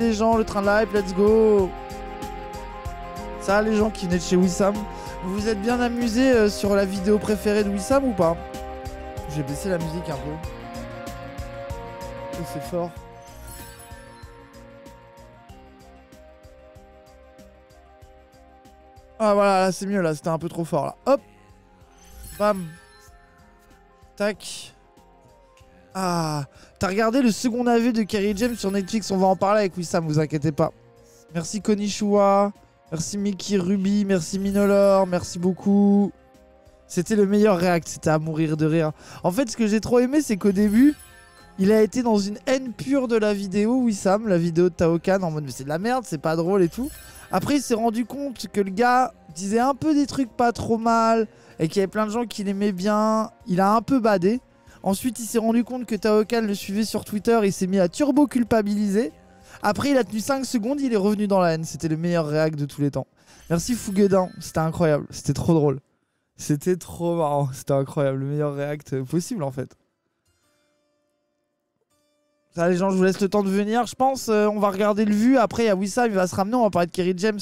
les gens, le train de live, let's go Ça, les gens qui venaient de chez Wissam, vous vous êtes bien amusés euh, sur la vidéo préférée de Wissam ou pas J'ai baissé la musique un peu. C'est fort. Ah voilà, c'est mieux, là c'était un peu trop fort là. Hop Bam Tac ah, t'as regardé le second AV de Kerry James sur Netflix, on va en parler avec Wissam, vous inquiétez pas. Merci Konishua, merci Mickey Ruby, merci Minolor, merci beaucoup. C'était le meilleur react, c'était à mourir de rire. En fait, ce que j'ai trop aimé, c'est qu'au début, il a été dans une haine pure de la vidéo, Wissam, la vidéo de Taokan, en mode c'est de la merde, c'est pas drôle et tout. Après, il s'est rendu compte que le gars disait un peu des trucs pas trop mal et qu'il y avait plein de gens qui l'aimaient bien. Il a un peu badé. Ensuite, il s'est rendu compte que Taokan le suivait sur Twitter. Il s'est mis à turbo culpabiliser. Après, il a tenu 5 secondes. Il est revenu dans la haine. C'était le meilleur réact de tous les temps. Merci Fouguedin. C'était incroyable. C'était trop drôle. C'était trop marrant. C'était incroyable. Le meilleur réact possible en fait. Ça, les gens, je vous laisse le temps de venir. Je pense, euh, on va regarder le vu. Après, il y a Wissam, il va se ramener. On va parler de Kerry James.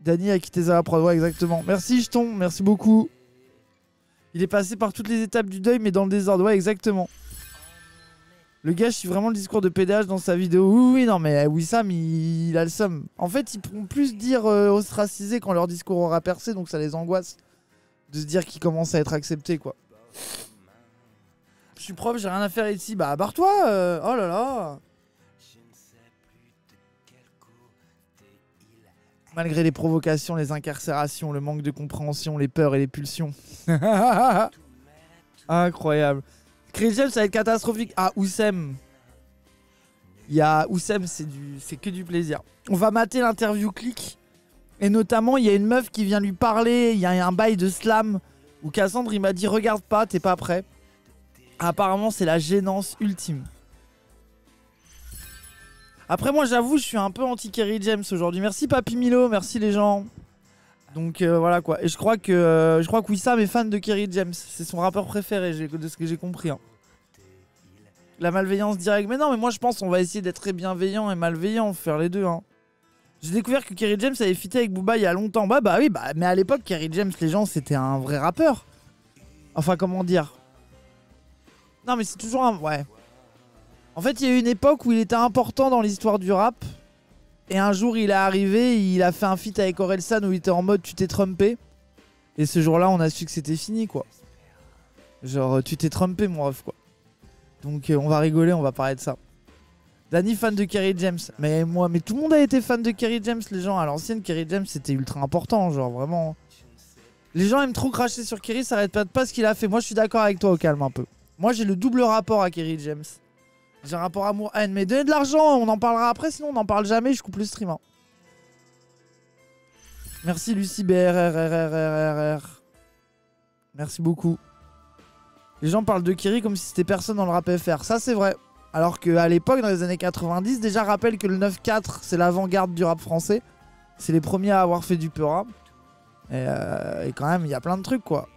Dany a quitté Zara Prod. Ouais, exactement. Merci, Jeton. Merci beaucoup. Il est passé par toutes les étapes du deuil, mais dans le désordre. Ouais, exactement. Le gars, je suis vraiment le discours de PDH dans sa vidéo. Oui, oui, non, mais Wissam, eh il, il a le somme. En fait, ils pourront plus dire euh, ostracisé quand leur discours aura percé, donc ça les angoisse de se dire qu'ils commencent à être acceptés, quoi. Je suis propre, j'ai rien à faire ici. Bah, barre-toi euh, Oh là là malgré les provocations, les incarcérations, le manque de compréhension, les peurs et les pulsions. Incroyable. Christian, ça va être catastrophique. Ah, Oussem. Il y a Oussem, c'est du... que du plaisir. On va mater l'interview clic. Et notamment, il y a une meuf qui vient lui parler. Il y a un bail de slam où Cassandre, il m'a dit Regarde pas, t'es pas prêt. Apparemment, c'est la gênance ultime. Après, moi, j'avoue, je suis un peu anti-Kerry James aujourd'hui. Merci, Papy Milo. Merci, les gens. Donc euh, voilà quoi. Et je crois que euh, je crois que Wissam est fan de Kerry James. C'est son rappeur préféré, de ce que j'ai compris. Hein. La malveillance directe. Mais non, mais moi je pense on va essayer d'être très bienveillant et malveillant, faire les deux. Hein. J'ai découvert que Kerry James avait fité avec Booba il y a longtemps. Bah bah oui, bah mais à l'époque Kerry James, les gens c'était un vrai rappeur. Enfin comment dire. Non mais c'est toujours un ouais. En fait, il y a eu une époque où il était important dans l'histoire du rap. Et un jour, il est arrivé, il a fait un feat avec Orelsan où il était en mode tu t'es trompé. Et ce jour-là, on a su que c'était fini, quoi. Genre, tu t'es trompé, mon ref, quoi. Donc, euh, on va rigoler, on va parler de ça. Danny, fan de Kerry James. Mais moi, mais tout le monde a été fan de Kerry James, les gens. À l'ancienne, Kerry James, c'était ultra important, genre, vraiment. Les gens aiment trop cracher sur Kerry, ça arrête pas de pas ce qu'il a fait. Moi, je suis d'accord avec toi au calme un peu. Moi, j'ai le double rapport à Kerry James. J'ai un rapport amour-haine, mais donnez de l'argent, on en parlera après, sinon on n'en parle jamais, je coupe le stream. Hein. Merci Lucie BRRRRRR. Merci beaucoup. Les gens parlent de Kiri comme si c'était personne dans le rap FR, ça c'est vrai. Alors qu'à l'époque, dans les années 90, déjà rappelle que le 9-4, c'est l'avant-garde du rap français. C'est les premiers à avoir fait du peu rap. Et, euh, quand même, il y a plein de trucs, quoi.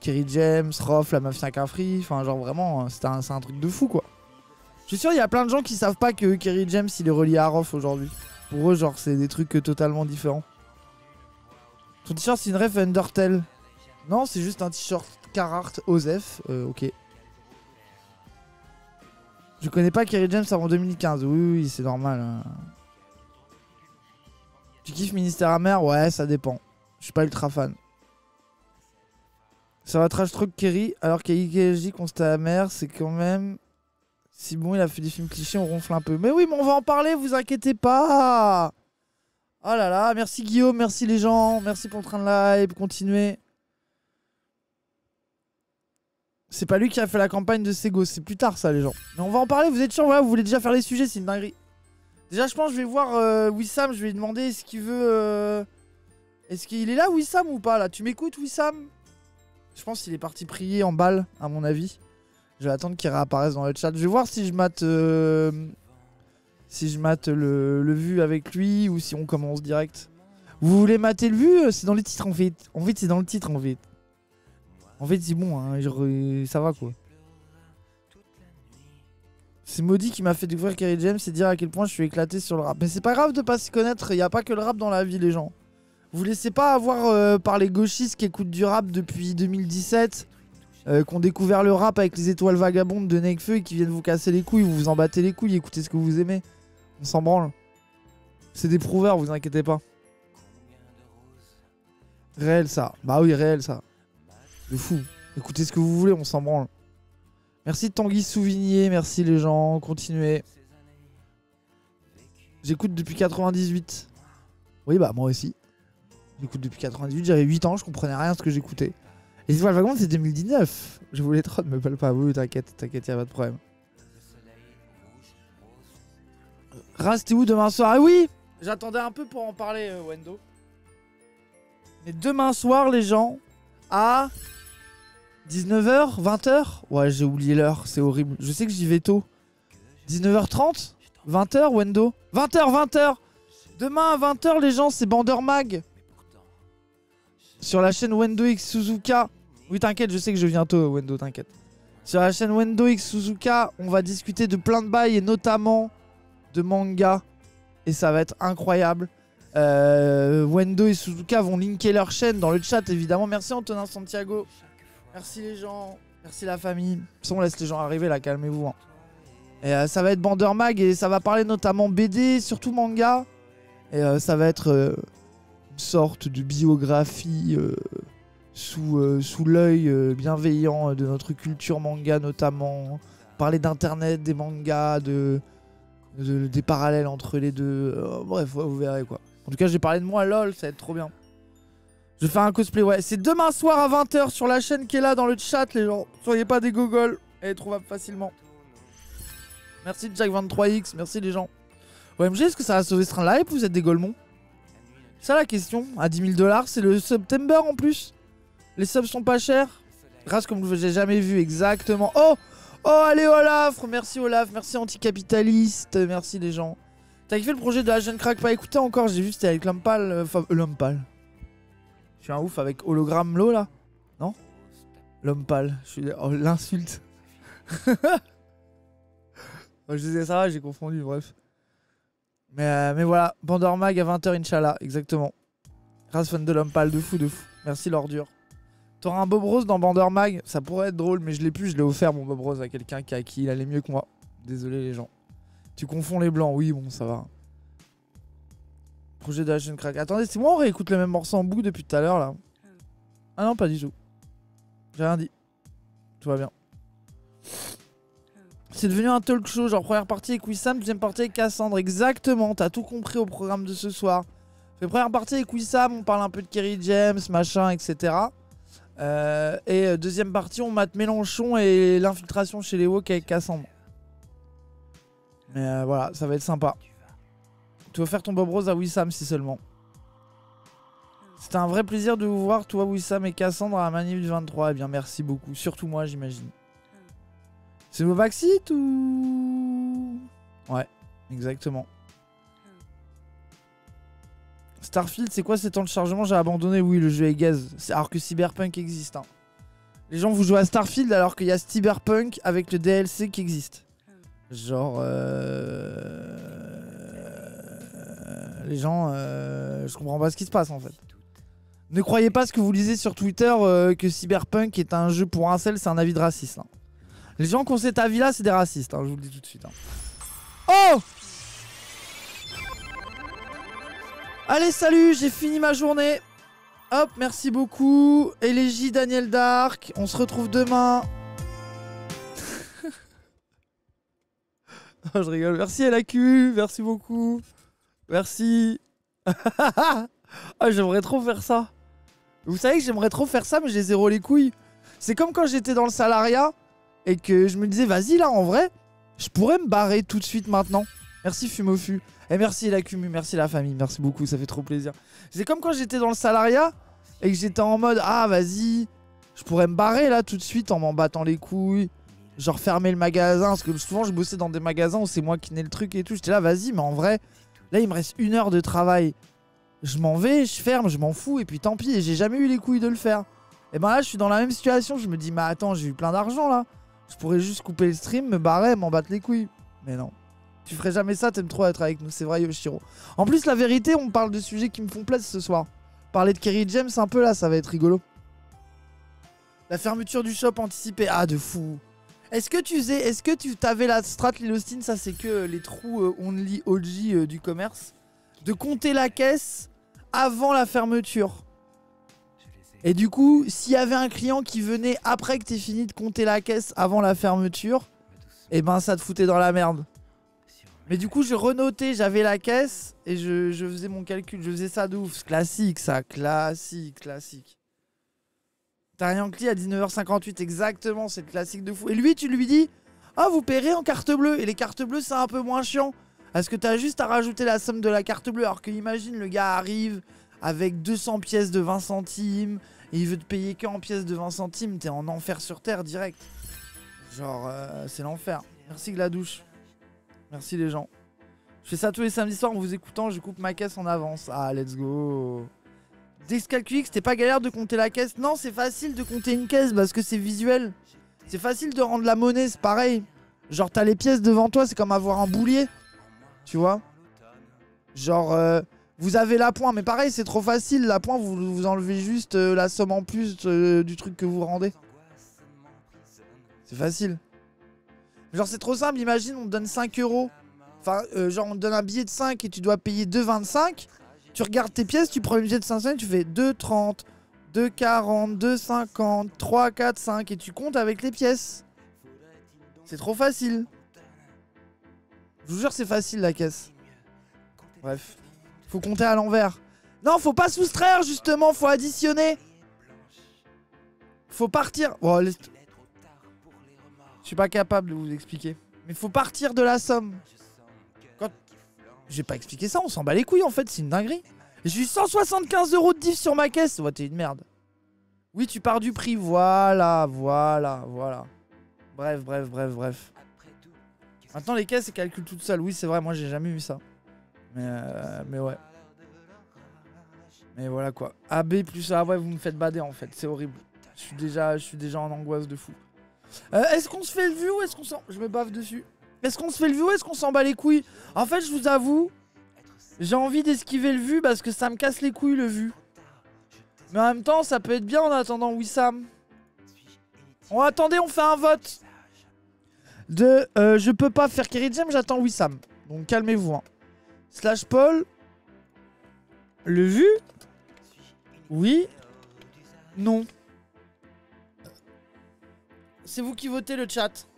Kiri James, Roth, la Saint free enfin, genre vraiment, euh, c'est un, truc de fou, quoi. Je suis sûr, il y a plein de gens qui savent pas que Kerry James il est relié à Roth aujourd'hui. Pour eux, genre, c'est des trucs totalement différents. Ton t-shirt, c'est une ref Undertale. Non, c'est juste un t-shirt Carhartt Osef. Euh, ok. Je connais pas Kerry James avant 2015. Oui, oui, c'est normal. Hein. Tu kiffes Ministère Amer Ouais, ça dépend. Je suis pas ultra fan. Ça va trash truc Kerry, alors IKJ constat amer, c'est quand même si bon, il a fait des films clichés, on ronfle un peu. Mais oui, mais on va en parler, vous inquiétez pas. Oh là là, merci Guillaume, merci les gens, merci pour le train de live, continuez. C'est pas lui qui a fait la campagne de Sego, c'est plus tard ça les gens. Mais on va en parler, vous êtes sur, voilà, vous voulez déjà faire les sujets, c'est une dinguerie. Déjà je pense que je vais voir euh, Wissam, je vais lui demander est-ce qu'il veut... Euh, est-ce qu'il est là Wissam ou pas là Tu m'écoutes Wissam Je pense qu'il est parti prier en balle à mon avis. Je vais attendre qu'il réapparaisse dans le chat. Je vais voir si je mate, euh, si je mate le, le, vu avec lui ou si on commence direct. Vous voulez mater le vu euh, C'est dans les titres en fait. En fait, c'est dans le titre en fait. En fait, c'est bon, hein, euh, ça va quoi. C'est Maudit qui m'a fait découvrir Kerry James et dire à quel point je suis éclaté sur le rap. Mais c'est pas grave de pas s'y connaître, il n'y a pas que le rap dans la vie, les gens. Vous laissez pas avoir par les gauchistes qui écoutent du rap depuis 2017 euh, Qu'on découvre découvert le rap avec les étoiles vagabondes de Nekfeu et qui viennent vous casser les couilles, vous vous en battez les couilles, écoutez ce que vous aimez. On s'en branle. C'est des prouveurs, vous inquiétez pas. Réel ça. Bah oui, réel ça. De fou. Écoutez ce que vous voulez, on s'en branle. Merci Tanguy Souvigné, merci les gens, continuez. J'écoute depuis 98. Oui, bah moi aussi. J'écoute depuis 98, j'avais 8 ans, je comprenais rien de ce que j'écoutais. Les étoiles vagantes, c'est 2019. Je voulais trop, ne me parle pas. Oui, t'inquiète, t'inquiète, y'a pas de problème. Raz, où demain soir Ah oui J'attendais un peu pour en parler, euh, Wendo. Mais demain soir, les gens, à 19h, 20h Ouais, j'ai oublié l'heure, c'est horrible. Je sais que j'y vais tôt. 19h30 20h, Wendo 20h, 20h Demain à 20h, les gens, c'est Bandermag Sur la chaîne Wendo X Suzuka. Oui, t'inquiète, je sais que je viens tôt, Wendo, t'inquiète. Sur la chaîne Wendo X Suzuka, on va discuter de plein de bails et notamment de manga. Et ça va être incroyable. Euh, Wendo et Suzuka vont linker leur chaîne dans le chat, évidemment. Merci Antonin Santiago. Merci les gens. Merci la famille. De on laisse les gens arriver là, calmez-vous. Hein. Et euh, ça va être Bander Mag et ça va parler notamment BD, surtout manga. Et euh, ça va être une sorte de biographie sous, euh, sous l'œil euh, bienveillant euh, de notre culture manga notamment, parler d'internet, des mangas, de, des parallèles entre les deux. bref, vous verrez quoi. En tout cas, j'ai parlé de moi, lol, ça va être trop bien. Je vais faire un cosplay, ouais. C'est demain soir à 20h sur la chaîne qui est là dans le chat, les gens. Soyez pas des gogoles, elle est trouvable facilement. Merci Jack23X, merci les gens. OMG, est-ce que ça va sauver ce train live vous êtes des golemons C'est ça la question. À 10 000 dollars, c'est le September en plus. Les subs sont pas chers Grâce comme je n'ai jamais vu, exactement. Oh Oh, allez Olaf Merci Olaf, merci anticapitaliste, merci les gens. T'as kiffé le projet de la jeune crack pas écouté encore J'ai vu c'était avec Lompal, euh, Enfin, euh, Je suis un ouf avec hologramme l'eau là Non L'homme Je suis... Oh, l'insulte. Oh, je disais ça, j'ai confondu, bref. Mais, euh, mais voilà, Bandor à 20h, Inch'Allah, exactement. Grâce fan de l'homme de fou, de fou. Merci l'ordure. T'auras un Bob Rose dans Bander Mag Ça pourrait être drôle, mais je l'ai plus. Je l'ai offert mon Bob Rose à quelqu'un qui, a qui il allait mieux que moi. Désolé les gens. Tu confonds les blancs. Oui, bon, ça va. Projet de la crack. Attendez, c'est moi on réécoute le même morceau en boucle depuis tout à l'heure là Ah non, pas du tout. J'ai rien dit. Tout va bien. C'est devenu un talk show, genre première partie avec Wissam, deuxième partie avec Cassandre. Exactement, t'as tout compris au programme de ce soir. Fait première partie avec Wissam, on parle un peu de Kerry James, machin, etc. Euh, et euh, deuxième partie, on mate Mélenchon et l'infiltration chez les woke avec Cassandre. Mais euh, voilà, ça va être sympa. Tu vas faire ton Bob Rose à Wissam si seulement. C'était un vrai plaisir de vous voir, toi, Wissam et Cassandre à la 23. Eh bien, merci beaucoup. Surtout moi, j'imagine. C'est Novaxit ou. Ouais, exactement. Starfield, c'est quoi ces temps de chargement J'ai abandonné, oui, le jeu est gaz. Alors que Cyberpunk existe. Hein. Les gens, vous jouez à Starfield alors qu'il y a Cyberpunk avec le DLC qui existe. Genre. Euh, les gens, euh, je comprends pas ce qui se passe en fait. Ne croyez pas ce que vous lisez sur Twitter euh, que Cyberpunk est un jeu pour un seul, c'est un avis de raciste. Hein. Les gens qui ont cet avis-là, c'est des racistes, hein, je vous le dis tout de suite. Oh Allez, salut, j'ai fini ma journée. Hop, merci beaucoup. Élégie Daniel Dark. On se retrouve demain. oh, je rigole. Merci LAQ. Merci beaucoup. Merci. Oh, j'aimerais trop faire ça. Vous savez que j'aimerais trop faire ça, mais j'ai zéro les couilles. C'est comme quand j'étais dans le salariat et que je me disais, vas-y là, en vrai, je pourrais me barrer tout de suite maintenant. Merci Fumofu. Eh, merci la Cumu, merci la famille, merci beaucoup, ça fait trop plaisir. C'est comme quand j'étais dans le salariat et que j'étais en mode Ah, vas-y, je pourrais me barrer là tout de suite en m'en battant les couilles. Genre fermer le magasin, parce que souvent je bossais dans des magasins où c'est moi qui n'ai le truc et tout. J'étais là, vas-y, mais en vrai, là il me reste une heure de travail. Je m'en vais, je ferme, je m'en fous, et puis tant pis, et j'ai jamais eu les couilles de le faire. Et eh ben là, je suis dans la même situation, je me dis, mais attends, j'ai eu plein d'argent là. Je pourrais juste couper le stream, me barrer, m'en battre les couilles. Mais non. Tu ferais jamais ça, t'aimes trop être avec nous, c'est vrai Yoshiro. En plus, la vérité, on parle de sujets qui me font plaisir ce soir. Parler de Kerry James un peu là, ça va être rigolo. La fermeture du shop anticipée, ah de fou. Est-ce que tu faisais, est-ce que tu t'avais la strat Lil ça c'est que les trous on euh, only OG euh, du commerce, de compter la caisse avant la fermeture. Et du coup, s'il y avait un client qui venait après que t'aies fini de compter la caisse avant la fermeture, et eh ben ça te foutait dans la merde. Mais du coup, je renotais, j'avais la caisse et je, faisais mon calcul. Je faisais ça de ouf. Classique, ça. Classique, classique. Tarian Kli à 19h58, exactement. C'est le classique de fou. Et lui, tu lui dis Ah, vous paierez en carte bleue. Et les cartes bleues, c'est un peu moins chiant. Parce que t'as juste à rajouter la somme de la carte bleue. Alors que, imagine, le gars arrive avec 200 pièces de 20 centimes et il veut te payer qu'en pièces de 20 centimes. T'es en enfer sur terre direct. Genre, euh, c'est l'enfer. Merci, la douche. Merci les gens. Je fais ça tous les samedis soirs en vous écoutant, je coupe ma caisse en avance. Ah, let's go. Dexcalculix, c'était pas galère de compter la caisse Non, c'est facile de compter une caisse parce que c'est visuel. C'est facile de rendre la monnaie, c'est pareil. Genre, t'as les pièces devant toi, c'est comme avoir un boulier. Tu vois Genre, euh, vous avez la pointe, mais pareil, c'est trop facile. La pointe, vous, vous enlevez juste euh, la somme en plus euh, du truc que vous rendez. C'est facile. Genre, c'est trop simple. Imagine, on te donne 5 euros. Enfin, euh, genre, on te donne un billet de 5 et tu dois payer 2,25. Tu regardes tes pièces, tu prends le billet de 5 et tu fais 2,30, 2,40, 2,50, 3,4,5 4, 5 et tu comptes avec les pièces. C'est trop facile. Je vous jure, c'est facile la caisse. Bref. Faut compter à l'envers. Non, faut pas soustraire justement, faut additionner. Faut partir. laisse suis pas capable de vous expliquer. Mais faut partir de la somme. Quand... J'ai pas expliqué ça, on s'en bat les couilles en fait, c'est une dinguerie. J'ai eu 175 euros de diff sur ma caisse. Ouais, t'es une merde. Oui, tu pars du prix. Voilà, voilà, voilà. Bref, bref, bref, bref. Maintenant, les caisses, et calculent toutes seules. Oui, c'est vrai, moi, j'ai jamais eu ça. Mais, euh, mais ouais. Mais voilà quoi. AB plus A, ouais, vous me faites bader en fait. C'est horrible. Je suis déjà, je suis déjà en angoisse de fou. Euh, est-ce qu'on se fait le vu ou est-ce qu'on s'en... Je me bave dessus. Est-ce qu'on se fait le vu ou est-ce qu'on s'en bat les couilles En fait, je vous avoue, j'ai envie d'esquiver le vu parce que ça me casse les couilles le vu. Mais en même temps, ça peut être bien en attendant Wissam. On attendez, on fait un vote de euh, je peux pas faire Kerry j'attends Wissam. Donc calmez-vous. Hein. Slash Paul. Le vu Oui. Non. C'est vous qui votez le chat.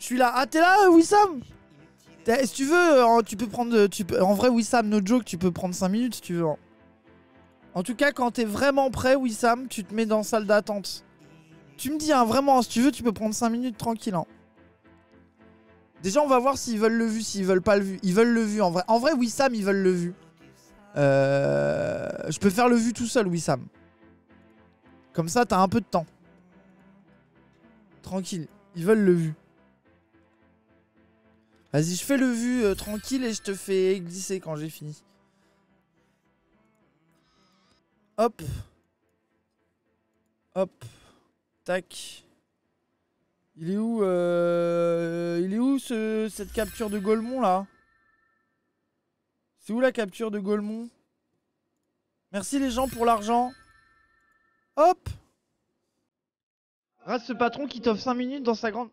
Je suis là. Ah, t'es là, Wissam Si tu veux, euh, hein, tu peux prendre. Euh, tu peux... En vrai, Wissam, no joke, tu peux prendre 5 minutes si tu veux. Hein. En tout cas, quand t'es vraiment prêt, Wissam, tu te mets dans salle d'attente. Tu me dis, hein, vraiment, si tu veux, tu peux prendre 5 minutes tranquille. Déjà, on va voir s'ils veulent le vu, s'ils veulent pas le vu. Ils veulent le vu en vrai. En vrai, Wissam, ils veulent le vu. Euh, je peux faire le vu tout seul, Wissam. Comme ça, t'as un peu de temps. Tranquille. Ils veulent le vu. Vas-y, je fais le vu euh, tranquille et je te fais glisser quand j'ai fini. Hop. Hop. Tac. Il est où euh, Il est où cette capture de Golemont là C'est où la capture de Golemont Merci les gens pour l'argent. Hop Reste ce patron qui t'offre 5 minutes dans sa grande.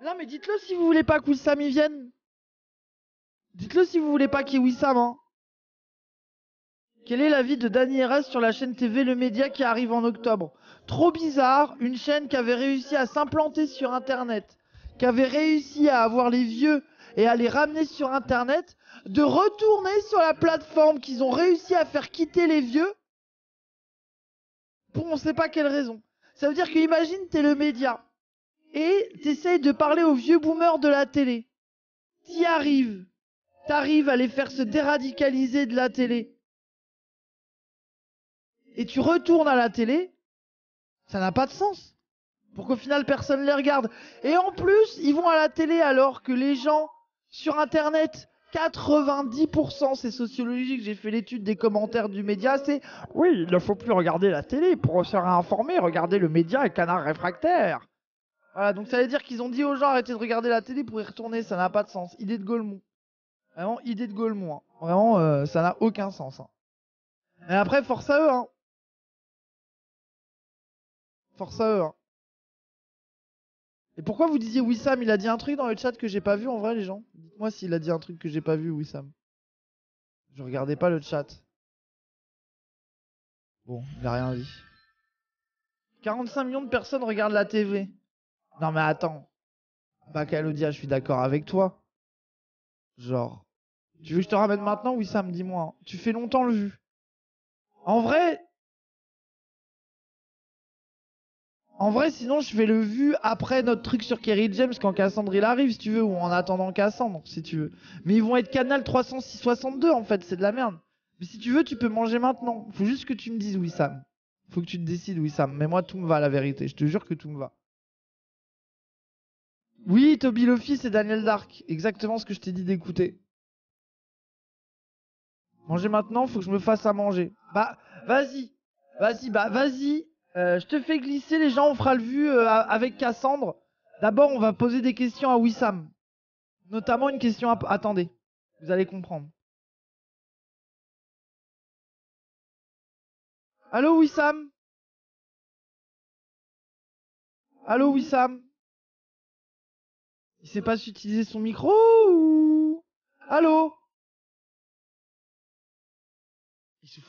Là, mais dites-le si vous voulez pas que y vienne. Dites-le si vous voulez pas qu'il y ait Wissam, hein. Quel est l'avis de Dany RS sur la chaîne TV Le Média qui arrive en octobre Trop bizarre, une chaîne qui avait réussi à s'implanter sur Internet, qui avait réussi à avoir les vieux et à les ramener sur Internet, de retourner sur la plateforme qu'ils ont réussi à faire quitter les vieux pour on sait pas quelle raison. Ça veut dire que imagine t'es le média et t'essayes de parler aux vieux boomers de la télé. T'y arrives. T'arrives à les faire se déradicaliser de la télé. Et tu retournes à la télé. Ça n'a pas de sens. Pour qu'au final personne ne les regarde. Et en plus, ils vont à la télé alors que les gens sur internet 90%, c'est sociologique, j'ai fait l'étude des commentaires du média, c'est oui, il ne faut plus regarder la télé pour se réinformer, regarder le média et canard réfractaire. Voilà, donc ça veut dire qu'ils ont dit aux gens arrêtez de regarder la télé pour y retourner, ça n'a pas de sens. Idée de Gaulmont. Vraiment, idée de Gaulmont. Hein. Vraiment, euh, ça n'a aucun sens. Et hein. après, force à eux. Hein. Force à eux. Hein. Et pourquoi vous disiez Wissam Il a dit un truc dans le chat que j'ai pas vu en vrai, les gens. Dites-moi s'il a dit un truc que j'ai pas vu, Wissam. Je regardais pas le chat. Bon, il a rien dit. 45 millions de personnes regardent la TV. Non mais attends. Bacalodia, je suis d'accord avec toi. Genre. Tu veux que je te ramène maintenant Wissam, dis-moi. Tu fais longtemps le vu. En vrai, En vrai, sinon, je fais le vu après notre truc sur Kerry James quand Cassandre il arrive, si tu veux, ou en attendant Cassandre, si tu veux. Mais ils vont être canal 362 en fait, c'est de la merde. Mais si tu veux, tu peux manger maintenant. Faut juste que tu me dises, oui, Sam. Faut que tu te décides, oui, Sam. Mais moi, tout me va, la vérité. Je te jure que tout me va. Oui, Toby Lofi, c'est Daniel Dark. Exactement ce que je t'ai dit d'écouter. Manger maintenant, faut que je me fasse à manger. Bah, vas-y. Vas-y, bah, vas-y. Euh, je te fais glisser, les gens, on fera le vu euh, avec Cassandre. D'abord, on va poser des questions à Wissam. Notamment une question à... Attendez, vous allez comprendre. Allô, Wissam Allô, Wissam Il sait pas s'utiliser son micro Allô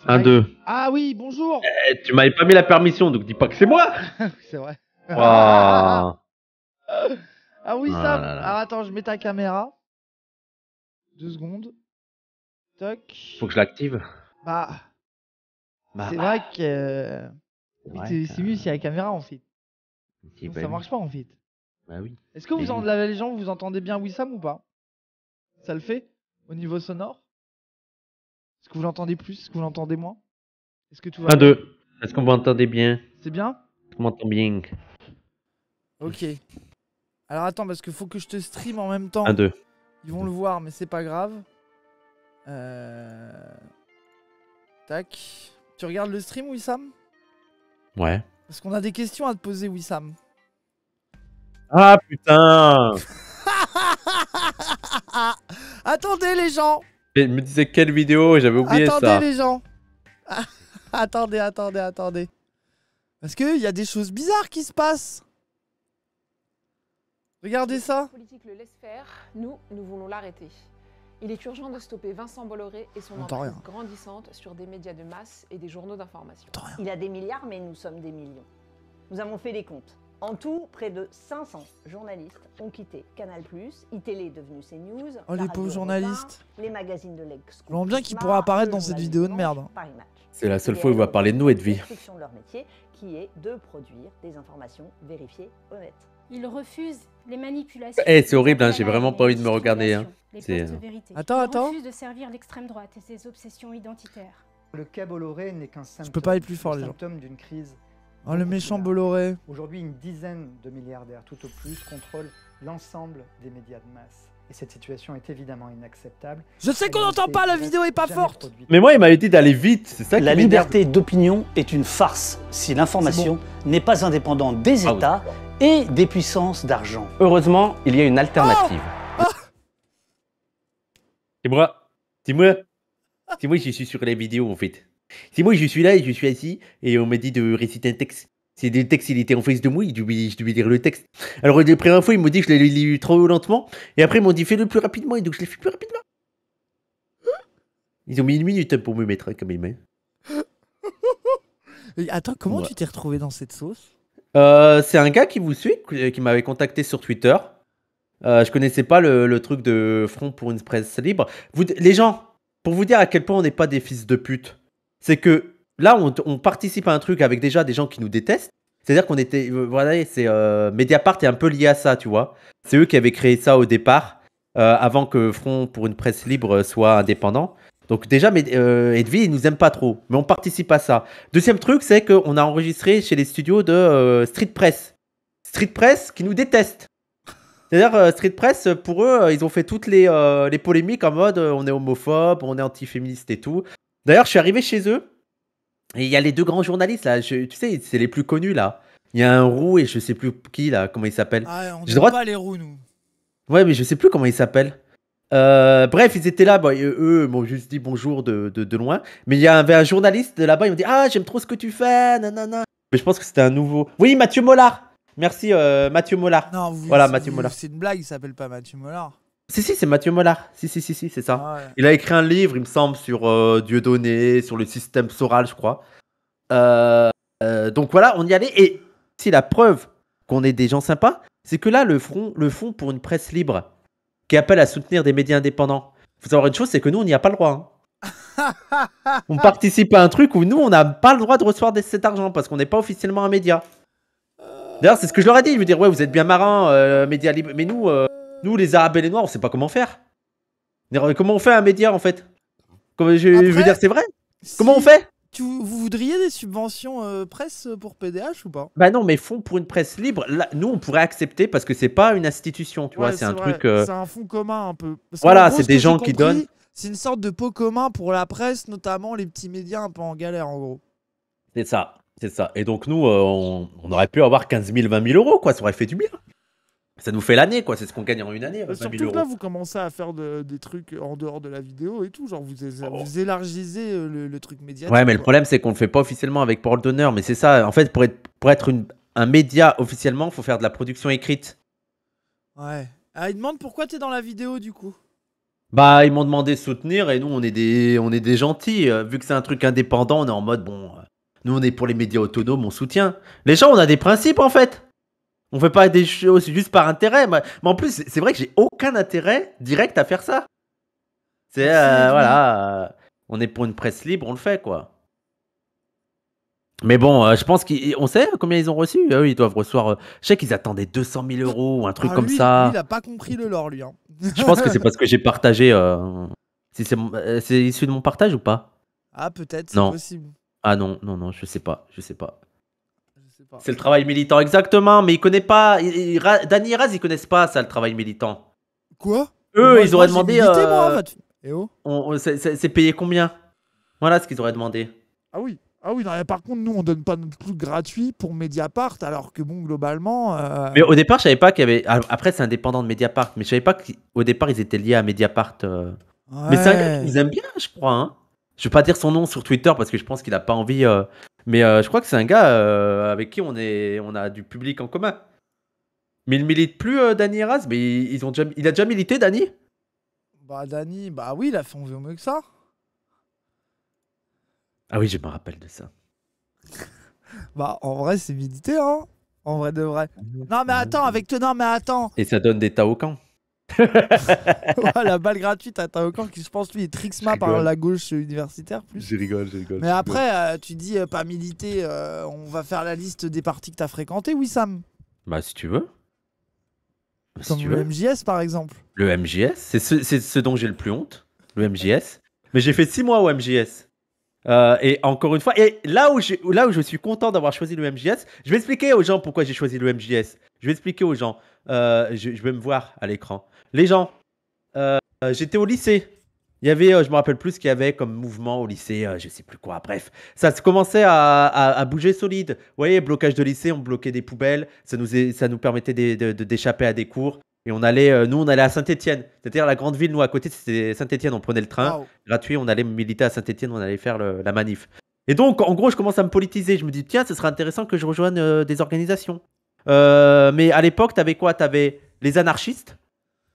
Un, deux. Ah oui, bonjour. Eh, tu m'avais pas mis la permission, donc dis pas que c'est moi. c'est vrai. ah oui, Sam. Ah Alors attends, je mets ta caméra. Deux secondes. Toc. Faut que je l'active. Bah. bah. c'est vrai que. c'est mieux si la caméra en fait. Bah ça marche pas en fait. Bah oui. Est-ce que vous en... les gens vous entendez bien Wissam ou pas Ça le fait au niveau sonore est-ce que vous l'entendez plus Est-ce que vous l'entendez moins Est-ce que tout va Un, deux. Est-ce qu'on m'entendait bien C'est bien est m'entend bien Ok. Alors attends, parce qu'il faut que je te stream en même temps. Un, deux. Ils vont le voir, mais c'est pas grave. Euh, tac. Tu regardes le stream, Wissam Ouais. Parce qu'on a des questions à te poser, Wissam. Ah putain Attendez les gens il me disait quelle vidéo et j'avais oublié ça. Attendez les gens. Ah, attendez, attendez, attendez. Parce qu'il y a des choses bizarres qui se passent. Regardez ça. politique le laisse faire, nous, nous voulons l'arrêter. Il est urgent de stopper Vincent Bolloré et son entreprise grandissante sur des médias de masse et des journaux d'information. Il a des milliards, mais nous sommes des millions. Nous avons fait les comptes. En tout, près de 500 journalistes ont quitté Canal+, est devenu CNews, oh, les pauvres journalistes les magazines de l'ex. Je bien qu'il pourra apparaître dans cette vidéo de merde. C'est la seule fois où il va parler de nous et de vie. leur métier qui est de produire des informations vérifiées, honnêtes. Ils refusent les manipulations. Eh, c'est horrible, hein, j'ai vraiment pas envie de me regarder. Hein. Attends, euh, attends. Ils refusent de servir l'extrême droite et ses obsessions identitaires. Le n'est qu'un Je peux pas plus fort, symptôme d'une crise Oh, le méchant Bolloré. Aujourd'hui, une dizaine de milliardaires, tout au plus, contrôlent l'ensemble des médias de masse. Et cette situation est évidemment inacceptable. Je sais qu'on n'entend pas, la vidéo est pas forte. Mais moi, il m'avait dit d'aller vite, c'est ça La liberté d'opinion est une farce si l'information n'est pas indépendante des ah États et des puissances d'argent. Heureusement, il y a une alternative. Et oh ah dis moi. dis moi. je suis sur les vidéos, en fait. Si moi, je suis là et je suis assis et on m'a dit de réciter un texte. C'est le texte, il était en face de moi, je devais, lire le texte. Alors, la première fois, ils m'ont dit que je l'avais lu trop lentement, et après, ils m'ont dit fais-le plus rapidement, et donc je l'ai fait plus rapidement. Ils ont mis une minute pour me mettre, comme m'a dit. Attends, comment tu t'es retrouvé dans cette sauce euh, C'est un gars qui vous suit, qui euh, m'avait contacté sur Twitter. Euh, je connaissais pas le, truc de Front pour une presse libre. les gens, pour vous dire à quel point on n'est pas des fils de pute, c'est que là, on, participe à un truc avec déjà des gens qui nous détestent. C'est-à-dire qu'on était. Euh, voilà, c'est. Euh, Mediapart est un peu lié à ça, tu vois. C'est eux qui avaient créé ça au départ, euh, avant que Front pour une presse libre euh, soit indépendant. Donc déjà, mais, euh, Edwy, nous aime pas trop, mais on participe à ça. Deuxième truc, c'est qu'on a enregistré chez les studios de Street Press. Street Press qui nous déteste. C'est-à-dire, Street Press, pour eux, ils ont fait toutes les, les polémiques en mode on est homophobe, on est antiféministe et tout. D'ailleurs, je suis arrivé chez eux et il y a les deux grands journalistes là. tu sais, c'est les plus connus là. Il y a un roux et je sais plus qui là, comment il s'appelle. Ah, on ne droit... pas les roux nous. Ouais, mais je sais plus comment il s'appelle. Euh, bref, ils étaient là, bah, eux m'ont juste dit bonjour de, loin. Mais il y avait un journaliste de là-bas, ils m'ont dit Ah, j'aime trop ce que tu fais, nanana. Mais je pense que c'était un nouveau. Oui, Mathieu Mollard Merci, euh, Mathieu Mollard. Non, voilà, Mathieu C'est une blague, il s'appelle pas Mathieu Mollard. Si, si, c'est Mathieu Mollard. Si, si, si, si c'est ça. Ah il a écrit un livre, il me semble, sur euh, Dieu donné, sur le système soral, je crois. Euh, euh, donc voilà, on y allait. Et si la preuve qu'on est des gens sympas, c'est que là, le, front, le Fonds pour une presse libre, qui appelle à soutenir des médias indépendants, faut savoir une chose, c'est que nous, on n'y a pas le droit. Hein. on participe à un truc où nous, on n'a pas le droit de recevoir cet argent parce qu'on n'est pas officiellement un média. D'ailleurs, c'est ce que je leur ai dit. Je me dire, ouais, vous êtes bien marrant, médias libres, Mais nous. Nous, les Arabes et les Noirs, on sait pas comment faire. Comment on fait un média en fait je, veux dire, c'est vrai. comment on fait Vous voudriez des subventions euh, presse euh, pour PDH ou pas Bah non, mais fonds pour une presse libre, nous on pourrait accepter parce que c'est pas une institution, tu vois, c'est un truc. Euh, c'est un fonds commun un peu. voilà, c'est des gens qui donnent. C'est une sorte de pot commun pour la presse, notamment les petits médias un peu en galère en gros. C'est ça, c'est ça. Et donc nous, on, aurait pu avoir 15 000, 20 000 euros, quoi, ça aurait fait du bien ça nous fait l'année, quoi. C'est ce qu'on gagne en une année. surtout là, vous commencez à faire des trucs en dehors de la vidéo et tout. Genre, vous, oh. élargissez euh, le, truc médiatique. Ouais, mais le problème, c'est qu'on le fait pas officiellement avec Parole d'honneur. Mais c'est ça. En fait, pour être, pour être une, un média officiellement, faut faire de la production écrite. Ouais. Ah, ils demandent pourquoi es dans la vidéo, du coup. Bah, ils m'ont demandé de soutenir et nous, on est des, on est des gentils. Euh, vu que c'est un truc indépendant, on est en mode, bon, euh, nous, on est pour les médias autonomes, on soutient. Les gens, on a des principes, en fait. On fait pas des choses juste par intérêt. Mais, en plus, c'est vrai que j'ai aucun intérêt direct à faire ça. C'est euh, voilà, euh, on est pour une presse libre, on le fait quoi. Mais bon, euh, je pense qu'on sait combien ils ont reçu. Ah ils doivent recevoir. je sais qu'ils attendaient 200 000 euros ou un truc ah, comme ça. il a pas compris le lore, lui. Hein. je pense que c'est parce que j'ai partagé. Si c'est issu de mon partage ou pas Ah, peut-être, c'est possible. Ah non, non, non, je sais pas, je sais pas. C'est le travail militant, exactement, mais il connaissent pas. Danny Raz, ils connaissent pas ça, le travail militant. Quoi Eux, ils auraient demandé. C'est payé combien Voilà ce qu'ils auraient demandé. Ah oui. Ah oui, par contre, nous, on donne pas de trucs gratuit pour Mediapart, alors que bon, globalement. Euh, mais au départ, je savais pas qu'il y avait. Ah, après, c'est indépendant de Mediapart, mais je savais pas qu'au départ, ils étaient liés à Mediapart. Euh. Mais c'est aiment bien, je crois. Hein. Je vais pas dire son nom sur Twitter parce que je pense qu'il a pas envie. Euh, mais euh, je crois que c'est un gars euh, avec qui on, est, on a du public en commun. Mais il milite plus, Dani Eras Mais ils, ont il a déjà milité, Dani. Bah, Dani, bah oui, il a fait mieux que ça. Ah oui, je me rappelle de ça. bah, en vrai, c'est milité, hein En vrai de vrai. Mmh. Non, mais attends, avec toi, non, mais attends. Et ça donne des tas au camp. la balle gratuite t'as encore qui, se pense, lui, est trixma par la gauche universitaire. Plus. rigolé rigole, Mais après, euh, tu dis euh, pas militer, euh, on va faire la liste des parties que t'as fréquenté, oui, Sam Bah, si tu veux. Bah, Comme le MJS, par exemple. Le MJS C'est ce, dont j'ai le plus honte, le MJS. Mais j'ai fait 6 mois au MJS. et encore une fois, et là où, là où je suis content d'avoir choisi le MJS, je vais expliquer aux gens pourquoi j'ai choisi le MJS. Je vais expliquer aux gens. je vais me voir à l'écran les gens. Euh, j'étais au lycée. Il y avait, euh, je me rappelle plus ce qu'il y avait comme mouvement au lycée, euh, je sais plus quoi. Bref, ça se commençait à, bouger solide. Vous voyez, blocage de lycée, on bloquait des poubelles, ça nous, ça nous permettait d'échapper de, à des cours. Et on allait, nous, on allait à Saint-Étienne, c'est-à-dire la grande ville, nous à côté, c'était Saint-Étienne. On prenait le train gratuit, on allait militer à Saint-Étienne, on allait faire la manif. Et donc, en gros, je commence à me politiser. Je me dis, tiens, ce serait intéressant que je rejoigne des organisations. mais à l'époque, avais quoi Tu avais les anarchistes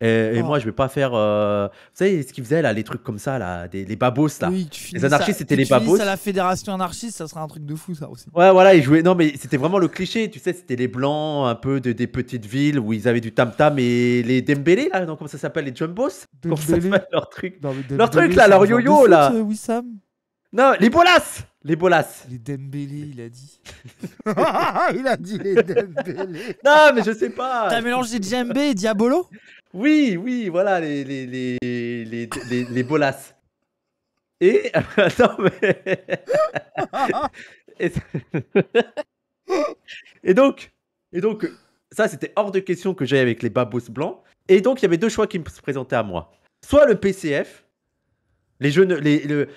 et, oh. moi, je vais pas faire. Euh, vous savez ce qu'ils faisaient là, les trucs comme ça, là, des, les babos là. Oui, tu les anarchistes, c'était les babos babos. ça la fédération anarchiste, ça serait un truc de fou, ça aussi. Ouais, voilà, ils jouaient. Non, mais c'était vraiment le cliché, tu sais, c'était les blancs, un peu de, des petites villes où ils avaient du tam-tam et les Dembélé, là, non, comment ça s'appelle, les Jumbos Comment ça leur truc Leur truc, là, leur yo-yo, là. Euh, non, les bolas Les bolas Les Dembélé, il a dit. il a dit les Dembélé. Non, mais je sais pas. T'as mélangé djembé et Diabolo oui, oui, voilà, les, les, les, Et. Attends, mais. et... donc, et donc, ça c'était hors de question que j'aille avec les babous blancs. Et donc il y avait deux choix qui me se présentaient à moi. Soit le PCF, les jeunes,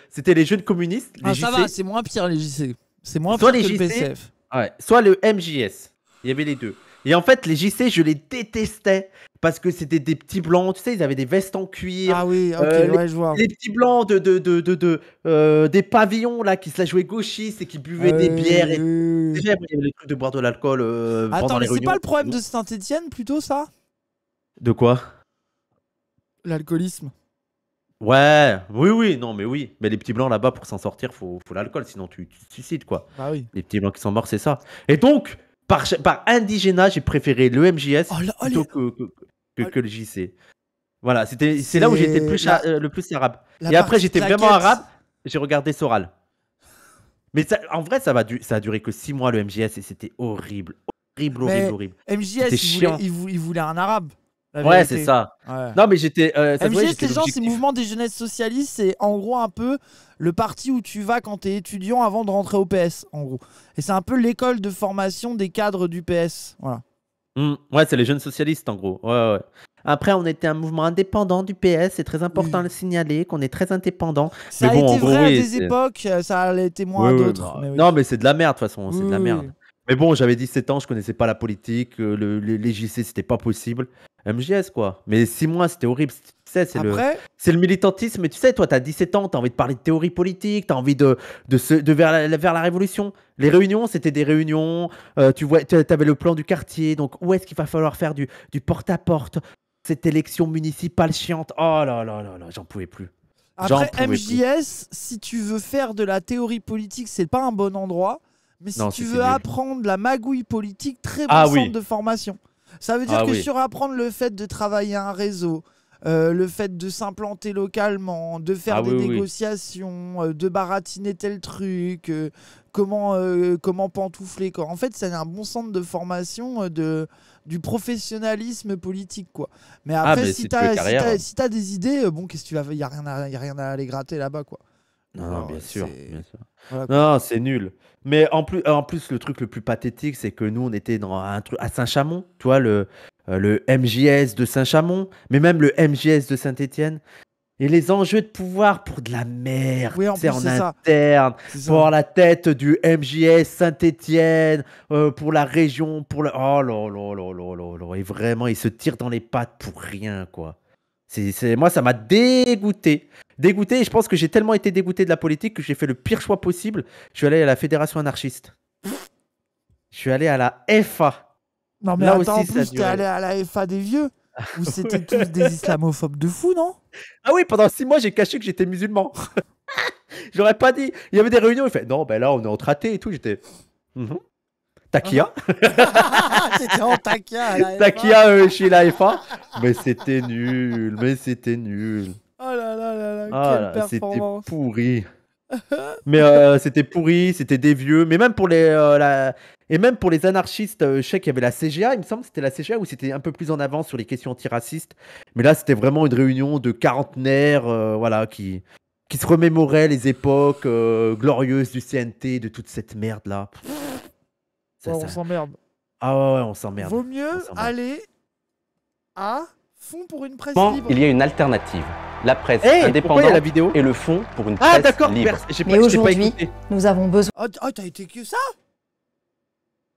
c'était les jeunes communistes. Les ah, ça va, c'est moins pire les JC. C'est moins pire que le PCF. soit le MJS. Il y avait les deux. Et en fait, les JC, je les détestais parce que c'était des petits blancs, tu sais, ils avaient des vestes en cuir. Ah oui, ok, euh, les, Les petits blancs de, de, de, de, euh, des pavillons là qui se la jouaient gauchistes et qui buvaient des bières. Et... Déjà, il y avait les trucs de boire de l'alcool. Euh, Attends, mais c'est pas le problème de Saint-Etienne plutôt ça De quoi L'alcoolisme. Ouais, oui, oui, non, mais oui. Mais les petits blancs là-bas, pour s'en sortir, faut, faut l'alcool, sinon tu, tu, te suicides quoi. Ah oui. Les petits blancs qui sont morts, c'est ça. Et donc par, par indigénat, j'ai préféré le MJS oh, oh, plutôt oh, que, le JC. Voilà, c'est là où j'étais le, plus euh, arabe. Et après, j'étais vraiment arabe, j'ai regardé Soral. Mais en vrai, ça, va ça a duré que 6 mois le MJS et c'était horrible. Horrible, horrible, horrible. MJS, il, voulait, un arabe. Ouais, c'est ça. Non, mais j'étais. Euh, MGS, mouvement des jeunesses socialistes. C'est en gros un peu le parti où tu vas quand t'es étudiant avant de rentrer au PS, en gros. Et c'est un peu l'école de formation des cadres du PS. Voilà. Hmm. ouais, c'est les jeunes socialistes, en gros. Ouais, ouais. Après, on était un mouvement indépendant du PS. C'est très important de le signaler qu'on est très indépendant. Ça a été vrai à des époques, ça a été moins à d'autres. Bah, non, mais c'est de la merde, de toute façon. C'est de la merde. Mais bon, j'avais 17 ans, je connaissais pas la politique, euh, le, les JC, c'était pas possible. MJS, quoi. Mais 6 mois, c'était horrible. Tu sais, c'est le, militantisme. Mais tu sais, toi, tu t'as 17 ans, t'as envie de parler de théorie politique, t'as envie de, de, de vers, la, révolution. Les réunions, c'était des réunions. Euh, tu vois, t'avais le plan du quartier. Donc, où est-ce qu'il va falloir faire du porte-à-porte Cette élection municipale chiante. Oh là là là là, j'en pouvais plus. Après, MJS, si tu veux faire de la théorie politique, c'est pas un bon endroit mais si tu veux apprendre la magouille politique, très bon ah centre de formation. Ça veut dire ah que sur apprendre le fait de travailler un réseau, euh, le fait de s'implanter localement, de faire ah des négociations, euh, de baratiner tel truc, euh, comment, comment pantoufler. En fait, c'est un bon centre de formation de, du professionnalisme politique. Quoi. Mais après, si tu as, des idées, bon, qu'est-ce que tu vas Il n'y a, rien à, y aller gratter là-bas. quoi. Non, bien sûr. Non, c'est nul. Mais en plus, en plus, le truc le plus pathétique, c'est que nous, on était dans un truc à Saint-Chamond, tu vois, le, euh, le MJS de Saint-Chamond, mais même le MJS de Saint-Étienne. Et les enjeux de pouvoir pour de la merde, c'est en interne, pour la tête du MJS Saint-Étienne, euh, pour la région, pour le... Oh là là Et vraiment, ils se tirent dans les pattes pour rien, quoi. c'est... Moi, ça m'a dégoûté. Dégoûté, et je pense que j'ai tellement été dégoûté de la politique que j'ai fait le pire choix possible. Je suis allé à la Fédération anarchiste. Je suis allé à la FA. Non mais attends, aussi, en plus, t'es allé à la FA des vieux Vous c'était tous des islamophobes de fous non Ah oui, pendant six mois, j'ai caché que j'étais musulman. J'aurais pas dit. Il y avait des réunions, il fait non, ben là, on est en traité et tout. J'étais. Mhm. Takia. c'était en Takia. Euh, chez la FA. Mais c'était nul, mais c'était nul ah, c'était pourri. mais euh, c'était pourri, c'était des vieux. Mais même pour les, euh, et même pour les anarchistes, euh, je sais qu'il y avait la CGA, il me semble, c'était la CGA où c'était un peu plus en avant sur les questions antiracistes. Mais là, c'était vraiment une réunion de quarantenaires, voilà, qui qui se remémoraient les époques glorieuses du CNT, de toute cette merde là. Ça, On s'emmerde. Ah ouais, ouais on s'emmerde. Vaut mieux aller à Fonds pour une presse libre. Il y a une alternative. La presse eh, indépendante et le fonds pour une ah, presse ah, d'accord, libre. J'ai pas, Mais aujourd'hui, nous avons besoin. oh, t'as été que ça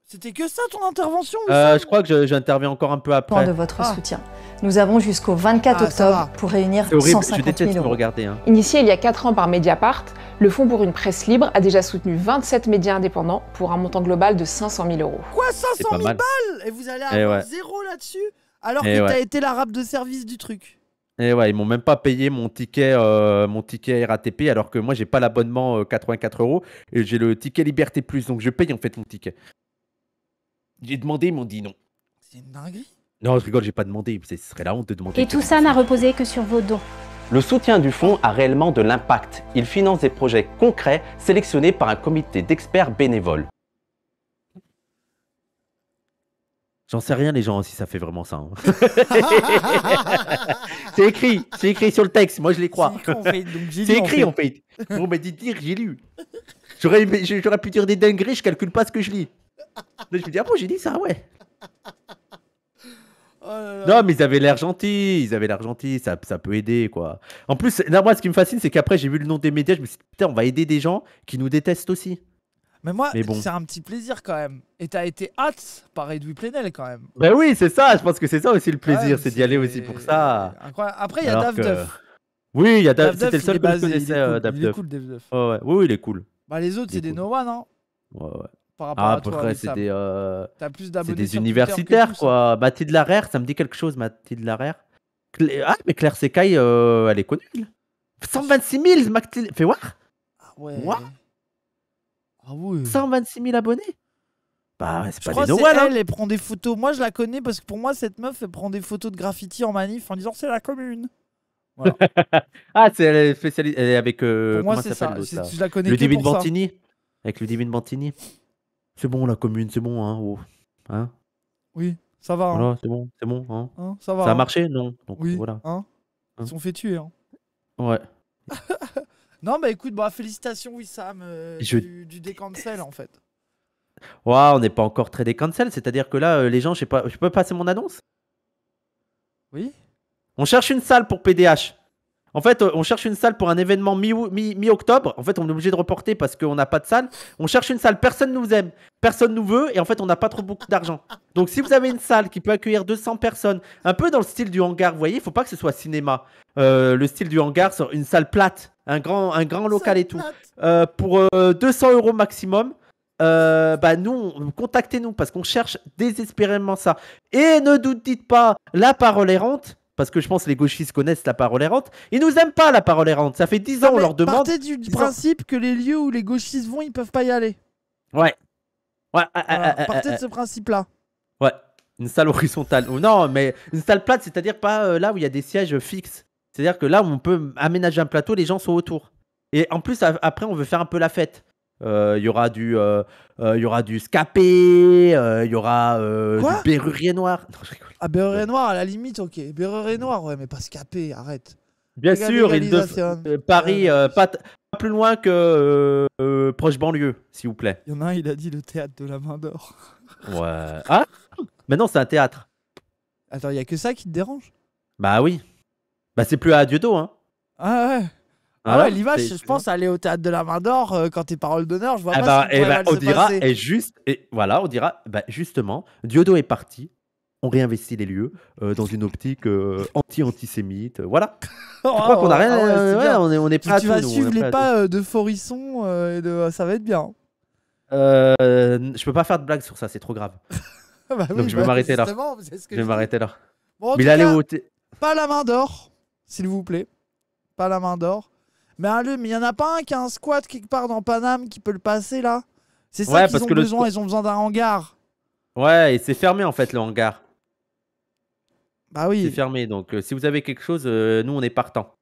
c'était que ça ton intervention euh, Je crois que j'interviens encore un peu après. de votre soutien. Nous avons jusqu'au 24 octobre pour réunir 150 tu 000 euros. regarder, hein. Initié il y a 4 ans par Mediapart, le Fonds pour une presse libre a déjà soutenu 27 médias indépendants pour un montant global de 500 000 euros. Quoi 500 000 balles Et vous allez eh avoir zéro là-dessus alors que tu t'as été l'arabe de service du truc. Et ouais, ils m'ont même pas payé mon ticket, euh, mon ticket RATP, alors que moi j'ai pas l'abonnement 84 euh, euros et j'ai le ticket Liberté Plus, donc je paye en fait mon ticket. J'ai demandé, ils m'ont dit non. C'est une dinguerie. Non, je rigole, j'ai pas demandé, ce serait la honte de demander. Et tout ça n'a reposé que sur vos dons. Le soutien du fonds a réellement de l'impact. Il finance des projets concrets sélectionnés par un comité d'experts bénévoles. J'en sais rien, les gens, si ça fait vraiment ça. Hein. c'est écrit, c'est écrit sur le texte. Moi, je les crois. C'est écrit, en fait. Bon, m'a dit dire, j'ai lu. J'aurais, pu dire des dingueries, je calcule pas ce que je lis. je me dis, ah bon, j'ai dit ça, ouais. Oh non, mais ils avaient l'air gentils, ils avaient l'air gentils, ça, peut aider, quoi. En plus, moi, ce qui me fascine, c'est qu'après, j'ai vu le nom des médias, je me suis dit, putain, on va aider des gens qui nous détestent aussi. Mais moi, c'est un petit plaisir quand même. Et t'as été hâte par Edoui Plenel quand même. Ben oui, c'est ça. Je pense que c'est ça aussi le plaisir, c'est d'y aller aussi pour ça. Après, il y a Dave Duff. Oui, il y a Duff C'était le seul que je connaissais. Duff. Il est euh, cool, Dave Duff. Oui, il est cool. Bah, les autres, c'est des no non hein. Ouais, ouais par rapport ah, à, peu près, c'est des, euh... plus c'est des universitaires, quoi. Mathilde Larère, ça me dit quelque chose, Mathilde Larère. Ah, mais Claire Secaille, euh, elle est connue. 126 000, Mathilde. Fais voir. Ah ouais. ouais. 126 000 euh. abonnés Bah c'est pas crois des que hein. elle, prend des photos. Moi, je la connais parce que pour moi, cette meuf, elle prend des photos de graffiti en manif en disant c'est la commune. Ah, c'est elle est avec. Euh, moi, c'est ça. s'appelle Je la connais Le que Divine pour Bantini Avec le Divine Bantini. C'est bon, la commune, c'est bon, hein. Oh. hein oui, ça va. hein. c'est bon, c'est bon, hein. hein ça va. Ça a marché Non. Donc voilà. Ils se sont fait tuer. hein. Ouais. Non, bah écoute, bah, félicitations, Wissam, euh, du, décancel en fait. Waouh, on n'est pas encore très décancel, c'est-à-dire que là, euh, les gens, je sais pas, je peux passer mon annonce Oui. On cherche une salle pour PDH. En fait, euh, on cherche une salle pour un événement mi-octobre. Mi en fait, on est obligé de reporter parce qu'on n'a pas de salle. On cherche une salle, personne nous aime, personne nous veut, et en fait, on n'a pas trop beaucoup d'argent. Donc, si vous avez une salle qui peut accueillir 200 personnes, un peu dans le style du hangar, vous voyez, il faut pas que ce soit cinéma. le style du hangar, une salle plate un grand, un grand local et tout. Euh, pour 200 euh, euros maximum. Euh, bah nous, contactez-nous parce qu'on cherche désespérément ça. Et ne doutez dites pas la parole errante, parce que je pense que les gauchistes connaissent la parole errante. Ils nous aiment pas la parole errante. Ça fait 10 ans qu'on leur demande. Partez du principe que les lieux où les gauchistes vont, ils peuvent pas y aller. Ouais. ouais ah, ah, ah, partez de ce principe-là. Ouais. Une salle horizontale. non, mais une salle plate, c'est-à-dire pas là où il y a des sièges fixes. C'est-à-dire que là, on peut aménager un plateau, les gens sont autour. Et en plus, après, on veut faire un peu la fête. Euh, il y aura du, euh, euh y aura du scapé, euh, il y aura du berrurier noir. Ah berrurier noir à la limite, ok. Berrurier noir, ouais, mais pas scapé, arrête. Bien sûr, Paris, pas, plus loin que proche banlieue, s'il vous plaît. Il y en a un, il a dit le théâtre de la main d'or. ouais. Ah, non, c'est un théâtre. Attends, il y a que ça qui te dérange Bah oui. Bah, c'est plus à Dieudo, hein. Ah ouais. Ah, ah l'image, je pense, aller au théâtre de la main d'or euh, quand t'es parole d'honneur. Je vois et on dira, et juste, et voilà, on dira, bah, justement, Diodo est parti. On réinvestit les lieux euh, dans une optique euh, anti-antisémite. voilà. je crois qu'on a oh, rien. Ah ouais, on est, on est prêt Tu, vas suivre les pas de Forisson et de, ah, ça va être bien. je peux pas faire de blague sur ça, c'est trop grave. Bah Donc je vais bah m'arrêter là. Je vais m'arrêter là. Mais il allait au. Pas la main d'or s'il vous plaît. Pas la main d'or. Mais allez, il n'y en a pas un qui a un squat quelque part dans Paname qui peut le passer là C'est ça qu'ils ont besoin, ils ont besoin d'un hangar. Ouais, et c'est fermé en fait le hangar. Bah oui. C'est fermé, donc euh, si vous avez quelque chose, euh, nous on est partant.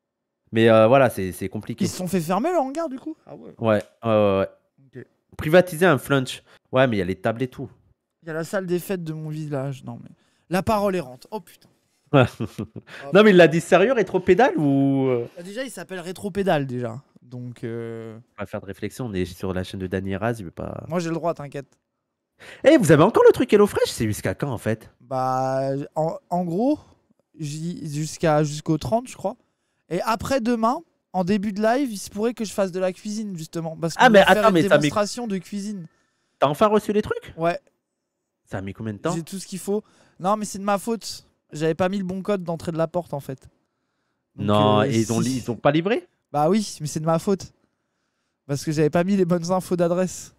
Mais euh, voilà, c'est compliqué. Ils se sont fait fermer le hangar du coup ah Ouais, ouais, Privatiser un flunch. Ouais, mais il y a les tables et tout. Il y a la salle des fêtes de mon village. Non, mais. La parole est errante. Oh putain non, mais il l'a dit sérieux, rétropédale ou. Euh? Bah, déjà, il s'appelle rétropédale déjà. Donc. Euh, on va faire de réflexion, on est sur la chaîne de Danny Raz, il veut pas. Moi, j'ai le droit, t'inquiète. Et eh, vous avez encore le truc HelloFresh C'est jusqu'à quand en fait Bah, en, gros, jusqu'à jusqu'au 30, je crois. Et après demain, en début de live, il se pourrait que je fasse de la cuisine justement. Parce ah, que ah, mais faire une démonstration de cuisine. T'as enfin reçu les trucs Ouais. Ça a mis combien de temps J'ai tout ce qu'il faut. Non, mais c'est de ma faute. J'avais pas mis le bon code d'entrée de la porte en fait. non, euh, et ils, ont, ils ont pas livré Bah oui, mais c'est de ma faute. Parce que j'avais pas mis les bonnes infos d'adresse.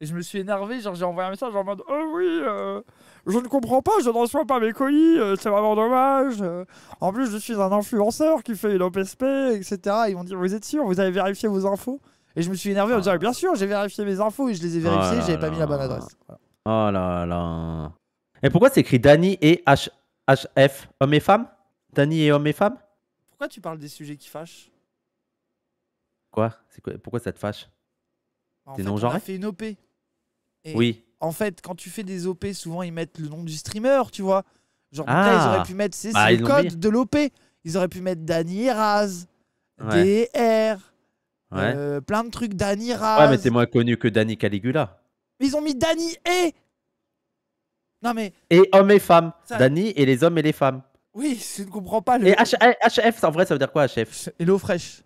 Et je me suis énervé, genre j'ai envoyé un message en mode Oh oui, euh, je ne comprends pas, je ne reçois pas mes colis, euh, c'est vraiment dommage. en plus, je suis un influenceur qui fait une OPSP, etc. Ils m'ont dit Vous êtes sûr, vous avez vérifié vos infos Et je me suis énervé en disant Bien sûr, j'ai vérifié mes infos et je les ai vérifiées, oh j'avais pas mis la bonne adresse. Oh là là. Et pourquoi c'est écrit Dani et H F, hommes et femmes Dany et hommes et femmes Pourquoi tu parles des sujets qui fâchent Quoi, quoi Pourquoi ça te fâche bah, T'es non genre On fait une OP. oui. En fait, quand tu fais des OP, souvent ils mettent le nom du streamer, tu vois. Genre, là, ah. bah, ils auraient pu mettre c'est le code de l'OP. Ils auraient pu mettre Dani Raz, DR, e euh, plein de trucs. Dany Raz. Ouais, mais t'es moins connu que Dany Caligula. Ils ont mis Dany et et hommes et femmes. Dani Dany et les hommes et les femmes. Oui, je ne comprends pas. Le... Et HF, en vrai, ça veut dire quoi HF Hello Fresh.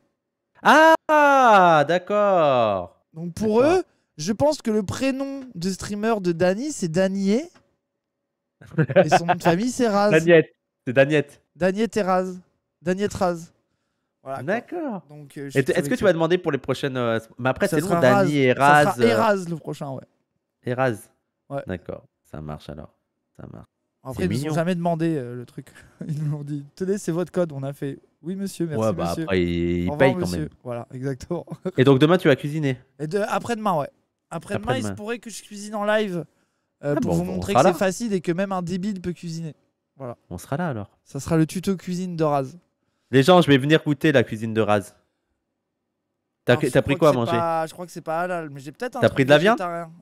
Ah, d'accord. Donc pour eux, je pense que le prénom de streamer de Dani, c'est Danié. et son nom de famille, c'est Raz. C'est Daniette. Daniette euh, et Raz. Daniette Raz. D'accord. est-ce que tu vas demander pour les prochaines. Euh, mais après, c'est sera Dani et Raz. Euh. le prochain, ouais. Ouais. D'accord. Ça marche alors. Ça marche. En ils nous jamais demandé euh, le truc. Ils nous ont dit Tenez, c'est votre code. On a fait Oui, monsieur, merci. Ouais, bah, monsieur. Après, payent quand même. Voilà, exactement. Et donc, demain, tu vas cuisiner Et Après-demain, ouais. Après-demain, il se pourrait que je cuisine en live euh, ah pour vous montrer que c'est facile et que même un débile peut cuisiner. Voilà. On sera là alors. Ça sera le tuto cuisine de Raz. Les gens, je vais venir goûter la cuisine de Raz. T'as pris, quoi à manger Je crois que c'est pas halal, mais j'ai peut-être un. T'as pris de la viande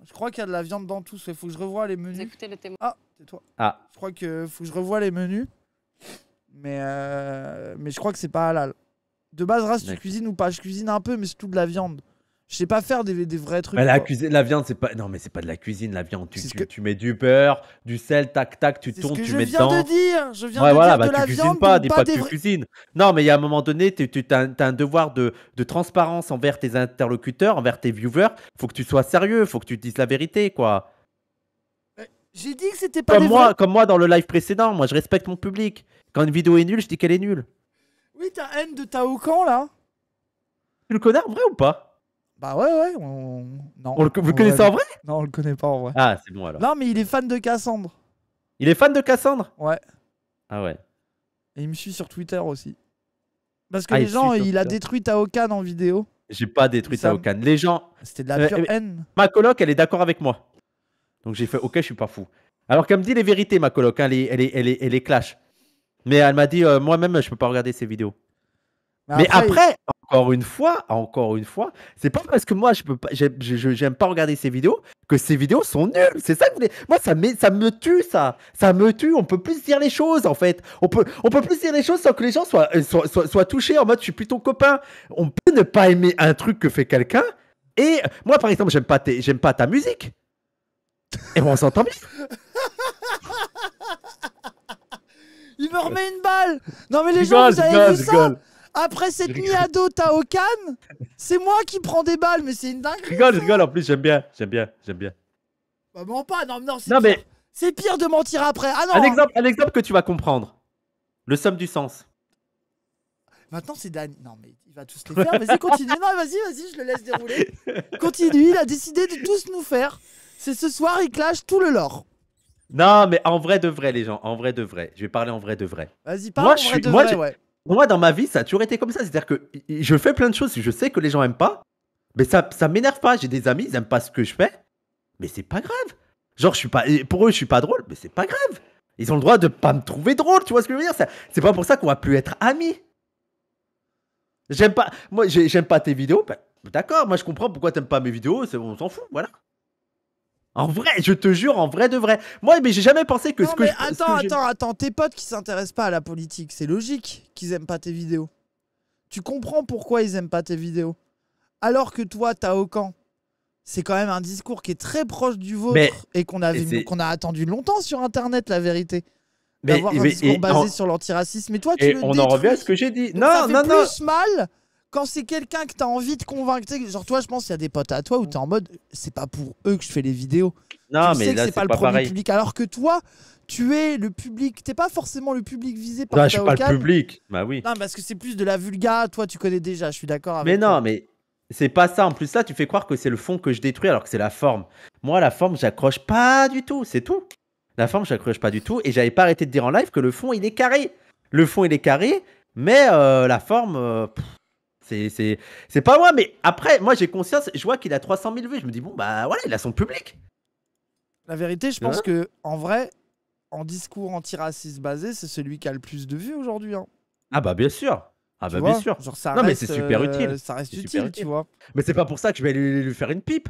Je crois qu'il y a de la viande dans tout. Il faut que je revoie les menus. Écoutez le témoin. Ah, c'est toi. Ah. Je crois que faut que je revoie les menus. Mais, euh, mais je crois que c'est pas halal. De base, race, tu cuisines ou pas Je cuisine un peu, mais c'est tout de la viande. Je sais pas faire des, vrais trucs. la, viande, c'est pas. Non, mais c'est pas de la cuisine, la viande. Tu, mets du beurre, du sel, tac, tac, tu tournes, tu mets dedans. je viens de dire. Je viens de dire bah, la pas, dis pas, que tu cuisines. Non, mais il y a un moment donné, tu as, un devoir de, transparence envers tes interlocuteurs, envers tes viewers. Faut que tu sois sérieux, faut que tu dises la vérité, quoi. Euh, j'ai dit que c'était pas comme moi, Comme moi dans le live précédent, moi je respecte mon public. Quand une vidéo est nulle, je dis qu'elle est nulle. Oui, t'as haine de Tao là Tu le connais vrai ou pas bah ouais, ouais. On... Vous le connaissez en vrai Non, on le connaît pas en vrai. Ah, c'est bon alors. Non, mais il est fan de Cassandre. Il est fan de Cassandre Ouais. Ah ouais. Et il me suit sur Twitter aussi. Parce que ah, les gens, il a détruit Taokan en vidéo. J'ai pas détruit Taokan. Les gens. C'était de la pure euh, euh, haine. Ma coloc, elle est d'accord avec moi. Donc j'ai fait, ok, je suis pas fou. Alors qu'elle me dit les vérités, ma coloc, hein, elle, est, elle, clash. Mais elle m'a dit, euh, moi-même, je peux pas regarder ses vidéos. Mais, après, encore une fois, encore une fois, c'est pas parce que moi je peux pas, j'aime pas regarder ces vidéos que ces vidéos sont nulles. C'est ça que moi ça me, ça me tue ça, ça me tue. On peut plus dire les choses en fait. On peut, on peut plus dire les choses sans que les gens soient, euh, soient, soient, touchés en mode je suis plus ton copain. On peut ne pas aimer un truc que fait quelqu'un. Et moi par exemple j'aime pas, j'aime pas ta musique. Et on s'entend bien. Il me remet une balle. Non mais les gens vous avez vu ça. Après cette nuit à Taokan, c'est moi qui prends des balles, mais c'est une dinguerie. Rigole, rigole, en plus, j'aime bien, j'aime bien, j'aime bien. Bah, pas, non, non, c'est pire. de mentir après. Ah non. Hein. Un exemple, que tu vas comprendre. Le somme du sens. Maintenant, c'est Dan. Non, mais il va tous les faire. Vas-y, continue. Non, vas-y, vas-y, je le laisse dérouler. Continue. Il a décidé de tous nous faire. C'est ce soir, il clash tout le lore. Non, mais en vrai de vrai, les gens. En vrai de vrai. Je vais parler en vrai de vrai. Vas-y, parle en vrai de vrai, ouais. Moi, dans ma vie, ça a toujours été comme ça. C'est-à-dire que je fais plein de choses, je sais que les gens aiment pas, mais ça, ça m'énerve pas. J'ai des amis, ils n'aiment pas ce que je fais, mais c'est pas grave. Genre, je suis pas, pour eux, je suis pas drôle, mais c'est pas grave. Ils ont le droit de pas me trouver drôle, tu vois ce que je veux dire C'est pas pour ça qu'on va plus être amis. J'aime pas, moi, j'aime pas tes vidéos. Ben, d'accord, moi je comprends pourquoi tu n'aimes pas mes vidéos, on s'en fout, voilà. En vrai, je te jure, en vrai de vrai. Moi, mais j'ai jamais pensé que ce que je, Attends, attends, attends. Tes potes qui s'intéressent pas à la politique, c'est logique qu'ils aiment pas tes vidéos. Tu comprends pourquoi ils aiment pas tes vidéos. Alors que toi, t'as camp. C'est quand même un discours qui est très proche du vôtre et qu'on a attendu longtemps sur Internet, la vérité. D'avoir un discours basé sur l'antiracisme. Et toi, tu on en revient à ce que j'ai dit. non, plus mal quand c'est quelqu'un que tu as envie de convaincre, genre toi, je pense qu'il y a des potes à toi où tu es en mode, c'est pas pour eux que je fais les vidéos. Non, mais là, c'est pas, le premier public. Alors que toi, tu es le public, t'es pas forcément le public visé par. Non, je suis pas le public. Bah oui. Non, parce que c'est plus de la vulga. Toi, tu connais déjà. Je suis d'accord. avec Mais non, mais c'est pas ça. En plus, là, tu fais croire que c'est le fond que je détruis alors que c'est la forme. Moi, la forme, j'accroche pas du tout. C'est tout. La forme, j'accroche pas du tout. Et j'avais pas arrêté de dire en live que le fond, il est carré. Le fond, il est carré. Mais euh, la forme, euh, c'est pas moi, mais après, moi j'ai conscience, je vois qu'il a 300 000 vues, je me dis, bon, bah voilà, il a son public. La vérité, je pense que en vrai, en discours anti antiraciste basé, c'est celui qui a le plus de vues aujourd'hui. Hein. Ah bah bien sûr. Ah bah bien sûr. Genre, ça non mais euh, c'est super utile. Ça reste utile, tu vois. Mais c'est pas pour ça que je vais lui, faire une pipe.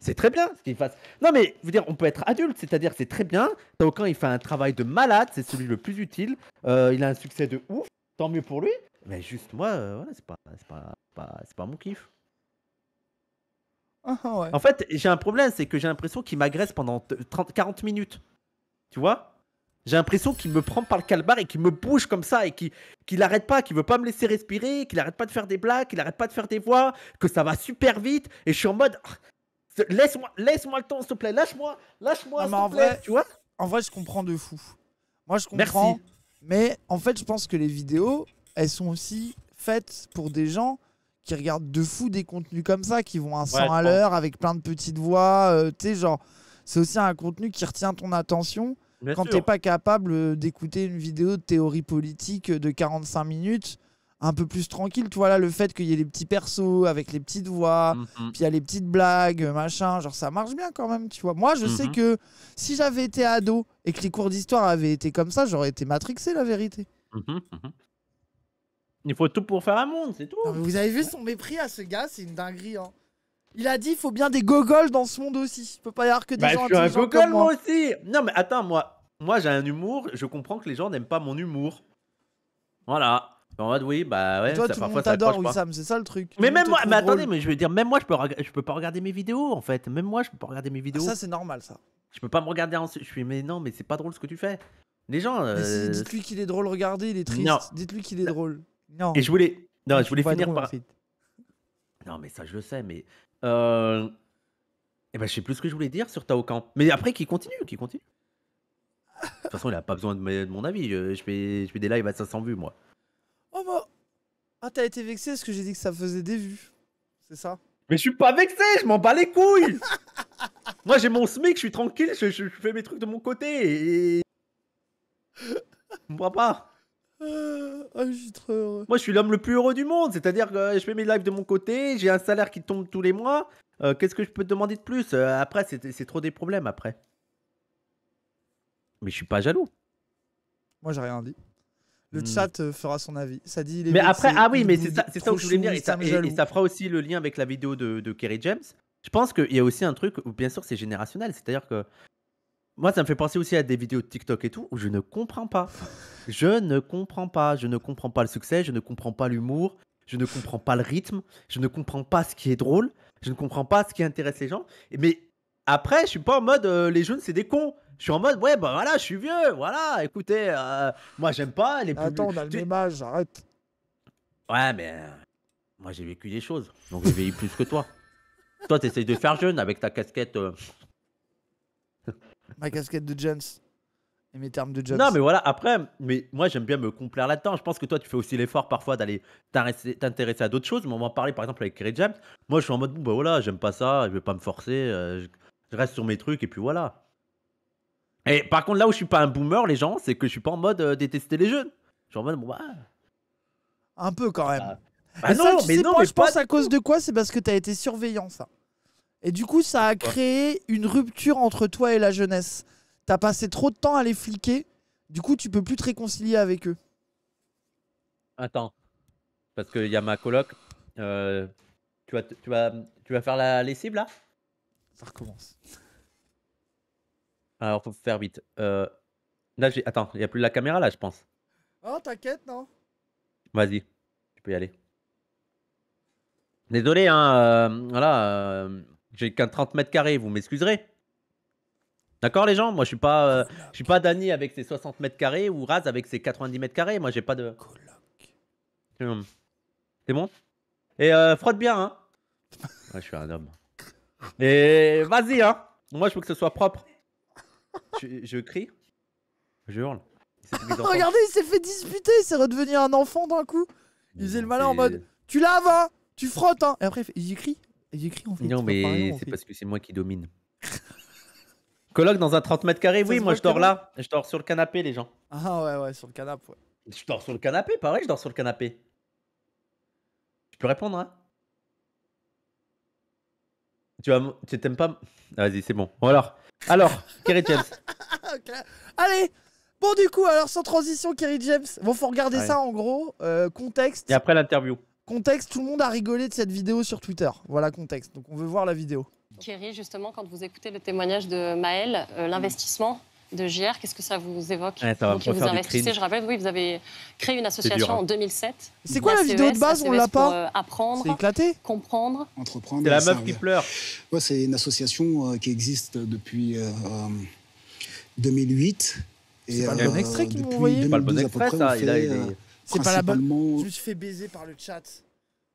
C'est très bien ce qu'il fasse. Non mais je veux dire, on peut être adulte, c'est-à-dire c'est très bien. quand il fait un travail de malade, c'est celui le plus utile. Euh, il a un succès de ouf, tant mieux pour lui. Mais juste, moi, euh, c'est pas, mon kiff. Ah, ah, en fait, j'ai un problème, c'est que j'ai l'impression qu'il m'agresse pendant 30, 40 minutes. Tu vois J'ai l'impression qu'il me prend par le calbar et qu'il me bouge comme ça et qu'il qu'il arrête pas, qu'il veut pas me laisser respirer, qu'il arrête pas de faire des blagues, qu'il arrête pas de faire des voix, que ça va super vite et je suis en mode ah, laisse-moi laisse le temps s'il te plaît, lâche-moi, lâche-moi s'il te plaît, tu vois En vrai, je comprends de fou. Moi, je comprends. Mais en fait, je pense que les vidéos, elles sont aussi faites pour des gens qui regardent de fou des contenus comme ça, qui vont à 100 à l'heure avec plein de petites voix. Euh, tu genre, c'est aussi un contenu qui retient ton attention. quand tu n'es pas capable euh, d'écouter une vidéo de théorie politique euh, de 45 minutes, un peu plus tranquille, tu vois, là, le fait qu'il y ait les petits persos avec les petites voix, mhm. puis il y a les petites blagues, machin, genre ça marche bien quand même, tu vois. Moi, je sais mhm. que si j'avais été ado et que les cours d'histoire avaient été comme ça, j'aurais été matrixé, la vérité. Mhm, il faut tout pour faire un monde, c'est tout. vous avez vu son mépris à ce gars, c'est une dinguerie. Hein. Il a dit il faut bien des gogoles dans ce monde aussi. Il peut pas y avoir que des bah, gens je suis un gogol moi. aussi. Non mais attends, moi, moi j'ai un humour, je comprends que les gens n'aiment pas mon humour. Voilà. En mode oui, bah ouais, toi, ça, tout t'adore Wissam, c'est ça le truc. Mais même moi, mais attendez, mais je veux dire même moi je peux je peux pas regarder mes vidéos en fait. Même moi je peux pas regarder mes vidéos. ça c'est normal ça. Je peux pas me regarder en je suis mais non, mais c'est pas drôle ce que tu fais. Les gens euh, Dites-lui qu'il est drôle, regardez, il est triste. Dites-lui qu'il est drôle. Et je voulais, non, je voulais finir par. Non, mais ça, je le sais, mais. Euh... Eh ben, je sais plus ce que je voulais dire sur Tao Camp. Mais après, qui continue, qui continue. De toute façon, il a pas besoin de, mon avis. Je, fais, je fais des lives à 500 vues, moi. Oh, bah. Ah, t'as été vexé parce que j'ai dit que ça faisait des vues. C'est ça Mais je suis pas vexé, je m'en bats les couilles Moi, j'ai mon SMIC, je suis tranquille, je, fais mes trucs de mon côté et. Je pas. Ah, ah, Moi, je suis l'homme le plus heureux du monde. C'est-à-dire que euh, je fais mes lives de mon côté, j'ai un salaire qui tombe tous les mois. Euh, qu'est-ce que je peux te demander de plus euh, Après, c'est trop des problèmes après. Mais je suis pas jaloux. Moi, j'ai rien dit. Le hmm. chat fera son avis. Ça dit. mais après, ah oui, mais c'est ça, ça je voulais dire. Et ça, fera aussi le lien avec la vidéo de, de Kerry James. Je pense qu'il y a aussi un truc, où, bien sûr, c'est générationnel. C'est-à-dire que moi, ça me fait penser aussi à des vidéos de TikTok et tout, où je ne comprends pas. je ne comprends pas. Je ne comprends pas le succès, je ne comprends pas l'humour, je ne comprends pas le rythme, je ne comprends pas ce qui est drôle, je ne comprends pas ce qui intéresse les gens. Mais après, je suis pas en mode euh, les jeunes, c'est des cons. Je suis en mode, ouais, bah voilà, je suis vieux, voilà, écoutez, euh, moi j'aime pas les plus... Attends, on a le même arrête. Ouais, mais euh, moi j'ai vécu des choses, donc j'ai vécu plus que toi. toi, t'essayes de faire jeune avec ta casquette ma casquette de Jones et mes termes de Jones. Non, mais voilà, après, mais moi j'aime bien me complaire là-dedans. Je pense que toi, tu fais aussi l'effort parfois d'aller t'intéresser à d'autres choses. Mais on va parler par exemple avec Kerry James. Moi, je suis en mode, bah voilà, j'aime pas ça, je vais pas me forcer, euh, je reste sur mes trucs et puis voilà. Et par contre, là où je suis pas un boomer, les gens, c'est que je suis pas en mode euh, détester les jeunes. Je suis en mode, bon bah. Un peu quand même. Ah. Bah non, mais non, moi, mais je pense à cause de quoi C'est parce que t'as été surveillant, ça. Et du coup, ça a créé une rupture entre toi et la jeunesse. T'as passé trop de temps à les fliquer, du coup, tu peux plus te réconcilier avec eux. Attends, parce qu'il y a ma coloc. Euh, tu, vas, tu, vas, tu vas faire la cibles, là Ça recommence. Alors, faut faire vite. Euh, attends, il n'y a plus la caméra là, je pense. Oh, t'inquiète, non Vas-y, tu peux y aller. Désolé, hein, euh, voilà, j'ai qu'un 30 mètres carrés, vous m'excuserez. D'accord les gens Moi je suis pas, euh, je suis pas avec ses 60 mètres carrés ou Raz avec ses 90 mètres carrés. Moi j'ai pas de... Hum. C'est bon Et euh, frotte bien, hein je suis un homme. Et vas-y, hein Moi je veux que ce soit propre. Je, crie. Je hurle. Regardez, il s'est fait disputer, c'est redevenu un enfant d'un coup. Il faisait le malin en mode Tu laves, hein Tu frottes, hein Et après, il crie J'écris en fait. Non, mais c'est parce que c'est moi qui domine. Colloque dans un 30 mètres carrés, oui, moi je dors là. Je dors sur le canapé, les gens. Ah ouais, ouais, sur le canapé, ouais. Je dors sur le canapé, pareil, je dors sur le canapé. Tu peux répondre, hein Tu vas. Tu t'aimes pas. Ah, vas-y, c'est bon. Alors, alors, Kerry James. Allez Bon, du coup, alors sans transition, Kerry James. Bon, faut regarder ça en gros, euh, contexte. Et après l'interview. Contexte, tout le monde a rigolé de cette vidéo sur Twitter. Voilà contexte. Donc on veut voir la vidéo. Thierry, justement, quand vous écoutez le témoignage de Maël, euh, l'investissement de JR, qu'est-ce que ça vous évoque Vous je rappelle, oui, vous avez créé une association hein. en 2007. C'est quoi la vidéo de e base On l'a pas euh, Apprendre, éclaté. comprendre, entreprendre. C'est la meuf qui pleure. Moi, c'est une association euh, qui existe depuis 2008. C'est pas, bon extrait qu'ils m'ont envoyé. Pas le bon extrait, ça. C'est pas la bonne. Je me suis fait baiser par le chat.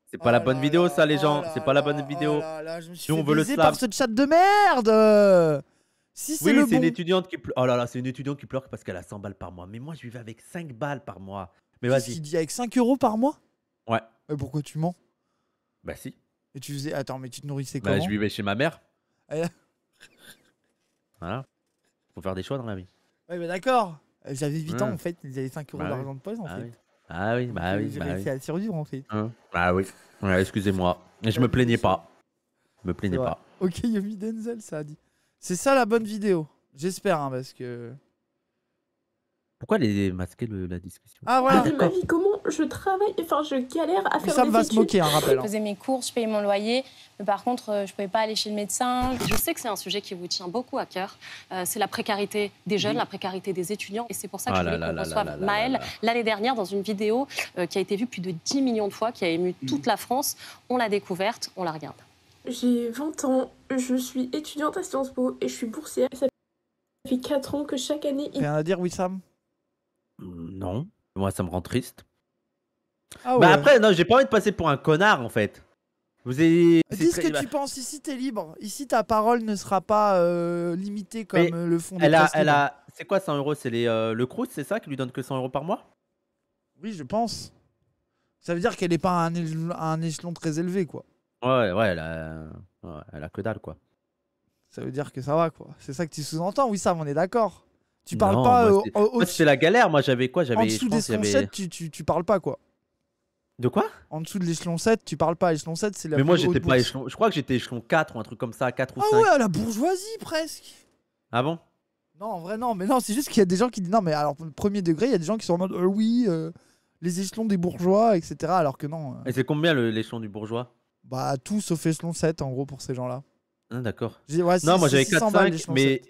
C'est pas la oh bonne vidéo, ça, les oh gens. c'est pas la bonne vidéo. Oh si on veut le par ce chat de merde. Si c'est oui, c'est une étudiante qui pleure. Oh là là, c'est une étudiante qui pleure parce qu'elle a 100 balles par mois. Mais moi, je vivais avec 5 balles par mois. Mais vas-y. dis avec 5 euros par mois Ouais. Mais pourquoi tu mens Bah si. Et tu faisais. Attends, mais tu te nourrissais bah, Je vivais chez ma mère. Eh. voilà. Faut faire des choix dans la vie. Ouais, mais d'accord. J'avais 8 ans mmh. en fait. Ils avaient 5 euros bah d'argent de pause en bah fait. Ah oui, bah oui. J'ai bah réussi oui. survivre en fait. ah oui. excusez-moi. Je me plaignais pas. Je me plaignais pas. Ok, Yomi Denzel, ça a dit. C'est ça la bonne vidéo. J'espère, hein, parce que. Pourquoi les masquer de la discussion Ah voilà. Ah, ma vie, comment je travaille, enfin je galère à faire Sam va se moquer, un rappel. Je hein. faisais mes courses, je payais mon loyer, mais par contre, euh, je pouvais pas aller chez le médecin. Je sais que c'est un sujet qui vous tient beaucoup à cœur. Euh, c'est la précarité des jeunes, la précarité des étudiants. Et c'est pour ça que je voulais l'année dernière dans une vidéo euh, qui a été vue plus de 10 millions de fois, qui a ému mm. toute la France. On l'a découverte, on la regarde. J'ai 20 ans, je suis étudiante à Sciences Po et je suis boursière. Ça fait 4 ans que chaque année, il Rien à dire, oui, non, moi ça me rend triste. Ah ouais. Bah après, non, j'ai pas envie de passer pour un connard en fait. Vous Dis ce que tu penses, ici t'es libre. Ici ta parole ne sera pas euh, limitée comme euh, le fond elle a, elle a... C'est quoi 100 euros C'est euh, le Crous, c'est ça qui lui donne que 100 euros par mois Oui, je pense. Ça veut dire qu'elle est pas à un, échelon très élevé quoi. Ouais, ouais, elle a, ouais, elle a que dalle quoi. Ça veut dire que ça va quoi. C'est ça que tu sous-entends, oui, ça, on est d'accord. Tu parles pas. Moi, au... c'est la galère. Moi, j'avais quoi j'avais, En dessous de l'échelon 7, tu, tu, tu, parles pas, quoi. De quoi En dessous de l'échelon 7, tu parles pas. Échelon 7, c'est la. Mais moi, j'étais pas échelon. Je crois que j'étais échelon 4 ou un truc comme ça, 4 ou 5. Ah ouais, la bourgeoisie presque. Ah bon Non, en vrai, non. Mais non, c'est juste qu'il y a des gens qui disent. Non, mais alors, premier degré, il y a des gens qui sont en mode. Euh, oui, euh, les échelons des bourgeois, etc. Alors que non. Euh. Et c'est combien l'échelon du bourgeois Bah, tout sauf échelon 7, en gros, pour ces gens-là. Ah, d'accord. non, moi, j'avais 4-5, mais.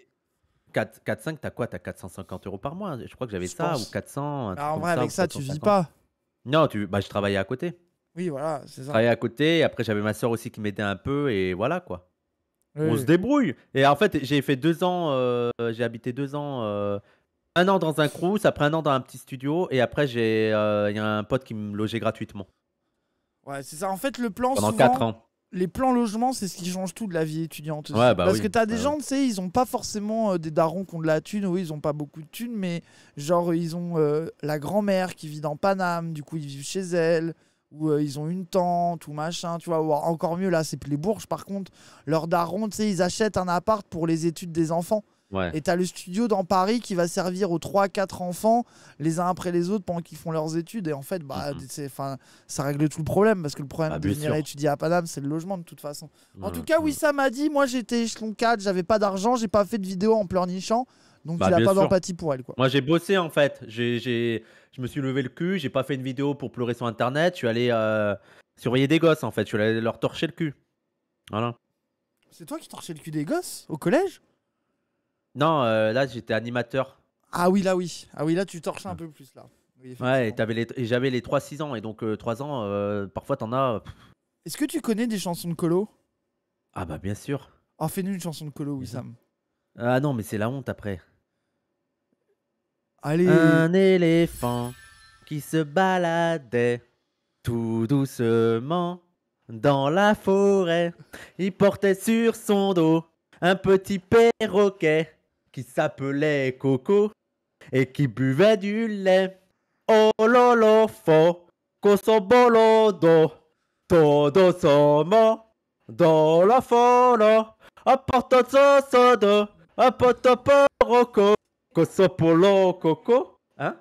4-5, t'as quoi T'as 450 euros par mois. Je crois que j'avais ça, ou 400. alors ah, en vrai, avec ça, tu vis pas. Non, tu... bah, je travaillais à côté. Oui, voilà, c'est ça. Je travaillais à côté, après j'avais ma soeur aussi qui m'aidait un peu, et voilà quoi. On se débrouille. Et en fait, j'ai fait deux ans, euh, j'ai habité deux ans, euh, un an dans un cruise, après un an dans un petit studio, et après, euh, il y a un pote qui me logeait gratuitement. Ouais, c'est ça. En fait, le plan. Pendant souvent, ans les plans logements, c'est ce qui change tout de la vie étudiante. Bah Parce que que as des bah gens, tu sais, ils ont pas forcément euh, des darons qui ont de la thune, oui, ils ont pas beaucoup de thunes, mais genre, ils ont euh, la grand-mère qui vit dans Paname, du coup, ils vivent chez elle, ou euh, ils ont une tante, ou machin, tu vois, ou encore mieux, là, c'est les bourges, par contre, leurs darons, tu sais, ils achètent un appart pour les études des enfants. Et t'as as le studio dans Paris qui va servir aux 3-4 enfants, les uns après les autres, pendant qu'ils font leurs études. Et en fait, bah, ça règle tout le problème, parce que le problème ah, de venir étudier à Paname, c'est le logement de toute façon. En tout cas, oui, ça m'a dit, moi j'étais échelon 4, j'avais pas d'argent, j'ai pas fait de vidéo en pleurnichant. Donc bah, il a pas d'empathie pour elle. Quoi. Moi j'ai bossé en fait. J'ai, je me suis levé le cul, j'ai pas fait une vidéo pour pleurer sur internet. Je suis allé euh, surveiller des gosses en fait. Je suis allé leur torcher le cul. Voilà. C'est toi qui torchais le cul des gosses au collège non, euh, là, j'étais animateur. Ah oui, là, oui. Ah oui, là, tu torches un peu plus, là. ouais, et, j'avais les 3-6 ans. Et donc, 3 euh, ans, euh, parfois, t'en as. Est-ce que tu connais des chansons de Colo Ah, bah, bien sûr. En oh, fais-nous une chanson de Colo, Wissam. Ah non, mais c'est la honte après. Allez. Un éléphant qui se baladait tout doucement dans la forêt. Il portait sur son dos un petit perroquet qui s'appelait Coco et qui buvait du lait. Oh Coso cosobolodo, todo A dolofolo, poroco. Coso polo coco. Hein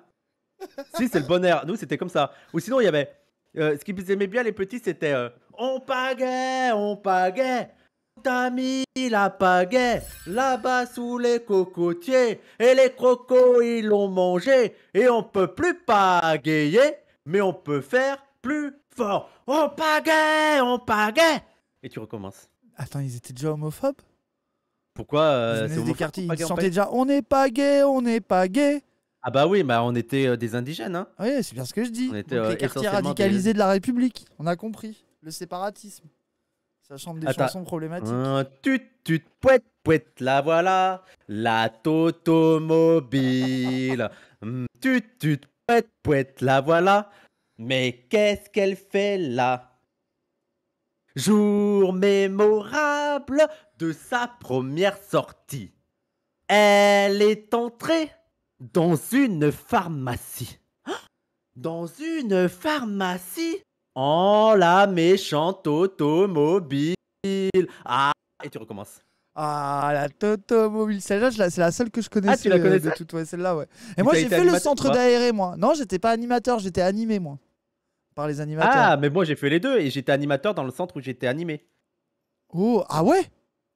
Si, c'est le air. Nous, c'était comme ça. Ou sinon, il y avait. Euh, ce qu'ils aimaient bien, les petits, c'était euh, On pagait, on pagait, T'as mis la pagaie là-bas sous les cocotiers et les crocos ils l'ont mangé et on peut plus pagayer mais on peut faire plus fort. On pagaie, on pagaie et tu recommences. Attends, ils étaient déjà homophobes Pourquoi euh, C'est des quartiers, ils sentaient déjà on n'est pas gay, on n'est pas gay. Ah bah oui, bah on était euh, des indigènes hein. Oui, c'est bien ce que je dis. On était euh, quartiers radicalisés de la République. On a compris le séparatisme. Ça chante des chansons problématiques. tut tut la voilà, la automobile tut tut pouette pouette, la voilà. Mais qu'est-ce qu'elle fait là Jour mémorable de sa première sortie. Elle est entrée dans une pharmacie. Dans une pharmacie en la méchante automobile. Ah Et tu recommences. Ah, la automobile, celle-là, c'est la seule que je connaissais. Ah, tu la euh, connais de toute ouais, celle-là, ouais. Et, moi, j'ai fait le centre d'aéré, moi. Non, j'étais pas animateur, j'étais animé, moi. Par les animateurs. Ah, mais moi, j'ai fait les deux et j'étais animateur dans le centre où j'étais animé. Oh, ah ouais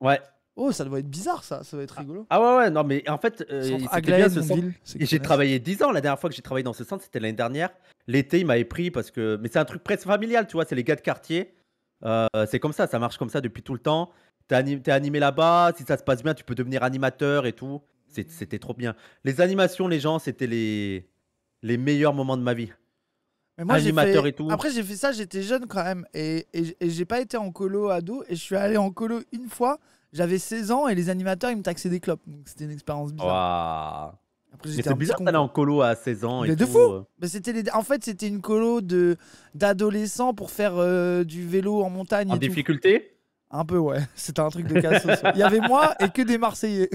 Ouais. Oh, ça doit être bizarre, ça. Ça doit être rigolo. Ah, ah ouais, ouais, non, mais en fait, euh, bien j'ai travaillé 10 ans. La dernière fois que j'ai travaillé dans ce centre, c'était l'année dernière. L'été, il m'avait pris parce que. Mais c'est un truc presque familial, tu vois, c'est les gars de quartier. Euh, c'est comme ça, ça marche comme ça depuis tout le temps. T'es animé, animé là-bas, si ça se passe bien, tu peux devenir animateur et tout. Mmh. C'était trop bien. Les animations, les gens, c'était les... les meilleurs moments de ma vie. moi, Animateur et tout. Après, j'ai fait ça, j'étais jeune quand même. Et, et, n'ai j'ai pas été en colo ado. Et je suis allé en colo une fois. J'avais 16 ans et les animateurs, ils me taxaient des clopes. c'était une expérience bizarre c'était bizarre d'aller en colo à 16 ans. Euh. Mais de fou c'était En fait, c'était une colo de... d'adolescents pour faire euh, du vélo en montagne. En difficulté Un peu, ouais. C'était un truc de casse. Il y avait moi et que des Marseillais.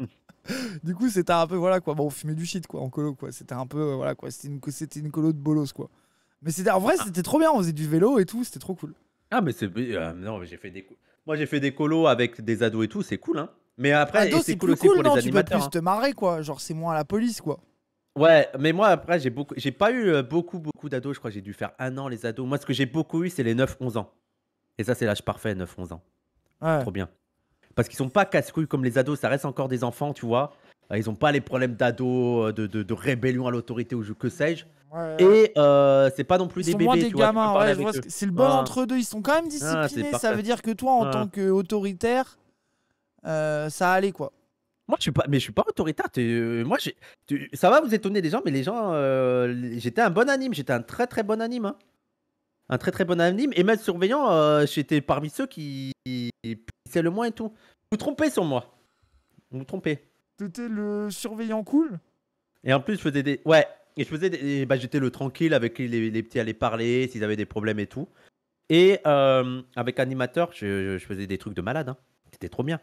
du coup, c'était un peu, voilà quoi. Bon, on fumait du shit quoi en colo quoi. C'était un peu, euh, voilà quoi. C'était une... c'était une colo de bolos quoi. Mais c'était en vrai, ah. c'était trop bien. On faisait du vélo et tout. C'était trop cool. Ah, mais c'est. non, j'ai fait des. Moi, j'ai fait des colos avec des ados et tout. C'est cool hein. Mais après, c'est cool aussi pour les tu animateurs. peux plus hein. te marrer, quoi. Genre, c'est moins la police, quoi. Ouais, mais moi après j'ai pas eu euh, beaucoup beaucoup d'ados, je crois que j'ai dû faire un an les ados. Moi ce que j'ai beaucoup eu c'est les 9 11 ans. Et ça c'est l'âge parfait 9 11 ans. Trop bien. Parce qu'ils sont pas casse-couilles comme les ados, ça reste encore des enfants, tu vois. Euh, ils ont pas les problèmes d'ados, euh, de, rébellion à l'autorité ou que sais-je. Et c'est pas non plus des bébés. c'est le bon entre deux. Ils sont quand même ah, disciplinés. ça veut dire que toi, en tant qu'autoritaire, euh, ça allait quoi. Moi, je suis pas, mais je suis pas autoritaire. Euh, moi, ça va vous étonner les gens, mais les gens, euh, j'étais un bon anime, j'étais un très très bon anime, hein. un très très bon anime. Et même surveillant, j'étais parmi ceux qui, C'est le moins et tout. Vous trompez sur moi. Vous trompez. T'étais le surveillant cool. Et en plus, je faisais des, ouais, et je faisais, bah, j'étais le tranquille avec les, les, les petits allaient parler s'ils avaient des problèmes et tout. Et avec animateur, je, faisais des trucs de malade. Hein. C'était trop bien.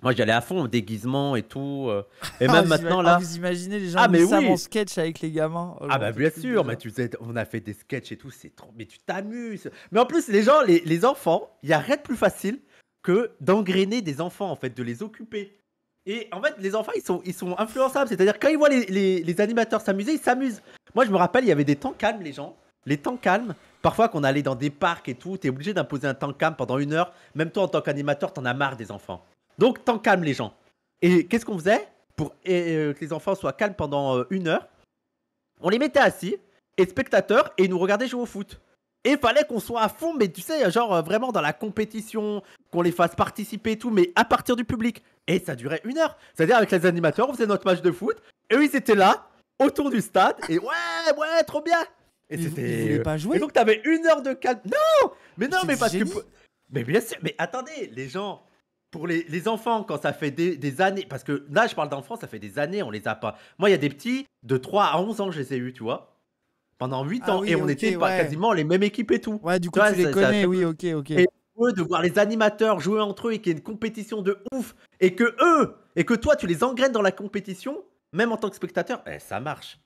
Moi, j'allais à fond, déguisement et tout. Euh. Et ah, même maintenant, ah, là. vous imaginez les gens ah, en sketch avec les gamins oh, Ah, bah bien sûr, mais tu on a fait des sketchs et tout, c'est trop. Mais tu t'amuses. Mais en plus, les gens, les, enfants, il n'y a rien de plus facile que d'engrainer des enfants, en fait, de les occuper. Et en fait, les enfants, ils sont, ils sont influençables. C'est-à-dire, quand ils voient les, animateurs s'amuser, ils s'amusent. Moi, je me rappelle, il y avait des temps calmes, les gens. Les temps calmes, parfois qu'on allait dans des parcs et tout, t'es obligé d'imposer un temps calme pendant une heure. Même toi, en tant qu'animateur, t'en as marre des enfants. Donc, t'en calmes les gens. Et qu'est-ce qu'on faisait Pour euh, que les enfants soient calmes pendant euh, une heure, on les mettait assis, et spectateurs, et nous regardaient jouer au foot. Et fallait qu'on soit à fond, mais tu sais, genre euh, vraiment dans la compétition, qu'on les fasse participer et tout, mais à partir du public. Et ça durait une heure. C'est-à-dire avec les animateurs, on faisait notre match de foot, et eux ils étaient là, autour du stade, et ouais, ouais, trop bien. Et c'était. pas jouer. Et donc t'avais une heure de calme. Non, mais non, mais parce que. Mais bien sûr, mais attendez, les gens, pour les, enfants, quand ça fait des, années, parce que là, je parle d'enfants, ça fait des années, on les a pas. Moi, il y a des petits de 3 à 11 ans je les ai eus, tu vois. Pendant 8 ah ans, et on n'était était pas quasiment les mêmes équipes et tout. Ouais, du coup, tu, les connais, oui, ok, ok. Et eux, de voir les animateurs jouer entre eux et qu'il y ait une compétition de ouf, et que eux, et que toi, tu les engraines dans la compétition, même en tant que spectateur, eh, ça marche.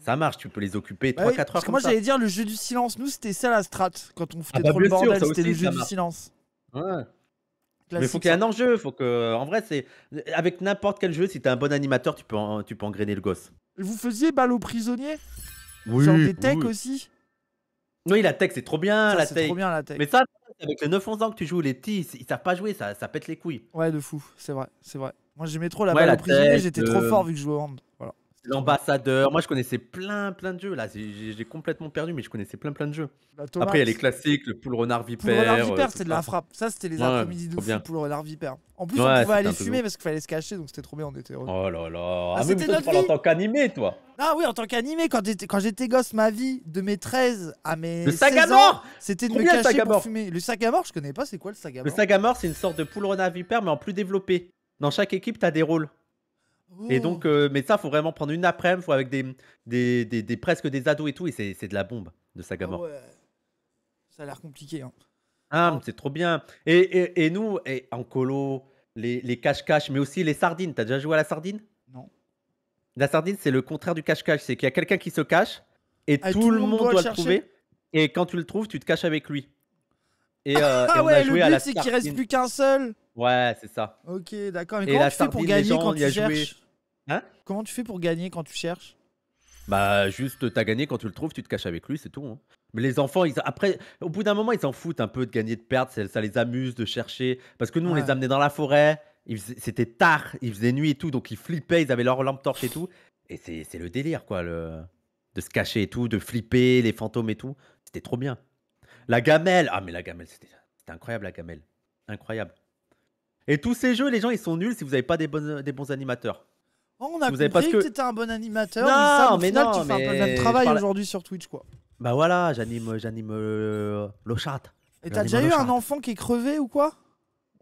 Ça marche, tu peux les occuper 3-4 bah heures. Parce que moi, j'allais dire, le jeu du silence, nous, c'était ça la strat. Quand on ah foutait bah, trop le bordel, c'était le jeu du silence. Ouais. Mais faut qu'il y ait un enjeu, faut que, en vrai, c'est avec n'importe quel jeu, si t'es un bon animateur, tu peux, en... tu peux engrainer le gosse. Vous faisiez balle aux prisonniers Oui. Genre des techs aussi. Oui, la tech, c'est trop bien, la tech. trop bien la tech. Mais ça, avec les 9-11 ans que tu joues, les petits, ils, savent pas jouer, ça, ça pète les couilles. Ouais, de fou, c'est vrai, c'est vrai. Moi, j'aimais trop la balle aux prisonniers, j'étais trop euh, fort vu que je jouais au hand. L'ambassadeur. Moi, je connaissais plein, plein de jeux. Là, j'ai complètement perdu, mais je connaissais plein, plein de jeux. Bah, Après, il y a les classiques, le poule renard Le poule Renard viper, Vipère, euh, de la frappe. Ça, c'était les après-midi de fou bien. poule Renard Vipère. En plus, on pouvait aller fumer parce qu'il fallait se cacher, donc c'était trop bien, on était heureux. Oh là là. Ah, ah c'était notre en tant qu'animé, toi. Ah oui, en tant qu'animé, quand j'étais- gosse, ma vie, de mes 13 à mes. Le 16 C'était de me cacher pour fumer. Le Sagamore je connais pas, c'est quoi le Sagamore Le sagamore, c'est une sorte de poule renard vipère, mais en plus développé. Dans chaque équipe, t'as des rôles. Et donc, euh, mais ça, faut vraiment prendre une après-midi, faut avec des, des, des, presque des ados et tout, et c'est c'est de la bombe de saga Sagamore. Ah ça a l'air compliqué. Hein. Ah, c'est trop bien. Et, et- nous, et en colo, les les cache-cache, mais aussi les sardines. T'as déjà joué à la sardine? Non. La sardine, c'est le contraire du cache-cache. C'est qu'il y a quelqu'un qui se cache et ah, tout le monde doit le trouver. Et quand tu le trouves, tu te caches avec lui. Et, euh, ah a le joué but c'est qu'il reste plus qu'un seul. Ouais, c'est ça. Ok, d'accord. Et la pour gagner quand y a joué. Hein Comment tu fais pour gagner quand tu cherches Bah, juste, t'as gagné quand tu le trouves, tu te caches avec lui, c'est tout. Hein. Mais les enfants, après, au bout d'un moment, ils s'en foutent un peu de gagner, de perdre. Ça, les amuse de chercher. Parce que nous, on les amenait dans la forêt. C'était tard, il faisait nuit et tout. Donc ils flippaient, ils avaient leur lampe torche et tout. Et c'est le délire, quoi. De se cacher et tout, de flipper, les fantômes et tout. C'était trop bien. La gamelle. Ah, mais la gamelle, c'était incroyable, la gamelle. Incroyable. Et tous ces jeux, les gens, ils sont nuls si vous n'avez pas des bons animateurs. Oh, on a vous que, que t'étais un bon animateur. Non, ça, mais non, tu fais un peu le même travail aujourd'hui sur Twitch, quoi. Bah voilà, j'anime, j'anime euh, le chat. Et t'as déjà eu un enfant qui est crevé ou quoi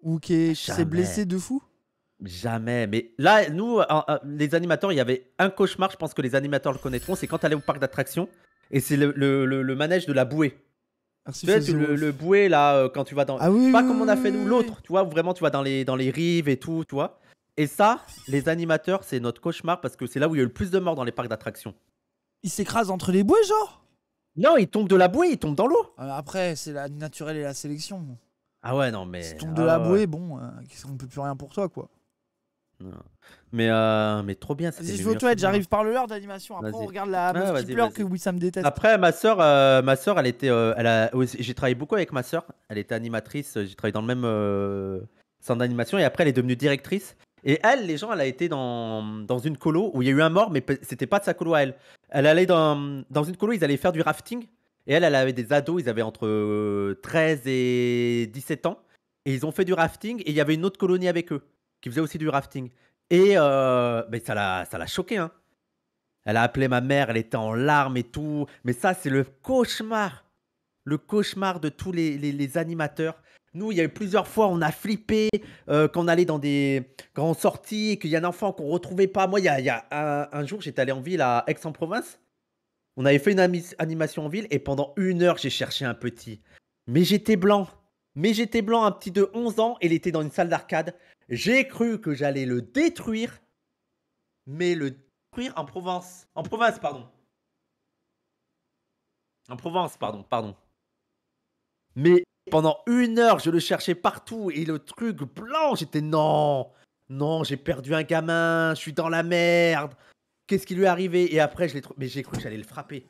Ou qui s'est blessé de fou Jamais. Mais là, nous, euh, euh, les animateurs, il y avait un cauchemar, je pense que les animateurs le connaîtront, c'est quand t'allais au parc d'attractions et c'est le, manège de la bouée. le, bouée, là, quand tu vas dans. Ah pas comme on a fait nous l'autre, tu vois, vraiment tu vas dans les, dans les rives et tout, tu vois. Et ça, les animateurs, c'est notre cauchemar parce que c'est là où il y a eu le plus de morts dans les parcs d'attractions. Ils s'écrasent entre les bouées, genre Non, ils tombent de la bouée, ils tombent dans l'eau. Euh, après, c'est la naturelle et la sélection. Ah ouais, non, mais. Si tu tombes de ah la bouée, bon, euh, on peut plus rien pour toi, quoi. Non. Mais, euh, mais trop bien. Si je vais toi j'arrive par le hein. leurre d'animation. Après, on regarde la ah, que oui, ça me déteste. Après, ma soeur, euh, ma soeur elle était. elle J'ai travaillé beaucoup avec ma soeur. Elle était animatrice. J'ai travaillé dans le même centre d'animation. Et après, elle est devenue directrice. Et elle, les gens, elle a été dans, dans une colo où il y a eu un mort, mais c'était pas de sa colo à elle. Elle allait dans, dans une colo, ils allaient faire du rafting. Et elle, elle avait des ados, ils avaient entre 13 euh, et 17 ans. Et ils ont fait du rafting et il y avait une autre colonie avec eux qui faisait aussi du rafting. Et euh, ça l'a choqué. Hein. Elle a appelé ma mère, elle était en larmes et tout. Mais ça, c'est le cauchemar. Le cauchemar de tous les, les animateurs. Nous, il y a eu plusieurs fois, on a flippé euh, quand on allait dans des grandes sorties et qu'il y a un enfant qu'on retrouvait pas. Moi, il y a, un, jour, j'étais allé en ville à Aix-en-Provence. On avait fait une animation en ville et pendant une heure, j'ai cherché un petit. Mais j'étais blanc. Mais j'étais blanc, un petit de 11 ans, et il était dans une salle d'arcade. J'ai cru que j'allais le détruire, mais le détruire en Provence. En Provence, pardon. En Provence, pardon, pardon. Mais pendant une heure, je le cherchais partout et le truc blanc, j'étais non, non, j'ai perdu un gamin, je suis dans la merde. Qu'est-ce qui lui est arrivé Et après, je l'ai trouvé. mais j'ai cru que j'allais le frapper.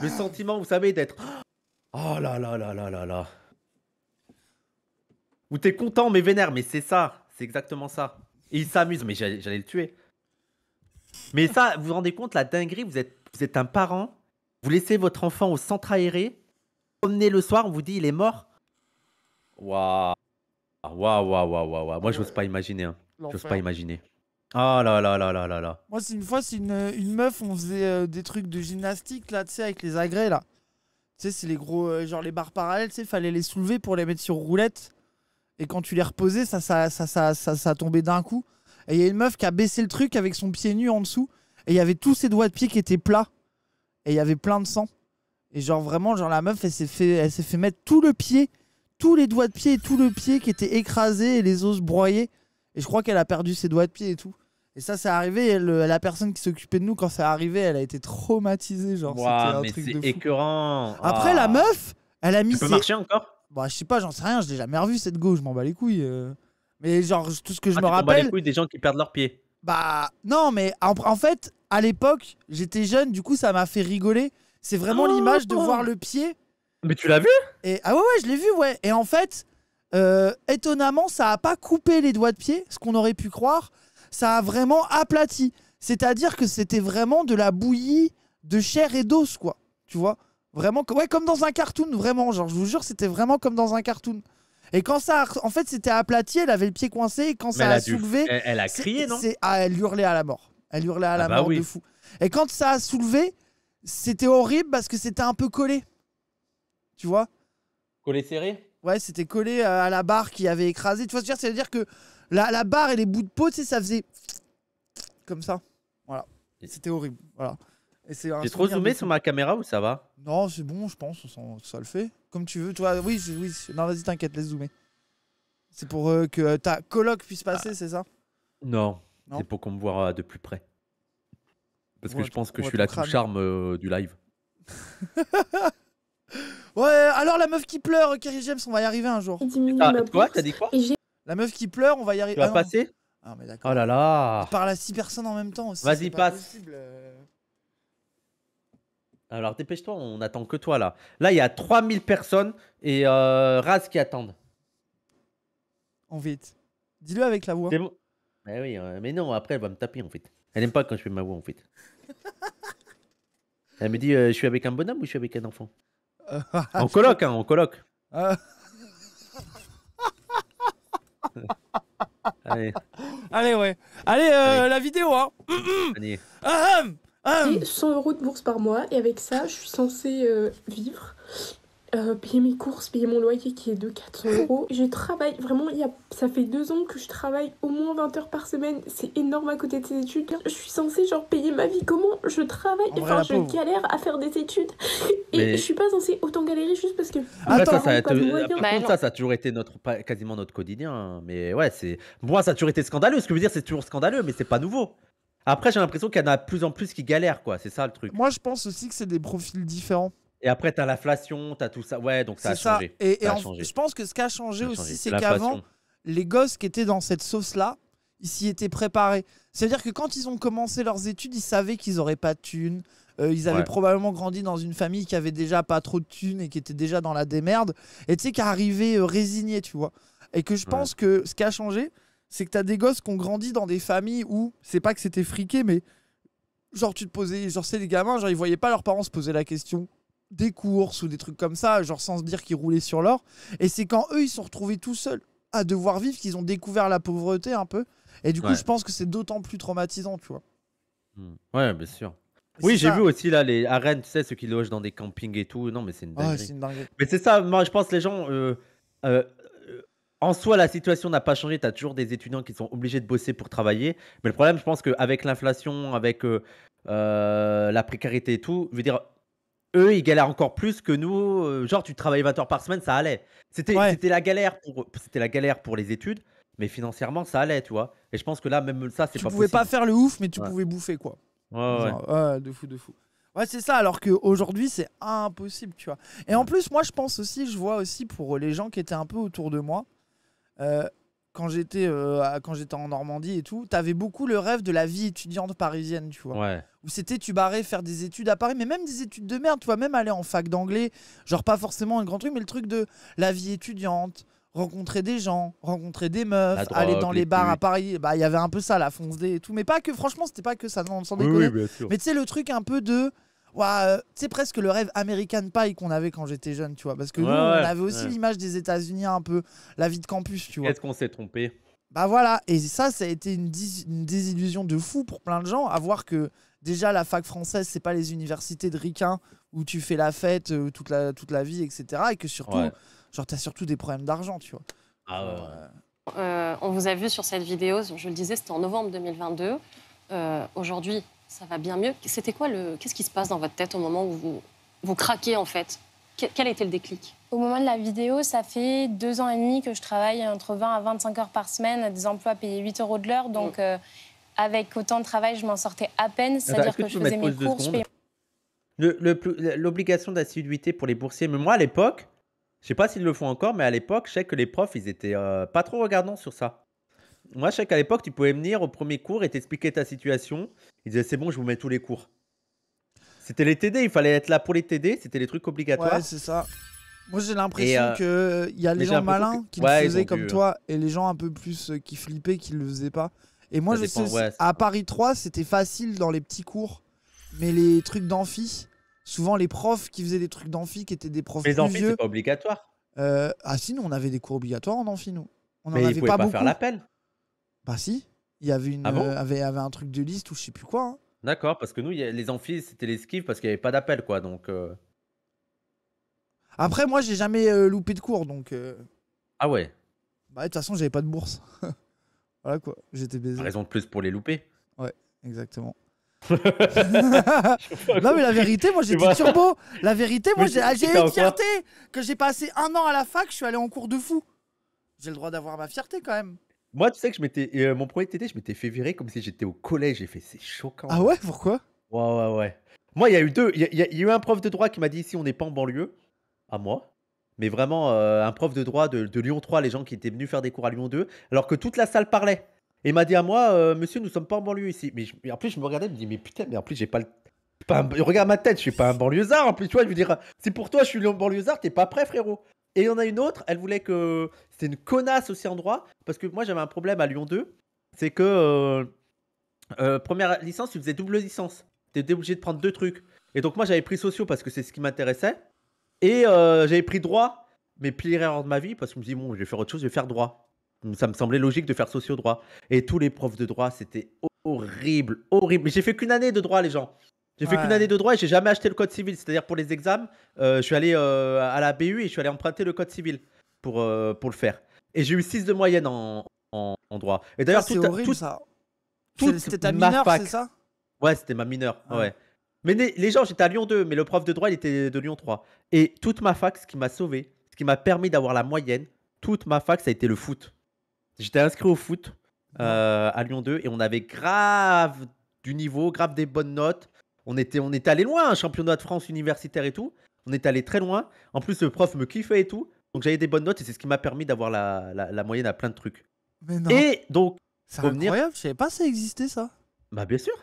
Le sentiment, vous savez, d'être oh là là là là là là. Où t'es content mais vénère, mais c'est ça, c'est exactement ça. Et il s'amuse, mais j'allais le tuer. Mais ça, vous vous rendez compte, la dinguerie, vous êtes, vous êtes un parent, vous laissez votre enfant au centre aéré, promenez le soir, on vous dit il est mort, Waouh. Waouh, waouh, waouh, waouh. Moi, j'ose pas imaginer. Hein. J'ose pas imaginer. Ah là là là là là là. Moi, c'est une fois, c'est une, une, meuf, on faisait euh, des trucs de gymnastique, là, tu sais, avec les agrès, là. Tu sais, c'est les gros, euh, genre les barres parallèles, tu sais, fallait les soulever pour les mettre sur roulette. Et quand tu les reposais, ça, ça, ça, ça, ça, ça tombait d'un coup. Et il y a une meuf qui a baissé le truc avec son pied nu en dessous. Et il y avait tous ses doigts de pied qui étaient plats. Et il y avait plein de sang. Et genre, vraiment, genre, la meuf, elle s'est fait, elle s'est fait mettre tout le pied tous les doigts de pied et tout le pied qui était écrasé et les os broyés. Et je crois qu'elle a perdu ses doigts de pied et tout. Et ça, c'est arrivé. Elle, euh, la personne qui s'occupait de nous, quand c'est arrivé, elle a été traumatisée. Genre, c'était un truc de écœurant. Après, la ah. meuf, elle a mis. Ça peut marcher encore Bah, je sais pas, j'en sais rien. Je l'ai jamais revu cette go. Je m'en bats les couilles. Euh. Mais genre, tout ce que je ah, me rappelle. bats les couilles des gens qui perdent leurs pieds. Bah, non, mais en, fait, à l'époque, j'étais jeune. Du coup, ça m'a fait rigoler. C'est vraiment oh, l'image de oh. voir le pied mais tu l'as vu et, Ah ouais, ouais, je l'ai vu, ouais. Et en fait, euh, étonnamment, ça a pas coupé les doigts de pied, ce qu'on aurait pu croire. Ça a vraiment aplati. C'est-à-dire que c'était vraiment de la bouillie de chair et d'os, quoi. Tu vois Vraiment, ouais, comme dans un cartoon, vraiment. Genre, je vous jure, c'était vraiment comme dans un cartoon. Et quand ça, a... en fait, c'était aplati, elle avait le pied coincé, et quand ça a, soulevé. Elle, a crié, non ah, Elle hurlait à la mort. Elle hurlait à ah la bah mort de fou. Et quand ça a soulevé, c'était horrible parce que c'était un peu collé tu vois. Collé serré Ouais, c'était collé à la barre qui avait écrasé. Tu vois ce que je veux dire C'est-à-dire que la, barre et les bouts de peau, tu sais, ça faisait comme ça. Voilà. C'était horrible. Voilà. J'ai trop zoomé sur ma caméra ou ça va Non, c'est bon, je pense, ça, le fait. Comme tu veux, toi oui, oui. Non, vas-y, t'inquiète, laisse zoomer. C'est pour euh, que ta coloc puisse passer, ah. c'est ça Non, c'est pour qu'on me voit euh, de plus près. Parce que je pense que je suis la charme euh, du live. Ouais, alors la meuf qui pleure, Kerry James, on va y arriver un jour. Ah, quoi T'as dit quoi La meuf qui pleure, on va y arriver. Tu vas ah, passer Ah, mais d'accord. Oh là là parles à 6 personnes en même temps aussi. Vas-y, passe. Euh. alors dépêche-toi, on attend que toi là. Là, il y a 3000 personnes et euh, Raz qui attendent. En vite. Dis-le avec la voix. bon. Mais oui, euh, mais non, après elle va me taper en fait. Elle n'aime pas quand je fais ma voix en fait. elle me dit euh, je suis avec un bonhomme ou je suis avec un enfant on euh, colloque, hein, on colloque. Euh. Allez. Allez, ouais. Allez, euh, la vidéo, hein. 100 euros de bourse par mois et avec ça, je suis censé vivre. Euh, payer mes courses, payer mon loyer qui est de 400 euros. Je travaille vraiment, il y a, ça fait deux ans que je travaille au moins 20 heures par semaine. C'est énorme à côté de ces études. Je suis censée genre payer ma vie. Comment je travaille je galère à faire des études. Et je suis pas censée autant galérer juste parce que. Attends, ah, bah, ça, ça, a toujours été notre, quasiment notre quotidien. Hein. Mais ouais, c'est. Moi, ça a toujours été scandaleux. Ce que je veux dire, c'est toujours scandaleux, mais c'est pas nouveau. Après, j'ai l'impression qu'il y en a de plus en plus qui galèrent, quoi. C'est ça le truc. Moi, je pense aussi que c'est des profils différents. Et après, tu as l'inflation, tu as tout ça. Ouais, donc ça a ça. changé. Et, je pense que ce qui a changé aussi, c'est qu'avant, les gosses qui étaient dans cette sauce-là, ils s'y étaient préparés. C'est-à-dire que quand ils ont commencé leurs études, ils savaient qu'ils n'auraient pas de thunes. Euh, ils avaient probablement grandi dans une famille qui avait déjà pas trop de thunes et qui était déjà dans la démerde. Et tu sais, qui arrivait euh, résigné, tu vois. Et que je pense que ce qui a changé, c'est que tu as des gosses qui ont grandi dans des familles où c'est pas que c'était friqué, mais genre tu te posais, genre c'est les gamins, genre ils voyaient pas leurs parents se poser la question des courses ou des trucs comme ça, genre sans se dire qu'ils roulaient sur l'or. Et c'est quand eux, ils se sont retrouvés tout seuls à devoir vivre qu'ils ont découvert la pauvreté un peu. Et du coup, je pense que c'est d'autant plus traumatisant, tu vois. Hmm. Ouais, bien sûr. Oui, j'ai vu aussi là les arènes, tu sais, ceux qui logent dans des campings et tout. Non, mais c'est une, dinguerie. Mais c'est ça, moi je pense les gens. Euh, euh, en soi, la situation n'a pas changé. Tu as toujours des étudiants qui sont obligés de bosser pour travailler. Mais le problème, je pense qu'avec l'inflation, avec, euh, la précarité et tout, je veux dire, eux, ils galèrent encore plus que nous. Euh, genre, tu travailles 20 heures par semaine, ça allait. C'était la galère pour c'était la galère pour les études, mais financièrement, ça allait, tu vois. Et je pense que là, même ça, c'est pas possible. Tu pouvais pas faire le ouf, mais tu pouvais bouffer, quoi. Ouais, ouais. de fou, de fou. Ouais, c'est ça, alors qu'aujourd'hui, c'est impossible, tu vois. Et en plus, moi, je pense aussi, je vois aussi pour les gens qui étaient un peu autour de moi, euh, quand j'étais euh, quand j'étais en Normandie et tout, t'avais beaucoup le rêve de la vie étudiante parisienne, tu vois. Ouais. Où c'était tu barrais faire des études à Paris, mais même des études de merde, tu vois, même aller en fac d'anglais, genre pas forcément un grand truc, mais le truc de la vie étudiante, rencontrer des gens, rencontrer des meufs, aller dans les, bars à Paris, bah il y avait un peu ça, la fonce et tout, mais pas que, franchement, c'était pas que ça, non, oui, bien sûr. mais tu sais, le truc un peu de c'est euh, presque le rêve American Pie qu'on avait quand j'étais jeune, tu vois. Parce que nous, on avait aussi l'image des États-Unis, un peu la vie de campus, tu vois. Est-ce qu'on s'est trompé Bah voilà, et ça, ça a été une, désillusion de fou pour plein de gens, à voir que déjà la fac française, c'est pas les universités de Riquin où tu fais la fête euh, toute, la, toute la vie, etc. Et que surtout, ouais. genre, t'as surtout des problèmes d'argent, tu vois. Ah euh, on vous a vu sur cette vidéo, je le disais, c'était en novembre 2022. Aujourd'hui, ça va bien mieux. C'était quoi le. Qu'est-ce qui se passe dans votre tête au moment où vous, vous craquez, en fait Quel était le déclic Au moment de la vidéo, ça fait deux ans et demi que je travaille entre 20 à 25 heures par semaine, à des emplois payés 8 euros de l'heure. Donc, mm. euh, avec autant de travail, je m'en sortais à peine. C'est-à-dire que, je faisais mes courses, L'obligation d'assiduité pour les boursiers. Mais moi, à l'époque, je sais pas s'ils le font encore, mais à l'époque, je sais que les profs, ils étaient euh, pas trop regardants sur ça moi, je sais qu'à l'époque, tu pouvais venir au premier cours et t'expliquer ta situation. Ils disaient, c'est bon, je vous mets tous les cours. C'était les TD, il fallait être là pour les TD, c'était les trucs obligatoires. Ouais, c'est ça. Moi, j'ai l'impression que euh, qu'il y a les gens malins qui le faisaient comme toi euh, et les gens un peu plus euh, qui flippaient qui le faisaient pas. Et moi, je à Paris 3, c'était facile dans les petits cours, mais les trucs d'amphi, souvent les profs qui faisaient des trucs d'amphi qui étaient des profs Les c'est pas obligatoire. ah si, nous, on avait des cours obligatoires en amphi, nous. On n'en avait pas, pas faire l'appel. Bah si, il y avait, une, ah euh, avait, avait, un truc de liste ou je sais plus quoi. Hein. D'accord, parce que nous, les amphis, c'était les skiffs parce qu'il n'y avait pas d'appel, quoi. Donc. Euh. Après, moi, j'ai jamais euh, loupé de cours, donc. Ah ouais. Bah de toute façon, j'avais pas de bourse. voilà quoi, j'étais baisé. Raison de plus pour les louper. Ouais, exactement. non mais la vérité, moi j'étais turbo. La vérité, moi j'ai eu fierté que j'ai passé un an à la fac, je suis allé en cours de fou. J'ai le droit d'avoir ma fierté quand même. Moi, tu sais que je m'étais, euh, mon premier TD, je m'étais fait virer comme si j'étais au collège. J'ai fait, c'est choquant. Ah ouais, pourquoi Ouais, ouais, ouais. Moi, il y a eu deux. Il y, a- eu un prof de droit qui m'a dit ici, on n'est pas en banlieue, à moi. Mais vraiment, euh, un prof de droit de, Lyon 3, les gens qui étaient venus faire des cours à Lyon 2, alors que toute la salle parlait. Et il m'a dit à moi, euh, monsieur, nous sommes pas en banlieue ici. Mais en plus, je me regardais, je me dis, mais putain, mais en plus, j'ai pas le. je pas un- Regarde ma tête, je suis pas un banlieusard. En plus, tu vois, je veux dire, si pour toi, je suis un banlieusard, t'es pas prêt, frérot. Et il y en a une autre, elle voulait que. C'était une connasse aussi en droit, parce que moi j'avais un problème à Lyon 2, c'est que. Euh, euh, première licence, tu faisais double licence. T'étais obligé de prendre deux trucs. Et donc moi j'avais pris sociaux parce que c'est ce qui m'intéressait. Et euh, j'avais pris droit, mais pire erreur de ma vie, parce que je me dis, bon, je vais faire autre chose, je vais faire droit. Ça me semblait logique de faire socio droit. Et tous les profs de droit, c'était horrible, horrible. mais J'ai fait qu'une année de droit, les gens. J'ai fait qu'une année de droit et j'ai jamais acheté le code civil. C'est-à-dire pour les examens, euh, je suis allé euh, à la BU et je suis allé emprunter le code civil pour, euh, pour le faire. Et j'ai eu 6 de moyenne en, en, droit. Et d'ailleurs, ah, c'est horrible tout, ça. C'était ta mineure, c'est ça Ouais, c'était ma mineure. Ah. Ouais. Mais les, les gens, j'étais à Lyon 2, mais le prof de droit, il était de Lyon 3. Et toute ma fac, ce qui m'a sauvé, ce qui m'a permis d'avoir la moyenne, toute ma fac, ça a été le foot. J'étais inscrit au foot ah. à Lyon 2 et on avait grave du niveau, grave des bonnes notes. On était, on est allé loin, un championnat de France universitaire et tout. On est allé très loin. En plus, le prof me kiffait et tout. Donc j'avais des bonnes notes et c'est ce qui m'a permis d'avoir la, moyenne à plein de trucs. Mais non. Et donc. C'est incroyable, je savais pas ça existait ça. Bah bien sûr.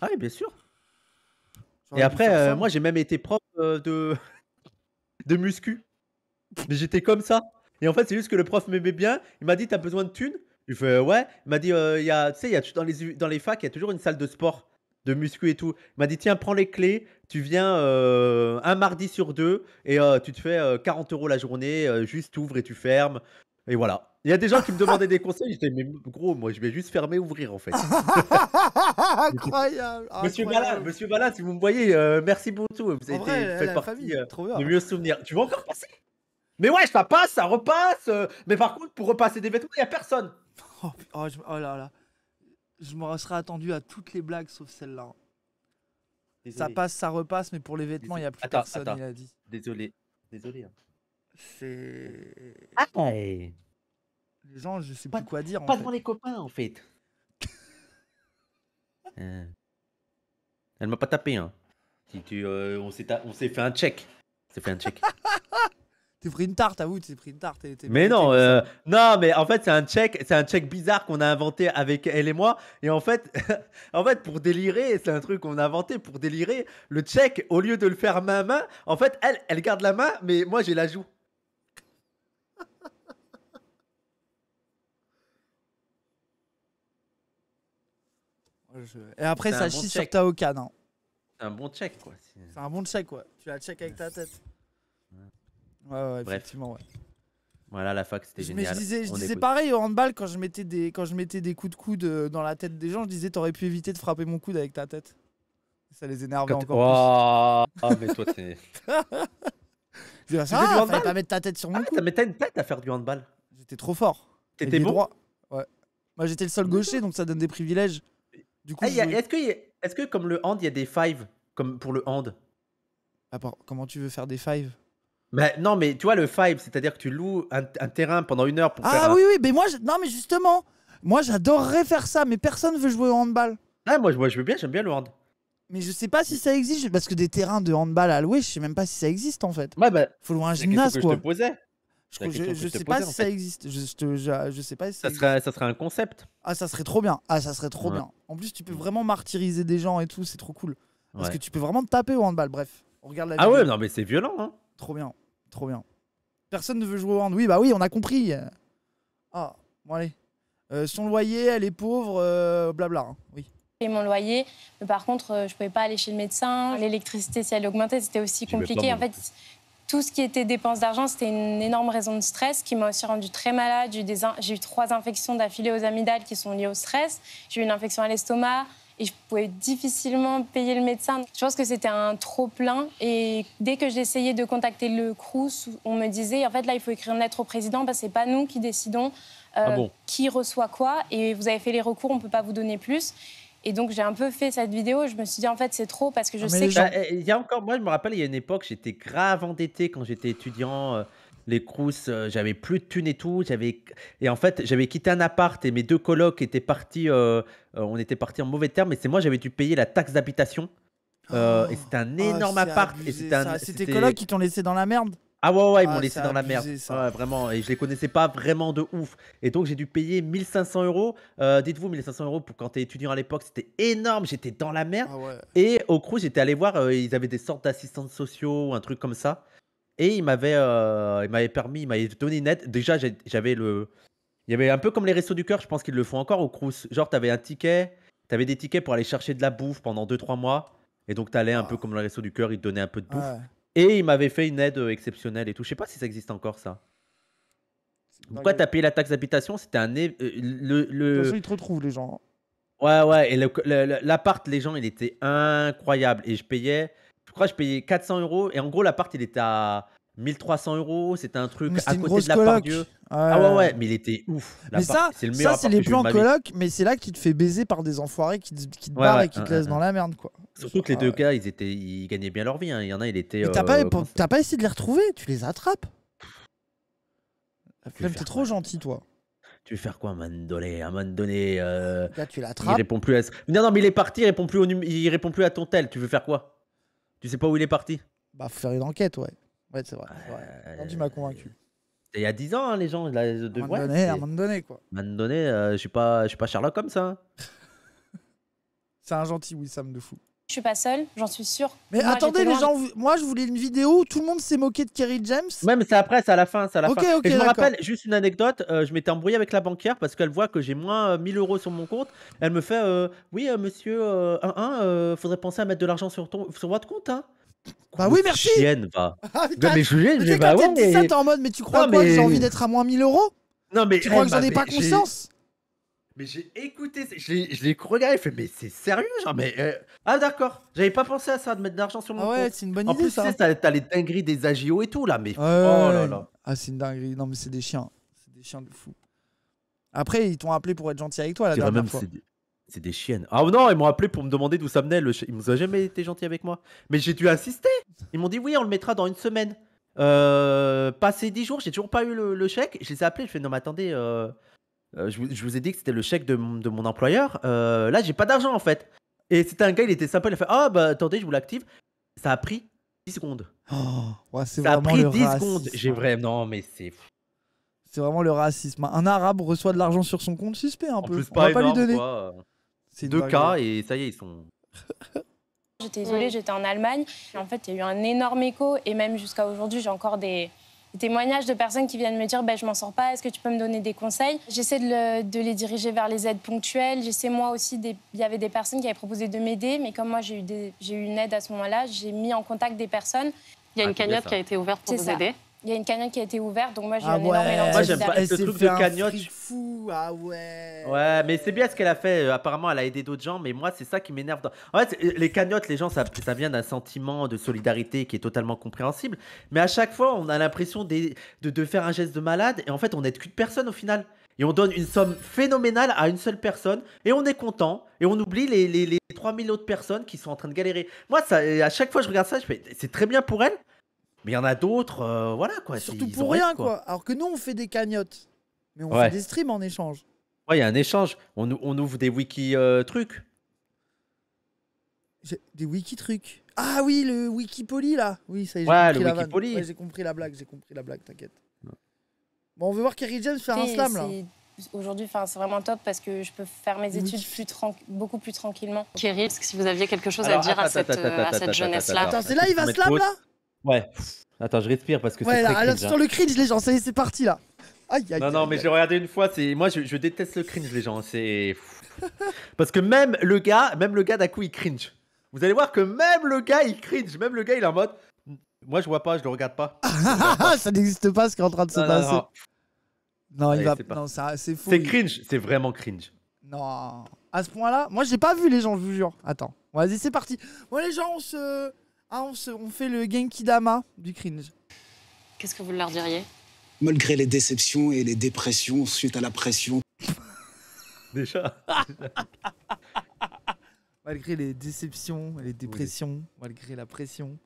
Ah oui, bien sûr. Et après, euh, moi j'ai même été prof euh, de... de muscu. Mais j'étais comme ça. Et en fait, c'est juste que le prof m'aimait bien. Il m'a dit T'as besoin de thunes Il fait Ouais. Il m'a dit euh, a, Tu sais, dans les, dans les facs, il y a toujours une salle de sport de muscu et tout. Il m'a dit tiens, prends les clés, tu viens euh, un mardi sur deux et euh, tu te fais 40 euh, euros la journée, juste ouvre et tu fermes. Et voilà. Il y a des gens qui me demandaient des conseils, j'étais mais gros, moi je vais juste fermer, ouvrir en fait. incroyable, Monsieur Bala, si vous me voyez, merci beaucoup Vous avez été, fait partie de de mieux souvenir Tu veux encore passer Mais ouais, ça passe, ça repasse. mais par contre, pour repasser des vêtements, il y a personne. Oh, oh, oh là là je me serais attendu à toutes les blagues sauf celle-là. Ça passe, ça repasse, mais pour les vêtements, il n'y a plus personne, il a dit. Désolé. Désolé. Hein. C'est. Ah Les gens, je ne sais plus quoi dire. Pas devant les copains, en fait. euh. Elle m'a pas tapé, hein. Si tu, euh, on s'est fait un check. On s'est fait un check. T'es pris une tarte, avoue, t'es pris une tarte. mais non, euh, non, mais en fait, c'est un check, c'est un check bizarre qu'on a inventé avec elle et moi. Et en fait, en fait, pour délirer, c'est un truc qu'on a inventé pour délirer. Le check, au lieu de le faire main à main, en fait, elle, elle garde la main, mais moi, j'ai la joue. Et après, ça chie sur ta C'est un bon check, quoi. C'est un bon check, quoi. Tu la check avec ta tête. Ouais, effectivement, ouais. Voilà, la fac, c'était génial. Mais je disais, je pareil au handball quand je, mettais des, quand je mettais des coups de coude euh, dans la tête des gens. Je disais, t'aurais pu éviter de frapper mon coude avec ta tête. Ça les énervait encore plus. Ah, mais toi, t'es. Tu du ah, fallait pas mettre ta tête sur mon ah, coude. Mais t'as une tête à faire du handball. J'étais trop fort. T'étais bon Ouais. Moi, j'étais le seul gaucher, donc ça donne des privilèges. Du coup, eh, est-ce que, est que, comme le hand, il y a des fives comme pour le hand bah, Comment tu veux faire des fives mais non, mais tu vois le five c'est-à-dire que tu loues un, terrain pendant une heure pour ah, faire. Ah oui, oui, mais moi, non, mais justement, moi j'adorerais faire ça, mais personne veut jouer au handball. Ah, moi, je veux bien, j'aime bien le hand. Mais je sais pas si ça existe, parce que des terrains de handball à louer, je sais même pas si ça existe en fait. Ouais, bah. Faut louer un gymnase que Je te posais. Je, je, sais pas si ça existe. Je, sais pas si ça, serait, ça serait un concept. Ah, ça serait trop bien. Ah, ça serait trop bien. En plus, tu peux vraiment martyriser des gens et tout, c'est trop cool. Parce que tu peux vraiment taper au handball. Bref, on regarde Ah ouais, non, mais c'est violent. Hein. Trop bien. Trop bien. Personne ne veut jouer au hand. Oui, bah oui, on a compris. Ah, bon, allez. Euh, son loyer, elle est pauvre, euh, blabla. Hein. Oui. Et mon loyer, mais par contre, euh, je ne pouvais pas aller chez le médecin. L'électricité, si elle augmentait, c'était aussi compliqué. En fait, tout ce qui était dépense d'argent, c'était une énorme raison de stress qui m'a aussi rendu très malade. J'ai eu, eu trois infections d'affilée aux amygdales qui sont liées au stress. J'ai eu une infection à l'estomac et je pouvais difficilement payer le médecin. Je pense que c'était un trop-plein. Et dès que j'essayais de contacter le CRUS, on me disait en fait, là, il faut écrire une lettre au président parce bah, que c'est pas nous qui décidons euh, ah qui reçoit quoi. Et vous avez fait les recours, on peut pas vous donner plus. Et donc j'ai un peu fait cette vidéo, je me suis dit en fait c'est trop parce que je ah, sais que... Bah, eh, il y a encore, moi je me rappelle, il y a une époque j'étais grave endetté quand j'étais étudiant, euh, les Crous, euh, j'avais plus de thunes et tout. J'avais et en fait, j'avais quitté un appart et mes deux colocs étaient partis. Euh, euh, on était partis en mauvais terme. Et c'est moi, j'avais dû payer la taxe d'habitation. Oh. et c'était un ah, énorme appart. c'est tes colocs qui t'ont laissé dans la merde. Ah ouais, ouais, ils m'ont ah, laissé dans la merde. vraiment, et je les connaissais pas vraiment de ouf. Et donc, j'ai dû payer 1500 euros. Dites-vous, 1500 euros pour quand t'es étudiant à l'époque, c'était énorme. J'étais dans la merde. Ah et au crous, j'étais allé voir, ils avaient des sortes d'assistants sociaux un truc comme ça. Et il m'avait, euh, il m'avait permis, il m'avait donné une aide. Déjà, j'avais le. Il y avait un peu comme les restos du cœur, je pense qu'ils le font encore au Crous. Genre, tu avais un ticket, tu avais des tickets pour aller chercher de la bouffe pendant 2-3 mois. Et donc, tu allais un peu ah. comme le restos du cœur, ils te donnaient un peu de bouffe. Et il m'avait fait une aide euh, exceptionnelle et tout. Je sais pas si ça existe encore, ça. Pourquoi t'as payé la taxe d'habitation C'était un. Euh, le, le... De ils te retrouvent, les gens. Ouais, ouais. Et l'appart, les gens, il était incroyable. Et je payais je crois que je payais 400 euros. Et en gros, l'appart, il était à 1300 euros. C'était un truc à côté de la part Ah ouais, ouais, mais il était ouf. Mais ça, c'est le meilleur ça, c'est les plans coloc, mais c'est là qu'il te fait baiser par des enfoirés qui te, barrent et qui te laissent dans la merde, quoi. Surtout que les deux gars, ils, étaient, ils gagnaient bien leur vie. Hein. Il y en a, il était. Mais euh, t'as pas, essayé de les retrouver, tu les attrapes. Tu t'es trop gentil, toi tu veux faire quoi à un moment À euh, là tu l'attrapes. Il répond plus à. Non, non, mais il est parti, il répond plus, au il répond plus à ton tel. Tu veux faire quoi tu sais pas où il est parti Bah, faut faire une enquête, ouais. Ouais, c'est vrai. Euh... m'a convaincu. Il y a 10 ans, hein, les gens. À un moment donné, à donné, quoi. À un moment donné, euh, je suis pas, Sherlock comme ça. Hein. c'est un gentil Wissam de fou. Je suis pas seule, j'en suis sûre. Mais attendez, les gens, moi je voulais une vidéo où tout le monde s'est moqué de Kerry James. Ouais, mais c'est après, c'est à la fin, ça à la fin. je me rappelle juste une anecdote. Euh, je m'étais embrouillé avec la banquière parce qu'elle voit que j'ai moins 1000 euh, euros sur mon compte. Elle me fait, euh, oui monsieur un, faudrait penser à mettre de l'argent sur ton, sur votre compte, hein. Bah oui, merci! Chienne, bah. mais je vais bah ouais. Mais... en mode, mais tu crois que j'ai envie d'être à moins 1000 euros? Non, mais. Tu crois que j'en ai pas conscience? Mais j'ai écouté, je l'ai regardé, fait, mais c'est sérieux, genre, mais. Euh, ah, d'accord, j'avais pas pensé à ça, de mettre de l'argent sur mon ah ouais, c'est une bonne idée idée. En plus, sais t'as les dingueries des agios et tout, là, mais. oh là là. Ah, c'est une dinguerie, non, mais c'est des chiens. C'est des chiens de fou. Après, ils t'ont appelé pour être gentil avec toi, la dernière fois. C'est des chiennes. Ah non, ils m'ont appelé pour me demander d'où ça venait. Le... Ils m'ont jamais été gentil avec moi. Mais j'ai dû assister. Ils m'ont dit oui, on le mettra dans une semaine. Euh, passé 10 jours, j'ai toujours pas eu le, chèque. Je les ai appelés. Je fais non, mais attendez, euh, euh, je, vous, ai dit que c'était le chèque de, mon, employeur. Euh, là, j'ai pas d'argent en fait. Et c'était un gars, il était sympa, il a fait Ah bah attendez, je vous l'active. Ça a pris 10 secondes. Oh, c'est ça a pris 10 secondes. J'ai vraiment, non mais c'est. C'est vraiment le racisme. Un arabe reçoit de l'argent sur son compte suspect un peu. Plus, On pas, va pas lui donner. C'est deux cas et ça y est, ils sont. j'étais isolée, j'étais en Allemagne. En fait, il y a eu un énorme écho et même jusqu'à aujourd'hui, j'ai encore des, témoignages de personnes qui viennent me dire ben, je m'en sors pas, est-ce que tu peux me donner des conseils J'essaie de, les diriger vers les aides ponctuelles. J'essaie moi aussi, il y avait des personnes qui avaient proposé de m'aider, mais comme moi j'ai eu, j'ai eu une aide à ce moment-là, j'ai mis en contact des personnes. Il y a une ah, cagnotte qui a été ouverte pour vous aider. Il y a une cagnotte qui a été ouverte, donc moi j'ai ah un ouais. Moi ce truc de cagnotte. fou, ah ouais. Ouais, mais c'est bien ce qu'elle a fait. Euh, apparemment, elle a aidé d'autres gens, mais moi c'est ça qui m'énerve. En fait, les cagnottes, les gens, ça, vient d'un sentiment de solidarité qui est totalement compréhensible. Mais à chaque fois, on a l'impression de, faire un geste de malade, et en fait, on n'aide qu'une personne au final. Et on donne une somme phénoménale à une seule personne, et on est content, et on oublie les, les, les 3000 autres personnes qui sont en train de galérer. Moi, ça, à chaque fois, je regarde ça, je fais, c'est très bien pour elle. Mais il y en a d'autres, euh, voilà quoi. Surtout pour rien quoi. Alors que nous, on fait des cagnottes, mais on fait des streams en échange. Ouais, il y a un échange. On, on ouvre des wiki euh, trucs. Des wiki trucs. Ah oui, le wiki poli là. Oui, ça y est. Ouais, le wiki j'ai compris la blague, j'ai compris la blague, t'inquiète. Bon, on veut voir Kerry James faire un slam là aujourd'hui, c'est vraiment top parce que je peux faire mes études plus beaucoup plus tranquillement. que si vous aviez quelque chose à dire à cette, cette jeunesse-là. C'est là, il va slam là Ouais. Attends, je respire parce que c'est très cringe, sur hein. le cringe, les gens, c'est parti là. Aïe, aïe, Non, non, mais j'ai regardé une fois. C'est moi, je, déteste le cringe, les gens. C'est parce que même le gars, même le gars, d'un coup, il cringe. Vous allez voir que même le gars, il cringe. Même le gars, il est en mode. Moi, je vois pas, je le regarde pas. ça n'existe pas ce qui est en train de se passer. non. Non, il va. Non, c'est fou. C'est cringe, c'est vraiment cringe. Non. À ce point-là, moi, j'ai pas vu les gens, je vous jure. Attends. Vas-y, c'est parti. Bon, les gens, on se. Ah, on, fait le Genki-Dama du cringe. Qu'est-ce que vous leur diriez Malgré les déceptions et les dépressions suite à la pression. Déjà Malgré les déceptions et les dépressions, malgré la pression.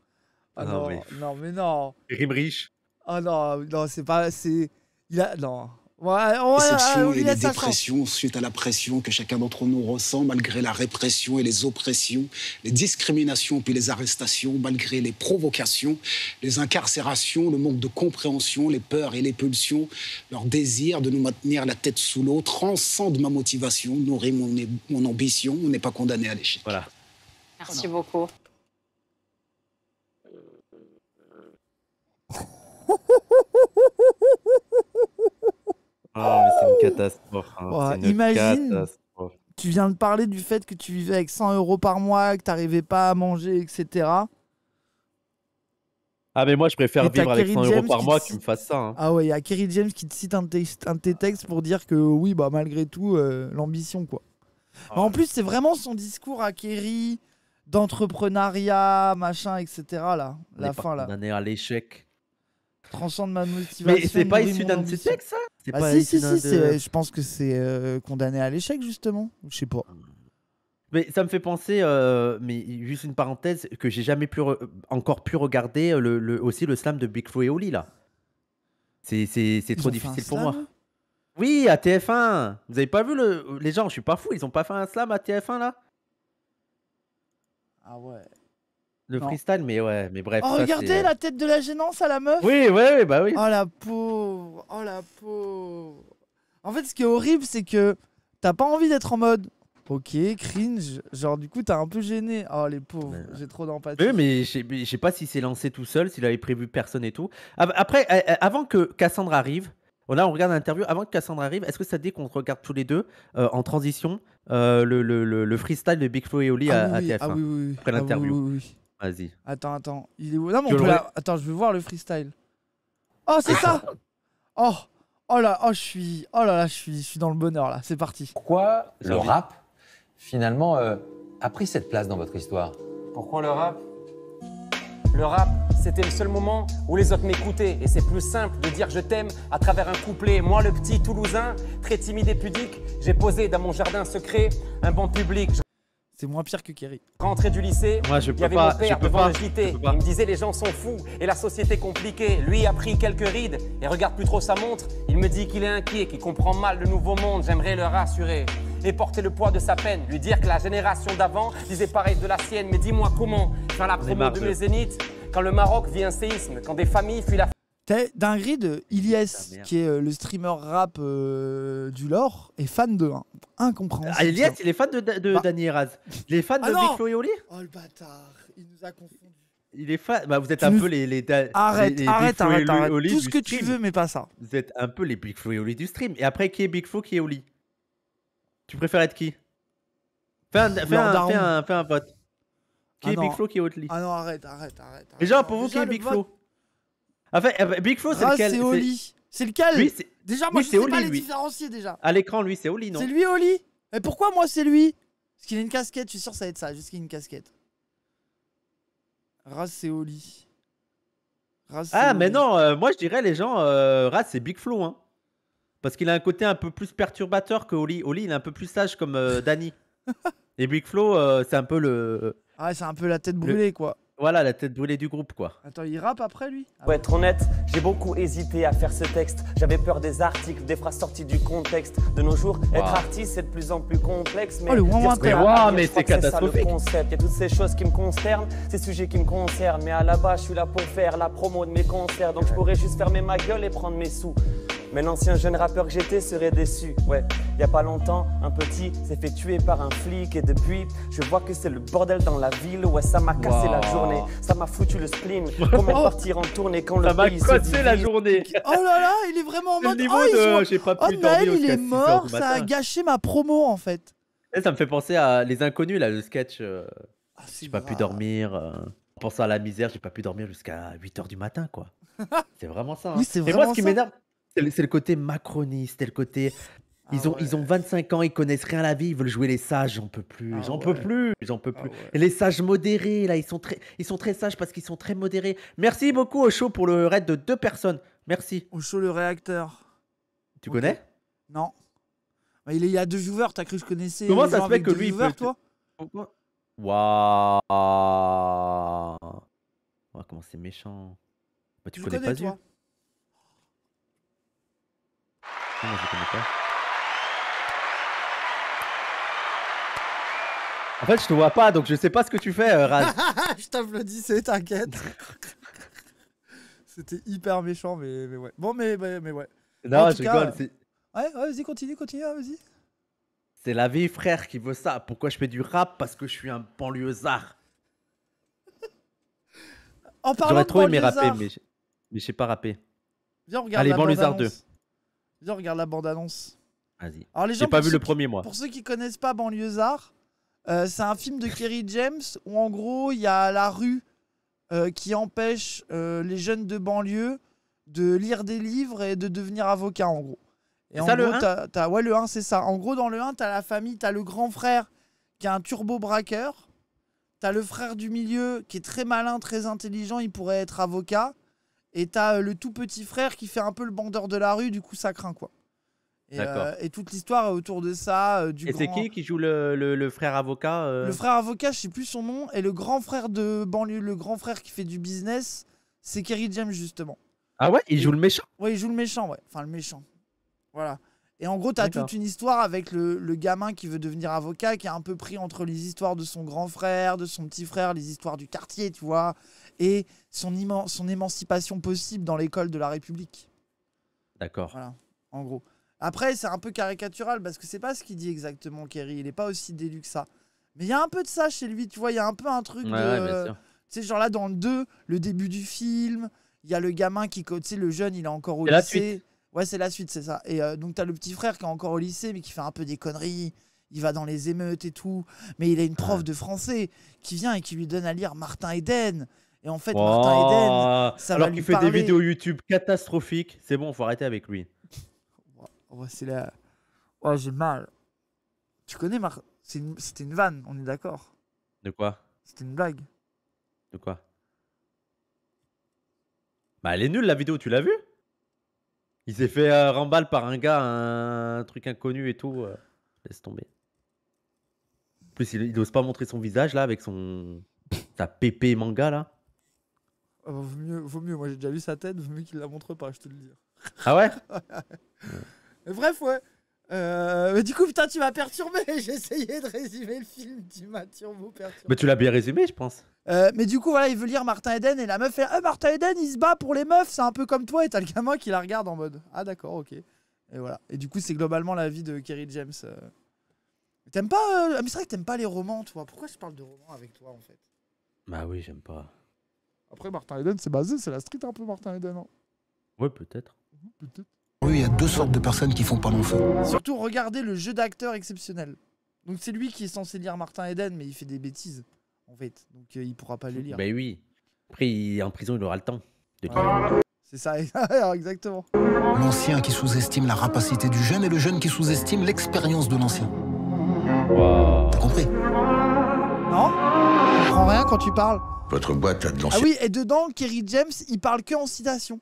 Ah, ah non, mais... non mais ah, non non, c'est pas. C'est. Il a. Non les et les dépressions suite à la pression que chacun d'entre nous ressent malgré la répression et les oppressions, les discriminations puis les arrestations, malgré les provocations, les incarcérations, le manque de compréhension, les peurs et les pulsions, leur désir de nous maintenir la tête sous l'eau transcende ma motivation, nourrit mon, ambition, on n'est pas condamné à l'échec. Voilà. Merci beaucoup. Ah, mais c'est une catastrophe. Hein, imagine, tu viens de parler du fait que tu vivais avec 100 euros par mois, que tu n'arrivais pas à manger, etc. Ah, mais moi, je préfère vivre avec 100 euros par mois que tu me fasses ça. Hein. Ah ouais, il y a Kerry James qui te cite un, un de tes textes pour dire que oui, bah malgré tout, euh, l'ambition, quoi. Ah en plus, c'est vraiment son discours à Kerry d'entrepreneuriat, machin, etc. Là, la fin, là. Année à l'échec. Transcende ma motivation. Mais c'est pas issu d'un de ses textes, ça ah si, si, si, je pense que c'est euh, condamné à l'échec, justement. Je sais pas. Mais ça me fait penser, euh, mais juste une parenthèse, que j'ai jamais pu encore pu regarder le, aussi le slam de Big Flo et Oli, C'est trop difficile pour moi. Oui, à TF1 Vous avez pas vu le... les gens, je suis pas fou, ils ont pas fait un slam à TF1, là Ah ouais. Le freestyle, mais ouais, mais bref. Oh, regardez euh, la tête de la gênance à la meuf. Oui, oui, bah oui. Oh la pauvre, oh la pauvre. En fait, ce qui est horrible, c'est que t'as pas envie d'être en mode OK, cringe. Genre, du coup, t'as un peu gêné. Oh les pauvres, j'ai trop d'empathie. Oui, mais je sais- pas s'il s'est lancé tout seul, s'il avait prévu personne et tout. Après, eh, eh, avant que Cassandre arrive, on oh, on regarde l'interview. Avant que Cassandre arrive, est-ce que ça te dit qu'on regarde tous les deux euh, en transition euh, le, le- le- freestyle de Big Flo et Oli ah à, tf ah après ah l'interview. Vas-y. Attends, attends. Il est où Non, Attends, je veux voir le freestyle. Oh, c'est ça Oh Oh là, oh, je suis. Oh là là, je suis, je suis dans le bonheur là. C'est parti. Pourquoi le rap, finalement, euh, a pris cette place dans votre histoire Pourquoi le rap Le rap, c'était le seul moment où les autres m'écoutaient. Et c'est plus simple de dire je t'aime à travers un couplet. Moi, le petit Toulousain, très timide et pudique, j'ai posé dans mon jardin secret un banc public. C'est moins pire que Kerry. Rentré du lycée, il y avait pas, mon père devant pas, quitter. Il me disait les gens sont fous et la société compliquée. Lui a pris quelques rides et regarde plus trop sa montre. Il me dit qu'il est inquiet, qu'il comprend mal le nouveau monde. J'aimerais le rassurer et porter le poids de sa peine. Lui dire que la génération d'avant disait pareil de la sienne. Mais dis-moi comment faire la promo de mes zéniths quand le Maroc vit un séisme, quand des familles fuient la T'as dinguerie de ah, qui est euh, le streamer rap euh, du lore, est fan de Incompréhensible. Ah, Ilias, il est fan de, de bah. Eraz. Il est fan bah de BigFlo et Oli Oh le bâtard, il nous a confondus. Il est fan. Bah, vous êtes un peu les. les, arrête, arrête, arrête, Tout ce que tu veux, mais pas ça. Vous êtes un peu les Big et Oli du stream. Et après, qui est Big qui est Oli Tu préfères être qui fais un, fais, un, fais un, vote. Qui ah est Big qui est Oli Ah non, arrête, arrête, arrête. Les Déjà, pour vous, qui est Big en ah, fait, ah, Big Flo, c'est ah, lequel C'est Oli. C'est lequel lui, Déjà, moi, lui, je sais Oli, pas les différencier déjà. À l'écran, lui, c'est Oli, non C'est lui, Oli Mais pourquoi moi, c'est lui Parce qu'il a une casquette, je suis sûr que ça va être ça, juste qu'il a une casquette. Raz, c'est Oli. ah, mais non, euh, moi, je dirais les gens, euh, Raz, c'est Big Flo, hein. Parce qu'il a un côté un peu plus perturbateur que Oli. Oli, il est un peu plus sage comme euh, Dani. Et Big Flo, euh, c'est un peu le. Ah, c'est un peu la tête brûlée, quoi. Voilà, la tête brûlée du groupe, quoi. Attends, il rappe après, lui Pour être honnête, j'ai beaucoup hésité à faire ce texte. J'avais peur des articles, des phrases sorties du contexte. De nos jours, être artiste, c'est de plus en plus complexe. Mais, oh, le c'est Ça, le concept. Il y a toutes ces choses qui me concernent, ces sujets qui me concernent. Mais à la base, je suis là pour faire la promo de mes concerts. Donc, je pourrais juste fermer ma gueule et prendre mes sous. Mais l'ancien jeune rappeur que j'étais serait déçu, ouais. Y a pas longtemps, un petit s'est fait tuer par un flic et depuis, je vois que c'est le bordel dans la ville, ouais, ça m'a cassé la journée, ça m'a foutu le spleen. Comment partir en tournée quand le pays se divise la journée. Oh là là, il est vraiment en mode. oh, de... oh, il est mort, ça a gâché ma promo en fait. Et ça me fait penser à Les Inconnus là, le sketch. Euh, ah, j'ai pas pu dormir. Euh, en Pensant à la misère, j'ai pas pu dormir jusqu'à 8h du matin, quoi. c'est vraiment ça. Hein. c'est Et moi, ce qui m'énerve, c'est le côté macroniste, c'est le côté. Ah ils, ont, ils ont 25 ans, ils connaissent rien à la vie, ils veulent jouer les sages, j'en peux plus, ah j'en peux ah plus, plus. les sages modérés, là, ils sont très, ils sont très sages parce qu'ils sont très modérés. Merci beaucoup au pour le raid de deux personnes. Merci. Au le réacteur. Tu connais Non. Bah, il y a deux joueurs, t'as cru que je connaissais. Comment ça se fait que lui. peut... toi Waouh. comment c'est méchant. Bah, tu, connais, pas tout. En fait, je te vois pas, donc je sais pas ce que tu fais, euh, Raz. je t'applaudissais, t'inquiète. C'était hyper méchant, mais, mais ouais. Bon, mais, mais, ouais. Non, je rigole. Ouais, ouais vas-y, continue, continue, hein, vas-y. C'est la vie, frère, qui veut ça. Pourquoi je fais du rap Parce que je suis un banlieusard. en parlant J'aurais trop aimé rapper, mais je sais pas rapper. Viens, regarde Allez, la banlieusard 2 regarde la bande-annonce. les pas vu le premier, mois. Pour ceux qui connaissent pas Banlieusard, Arts, euh, c'est un film de Kerry James où, en gros, il y a la rue euh, qui empêche euh, les jeunes de banlieue de lire des livres et de devenir avocat, en gros. Et en gros, le 1 t'as, Ouais, le 1, c'est ça. En gros, dans le 1, tu as la famille, tu as le grand frère qui est un turbo-braqueur. as le frère du milieu qui est très malin, très intelligent, il pourrait être avocat. Et t'as euh, le tout petit frère qui fait un peu le bandeur de la rue, du coup ça craint quoi. Et, euh, toute l'histoire autour de ça. Euh, du et c'est qui qui joue le, frère avocat Le frère avocat, je sais plus son nom, et le grand frère de banlieue, le grand frère qui fait du business, c'est Kerry James justement. Ah ouais, il joue le méchant Oui, il joue le méchant, ouais. Enfin, le méchant. Voilà. Et en gros, t'as toute une histoire avec le, le, gamin qui veut devenir avocat, qui est un peu pris entre les histoires de son grand frère, de son petit frère, les histoires du quartier, tu vois et son, émancipation possible dans l'école de la République. D'accord. Voilà, en gros. Après, c'est un peu caricatural parce que c'est pas ce qu'il dit exactement, Kerry. Il est pas aussi délu que ça. Mais il y a un peu de ça chez lui, tu vois. Il y a un peu un truc de. Euh, tu genre là, dans le 2, le début du film, il y a le gamin qui. Tu sais, le jeune, il est encore au lycée. Ouais, c'est la suite, c'est ça. Et euh, donc, t'as le petit frère qui est encore au lycée, mais qui fait un peu des conneries. Il va dans les émeutes et tout. Mais il a une prof de français qui vient et qui lui donne à lire Martin Eden. Et en fait, Martin Eden, ça Alors qu'il fait des vidéos YouTube catastrophiques, c'est bon, faut arrêter avec lui. Oh, j'ai mal. Tu connais Martin C'était une vanne, on est d'accord De quoi C'était une blague. De quoi Bah, elle est nulle la vidéo, tu l'as vue Il s'est fait euh, par un gars, un... truc inconnu et tout. Euh. Laisse tomber. En plus, il, n'ose pas montrer son visage là avec son. Ta pépé manga là. Ah bah, vaut, mieux, mieux, moi j'ai déjà vu sa tête, vaut mieux qu'il la montre pas, je te le dis. Ah ouais Bref, ouais. Euh, mais du coup, putain, tu m'as perturbé. J'ai essayé de résumer le film. Tu m'as Mais tu l'as bien résumé, je pense. Euh, mais du coup, voilà, il veut lire Martin Eden et la meuf fait ah Martin Eden, il se bat pour les meufs, c'est un peu comme toi. Et t'as le gamin qui la regarde en mode Ah, d'accord, ok. Et voilà. Et du coup, c'est globalement la vie de Kerry James. Euh. T'aimes pas. mais c'est vrai que t'aimes pas les romans, toi. Pourquoi je parle de romans avec toi, en fait Bah oui, j'aime pas. Après, Martin Eden, c'est basé, c'est la street un peu, Martin Eden. Hein. Ouais, mhm, peut-être. Oui, il y a deux sortes de personnes qui font pas long feu. Surtout, regardez le jeu d'acteur exceptionnel. Donc, c'est lui qui est censé lire Martin Eden, mais il fait des bêtises, en fait. Donc, euh, il pourra pas le lire. mais ben oui. Après, il... en prison, il aura le temps C'est ça, exactement. L'ancien qui sous-estime la rapacité du jeune et le jeune qui sous-estime l'expérience de l'ancien. T'as compris Non Je comprends rien quand tu parles. Votre boîte de Ah oui, et dedans, Kerry James, il parle que en citation.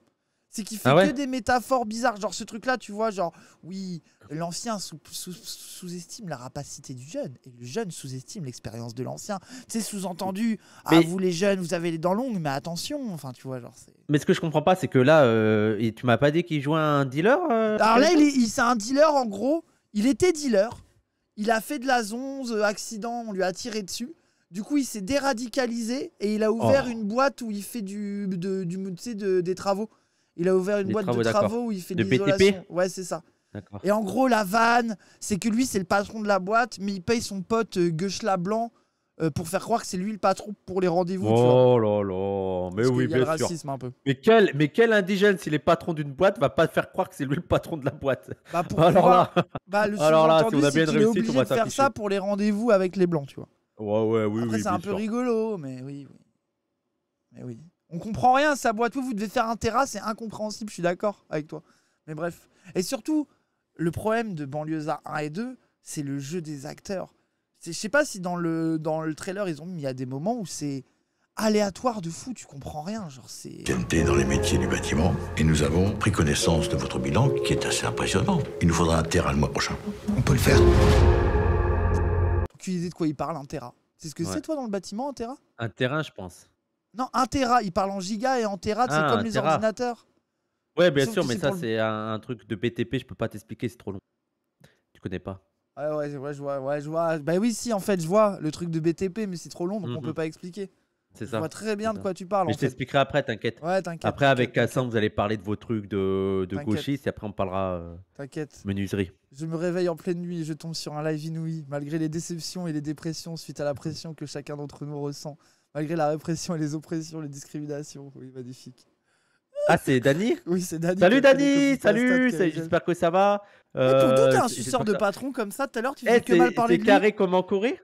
C'est qu'il fait ah que des métaphores bizarres. Genre ce truc-là, tu vois, genre, oui, l'ancien sous-estime la rapacité du jeune et le jeune sous-estime l'expérience de l'ancien. C'est sous-entendu, ah, vous les jeunes, vous avez les dents longues, mais attention, enfin, tu vois, genre. Mais ce que je comprends pas, c'est que là, euh, tu m'as pas dit qu'il jouait un dealer euh, Alors là, il, c'est un dealer, en gros, il était dealer, il a fait de la zonze, euh, accident, on lui a tiré dessus. Du coup, il s'est déradicalisé et il a ouvert oh. une boîte où il fait du, des travaux. Il a ouvert une boîte de travaux où il fait de l'isolation. Ouais, c'est ça. Et en gros, la vanne, c'est que lui, c'est le patron de la boîte, mais il paye son pote euh, Blanc euh, pour faire croire que c'est lui le patron pour les rendez-vous. Oh là là, mais oui, racisme un peu. Mais quel, mais quel indigène, s'il est patron d'une boîte, va pas faire croire que c'est lui le patron de la boîte bah, bah, Alors là, le Alors si on a bien réussi, est faire ça pour les rendez-vous avec les blancs, tu vois. Ouais, oui, Après, C'est un peu rigolo, mais oui, oui. Mais oui. On comprend rien, ça boit tout. Vous devez faire un terrain, c'est incompréhensible, je suis d'accord avec toi. Mais bref. Et surtout, le problème de zéro 1 et 2, c'est le jeu des acteurs. Je sais pas si dans le, dans le trailer, ils ont mis, il y a des moments où c'est aléatoire de fou, tu comprends rien, genre c'est... dans les métiers du bâtiment, et nous avons pris connaissance de votre bilan qui est assez impressionnant. Il nous faudra un terrain le mois prochain. On peut le faire de quoi il parle, un Tera. C'est ce que c'est, toi, dans le bâtiment, un Tera Un terrain, je pense. Non, un Tera. Il parle en giga et en Tera, c'est ah, comme les ordinateurs. Ouais, bien sûr, mais ça, c'est un, truc de BTP, je peux pas t'expliquer, c'est trop long. Tu connais pas. Ouais, ouais, je vois, ouais, je vois. Bah oui, si, en fait, je vois le truc de BTP, mais c'est trop long, donc on mmh peut pas expliquer. Je ça. vois très bien de quoi tu parles. je t'expliquerai après, t'inquiète. Ouais, après, avec Cassandre, vous allez parler de vos trucs de, de gauchistes et après, on parlera euh, t'inquiète. menuiserie. Je me réveille en pleine nuit et je tombe sur un live inouï. Malgré les déceptions et les dépressions suite à la pression que chacun d'entre nous ressent, malgré la répression et les oppressions, les discriminations. Oui, magnifique. Ah, c'est Dani. Oui, c'est Dani. Salut Dani, salut, j'espère que ça va. Euh, Mais doute, un suceur de patron comme ça tout à l'heure Tu fais eh, que mal parler de carré comment courir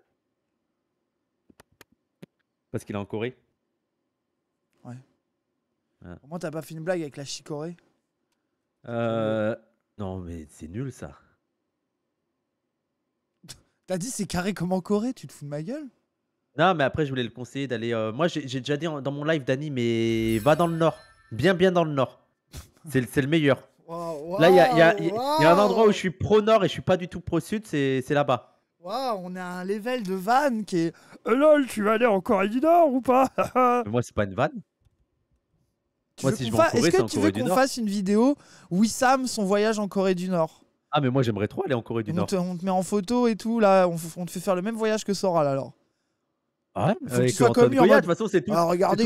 parce qu'il est en Corée. Ouais. Comment ah. t'as pas fait une blague avec la chicorée Euh. Non, mais c'est nul ça. T'as dit c'est carré comme en Corée, tu te fous de ma gueule Non, mais après, je voulais le conseiller d'aller. Euh, moi, j'ai déjà dit dans mon live, Dani, mais va dans le nord. Bien, bien dans le nord. C'est le- meilleur. Là, il y, a- un endroit où je suis pro-nord et je suis pas du tout pro-sud, c'est là-bas on a un level de van qui est. Euh, lol, tu vas aller en Corée du Nord ou pas Moi, c'est pas une van. Est-ce que tu veux qu'on fasse une vidéo Wissam, son voyage en Corée du Nord Ah, mais moi, j'aimerais trop aller en Corée du Nord. on te met en photo et tout, là, on, te fait faire le même voyage que Soral alors. Ah ouais Faut que euh, tu sois comme en de ah, regardez,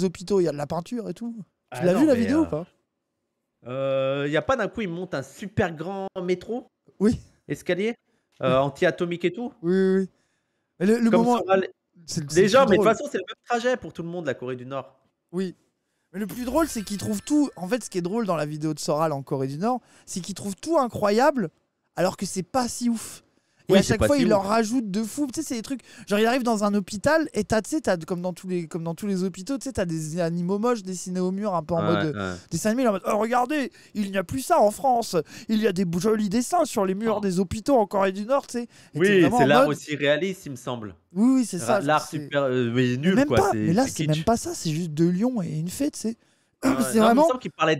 hôpitaux, il y a de la peinture et tout. Tu ah l'as vu la vidéo euh, ou pas Il n'y a pas d'un coup, il monte un super grand métro Oui. Escalier euh, anti-atomique et tout. Oui, oui, le, moment. Déjà, mais de toute façon, c'est le même trajet pour tout le monde, la Corée du Nord. Oui. Mais le plus drôle, c'est qu'ils trouvent tout. En fait, ce qui est drôle dans la vidéo de Soral en Corée du Nord, c'est qu'ils trouvent tout incroyable alors que c'est pas si ouf. Et à chaque fois, il leur rajoute de fou. Tu sais, c'est des trucs. Genre, il arrive dans un hôpital et t'as, tu sais, comme, dans tous les, comme dans tous les hôpitaux, tu sais, t'as des animaux moches dessinés au mur, un peu en mode. Euh, dessin animé, en mode oh, regardez, il n'y a plus ça en France. Il y a des jolis dessins sur les murs oh. des hôpitaux en Corée du Nord, tu sais. Oui, c'est l'art aussi réaliste, il me semble. Oui, c'est ça. L'art super. Euh, nul, même Pas, mais là, c'est même pas ça, c'est juste deux lions et une fête C'est ah, c'est vraiment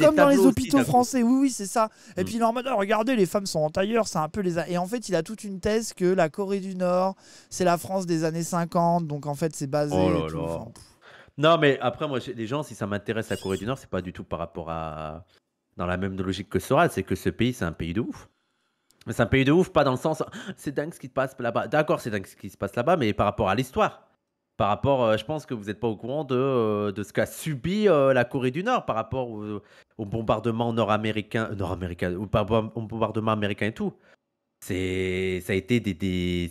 comme dans les hôpitaux français. Oui, oui, c'est ça. Et mm. puis, normalement, oh, regardez, les femmes sont en tailleur, c'est un peu les. Et en fait, il a toute une thèse que la Corée du Nord, c'est la France des années 50, donc en fait, c'est basé. Oh non, mais après, moi, les gens, si ça m'intéresse la Corée du Nord, c'est pas du tout par rapport à. dans la même logique que Soral, c'est que ce pays, c'est un pays de ouf. C'est un pays de ouf, pas dans le sens. C'est dingue ce qui se passe là-bas. D'accord, c'est dingue ce qui se passe là-bas, mais par rapport à l'histoire par rapport, euh, je pense que vous n'êtes pas au courant de, euh, ce qu'a subi euh, la Corée du Nord par rapport au, bombardement nord-américain, nord-américain, au, bombardement américain et tout. C'est, ça a été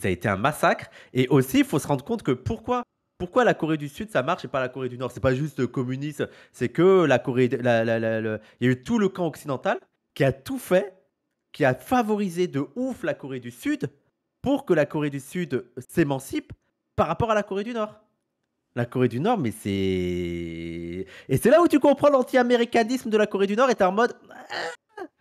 a été un massacre. Et aussi, il faut se rendre compte que pourquoi, pourquoi la Corée du Sud ça marche et pas la Corée du Nord. C'est pas juste communiste, c'est que la Corée, il y a eu tout le camp occidental qui a tout fait, qui a favorisé de ouf la Corée du Sud pour que la Corée du Sud s'émancipe par rapport à la Corée du Nord. La Corée du Nord, mais c'est. Et c'est là où tu comprends l'anti-américanisme de la Corée du Nord et t'es en mode.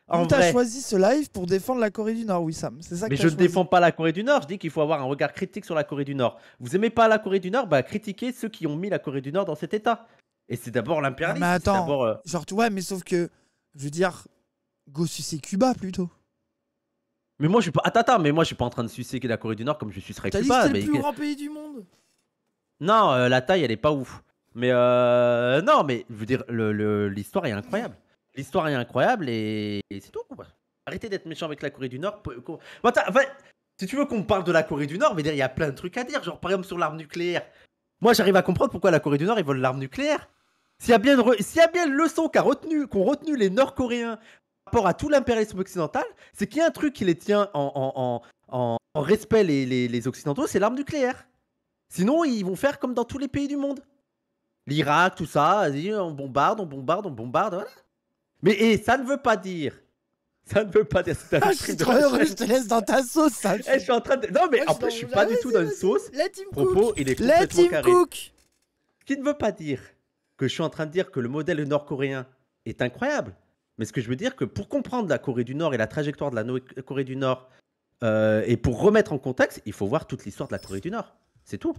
Ah, en tu as choisi ce live pour défendre la Corée du Nord, oui, Sam. C'est ça Mais je ne défends pas la Corée du Nord. Je dis qu'il faut avoir un regard critique sur la Corée du Nord. Vous aimez pas la Corée du Nord Bah, critiquez ceux qui ont mis la Corée du Nord dans cet état. Et c'est d'abord ah, l'impérialisme. Mais attends, euh, genre, mais sauf que, je veux dire, go sucer Cuba plutôt. Mais moi, je suis pas. Attends, attends, mais moi, je suis pas en train de sucer la Corée du Nord comme je sucerais T'as le plus grand pays du monde. Non, euh, la taille, elle est pas ouf. Mais euh, non, mais je veux dire, l'histoire est incroyable. L'histoire est incroyable et, c'est tout. Arrêtez d'être méchant avec la Corée du Nord. si tu veux qu'on parle de la Corée du Nord, mais il y a plein de trucs à dire. Genre, par exemple, sur l'arme nucléaire. Moi, j'arrive à comprendre pourquoi la Corée du Nord, ils veulent l'arme nucléaire. S'il y a bien une, a bien leçon retenu, qu'ont retenu les Nord-Coréens à tout l'impérialisme occidental, c'est qu'il y a un truc qui les tient en, respect les, Occidentaux, c'est l'arme nucléaire. Sinon, ils vont faire comme dans tous les pays du monde. L'Irak, tout ça, on bombarde, on bombarde, on bombarde, Mais ça ne veut pas dire ça ne veut pas dire ah, Je suis trop heureux, je te laisse dans ta sauce, ça. je eh, suis en train de. Non, mais après, je suis pas du tout dans une sauce. Propos, Cook. il est complètement carré. Cook. qui ne veut pas dire que je suis en train de dire que le modèle nord-coréen est incroyable. Mais ce que je veux dire, que pour comprendre la Corée du Nord et la trajectoire de la Corée du Nord, euh, et pour remettre en contexte, il faut voir toute l'histoire de la Corée du Nord. C'est tout.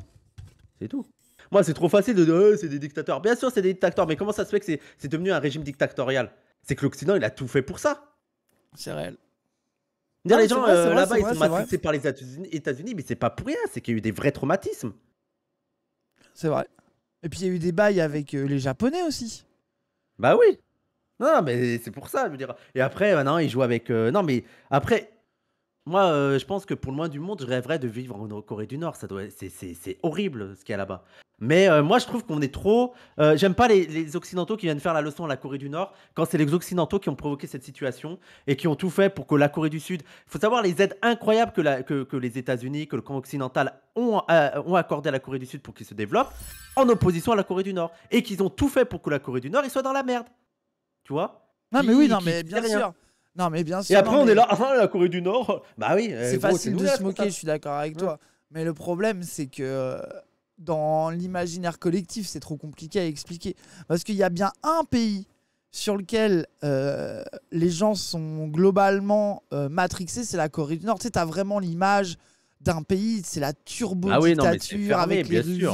C'est tout. Moi, c'est trop facile de dire oh, c'est des dictateurs. Bien sûr, c'est des dictateurs, mais comment ça se fait que c'est devenu un régime dictatorial C'est que l'Occident, il a tout fait pour ça. C'est réel. Ah, les gens euh, là-bas, ils sont matrixés par les États-Unis, mais c'est pas pour rien, c'est qu'il y a eu des vrais traumatismes. C'est vrai. Et puis il y a eu des bails avec euh, les Japonais aussi. Bah oui. Non, mais c'est pour ça, je veux dire. Et après, maintenant, euh, il joue avec. Euh, non, mais après, moi, euh, je pense que pour le moins du monde, je rêverais de vivre en Corée du Nord. Ça c'est, horrible ce qu'il y a là-bas. Mais moi, je trouve qu'on est trop. j'aime pas les, Occidentaux qui viennent faire la leçon à la Corée du Nord quand c'est les Occidentaux qui ont provoqué cette situation et qui ont tout fait pour que la Corée du Sud. Il faut savoir les aides incroyables que, les États-Unis, que le camp occidental ont, accordé à la Corée du Sud pour qu'ils se développe en opposition à la Corée du Nord et qu'ils ont tout fait pour que la Corée du Nord soit dans la merde tu vois. Non, mais oui, non, mais bien sûr. Non, mais bien sûr. Et après, on est là, ah, la Corée du Nord. Bah oui. Euh, c'est facile de se moquer, je suis d'accord avec toi. Mais le problème, c'est que euh, dans l'imaginaire collectif, c'est trop compliqué à expliquer. Parce qu'il y a bien un pays sur lequel euh, les gens sont globalement matrixés, c'est la Corée du Nord. Tu sais, vraiment l'image d'un pays, c'est la turbo-dictature ah avec les rues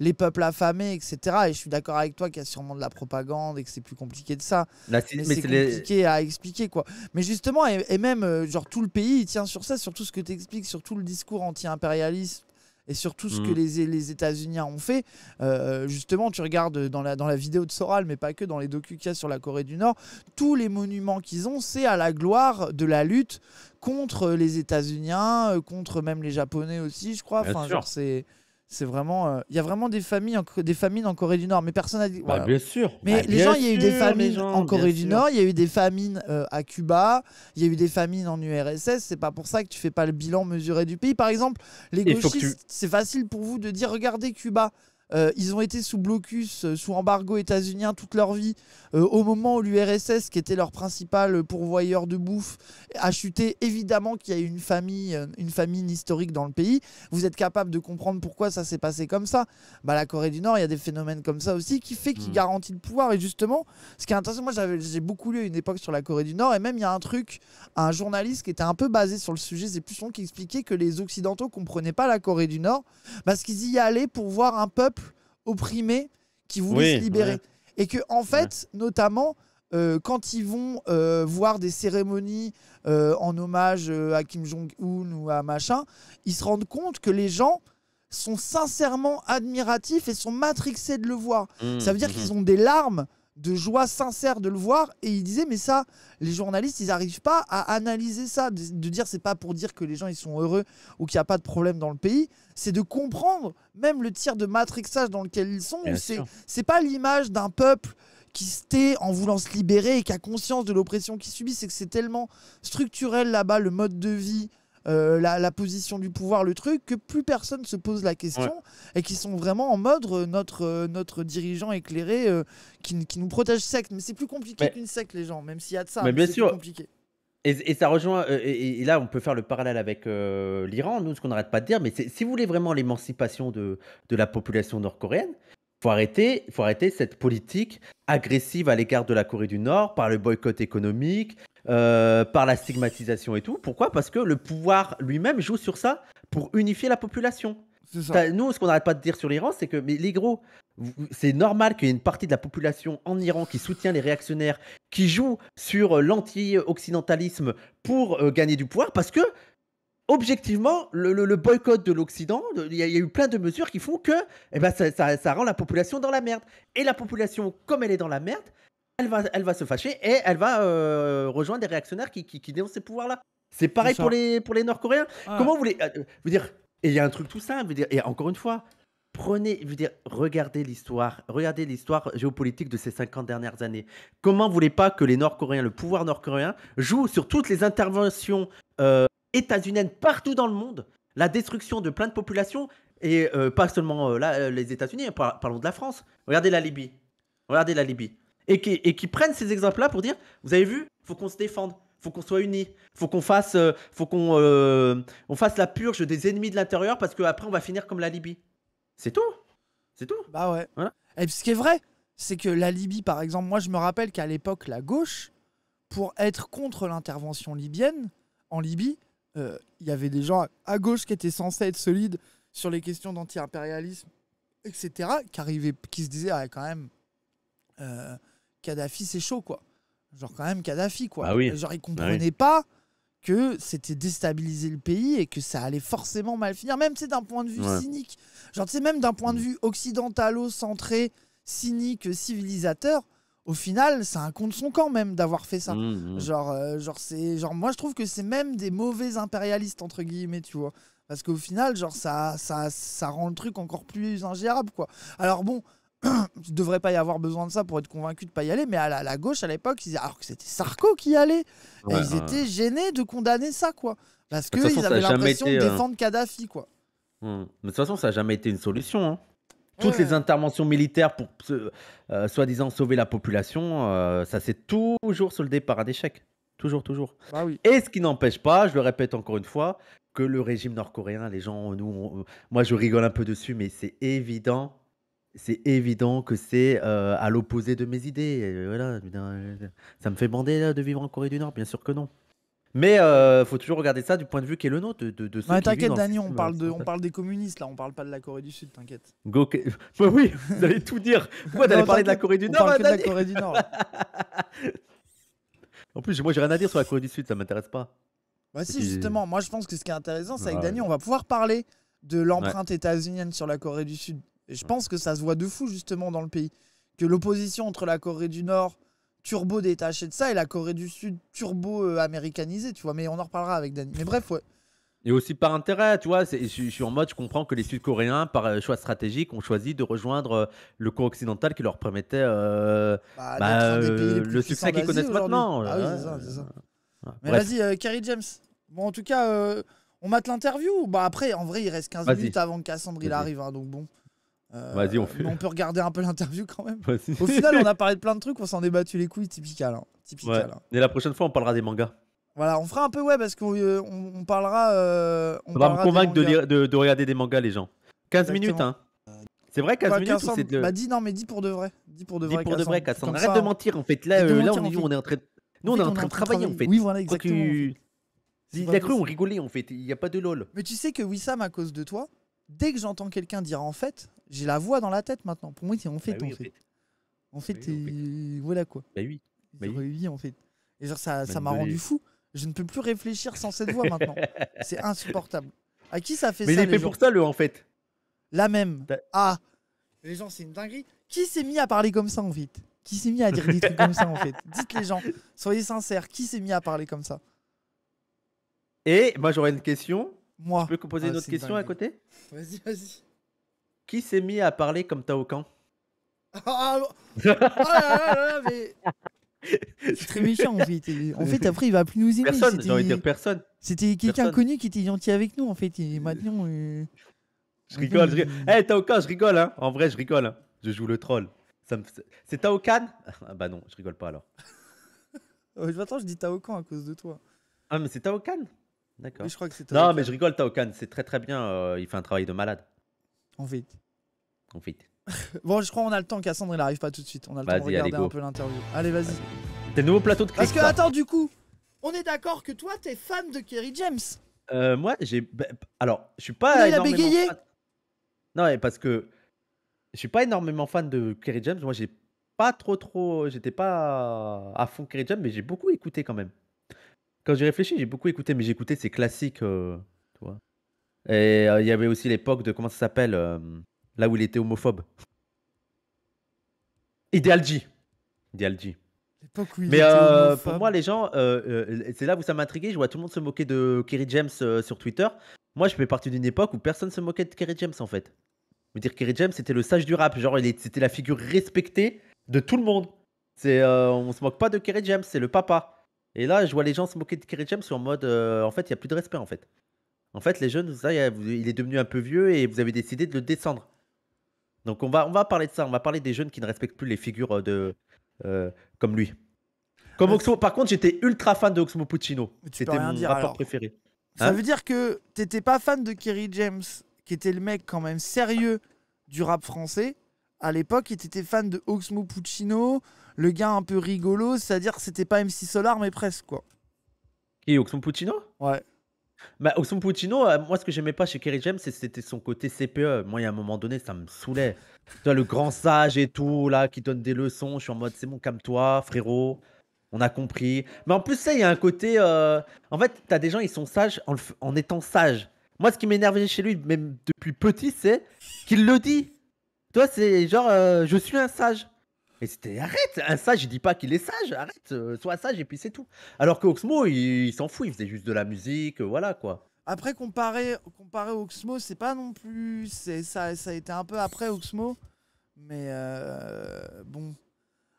les peuples affamés, etc. Et je suis d'accord avec toi qu'il y a sûrement de la propagande et que c'est plus compliqué de ça. mais c'est compliqué à expliquer, quoi. Mais justement, et, même, euh, genre, tout le pays, tient sur ça, sur tout ce que tu expliques, sur tout le discours anti-impérialiste et surtout ce que mm. les, les États-Unis ont fait. Euh, justement, tu regardes dans la, vidéo de Soral, mais pas que, dans les docus qu'il y a sur la Corée du Nord, tous les monuments qu'ils ont, c'est à la gloire de la lutte contre les États-Unis, euh, contre même les Japonais aussi, je crois. c'est c'est vraiment, euh, il y a vraiment des familles, des famines en Corée du Nord, mais personne n'a dit. Bah, bien sûr. Mais bah, les gens, il y a eu des famines en Corée du Nord, il y a eu des famines euh, à Cuba, il y a eu des famines en URSS. C'est pas pour ça que tu fais pas le bilan mesuré du pays. Par exemple, les gauchistes, c'est facile pour vous de dire regardez Cuba, euh, ils ont été sous blocus, euh, sous embargo états-unien toute leur vie. Euh, au moment où l'URSS, qui était leur principal pourvoyeur de bouffe, a chuté, évidemment qu'il y a eu une famille, une famine historique dans le pays. Vous êtes capable de comprendre pourquoi ça s'est passé comme ça. Bah, la Corée du Nord, il y a des phénomènes comme ça aussi qui fait qu'il hmm. garantit le pouvoir. Et justement, ce qui est intéressant, moi j'ai beaucoup lu à une époque sur la Corée du Nord, et même il y a un truc, un journaliste qui était un peu basé sur le sujet, c'est plus son qui expliquait que les Occidentaux comprenaient pas la Corée du Nord parce qu'ils y allaient pour voir un peuple opprimés qui voulaient se libérer. Et que, en fait, notamment, euh, quand ils vont euh, voir des cérémonies euh, en hommage à Kim Jong-un ou à machin, ils se rendent compte que les gens sont sincèrement admiratifs et sont matrixés de le voir. Mmh, ça veut dire mmh, qu'ils mmh. ont des larmes de joie sincère de le voir. Et il disait, mais ça, les journalistes, ils n'arrivent pas à analyser ça. De, dire, c'est pas pour dire que les gens, ils sont heureux ou qu'il n'y a pas de problème dans le pays. C'est de comprendre même le tir de matrixage dans lequel ils sont. C'est pas l'image d'un peuple qui se tait en voulant se libérer et qui a conscience de l'oppression qu'il subit. C'est que c'est tellement structurel là-bas, le mode de vie, euh, la, position du pouvoir, le truc, que plus personne se pose la question et qui sont vraiment en mode euh, notre, euh, notre dirigeant éclairé qui, nous protège secte. Mais c'est plus compliqué qu'une secte, les gens, même s'il y a de ça. Mais bien sûr. compliqué. Et, ça rejoint, et, là on peut faire le parallèle avec l'Iran, nous ce qu'on n'arrête pas de dire, mais si vous voulez vraiment l'émancipation de, la population nord-coréenne, faut arrêter, faut arrêter cette politique agressive à l'égard de la Corée du Nord par le boycott économique, euh, par la stigmatisation et tout. Pourquoi Parce que le pouvoir lui-même joue sur ça pour unifier la population. Ça. Nous, ce qu'on n'arrête pas de dire sur l'Iran, c'est que mais les gros, c'est normal qu'il y ait une partie de la population en Iran qui soutient les réactionnaires, qui joue sur euh, l'anti-occidentalisme pour euh, gagner du pouvoir, parce que objectivement, le, boycott de l'Occident, il y, a eu plein de mesures qui font que eh ben, ça, rend la population dans la merde. Et la population, comme elle est dans la merde, elle va, elle va se fâcher et elle va euh, rejoindre des réactionnaires qui, dénoncent ces pouvoirs-là. C'est pareil pour les, pour les Nord-Coréens. Comment vous voulez. Euh, euh, vous dire, et il y a un truc tout simple, et encore une fois, prenez, regardez l'histoire, regardez l'histoire géopolitique de ces 50 dernières années. Comment voulez vous pas que les Nord-Coréens, le pouvoir nord-coréen, joue sur toutes les interventions états-uniennes partout dans le monde, la destruction de plein de populations, et pas seulement là, les États-Unis, hein, parlons de la France. Regardez la Libye. Regardez la Libye et qui, prennent ces exemples-là pour dire, vous avez vu, faut qu'on se défende faut qu'on soit unis, faut qu'on fasse, euh, faut qu'on euh, fasse la purge des ennemis de l'intérieur parce qu'après on va finir comme la Libye. C'est tout, c'est tout. Bah ouais. Et puis ce qui est vrai, c'est que la Libye, par exemple, moi je me rappelle qu'à l'époque la gauche, pour être contre l'intervention libyenne en Libye, euh, il y avait des gens à gauche qui étaient censés être solides sur les questions d'anti-impérialisme, etc., qui arrivaient, qui se disaient ah, quand même Kadhafi, c'est chaud, quoi. Genre, quand même, Kadhafi, quoi. Bah genre, il bah comprenait pas que c'était déstabiliser le pays et que ça allait forcément mal finir, même c'est d'un point de vue cynique. Genre, sais même d'un point de mm. vue occidentalo-centré, cynique, civilisateur. Au final, c'est un compte son camp même d'avoir fait ça. Mm, mm. Genre, euh, genre genre moi je trouve que c'est même des mauvais impérialistes entre guillemets, tu vois, parce qu'au final, genre ça, ça, ça rend le truc encore plus ingérable quoi. Alors bon, il ne devrait pas y avoir besoin de ça pour être convaincu de ne pas y aller, mais à la, gauche, à l'époque, alors que c'était Sarko qui y allait, et ils étaient gênés de condamner ça, quoi. Parce bah, qu'ils avaient l'impression de euh, défendre Kadhafi, quoi. Hmm. Mais de toute façon, ça n'a jamais été une solution. Hein. Toutes les interventions militaires pour euh, soi-disant sauver la population, euh, ça s'est toujours soldé par un échec. Toujours, toujours. Bah oui. Et ce qui n'empêche pas, je le répète encore une fois, que le régime nord-coréen, les gens, nous, moi je rigole un peu dessus, mais c'est évident c'est évident que c'est euh, à l'opposé de mes idées. voilà, ça me fait bander de vivre en Corée du Nord, bien sûr que non. Mais euh, faut toujours regarder ça du point de vue qui est le nôtre. De, t'inquiète, Dani, on parle, hein. de, on parle des communistes, là, on parle pas de la Corée du Sud, t'inquiète. oui, vous allez tout dire. Pourquoi allez parler de la Corée du Nord la Corée du Nord. en plus, moi, j'ai rien à dire sur la Corée du Sud, ça m'intéresse pas. Bah, si, justement, moi, je pense que ce qui est intéressant, c'est avec on va pouvoir parler de l'empreinte ouais. sur la Corée du Sud je mm. pense que ça se voit de fou justement dans le pays. Que l'opposition entre la Corée du Nord turbo détachée de ça et la Corée du Sud turbo euh, américanisée, tu vois. Mais on en reparlera avec Danny. Mais bref, ouais. Et aussi par intérêt, tu vois, je, je suis en mode, je comprends que les Sud-Coréens, par euh, choix stratégique, ont choisi de rejoindre euh, le cours occidental qui leur permettait bah, bah, le succès qu'ils connaissent maintenant. Ah oui, c'est ça, Mais vas-y, Kerry James. Bon, en tout cas, on mate l'interview. Bah, après, en vrai, il reste 15 minutes avant que arrive, hein, donc bon. Euh, Vas-y, on peut regarder un peu l'interview quand même. Au final, on a parlé de plein de trucs, on s'en est battu les couilles, typical. Hein, hein. Et la prochaine fois, on parlera des mangas. Voilà, on fera un peu, ouais, parce qu'on euh, on, parlera. Euh, on va me convaincre de, regarder des mangas, les gens. 15 minutes, hein. C'est vrai, 15 minutes, c'est Bah, dis non, mais dis pour de vrai. Dis pour de vrai, pour de vrai, Arrête de mentir, en fait. Là, là on, est en train de. Nous, on est en train de travailler, en fait. Oui, voilà, exactement. Il a cru, on rigolait en fait, il n'y a pas de lol. Mais tu sais que Wissam, à cause de toi, dès que j'entends quelqu'un dire en fait, j'ai la voix dans la tête maintenant. Pour moi, c'est en bah fait, en fait. Bah voilà quoi. Bah oui. Bah oui. en fait. Et genre, ça bah, m'a rendu fou. Je ne peux plus réfléchir sans cette voix maintenant. C'est insupportable. À qui ça fait Mais ça Mais il est fait pour ça, le en fait. La même. Ah Les gens, c'est une dinguerie. Qui s'est mis à parler comme ça en fait Qui s'est mis à dire des trucs comme ça en fait Dites les gens, soyez sincères, qui s'est mis à parler comme ça Et moi, j'aurais une question. Moi. Je peux poser une ah, autre question à côté Vas-y, vas-y. Qui s'est mis à parler comme Taokan ah, ah, oh. ah C'est très méchant en fait. En fait, après, il va plus nous aimer. Personne, j'ai envie de dire personne. C'était quelqu'un connu qui était gentil avec nous en fait. Et maintenant. Euh, je rigole, je rigole. Eh, Taokan, je rigole, hein. En vrai, je rigole, hein. Je joue le troll. C'est Taokan ah, Bah non, je rigole pas alors. Je m'attends, je dis Taokan à cause de toi. Ah, mais c'est Taokan D'accord. Non, mais je rigole, Taokan. C'est très très bien. Euh, il fait un travail de malade. En vite. En vite. bon, je crois qu'on a le temps, Cassandre, il arrive pas tout de suite. On a le temps de regarder un peu l'interview. Allez, vas-y. Tes nouveaux plateaux de Chris Parce que, attends, du coup, on est d'accord que toi, t'es fan de Kerry James. Euh, moi, j'ai. Bah, alors, je suis pas. Mais il a bégayé fan... Non, mais parce que. Je suis pas énormément fan de Kerry James. Moi, j'ai pas trop, trop. J'étais pas à fond Kerry James, mais j'ai beaucoup écouté quand même. Quand j'ai réfléchi, j'ai beaucoup écouté, mais j'ai écouté ses classiques. Euh, tu vois et euh, il y avait aussi l'époque de, comment ça s'appelle euh, Là où il était homophobe. Ideal G. Mais euh, pour moi, les gens, c'est là où ça m'a Je vois tout le monde se moquer de Kerry James sur Twitter. Moi, je fais partie d'une époque où personne ne se moquait de Kerry James en fait. Je dire, Kerry James, c'était le sage du rap. Genre, c'était la figure respectée de tout le monde. C'est, on se moque pas de Kerry James, c'est le papa. Et là, je vois les gens se moquer de Kerry James en mode, en fait, il y a plus de respect en fait. En fait, les jeunes, il est devenu un peu vieux et vous avez décidé de le descendre. Donc on va, on va parler de ça, on va parler des jeunes qui ne respectent plus les figures euh, de, euh, comme lui. Comme euh, par contre, j'étais ultra fan de Oxmo Puccino. C'était mon rapport préféré. ça hein veut dire que tu t'étais pas fan de Kerry James, qui était le mec quand même sérieux du rap français. À l'époque, tu étais fan de Oxmo Puccino, le gars un peu rigolo, c'est-à-dire que c'était pas MC Solar, mais presque quoi. Et Oxmo Puccino Ouais. Mais bah, son Puccino, euh, moi, ce que j'aimais pas chez Kerry James, c'était son côté CPE. Moi, il y a un moment donné, ça me saoulait. tu vois, le grand sage et tout, là, qui donne des leçons. Je suis en mode, c'est bon, calme-toi, frérot. On a compris. Mais en plus, ça, il y a un côté. Euh, en fait, t'as des gens, ils sont sages en, étant sages. Moi, ce qui m'énervait chez lui, même depuis petit, c'est qu'il le dit. Toi, c'est genre, euh, je suis un sage. Et c'était arrête, un sage, je dis pas qu'il est sage, arrête, euh, sois sage et puis c'est tout. Alors que Oxmo, il, s'en fout, il faisait juste de la musique, euh, voilà quoi. Après, comparé, comparé à Oxmo, c'est pas non plus. Ça, ça a été un peu après Oxmo. Mais euh, bon.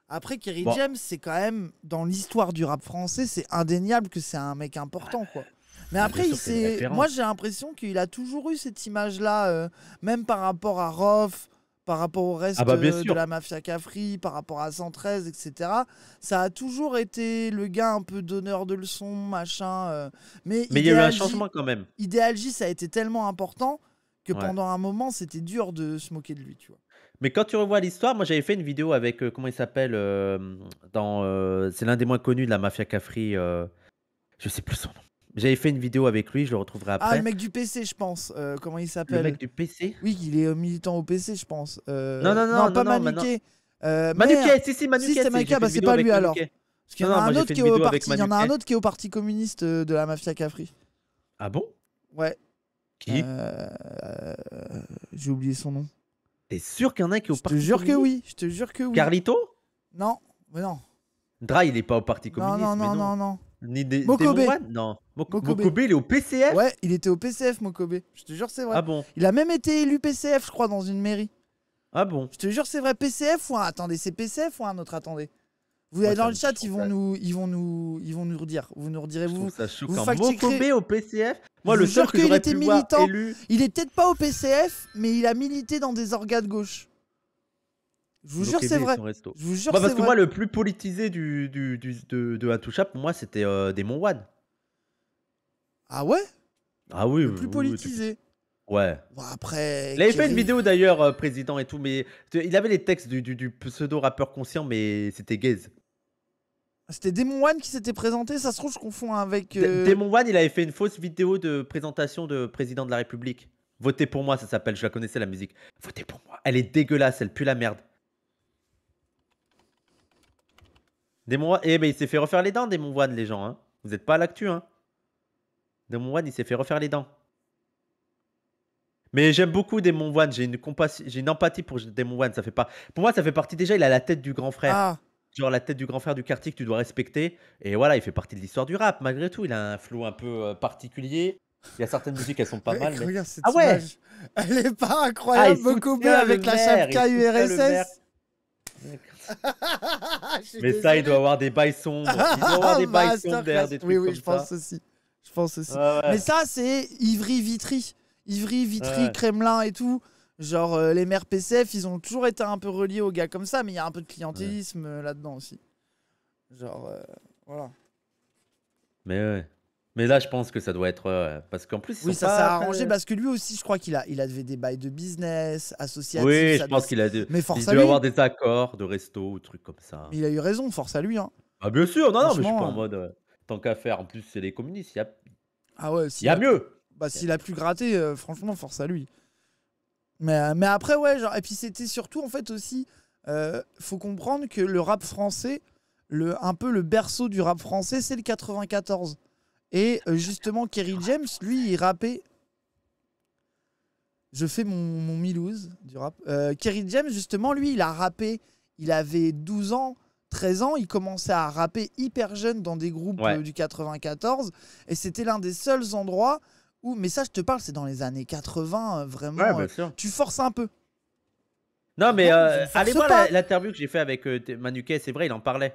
Après, Kerry James, c'est quand même, dans l'histoire du rap français, c'est indéniable que c'est un mec important, quoi. Bah, mais après, il moi j'ai l'impression qu'il a toujours eu cette image-là, même par rapport à Roth, par rapport au reste ah bah, de la mafia Cafri, par rapport à 113, etc. Ça a toujours été le gars un peu donneur de leçons, machin. Euh. mais, mais il y a eu un changement quand même. Idéal ça a été tellement important que pendant un moment, c'était dur de se moquer de lui, tu vois. Mais quand tu revois l'histoire, moi j'avais fait une vidéo avec, euh, comment il s'appelle, euh, dans, c'est l'un des moins connus de la mafia Cafri, je sais plus son nom. J'avais fait une vidéo avec lui, je le retrouverai ah, après. Ah, le mec du PC, je pense. Euh, comment il s'appelle Le mec du PC Oui, il est euh, militant au PC, je pense. Euh, non, non, non, non, pas Manuqué. Manuquet. si, si, Manuquet. Si, bah, c'est Manuquet, bah, c'est pas lui alors. Parce qu'il y, en a un autre qui est au Parti communiste de la mafia Cafri. Ah bon Ouais. Qui J'ai oublié son nom. T'es sûr qu'il y en a qui est au Parti communiste Je te jure que oui, Carlito Non, mais non. Dra, il est pas au Parti communiste. Non, non, non, non, non. Ni Mokobe. non. il est au PCF Ouais, il était au PCF, Mokobé Je te jure, c'est vrai. Ah bon Il a même été élu PCF, je crois, dans une mairie. Ah bon Je te jure, c'est vrai. PCF ou un. Attendez, c'est PCF ou un autre Attendez. Vous allez dans le chat, ils vont, nous, ils, vont nous, ils vont nous redire. Vous nous redirez, vous. Ça Mokobé au PCF Moi, le seul que, il était militant, il est peut-être pas au PCF, mais il a milité dans des orgas de gauche. Je vous jure, bah, c'est vrai. Je vous jure, parce que moi, le plus politisé du, du, du de, de pour moi, c'était euh, Demon One. Ah ouais Ah oui. Le plus politisé. Ouais. après. Il avait fait une vidéo d'ailleurs, euh, président et tout, mais il avait les textes du, du pseudo rappeur conscient, mais c'était gaze. Ah, c'était Demon One qui s'était présenté, ça se trouve, je confonds avec. Demon euh, One, il avait fait une fausse vidéo de présentation de président de la République. Votez pour moi, ça s'appelle, je la connaissais la musique. Votez pour moi. Elle est dégueulasse, elle pue la merde. eh ben il s'est fait refaire les dents, Demon One, les gens. Hein. Vous n'êtes pas à l'actu. Hein. Demon One, il s'est fait refaire les dents. Mais j'aime beaucoup Demon One. J'ai une, j'ai une empathie pour Demon One. Ça fait pas... Pour moi, ça fait partie déjà. Il a la tête du grand frère. Ah. Genre la tête du grand frère du quartier que tu dois respecter. Et voilà, il fait partie de l'histoire du rap, malgré tout. Il a un flow un peu euh, particulier. Il y a certaines musiques, elles sont pas mal. Mais... ah ouais Elle est pas ah, incroyable, beaucoup mieux avec la chape URSS. mais ça, il doit avoir des bails sombres. Il doit avoir ah, des bails sombres des trucs Oui, oui, je pense aussi. Je pense aussi. Mais ça, c'est Ivry-Vitry. Ivry-Vitry, Kremlin et tout. Genre, euh, les maires PCF, ils ont toujours été un peu reliés aux gars comme ça, mais il y a un peu de clientélisme euh, là-dedans aussi. Genre, euh, voilà. Mais ouais. Mais là, je pense que ça doit être. Euh, parce qu'en plus. oui, ça s'est arrangé parce que lui aussi, je crois qu'il a, il avait des bails de business, associatifs. Oui, je pense qu'il a Mais force il avoir des accords de resto ou trucs comme ça. il a eu raison, force à lui. Hein. Ah, bien sûr, non, non, mais je suis pas en mode. Euh, tant qu'à faire, en plus, c'est les communistes. Il y a... Ah ouais, il a, mieux. Bah, s'il a plus gratté, euh, franchement, force à lui. Mais, mais après, ouais, genre. Et puis, c'était surtout, en fait, aussi. faut comprendre que le rap français, le, un peu le berceau du rap français, c'est le 94. Et euh, justement, Kerry James, lui, il rappait. Je fais mon, mon du rap. Euh, Kerry James, justement, lui, il a rappé. Il avait 12 ans, 13 ans. Il commençait à rapper hyper jeune dans des groupes euh, du 94. Et c'était l'un des seuls endroits où. Mais ça, je te parle, c'est dans les années 80, vraiment. tu forces un peu. Non, mais allez voir l'interview que j'ai fait avec Manuquet, c'est vrai, il en parlait.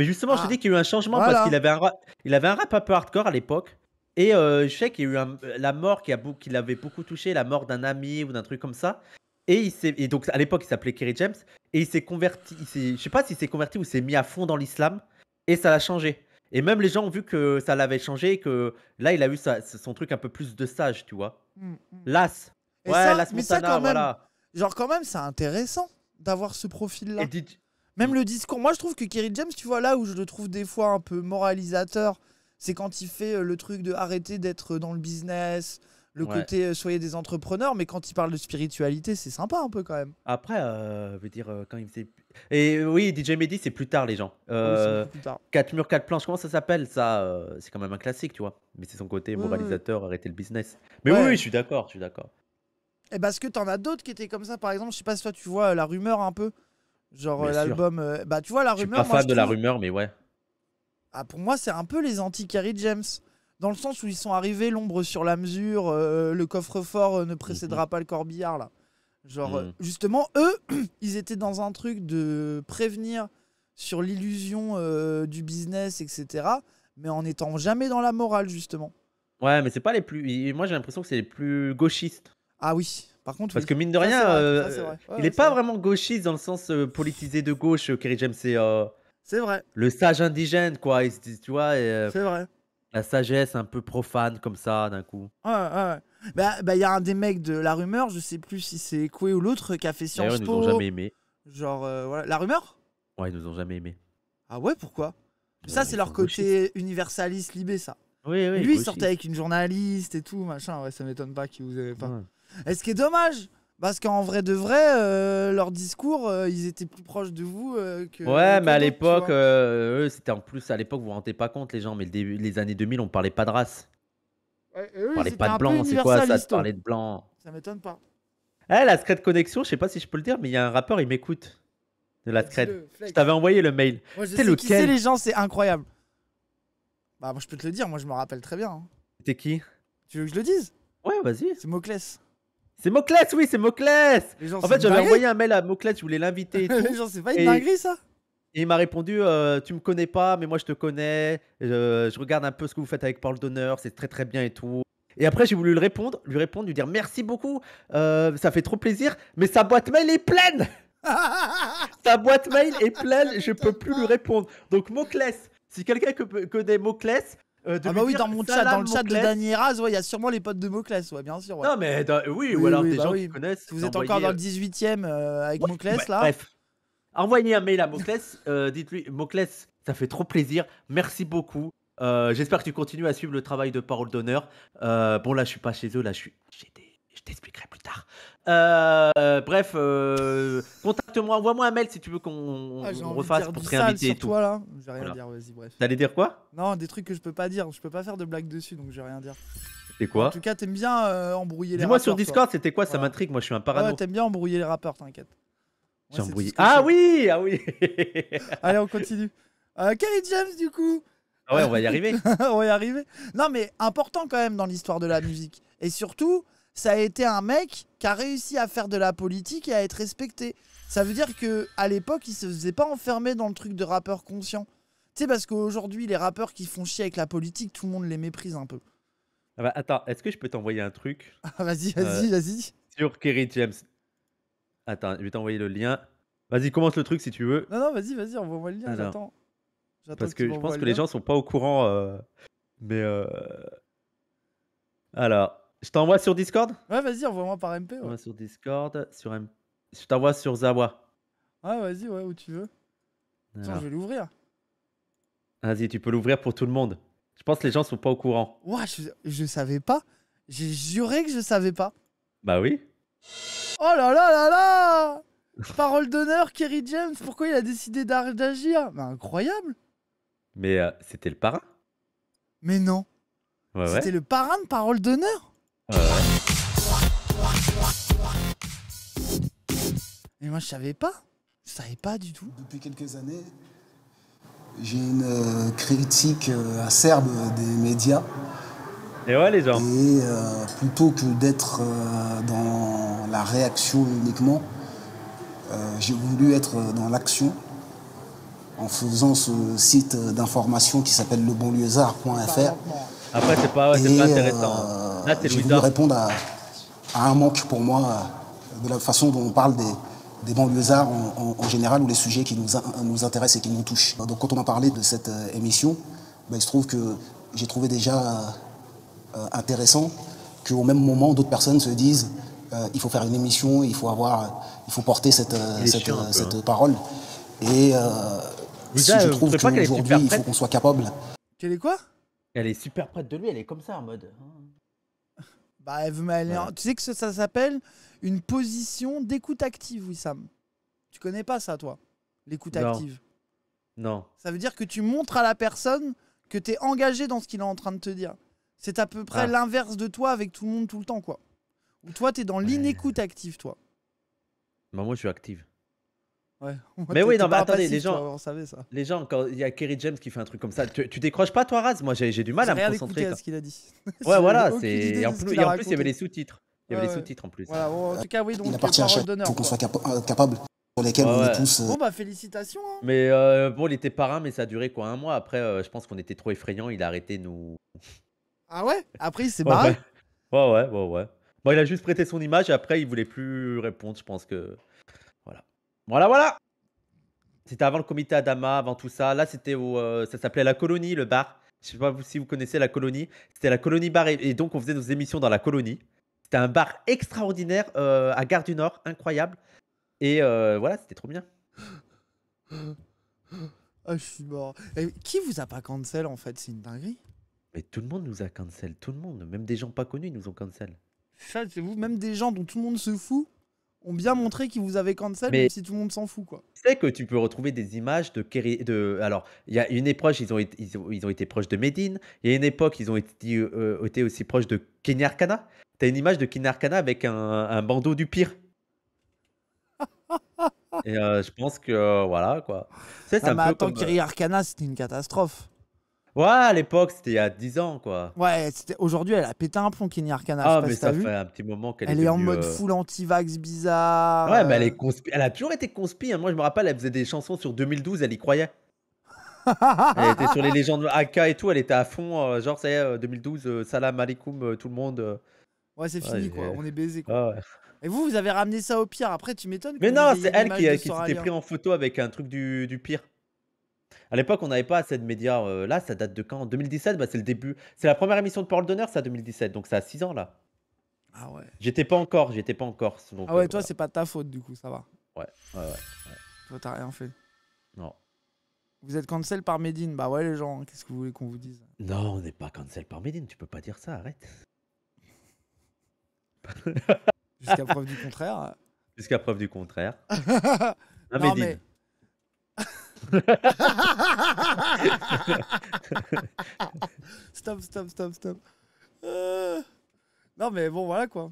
Mais justement, je te ah. dis qu'il y a eu un changement parce qu'il avait, un... Il rap un peu hardcore à l'époque. Et euh, je sais qu'il y a eu la mort qui, a l'avait beaucoup touché, la mort d'un ami ou d'un truc comme ça. Et, donc à l'époque, il s'appelait Kerry James. Et il s'est converti. je sais pas s'il s'est converti ou s'est mis à fond dans l'islam. Et ça l'a changé. Et même les gens ont vu que ça l'avait changé. Et que là, il a eu son truc un peu plus de sage, tu vois. Mm, mm. Las. ouais, Las voilà. genre, quand même, c'est intéressant d'avoir ce profil-là. Et, même le discours. Moi, je trouve que Kerry James, tu vois, là où je le trouve des fois un peu moralisateur, c'est quand il fait euh, le truc de arrêter d'être dans le business, le côté euh, soyez des entrepreneurs, mais quand il parle de spiritualité, c'est sympa un peu quand même. Après, euh, veut dire quand il faisait... Et oui, DJ Mehdi, c'est plus tard les gens. Euh, plus tard. Quatre murs, quatre planches, comment ça s'appelle ça C'est quand même un classique, tu vois. Mais c'est son côté moralisateur, arrêter le business. Mais oui, je suis d'accord, je suis d'accord. Et eh ben, parce que t'en as d'autres qui étaient comme ça, par exemple, je sais pas si toi tu vois la rumeur un peu. Genre euh, l'album. Euh, bah, tu vois, la rumeur. Je suis pas fan de la rumeur, mais ouais. Ah, pour moi, c'est un peu les anti-Carrie James. Dans le sens où ils sont arrivés, l'ombre sur la mesure, euh, le coffre-fort ne précédera mhm. pas le corbillard, là. Genre, mhm. justement, eux, ils étaient dans un truc de prévenir sur l'illusion du business, etc. Mais en étant jamais dans la morale, justement. Ouais, mais c'est pas les plus. Moi, j'ai l'impression que c'est les plus gauchistes. Ah oui parce que mine de rien, euh, il n'est pas vraiment gauchiste dans le sens euh, politisé de gauche. Euh, Kerry James, c'est vrai. Le sage indigène, quoi. tu vois. c'est vrai. La sagesse un peu profane comme ça d'un coup. Ouais, ouais. Bah, il bah, y a un des mecs de la rumeur, je sais plus si c'est Coué ou l'autre, qui a fait Sciences ils Po. nous ont jamais aimé. Genre, voilà. La rumeur Ouais, ils nous ont jamais aimé. Ah ouais, pourquoi ça, c'est leur côté universaliste libé, ça. Oui, oui, Lui, il sortait avec une journaliste et tout, machin. Ouais, ça m'étonne pas qu'il vous aient pas est ce qui est dommage, parce qu'en vrai de vrai, leur leurs discours, euh, ils étaient plus proches de vous euh, que. Ouais, mais à l'époque, euh, c'était en plus, à l'époque, vous vous rendez pas compte, les gens, mais les années 2000, on parlait pas de race. Eux, on parlait pas de blanc, c'est quoi ça, de parler de blanc Ça m'étonne pas. Eh, la Scred Connexion, je sais pas si je peux le dire, mais il y a un rappeur, il m'écoute. De la Scred. Je t'avais envoyé le mail. c'est je qui c'est, les gens, c'est incroyable. Bah, moi, je peux te le dire, moi, je me rappelle très bien. c'était hein. qui Tu veux que je le dise Ouais, vas-y. C'est Moclès. C'est Moclès, oui, c'est Moclès En fait, j'avais envoyé un mail à Moclès, je voulais l'inviter. Les gens, c'est pas une dinguerie, ça et il m'a répondu euh, Tu me connais pas, mais moi je te connais. je regarde un peu ce que vous faites avec Parle d'honneur, c'est très très bien et tout. Et après, j'ai voulu lui répondre, lui répondre, lui dire Merci beaucoup, euh, ça fait trop plaisir, mais sa boîte mail est pleine Sa boîte mail est pleine, je peux plus lui répondre. Donc, Moclès, si quelqu'un connaît Moclès, euh, ah bah oui, dans mon chat, dans le chat de Daniel Eras ouais, il y a sûrement les potes de Moclès, ouais, bien sûr. Non, mais oui, ou alors des bah gens qui connaissent. vous êtes encore dans le 18 euh, e euh, avec ouais, Moclès, bah, là. Bref, envoyez un mail à Moclès. Dites-lui, Moclès, ça fait trop plaisir. Merci beaucoup. J'espère que tu continues à suivre le travail de Parole d'honneur. bon, là, je suis pas chez eux, là, je suis. Je t'expliquerai plus tard. Euh, bref, euh, contacte-moi, envoie-moi un mail si tu veux qu'on ah, refasse pour te réinviter et tout. Toi, là. Je vais rien à dire, vas-y, bref. T'allais dire quoi Non, des trucs que je peux pas dire. Je peux pas faire de blagues dessus, donc je vais rien dire. et quoi En tout cas, t'aimes bien euh, embrouiller les rappeurs. Dis-moi sur Discord, c'était quoi Ça m'intrigue, moi je suis un parano. Ouais, t'aimes bien embrouiller les rappeurs, t'inquiète. J'ai embrouillé. Ah oui Ah oui Allez, on continue. Euh, Kelly James, du coup Ah Ouais, on va y arriver. on va y arriver. Non, mais important quand même dans l'histoire de la musique. Et surtout, ça a été un mec qui a réussi à faire de la politique et à être respecté. Ça veut dire que à l'époque, il se faisait pas enfermer dans le truc de rappeur conscient. Tu sais, parce qu'aujourd'hui, les rappeurs qui font chier avec la politique, tout le monde les méprise un peu. Ah bah, attends, est-ce que je peux t'envoyer un truc ah, Vas-y, euh, vas-y, vas-y. Sur Kerry James. Attends, je vais t'envoyer le lien. Vas-y, commence le truc si tu veux. Non, non, vas-y, vas-y, envoie-moi le lien, j'attends. Parce que, je pense que les gens sont pas au courant. Euh, mais. Euh, alors. Je t'envoie sur Discord Ouais, vas-y, envoie-moi par MP. Ouais. sur Discord, sur M... Je t'envoie sur Zawa. Ouais, vas-y, ouais, où tu veux. Attends, je vais l'ouvrir. Vas-y, tu peux l'ouvrir pour tout le monde. Je pense que les gens sont pas au courant. ouais je, savais pas. J'ai juré que je savais pas. Bah oui. Oh là là là là Parole d'honneur, Kerry James, pourquoi il a décidé d'agir Incroyable Mais euh, c'était le parrain Mais non ouais, C'était le parrain de Parole d'honneur euh. Mais moi, je savais pas. Je savais pas du tout. Depuis quelques années, j'ai une euh, critique euh, acerbe des médias. Et ouais, les gens. Et plutôt que d'être dans la réaction uniquement, j'ai voulu être dans l'action en faisant ce site d'information qui s'appelle lebonlieusard.fr après, c'est pas, pas intéressant. Euh, Là, répondre à, à, un manque pour moi euh, de la façon dont on parle des, des banlieusards en, en, général ou les sujets qui nous, nous intéressent et qui nous touchent. Donc, quand on a parlé de cette euh, émission, bah, il se trouve que j'ai trouvé déjà euh, intéressant qu'au même moment, d'autres personnes se disent il faut faire une émission, il faut, avoir, il faut porter cette, cette, cette hein. parole. Et si je trouve qu'aujourd'hui, il faut qu'on soit capable. Quel est quoi elle est super prête de lui, elle est comme ça en mode. Hein. Bah, elle Tu sais que ça, s'appelle une position d'écoute active, Wissam. Tu connais pas ça, toi L'écoute active. Non. Ça veut dire que tu montres à la personne que tu es engagé dans ce qu'il est en train de te dire. C'est à peu près ah. l'inverse de toi avec tout le monde tout le temps, quoi. Ou toi, tu es dans l'inécoute active, toi. Bah, moi, je suis active. Mais oui, non, mais attendez, les gens, les gens, quand il y a Kerry James qui fait un truc comme ça, tu, décroches pas toi, Raz Moi, j'ai du mal à me concentrer. À ce qu'il a dit. ouais, voilà, c'est en, plus, il y avait les sous-titres. Il y avait les sous-titres en plus. Voilà, en tout cas, oui, donc il euh, à qu'on soit capable pour lesquels on est tous. Euh, bon bah félicitations. Hein. Mais euh, bon, il était parrain, mais ça a duré quoi un mois. Après, je pense qu'on était trop effrayant. Il a arrêté nous. Ah ouais Après, il s'est barré. Ouais. ouais ouais ouais ouais. Bon, il a juste prêté son image. Après, il voulait plus répondre. Je pense que. Voilà, voilà. C'était avant le comité Adama, avant tout ça. Là, c'était euh, ça s'appelait la colonie, le bar. Je sais pas si vous connaissez la colonie. C'était la colonie bar et, donc on faisait nos émissions dans la colonie. C'était un bar extraordinaire euh, à Gare du Nord, incroyable. Et euh, voilà, c'était trop bien. Ah, je suis mort. qui vous a pas cancel en fait C'est une dinguerie. Mais tout le monde nous a cancel, tout le monde. Même des gens pas connus, nous ont cancel. Ça, c'est vous, même des gens dont tout le monde se fout ont bien montré qu'ils vous avaient cancel, mais même si tout le monde s'en fout. Quoi. Tu sais que tu peux retrouver des images de Kerry. De, alors, il y a une époque, ils ont, été, ils, ont, été proches de Médine Il y a une époque, ils ont été, euh, aussi proches de Kenny t'as Tu une image de Kenny avec un, bandeau du pire. Et euh, je pense que euh, voilà quoi. Tu sais, c'est ah, un peu attends, comme... c'était une catastrophe. Ouais, à l'époque, c'était il y a 10 ans, quoi. Ouais, c'était... aujourd'hui, elle a pété un plomb, Kenny Arcana. Ah, mais ça fait un petit moment qu'elle Elle est, en mode euh, full anti-vax bizarre. Ouais, mais elle, euh. est elle a toujours été conspi. Hein. Moi, je me rappelle, elle faisait des chansons sur 2012, elle y croyait. Elle était sur les légendes AK et tout, elle était à fond. Euh, genre, ça y est, 2012, salam alaikum, tout le monde. Ouais, c'est fini, quoi. On est baisé. Quoi. Ah, et vous, vous avez ramené ça au pire. Après, tu m'étonnes. Mais non, c'est elle qui, s'était pris en photo avec un truc du, du pire. À l'époque, on n'avait pas assez de médias. Euh, là, ça date de quand 2017 bah, C'est le début. C'est la première émission de Parole d'honneur, ça, 2017. Donc, ça a 6 ans, là. Ah ouais. J'étais pas encore, j'étais pas encore. Ah ouais, toi, c'est pas ta faute du coup, ça va. Ouais, ouais, ouais. Toi, t'as rien fait. Non. Vous êtes cancel par Medine. Bah ouais, les gens, hein, qu'est-ce que vous voulez qu'on vous dise Non, on n'est pas cancel par Medine, tu peux pas dire ça, arrête. Jusqu'à preuve du contraire. Jusqu'à preuve du contraire. Non, mais- stop, stop, stop, stop. Non, mais bon, voilà quoi.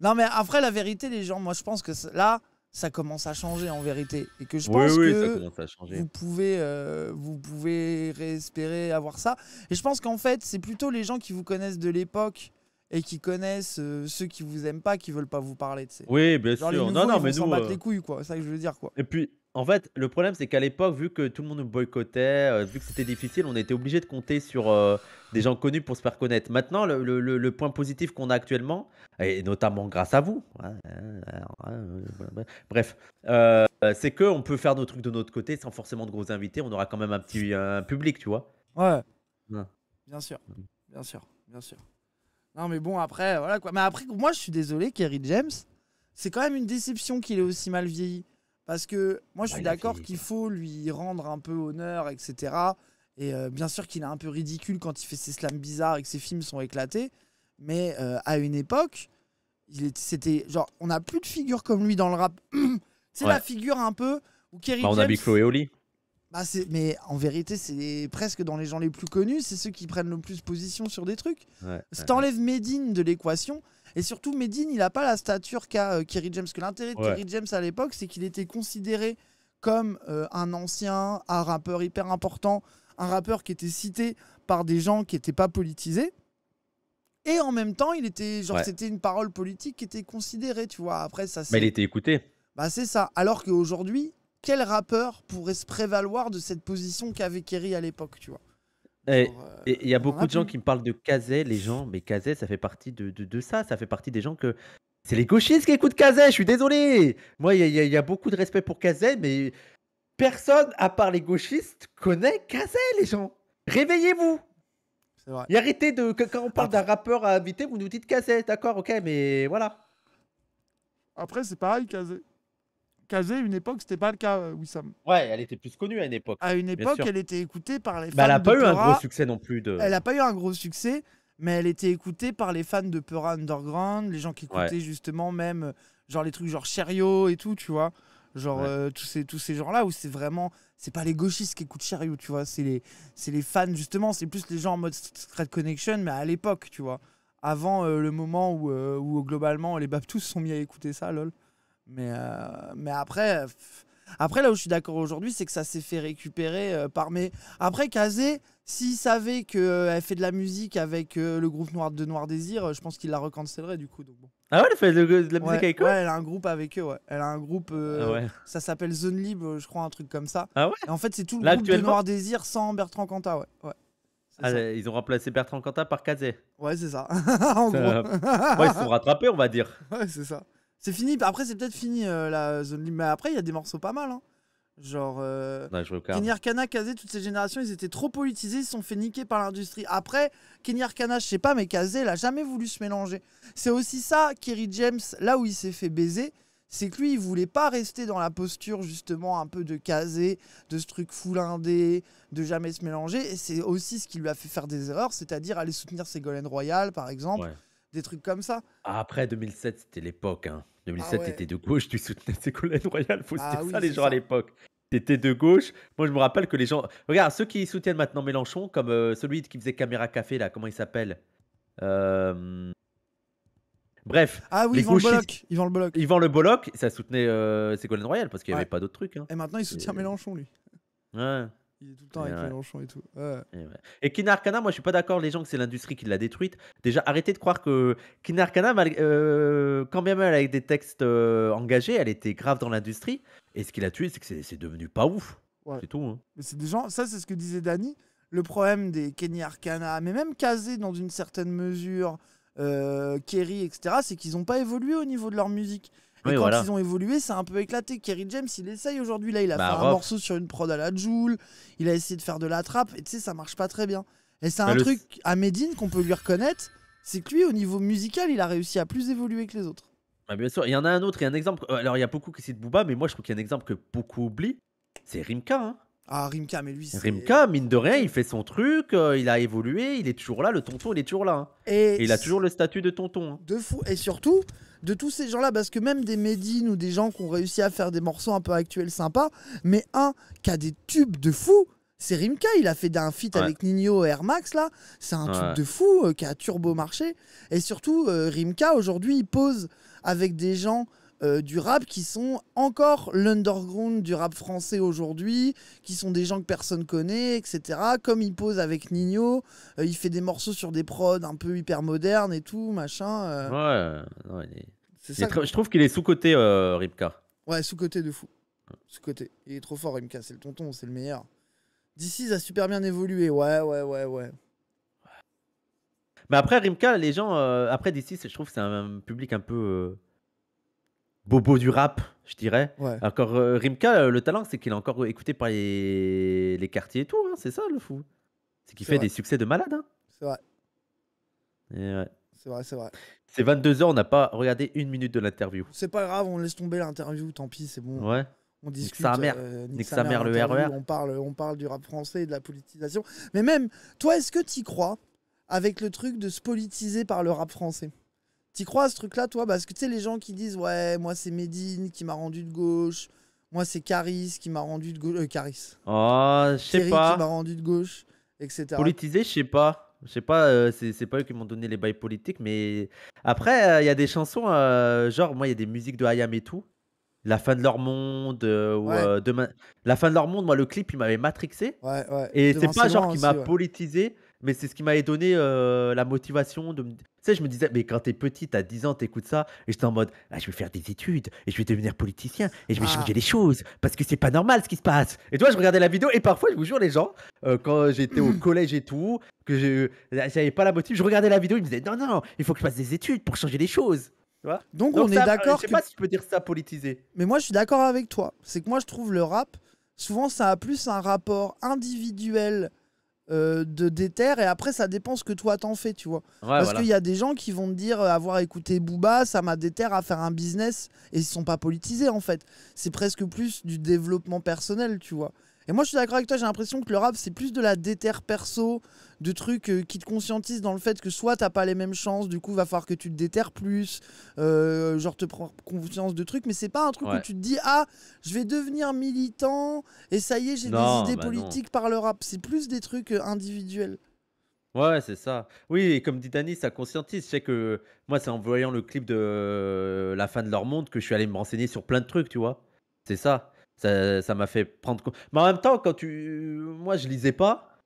Non, mais après, la vérité, les gens, moi je pense que là, ça commence à changer en vérité. Et que je pense que vous pouvez, euh, vous pouvez espérer avoir ça. Et je pense qu'en fait, c'est plutôt les gens qui vous connaissent de l'époque et qui connaissent euh, ceux qui vous aiment pas, qui veulent pas vous parler. de Oui, bien sûr. Les non, non, mais nous. On euh, les couilles, quoi. C'est ça que je veux dire, quoi. Et puis, en fait, le problème, c'est qu'à l'époque, vu que tout le monde nous boycottait, euh, vu que c'était difficile, on était obligé de compter sur euh, des gens connus pour se faire connaître. Maintenant, le, point positif qu'on a actuellement, et notamment grâce à vous, hein, hein, hein, euh, bref, c'est qu'on peut faire nos trucs de notre côté sans forcément de gros invités. On aura quand même un petit public, tu vois. Bien sûr, bien sûr, bien sûr. Non, mais bon, après, voilà quoi. Mais après, moi, je suis désolé, Kerry James, c'est quand même une déception qu'il ait aussi mal vieilli. Parce que moi, je ah, suis d'accord qu'il faut lui rendre un peu honneur, etc. Et euh, bien sûr qu'il est un peu ridicule quand il fait ses slams bizarres et que ses films sont éclatés. Mais euh, à une époque, c'était genre, on n'a plus de figure comme lui dans le rap. c'est la figure un peu ou bah, On a Big Oli. Bah, mais en vérité, c'est presque dans les gens les plus connus, c'est ceux qui prennent le plus position sur des trucs. Ouais, si Médine de l'équation, et surtout, Medine, il n'a pas la stature qu'a euh, Kerry James. Que l'intérêt de Kerry James à l'époque, c'est qu'il était considéré comme euh, un ancien, un rappeur hyper important, un rappeur qui était cité par des gens qui n'étaient pas politisés. Et en même temps, il était genre c'était une parole politique qui était considérée, tu vois. Après ça Mais il était écouté. Bah c'est ça. Alors qu'aujourd'hui, quel rappeur pourrait se prévaloir de cette position qu'avait Kerry à l'époque, tu vois et il y a euh, beaucoup de gens qui me parlent de Kazé, les gens, mais Kazé, ça fait partie de, de, ça, ça fait partie des gens que c'est les gauchistes qui écoutent Kazé, je suis désolé. Moi, il y, a beaucoup de respect pour Kazé, mais personne, à part les gauchistes, connaît Kazé, les gens. Réveillez-vous. Et arrêtez de. quand on parle d'un rappeur à inviter, vous nous dites Kazé, d'accord, ok, mais voilà. Après, c'est pareil, Kazé casée une époque, c'était pas le cas, euh, Wissam. Ouais, elle était plus connue à une époque. À une époque, elle était écoutée par les fans. elle n'a pas eu un gros succès non plus. De... Elle a pas eu un gros succès, mais elle était écoutée par les fans de Peura Underground, les gens qui écoutaient justement même euh, genre les trucs genre Cherio et tout, tu vois. Genre euh, tous ces, tous ces gens-là où c'est vraiment. C'est pas les gauchistes qui écoutent Cherio, tu vois. C'est les, les fans, justement. C'est plus les gens en mode Street Connection, mais à l'époque, tu vois avant le moment où, où, globalement les tous sont mis à écouter ça, lol. Mais, euh, mais après, après, là où je suis d'accord aujourd'hui, c'est que ça s'est fait récupérer euh, par mes. Après, Kazé, s'il savait qu'elle euh, fait de la musique avec le groupe Noir de Noir Désir, je pense qu'il la recancellerait du coup. Donc, bon. Ah ouais, elle fait de, la musique avec eux Ouais, elle a un groupe avec eux, ouais. Elle a un groupe, ah ça s'appelle Zone Libre, je crois, un truc comme ça. Ah ouais en fait, c'est tout le groupe de Noir Désir sans Bertrand Cantat, ouais. ouais. Ah, ils ont remplacé Bertrand Cantat par Kazé. Ouais, c'est ça. en gros. ouais, ils se sont rattrapés, on va dire. Ouais, c'est ça. C'est fini. Après, c'est peut-être fini euh, la zone libre. Mais après, il y a des morceaux pas mal. Hein. Genre, euh, Kenyarkana, Kazé, toutes ces générations, ils étaient trop politisés, ils se sont fait niquer par l'industrie. Après, Kenyarkana, je sais pas, mais Kazé, il a jamais voulu se mélanger. C'est aussi ça, Kerry James, là où il s'est fait baiser, c'est que lui, il voulait pas rester dans la posture, justement, un peu de Kazé, de ce truc foulindé, de jamais se mélanger. Et c'est aussi ce qui lui a fait faire des erreurs, c'est-à-dire aller soutenir ses Golden Royal, par exemple des trucs comme ça. Après 2007, c'était l'époque. 2007, hein. ah t'étais de gauche, tu soutenais Ségolène Royal. Faut bah ça, les gens à l'époque. T'étais de gauche. Moi, je me rappelle que les gens. Regarde, ceux qui soutiennent maintenant Mélenchon, comme euh, celui qui faisait Caméra Café, là, comment il s'appelle euh, Bref. Ah oui, il vend le Bolloc. vendent le le ça soutenait euh, Ségolène Royal parce qu'il n'y avait pas d'autres trucs. Hein. Et maintenant, il soutient Mélenchon, lui. Ouais. Il est tout le temps et avec Mélenchon et tout. Et, ouais. moi je suis pas d'accord, les gens, que c'est l'industrie qui l'a détruite. Déjà, arrêtez de croire que Kinarkana, euh, quand bien même elle avec des textes euh, engagés, elle était grave dans l'industrie. Et ce qui l'a tué, c'est que c'est devenu pas ouf. C'est tout. Hein. Mais c'est des gens, ça c'est ce que disait Dani Le problème des Kenny Arcana, mais même Kazé dans une certaine mesure, euh, Kerry, etc., c'est qu'ils n'ont pas évolué au niveau de leur musique. Mais quand ils ont évolué, c'est un peu éclaté. Kerry James, il essaye aujourd'hui. Là, il a bah, fait un morceau sur une prod à la Joule. Il a essayé de faire de la trappe. Et tu sais, ça marche pas très bien. Et c'est bah, un truc à Medine qu'on peut lui reconnaître. C'est que lui, au niveau musical, il a réussi à plus évoluer que les autres. Bah, bien sûr. Il y en a un autre. Il y a un exemple. Euh, alors, il y a beaucoup qui citent Booba, mais moi, je trouve qu'il y a un exemple que beaucoup oublient. C'est Rimka. Hein. Ah, Rimka, mais lui, Rimka, mine de rien, il fait son truc, euh, il a évolué, il est toujours là, le tonton, il est toujours là. Hein. Et, il a toujours le statut de tonton. Hein. De fou. Et surtout, de tous ces gens-là, parce que même des Médines ou des gens qui ont réussi à faire des morceaux un peu actuels sympas, mais un qui a des tubes de fou, c'est Rimka, il a fait un fit avec Nino et Air Max là, c'est un tube de fou euh, qui a turbo marché. Et surtout, euh, Rimka aujourd'hui il pose avec des gens euh, du rap qui sont encore l'underground du rap français aujourd'hui, qui sont des gens que personne connaît, etc. Comme il pose avec Nino, euh, il fait des morceaux sur des prods un peu hyper modernes et tout, machin. Euh. Ouais, c'est je trouve qu'il est sous-côté, Rimka. Ouais, sous-côté de fou. Sous-côté. Il est trop fort, Ripka, c'est le tonton, c'est le meilleur. Dici, a super bien évolué, ouais, ouais, ouais, ouais. Mais après, Rimka, les gens. après, Dici, je trouve que c'est un public un peu bobo du rap, je dirais. Encore euh, Rimka, euh, le talent, c'est qu'il est encore écouté par les, quartiers et tout. Hein, c'est ça le fou. C'est qu'il fait des succès de malade. Hein. C'est vrai. C'est vrai, c'est vrai. C'est 22h, on n'a pas regardé une minute de l'interview. C'est pas grave, on laisse tomber l'interview, tant pis, c'est bon. Ouais. On discute. sa mère, euh, le RER. E on parle, on parle du rap français et de la politisation. Mais même, toi, est-ce que tu crois avec le truc de se politiser par le rap français tu crois à ce truc-là, toi Parce que tu sais, les gens qui disent Ouais, moi c'est Medine qui m'a rendu de gauche. Moi c'est Caris qui m'a rendu de gauche. Euh, Caris. Oh, je sais pas. qui m'a rendu de gauche, etc. Politisé, je sais pas. Je sais pas, euh, c'est pas eux qui m'ont donné les bails politiques, mais après, il euh, y a des chansons, genre, moi, il y a des musiques de Hayam et tout. La fin de leur monde, ou demain... La fin de leur monde, moi, le clip, il m'avait matrixé. Et c'est pas genre qui m'a politisé. Mais c'est ce qui m'avait donné euh, la motivation de me. Tu sais, je me disais, mais quand t'es petit, t'as 10 ans, t'écoutes ça, et j'étais en mode, ah, je vais faire des études, et je vais devenir politicien, et je vais ah. changer les choses, parce que c'est pas normal ce qui se passe. Et toi, je regardais la vidéo, et parfois, je vous jure, les gens, euh, quand j'étais au collège et tout, que je euh, j'avais pas la motivation je regardais la vidéo, ils me disaient, non, non, il faut que je fasse des études pour changer les choses. Tu vois Donc, on est d'accord. je sais pas si tu peux dire ça politisé. Mais moi, je suis d'accord avec toi. C'est que moi, je trouve le rap, souvent, ça a plus un rapport individuel euh, de déterre et après ça dépend ce que toi t'en fais tu vois parce qu'il y a des gens qui vont te dire euh, avoir écouté Booba ça m'a déter à faire un business et ils sont pas politisés en fait c'est presque plus du développement personnel tu vois et moi, je suis d'accord avec toi, j'ai l'impression que le rap, c'est plus de la déterre perso, de trucs euh, qui te conscientisent dans le fait que soit t'as pas les mêmes chances, du coup, va falloir que tu te déterres plus, euh, genre te prendre conscience de trucs, mais c'est pas un truc où tu te dis, ah, je vais devenir militant, et ça y est, j'ai des idées bah politiques par le rap. C'est plus des trucs euh, individuels. Ouais, c'est ça. Oui, et comme dit Dani, ça conscientise. Je sais que moi, c'est en voyant le clip de La fin de leur monde que je suis allé me renseigner sur plein de trucs, tu vois. C'est ça. Ça m'a fait prendre. Mais en même temps, quand tu. Moi, je lisais pas.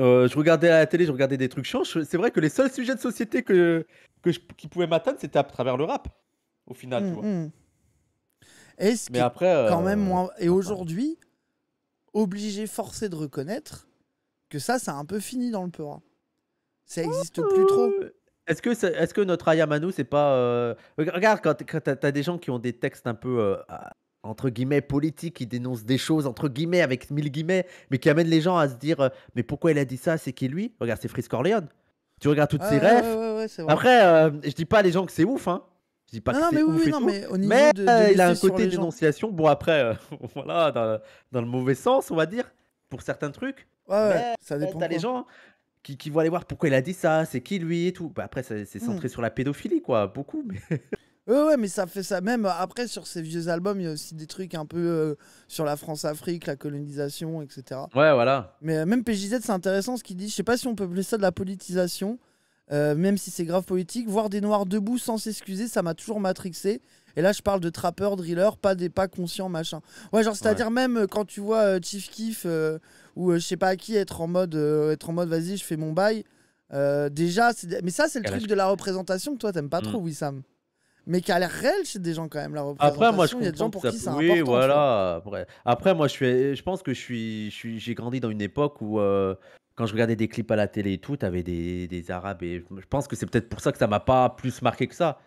Euh, je regardais à la télé, je regardais des trucs chiants. C'est vrai que les seuls sujets de société que, que qui pouvaient m'atteindre, c'était à travers le rap, au final. tu mm, vois. Mm. ce Mais après, euh, quand même Et aujourd'hui, obligé, forcé de reconnaître que ça, a un peu fini dans le peu hein. Ça existe plus trop. Euh, est-ce que, est, ce que notre ayamano, c'est pas. Regarde, quand, t'as as des gens qui ont des textes un peu entre guillemets politique qui dénonce des choses entre guillemets avec mille guillemets mais qui amène les gens à se dire euh, mais pourquoi il a dit ça c'est qui lui regarde c'est Frisk Corleone tu regardes toutes ses rêves. refs après euh, je dis pas les gens que c'est ouf hein je dis pas que c'est ouf mais, au euh, il a un côté dénonciation bon après voilà dans, le mauvais sens on va dire pour certains trucs ouais, ça dépend t'as les gens qui, qui, vont aller voir pourquoi il a dit ça c'est qui lui et tout bah, après c'est hmm. centré sur la pédophilie quoi beaucoup mais Ouais, ouais, mais ça fait ça. Même euh, après, sur ces vieux albums, il y a aussi des trucs un peu euh, sur la France-Afrique, la colonisation, etc. Ouais, voilà. Mais euh, même PJZ, c'est intéressant ce qu'il dit. Je sais pas si on peut appeler ça de la politisation, même si c'est grave politique. Voir des noirs debout sans s'excuser, ça m'a toujours matrixé. Et là, je parle de trappeur, driller, pas des pas conscients, machin. Ouais, genre, c'est-à-dire même quand tu vois Chief Keef ou je sais pas qui être en mode, être en mode, vas-y, je fais mon bail. déjà, mais ça, c'est le truc de la représentation que toi, t'aimes pas hmm. trop, Wissam mais qui a l'air réel chez des gens quand même la après moi je y a pour après. moi je pense que je suis j'ai grandi dans une époque où euh, quand je regardais des clips à la télé et tout t'avais des des arabes et je pense que c'est peut-être pour ça que ça m'a pas plus marqué que ça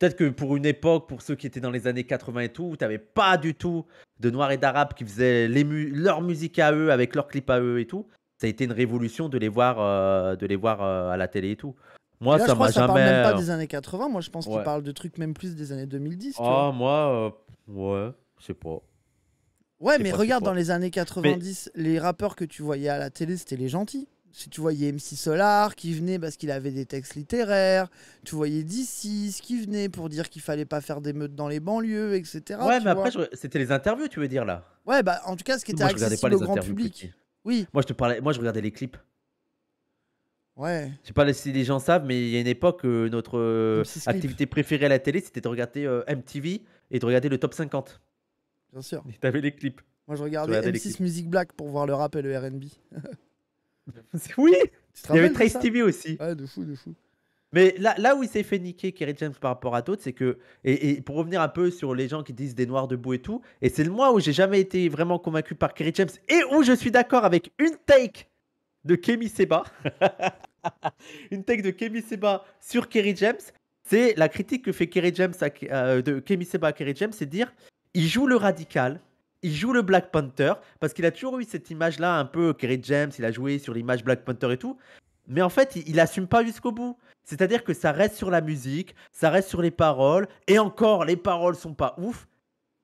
peut-être que pour une époque pour ceux qui étaient dans les années 80 et tout t'avais pas du tout de noirs et d'arabes qui faisaient leur musique à eux avec leurs clips à eux et tout ça a été une révolution de les voir euh, de les voir euh, à la télé et tout moi, ça m'a jamais. Parle même pas euh, des années 80. Moi, je pense ouais. qu'il parle de trucs même plus des années 2010. Ah, moi, euh, ouais, je sais pas. Ouais, mais regarde, dans les années 90, les rappeurs que tu voyais à la télé, c'était les gentils. Si tu voyais MC Solar qui venait parce qu'il avait des textes littéraires, tu voyais D6 qui venait pour dire qu'il fallait pas faire des meutes dans les banlieues, etc. Ouais, mais après, c'était les interviews, tu veux dire là Ouais, bah en tout cas, ce qui était accessible au grand public. Oui. Moi, je te parlais, moi, je regardais les clips. Ouais. Je sais pas si les gens savent, mais il y a une époque, euh, notre euh, activité préférée à la télé, c'était de regarder euh, MTV et de regarder le top 50. Bien sûr. Et t'avais les clips. Moi, je regardais M6 Music Black pour voir le rap et le RB. oui Il y avait Trace TV aussi. Ouais, de fou, de fou. Mais là, là où il s'est fait niquer Kerry James par rapport à d'autres, c'est que. Et, et, pour revenir un peu sur les gens qui disent des noirs debout et tout, et c'est le mois où j'ai jamais été vraiment convaincu par Kerry James et où je suis d'accord avec une take de Kemi Seba. une tech de Kemi Seba sur Kerry James. C'est la critique que fait Kerry James euh, de Kemi Seba à Kerry James, c'est dire il joue le radical, il joue le Black Panther, parce qu'il a toujours eu cette image-là, un peu Kerry James, il a joué sur l'image Black Panther et tout. Mais en fait, il, n'assume assume pas jusqu'au bout. C'est-à-dire que ça reste sur la musique, ça reste sur les paroles, et encore, les paroles sont pas ouf,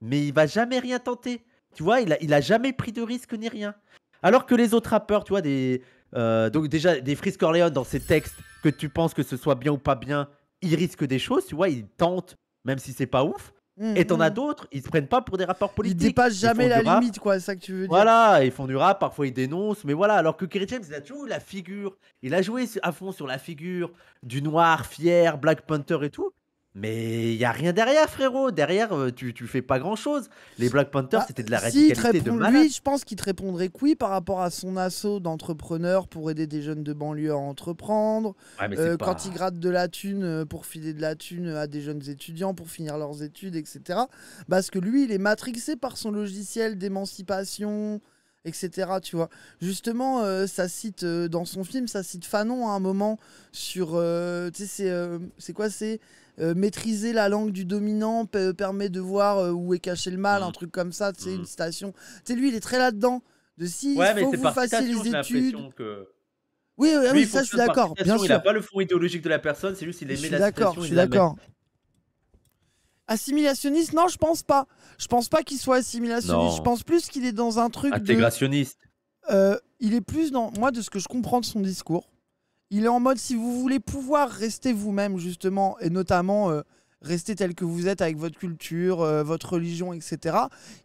mais il va jamais rien tenter. Tu vois, il a, il a jamais pris de risque ni rien. Alors que les autres rappeurs, tu vois, des, euh, donc déjà, des Frisk Corleone dans ces textes, que tu penses que ce soit bien ou pas bien, ils risquent des choses, tu vois, ils tentent, même si c'est pas ouf. et t'en as mm-hmm. d'autres, ils se prennent pas pour des rapports politiques. Ils dépassent jamais la limite, quoi, c'est ça que tu veux dire. Voilà, ils font du rap, parfois ils dénoncent, mais voilà. Alors que Kerry James, il a toujours eu la figure, il a joué à fond sur la figure du noir, fier, Black Panther et tout. Mais il n'y a rien derrière, frérot. Derrière, euh, tu, tu fais pas grand chose. Les Black Panthers, bah, c'était de la radicalité de malade. Lui, je pense qu'il te répondrait oui par rapport à son assaut d'entrepreneurs pour aider des jeunes de banlieue à entreprendre. Euh, quand il gratte de la thune euh, pour filer de la thune à des jeunes étudiants pour finir leurs études, etc. Parce que lui, il est matrixé par son logiciel d'émancipation, etc. Tu vois. Justement, ça cite dans son film, ça cite Fanon à un moment sur. c'est quoi C'est euh, maîtriser la langue du dominant permet de voir euh, où est caché le mal, mm. un truc comme ça, c'est une station. Mm. C'est lui, il est très là-dedans. De si il faut que vous fassiez les études. Oui, oui, ah ça, je suis d'accord. Bien sûr. Il n'a pas le fond idéologique de la personne, c'est juste qu'il aimait la D'accord, je suis d'accord. Assimilationniste, non, je pense pas. Je pense pas qu'il soit assimilationniste. Je pense plus qu'il est dans un truc. Intégrationniste. Euh, il est plus dans. Moi, de ce que je comprends de son discours, il est en mode si vous voulez pouvoir rester vous-même justement et notamment euh, rester tel que vous êtes avec votre culture, euh, votre religion, etc.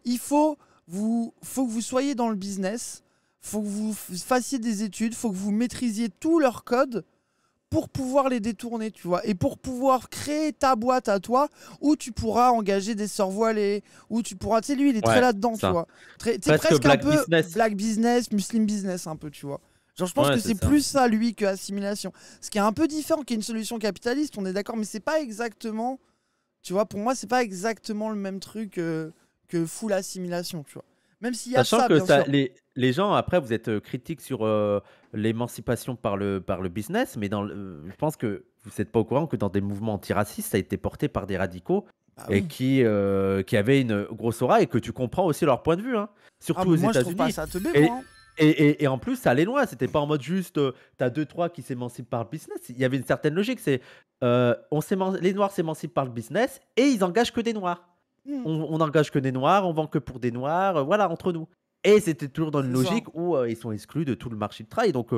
Il faut vous faut que vous soyez dans le business, faut que vous fassiez des études, faut que vous maîtrisiez tous leur code pour pouvoir les détourner, tu vois, et pour pouvoir créer ta boîte à toi où tu pourras engager des sœurs voilées, où tu pourras, tu sais, lui, il est très là-dedans, tu vois. Très, presque un peu black business, muslim business, un peu, tu vois je pense que c'est plus ça, lui, que assimilation. Ce qui est un peu différent, qui est une solution capitaliste, on est d'accord, mais c'est pas exactement. Tu vois, pour moi, c'est pas exactement le même truc euh, que full assimilation, tu vois. Même s'il y a ça, que Les, gens, après, vous êtes euh, critiques sur euh, l'émancipation par le, par le business, mais dans je pense que vous n'êtes pas au courant que dans des mouvements antiracistes, ça a été porté par des radicaux bah et qui, qui avaient une grosse aura et que tu comprends aussi leur point de vue. Hein. Ah, Surtout aux États-Unis. Hein. Et, en plus, ça allait loin. C'était pas en mode juste, tu euh, t'as deux, trois qui s'émancipent par le business. Il y avait une certaine logique. C'est, euh, on les Noirs s'émancipent par le business et ils engagent que des Noirs. Hmm. On n'engage que des Noirs, on vend que pour des Noirs, euh, voilà, entre nous. Et c'était toujours dans une logique où euh, ils sont exclus de tout le marché de travail. Donc,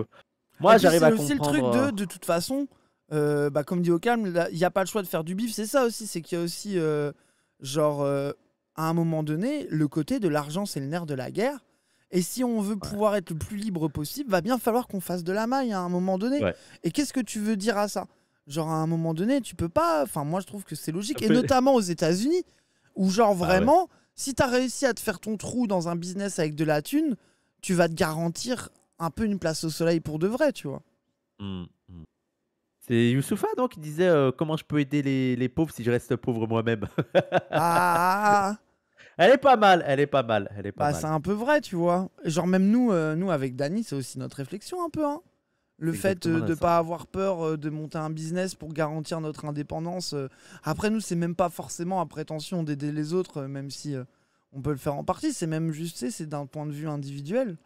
moi, j'arrive à comprendre. C'est aussi le truc de, de toute façon, bah, comme dit au il n'y a pas le choix de faire du bif. C'est ça aussi, c'est qu'il y a aussi, genre, à un moment donné, le côté de l'argent, c'est le nerf de la guerre. Et si on veut pouvoir être le plus libre possible, va bien falloir qu'on fasse de la maille à un moment donné. Et qu'est-ce que tu veux dire à ça Genre à un moment donné, tu peux pas. Enfin, moi je trouve que c'est logique. Et notamment aux États-Unis, où genre bah vraiment, si tu as réussi à te faire ton trou dans un business avec de la thune, tu vas te garantir un peu une place au soleil pour de vrai, tu vois. Mmh, mmh. C'est Youssoufa donc qui disait euh, comment je peux aider les, les pauvres si je reste pauvre moi-même. ah, ah, ah, ah. Elle est pas mal, elle est pas mal, elle est pas bah, mal. C'est un peu vrai, tu vois. Genre même nous, euh, nous avec Dani, c'est aussi notre réflexion un peu. Hein. Le fait euh, de ne pas avoir peur euh, de monter un business pour garantir notre indépendance. Après nous, c'est même pas forcément à prétention d'aider les autres, même si on peut le faire en partie. C'est même juste, c'est d'un point de vue individuel.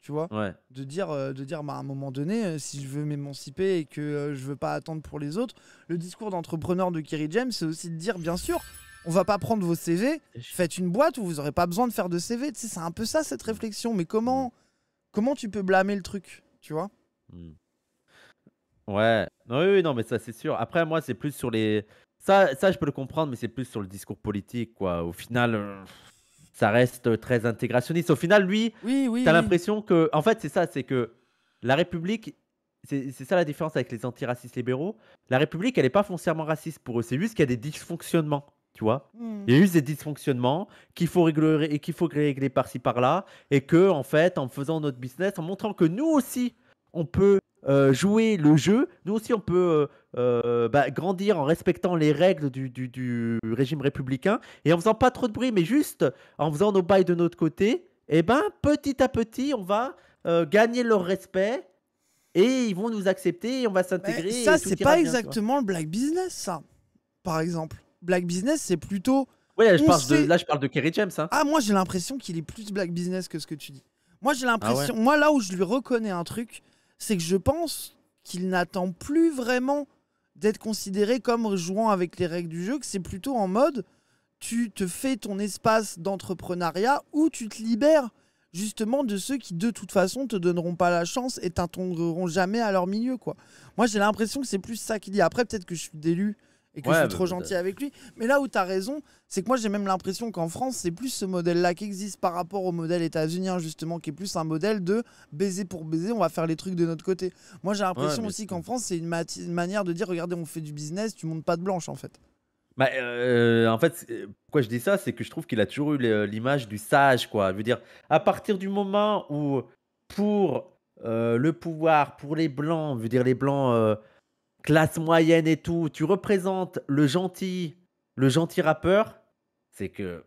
Tu vois de dire de dire bah, à un moment donné si je veux m'émanciper et que je veux pas attendre pour les autres le discours d'entrepreneur de Kerry James c'est aussi de dire bien sûr on va pas prendre vos CV, faites une boîte où vous aurez pas besoin de faire de CV. Tu sais, c'est un peu ça cette mm. réflexion. Mais mm. comment, comment tu peux blâmer le truc, tu vois mm. Ouais, non, non, mais ça c'est sûr. Après, moi, c'est plus sur les. Ça, ça, je peux le comprendre, mais c'est plus sur le discours politique, quoi. Au final, euh, ça reste très intégrationniste. Au final, lui, oui, oui, t'as l'impression que. En fait, c'est ça, c'est que la République, c'est ça la différence avec les antiracistes libéraux. La République, elle n'est pas foncièrement raciste pour eux. C'est juste qu'il y a des dysfonctionnements tu vois. Mmh. Il y a eu des dysfonctionnements qu'il faut régler et qu'il faut régler par-ci par-là et que en fait, en faisant notre business, en montrant que nous aussi, on peut euh, jouer le jeu, nous aussi, on peut euh, euh, bah, grandir en respectant les règles du, régime républicain et en faisant pas trop de bruit, mais juste en faisant nos bails de notre côté. Et eh ben, petit à petit, on va gagner leur respect et ils vont nous accepter et on va s'intégrer. Ça, c'est pas exactement le black business, ça, par exemple black business, c'est plutôt. Ouais, je là, je parle de Kerry James. Hein. Ah, moi, j'ai l'impression qu'il est plus black business que ce que tu dis. Moi, j'ai ah l'impression. Moi, là où je lui reconnais un truc, c'est que je pense qu'il n'attend plus vraiment d'être considéré comme jouant avec les règles du jeu, que c'est plutôt en mode tu te fais ton espace d'entrepreneuriat où tu te libères justement de ceux qui de toute façon te donneront pas la chance et t'intégreront jamais à leur milieu quoi. Moi j'ai l'impression que c'est plus ça qu'il dit. Après peut-être que je suis d'élu et que je suis bah, trop bah, gentil bah. avec lui. Mais là où tu as raison, c'est que moi j'ai même l'impression qu'en France, c'est plus ce modèle-là qui existe par rapport au modèle états-unien, justement, qui est plus un modèle de baiser pour baiser, on va faire les trucs de notre côté. Moi j'ai l'impression aussi qu'en France, c'est une, manière de dire regardez, on fait du business, tu montes pas de blanche en fait. Euh, en fait, pourquoi je dis ça, c'est que je trouve qu'il a toujours eu l'image du sage, quoi. Je veux dire, à partir du moment où, pour euh, le pouvoir, pour les blancs, je veux dire, les blancs. Euh, classe moyenne et tout, tu représentes le gentil, le gentil rappeur, c'est que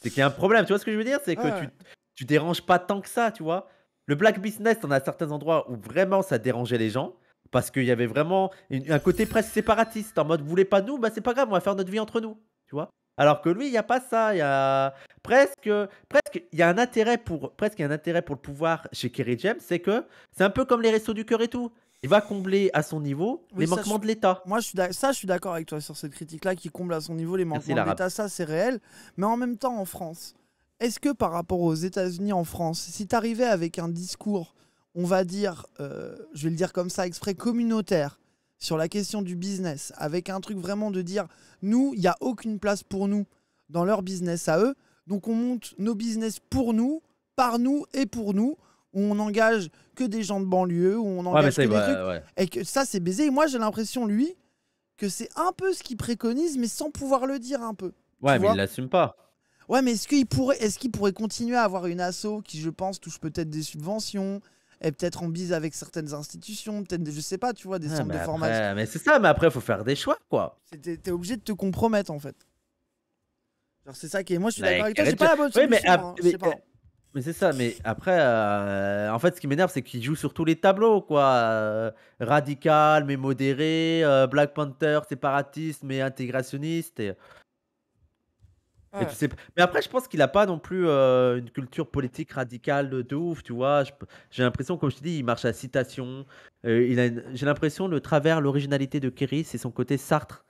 c'est qu'il y a un problème. Tu vois ce que je veux dire C'est que tu, tu déranges pas tant que ça, tu vois. Le black business, on a certains endroits où vraiment ça dérangeait les gens. Parce qu'il y avait vraiment un côté presque séparatiste. En mode, vous voulez pas nous Bah, c'est pas grave, on va faire notre vie entre nous. Tu vois Alors que lui, il n'y a pas ça. Il y a presque. Presque. Il y a un intérêt pour. Presque, un intérêt pour le pouvoir chez Kerry James. C'est que c'est un peu comme les restos du cœur et tout il va combler à son niveau les manquements de l'État. Moi, je suis ça, je suis d'accord avec toi sur cette critique-là qui comble à son niveau les manquements de l'État. Ça, c'est réel. Mais en même temps, en France, est-ce que par rapport aux États-Unis, en France, si tu arrivais avec un discours, on va dire, euh, je vais le dire comme ça, exprès communautaire, sur la question du business, avec un truc vraiment de dire, nous, il n'y a aucune place pour nous dans leur business à eux, donc on monte nos business pour nous, par nous et pour nous où on n'engage que des gens de banlieue, où on engage que des trucs. Et que ça, c'est baisé. Et moi, j'ai l'impression, lui, que c'est un peu ce qu'il préconise, mais sans pouvoir le dire un peu. Ouais, mais il l'assume pas. Ouais, mais est-ce qu'il pourrait, est pourrait continuer à avoir une asso qui, je pense, touche peut-être des subventions et peut-être en bise avec certaines institutions, peut-être, je sais pas, tu vois, des centres de formation. Mais c'est ça, mais après, il faut faire des choix, quoi. es obligé de te compromettre, en fait. c'est ça qui est. Moi, je suis d'accord avec toi, pas la mais c'est ça, mais après, euh, en fait, ce qui m'énerve, c'est qu'il joue sur tous les tableaux, quoi. Euh, radical, mais modéré, euh, Black Panther, séparatiste, mais intégrationniste. Et... Mais après, je pense qu'il n'a pas non plus une culture politique radicale de, ouf, tu vois. J'ai l'impression, comme je te dis, il marche à citation. J'ai l'impression, le travers, l'originalité de Kerry, c'est son côté Sartre.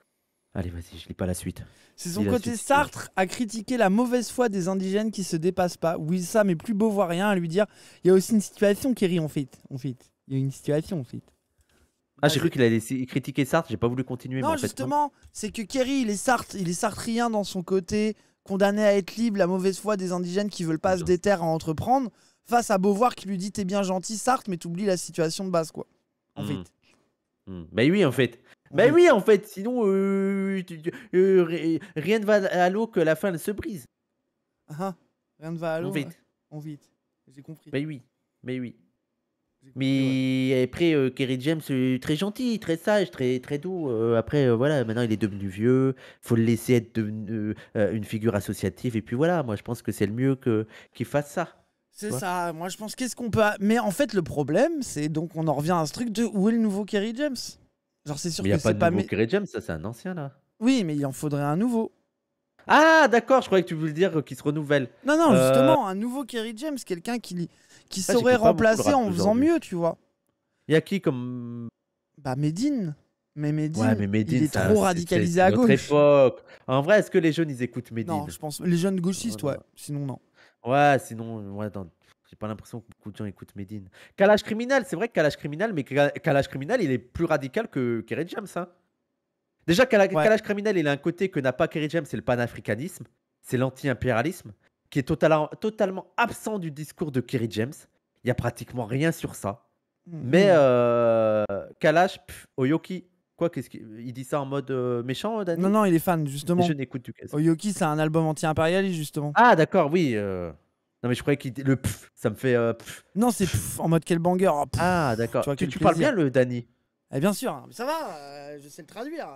Allez, vas-y, je lis pas la suite. C'est son côté Sartre à critiquer la mauvaise foi des indigènes qui se dépassent pas. Oui, ça, mais plus Beauvoirien à lui dire. Il y a aussi une situation, Kerry, en fait. En fait, il y a une situation, en fait. Ah, j'ai cru qu'il allait critiquer Sartre, j'ai pas voulu continuer. Non, mais en justement, c'est que Kerry, il est Sartre, il est sartrien dans son côté, condamné à être libre, la mauvaise foi des indigènes qui veulent pas se déterrer à entreprendre, face à Beauvoir qui lui dit T'es bien gentil, Sartre, mais t'oublies la situation de base, quoi. En hmm. fait. Hmm. Ben oui, en fait. Ben oui, en fait, sinon euh, euh, rien ne va à l'eau que la fin elle se brise. Ah, ah, rien ne va à l'eau. On vite. On hein. vite. J'ai compris. Ben oui, ben mais oui. Mais après, euh, Kerry James, très gentil, très sage, très, très doux. après, voilà, maintenant il est devenu vieux. faut le laisser être une figure associative. Et puis voilà, moi je pense que c'est le mieux que, qu'il fasse ça. C'est ça, moi je pense qu'est-ce qu'on peut. Mais en fait, le problème, c'est donc on en revient à ce truc de où est le nouveau Kerry James Genre, c'est sûr que c'est pas. Mais Kerry James, ça, c'est un ancien, là. Oui, mais il en faudrait un nouveau. Ah, d'accord, je croyais que tu voulais dire euh, qu'il se renouvelle. Non, non, justement, euh, un nouveau Kerry James, quelqu'un qui, qui ah, saurait remplacer en faisant mieux, tu vois. Il y a qui comme. Bah, Medine. Mais Medine, il est trop radicalisé à gauche. Époque. En vrai, est-ce que les jeunes, ils écoutent Medine Non, je pense. Les jeunes gauchistes, ouais. Sinon, non. Ouais, sinon, ouais, attends. J'ai pas l'impression que beaucoup de gens écoutent Medine. Kalash Criminal, c'est vrai que Kalash Criminal, mais Kalash Criminal, il est plus radical que Kerry James. Hein. Déjà, Kalash, Criminal, il a un côté que n'a pas Kerry James, c'est le panafricanisme, c'est l'anti-impérialisme, qui est totalement, totalement absent du discours de Kerry James. Il y a pratiquement rien sur ça. Mhm. Mais euh, Kalash, Oyoki, Quoi, qu'est-ce qu'il il dit ça en mode euh, méchant, Danny Non, non, il est fan, justement. Je n'écoute du casse. Oyoki, c'est un album anti-impérialiste, justement. Ah, d'accord, oui. Euh, non, mais je croyais que le pff, ça me fait. Euh, non, c'est en mode quel banger. Oh, ah, d'accord. Tu, parles bien le Danny eh Bien sûr, ça va, euh, je sais le traduire.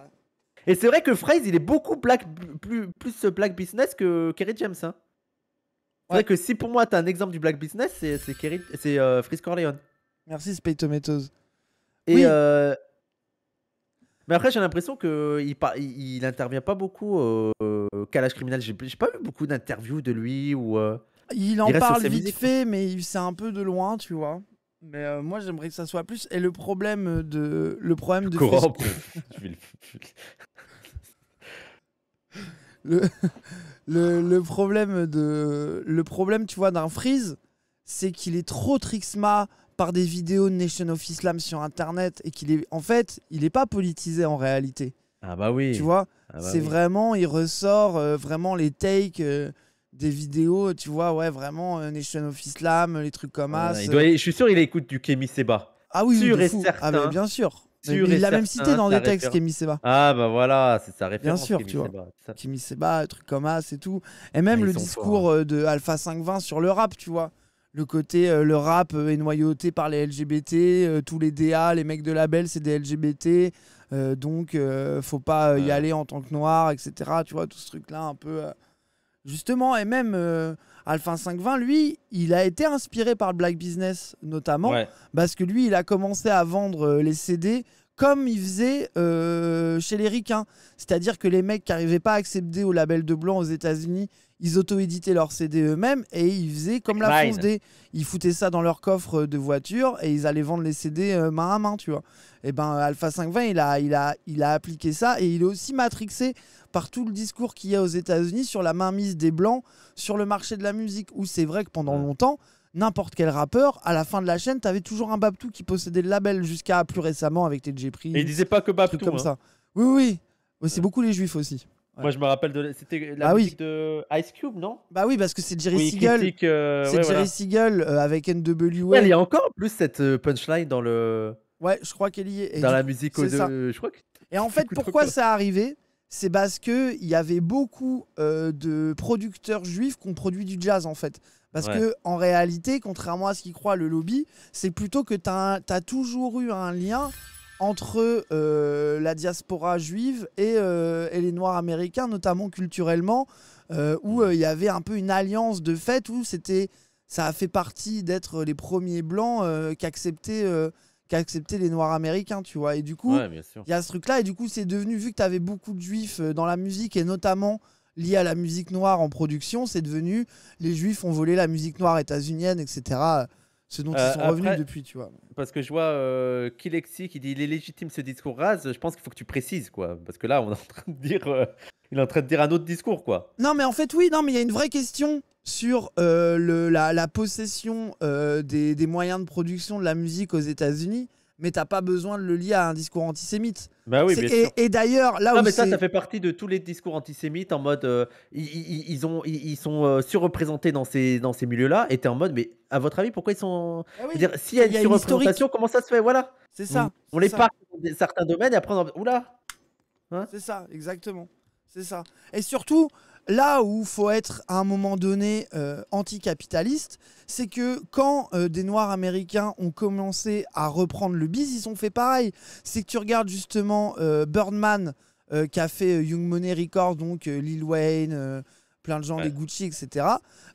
Et c'est vrai que Fraze, il est beaucoup plus, plus euh, black business que Kerry James. Hein. C'est vrai que si pour moi t'as un exemple du black business, c'est c'est, Kerry, c'est Freeze Corleone. Merci Spade Tomatoes. Et Mais après, j'ai l'impression qu'il n'intervient il, il intervient pas beaucoup au euh, J'ai, pas vu beaucoup d'interviews de lui. ou. Il en parle vite fait, mais c'est un peu de loin, tu vois. Mais euh, moi, j'aimerais que ça soit plus. Et le problème de. Le problème de. le... problème de. Le problème, tu vois, d'un freeze, c'est qu'il est trop trixma par des vidéos de Nation of Islam sur Internet et qu'il est. En fait, il n'est pas politisé en réalité. Ah bah oui. Tu vois, ah bah c'est vraiment. Il ressort euh, vraiment les takes. Euh, des vidéos, tu vois, ouais, vraiment, euh, Nation of Islam, les trucs comme ça. Euh. je suis sûr, il écoute du Kémy Seba. Ah oui, ah, bien sûr. il l'a même cité dans des textes, Kémy Seba. Ah bah voilà, c'est sa référence. Bien sûr, Kémy tu Seba. Kémy Seba, comme ça, et tout. Et même ah, le discours d'Alpha hein. euh, de Alpha 520 sur le rap, tu vois. Le côté, le rap est noyauté par les LGBT, tous les DA, les mecs de label, c'est des LGBT. donc, faut pas y aller en tant que noir, etc. Tu vois, tout ce truc-là un peu. Justement, et même euh, Alpha 520, lui, il a été inspiré par le black business, notamment, parce que lui, il a commencé à vendre euh, les CD comme il faisait euh, chez les ricains. C'est-à-dire que les mecs qui n'arrivaient pas à accepter au label de blanc aux États-Unis ils auto-éditaient leurs CD eux-mêmes et ils faisaient comme la France D. Ils foutaient ça dans leur coffre de voiture et ils allaient vendre les CD euh, main à main, tu vois. Et eh ben Alpha 520, il a, il, a, il a appliqué ça et il est aussi matrixé par tout le discours qu'il y a aux États-Unis sur la mainmise des Blancs sur le marché de la musique, où c'est vrai que pendant longtemps, n'importe quel rappeur, à la fin de la chaîne, t'avais toujours un Babtou qui possédait le label jusqu'à plus récemment avec TJ Prix. Et il disait pas que Babtou. Comme hein. ça. Oui, oui. C'est beaucoup les juifs aussi. Moi, je me rappelle de. C'était la bah musique de Ice Cube, non Bah oui, parce que c'est Jerry oui, euh, C'est Jerry euh, avec NWA. il y a encore plus cette euh, punchline dans le. Ouais, je crois qu'elle y est. dans la musique de... Je crois Et en fait, pourquoi ça est arrivé C'est parce qu'il y avait beaucoup de producteurs juifs qui ont produit du jazz, en fait. Parce qu'en que en réalité, contrairement à ce qu'ils croient le lobby, c'est plutôt que tu as, as toujours eu un lien entre euh, la diaspora juive euh, et, les Noirs américains, notamment culturellement, euh, où il y avait un peu une alliance de fait, où c'était, ça a fait partie d'être les premiers blancs qu'acceptaient, les Noirs américains, tu vois. Et du coup, il y a ce truc-là, et du coup, c'est devenu, vu que tu avais beaucoup de juifs dans la musique, et notamment lié à la musique noire en production, c'est devenu, les juifs ont volé la musique noire états-unienne, etc ce dont ils euh, sont revenus depuis, tu vois. Parce que je vois euh, Kilexi qui dit il est légitime ce discours rase, je pense qu'il faut que tu précises, quoi. Parce que là, on est en train de dire. Euh, il est en train de dire un autre discours, quoi. Non, mais en fait, oui, non, mais il y a une vraie question sur la, possession des, moyens de production de la musique aux États-Unis mais t'as pas besoin de le lier à un discours antisémite. Bah oui, et, d'ailleurs, là non, mais ça, ça fait partie de tous les discours antisémites en mode euh, ils, ont, ils, sont euh, surreprésentés dans ces, dans ces milieux-là. Et t'es en mode, mais à votre avis, pourquoi ils sont. Si ah s'il y a une surreprésentation, comment ça se fait Voilà. C'est ça. On, les parle dans certains domaines et après, on... oula. Hein? c'est ça, exactement. C'est ça. Et surtout, là où il faut être à un moment donné euh, anticapitaliste, c'est que quand euh, des Noirs américains ont commencé à reprendre le biz, ils ont fait pareil. C'est que tu regardes justement euh, Birdman qui a fait Young Money Records, donc Lil Wayne, plein de gens, les Gucci, etc.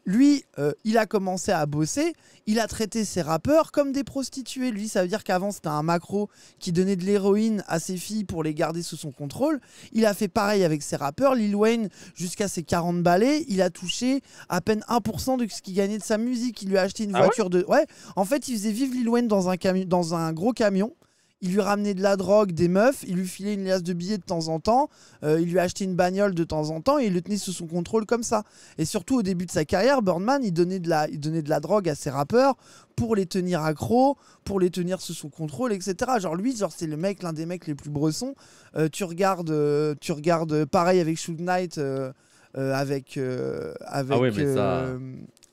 Lui, euh, il a commencé à bosser, il a traité ses rappeurs comme des prostituées. Lui, ça veut dire qu'avant, c'était un macro qui donnait de l'héroïne à ses filles pour les garder sous son contrôle. Il a fait pareil avec ses rappeurs. Lil Wayne, jusqu'à ses 40 balais, il a touché à peine 1% de ce qu'il gagnait de sa musique. Il lui a acheté une ah voiture de. Ouais, en fait, il faisait vivre Lil Wayne dans un, dans un gros camion il lui ramenait de la drogue, des meufs, il lui filait une liasse de billets de temps en temps, euh, il lui achetait une bagnole de temps en temps et il le tenait sous son contrôle comme ça. Et surtout au début de sa carrière, Burnman, il donnait de la, de la drogue à ses rappeurs pour les tenir accros, pour les tenir sous son contrôle, etc. Genre lui, genre c'est le mec, l'un des mecs les plus bressons. Euh, tu regardes, euh, tu regardes pareil avec Shoot Knight, avec avec. Ah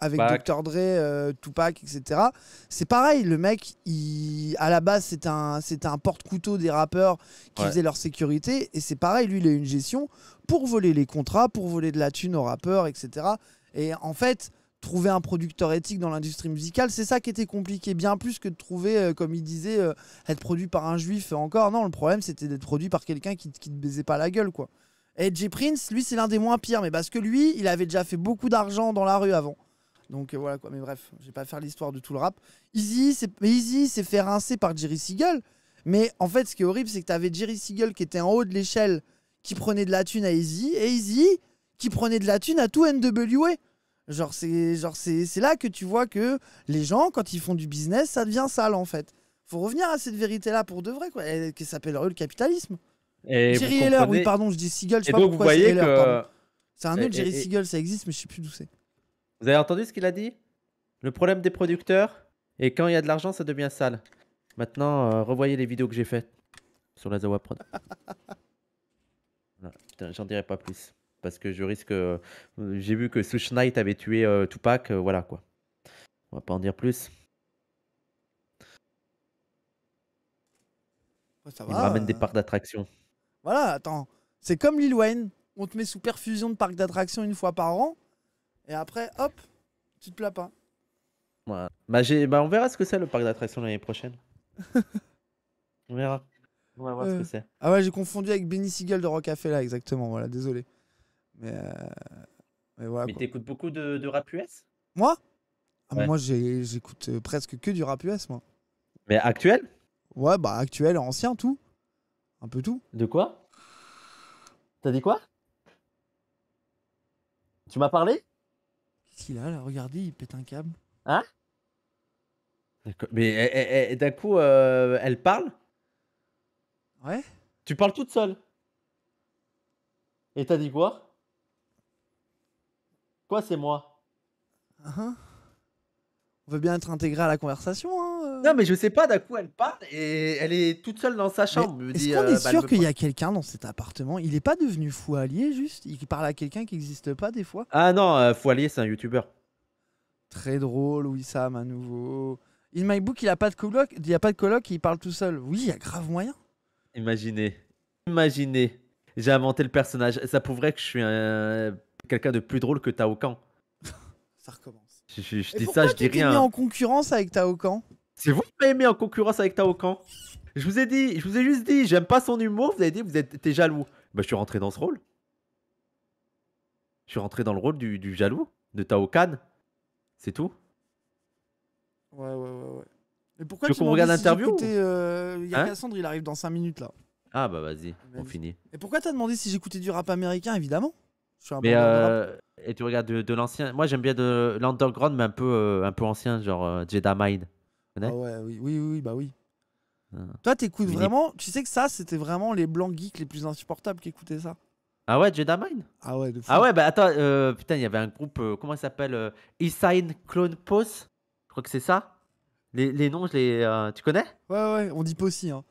avec Dr. Dre, euh, Tupac, etc. C'est pareil, le mec, il, à la base, c'était un, un porte-couteau des rappeurs qui faisaient leur sécurité. Et c'est pareil, lui, il a une gestion pour voler les contrats, pour voler de la thune aux rappeurs, etc. Et en fait, trouver un producteur éthique dans l'industrie musicale, c'est ça qui était compliqué, bien plus que de trouver, euh, comme il disait, euh, être produit par un juif encore. Non, le problème, c'était d'être produit par quelqu'un qui, ne te baisait pas la gueule, quoi. Et J. Prince, lui, c'est l'un des moins pires, mais parce que lui, il avait déjà fait beaucoup d'argent dans la rue avant. Donc euh, voilà quoi. Mais bref, je vais pas faire l'histoire de tout le rap. Easy, c'est c'est fait rincer par Jerry Siegel. Mais en fait, ce qui est horrible, c'est que tu avais Jerry Siegel qui était en haut de l'échelle, qui prenait de la thune à Easy, et Easy qui prenait de la thune à tout NWA. Genre c'est genre c'est là que tu vois que les gens quand ils font du business, ça devient sale en fait. Faut revenir à cette vérité là pour de vrai quoi, qui s'appelle le capitalisme. Et Jerry Heller, oui pardon, je dis Siegel, je sais pas donc C'est un autre Jerry Siegel, ça existe mais je sais plus d'où c'est. Vous avez entendu ce qu'il a dit Le problème des producteurs Et quand il y a de l'argent, ça devient sale. Maintenant, euh, revoyez les vidéos que j'ai faites sur la Zawa Prod. J'en dirai pas plus. Parce que je risque. Euh, j'ai vu que Sush Knight avait tué euh, Tupac. voilà quoi. On va pas en dire plus. Ça Il ramène des parcs d'attractions. Voilà, attends. C'est comme Lil Wayne. On te met sous perfusion de parcs d'attractions une fois par an. Et après, hop, tu te plains pas. Bah, bah, on verra ce que c'est le parc d'attractions l'année prochaine. on verra. On ce euh. que c'est. Ah ouais, j'ai confondu avec Benny Seagull de là, exactement. Voilà, désolé. Mais, euh, voilà. Mais t'écoutes beaucoup de, rap US Moi ah, Moi, j'écoute euh, presque que du rap US, moi. Mais actuel Ouais, bah actuel, ancien, tout. Un peu tout. De quoi T'as dit quoi Tu m'as parlé qu'il a là Regardez, il pète un câble. Hein Mais eh, eh, eh, d'un coup, euh, elle parle Ouais. Tu parles toute seule. Et t'as dit quoi Quoi, c'est moi hein On veut bien être intégré à la conversation, hein non, mais je sais pas, d'un coup, elle part et elle est toute seule dans sa chambre. Est-ce qu'on euh, est, sûr qu'il y a quelqu'un dans cet appartement Il n'est pas devenu fou allié, juste Il parle à quelqu'un qui n'existe pas, des fois Ah non, euh, fou c'est un youtubeur. Très drôle, Sam, à nouveau. In My Book, il a pas de coloc, il a pas de coloc, il parle tout seul. Oui, il y a grave moyen. Imaginez, imaginez, j'ai inventé le personnage. Ça prouverait que je suis un... quelqu'un de plus drôle que taokan ça recommence. Je, dis ça, je dis rien. Pourquoi tu mis en concurrence avec Taokan c'est vous qui m'avez aimé en concurrence avec Tao Je vous ai dit, je vous ai juste dit, j'aime pas son humour, vous avez dit, vous êtes, jaloux. Bah, je suis rentré dans ce rôle. Je suis rentré dans le rôle du, jaloux, de Tao C'est tout. Ouais, ouais, ouais, ouais. Mais pourquoi tu qu'on regarde l'interview euh, Il y a hein il arrive dans 5 minutes là. Ah bah vas-y, on finit. Et pourquoi t'as demandé si j'écoutais du rap américain Évidemment. Je suis un mais euh, et tu regardes de, l'ancien. Moi j'aime bien de l'underground, mais un peu, euh, un peu ancien, genre euh, Jedi Mind. Ah ouais, oui, oui, oui, bah oui. Ah. Toi, t'écoutes vraiment. Tu sais que ça, c'était vraiment les blancs geeks les plus insupportables qui écoutaient ça. Ah ouais, Jedi Mind Ah ouais, Ah ouais, bah attends, euh, putain, il y avait un groupe, euh, comment il s'appelle euh, Clone Pose Je crois que c'est ça. Les, les, noms, je les, euh, tu connais Ouais, ouais, on dit Possy. Hein.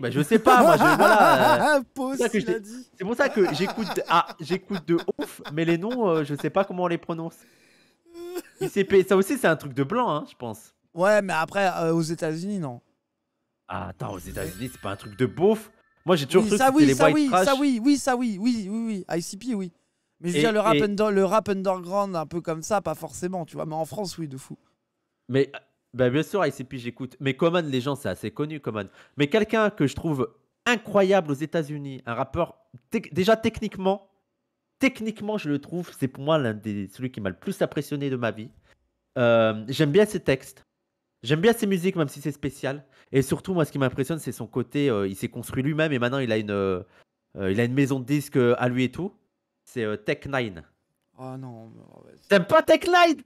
bah je sais pas, moi, je, voilà. C'est pour ça que j'écoute ah, de ouf, mais les noms, je sais pas comment on les prononce. ICP, ça aussi, c'est un truc de blanc, hein, je pense. Ouais, mais après, euh, aux États-Unis, non. Ah, attends, aux États-Unis, c'est pas un truc de beauf. Moi, j'ai toujours cru ça, que oui, les ça, white oui, trash. ça oui, oui, ça oui, oui, oui, oui, ICP, oui. Mais je veux dire, le rap, underground, un peu comme ça, pas forcément, tu vois. Mais en France, oui, de fou. Mais bah, bien sûr, ICP, j'écoute. Mais Common, les gens, c'est assez connu, Common. Mais quelqu'un que je trouve incroyable aux États-Unis, un rappeur, déjà techniquement, techniquement, je le trouve, c'est pour moi l'un des, celui qui m'a le plus impressionné de ma vie. Euh, j'aime bien ses textes. J'aime bien ses musiques, même si c'est spécial. Et surtout, moi, ce qui m'impressionne, c'est son côté. Euh, il s'est construit lui-même et maintenant, il a une, euh, euh, il a une maison de disques à lui et tout. C'est Tech 9. Oh ah non. T'aimes pas Tech 9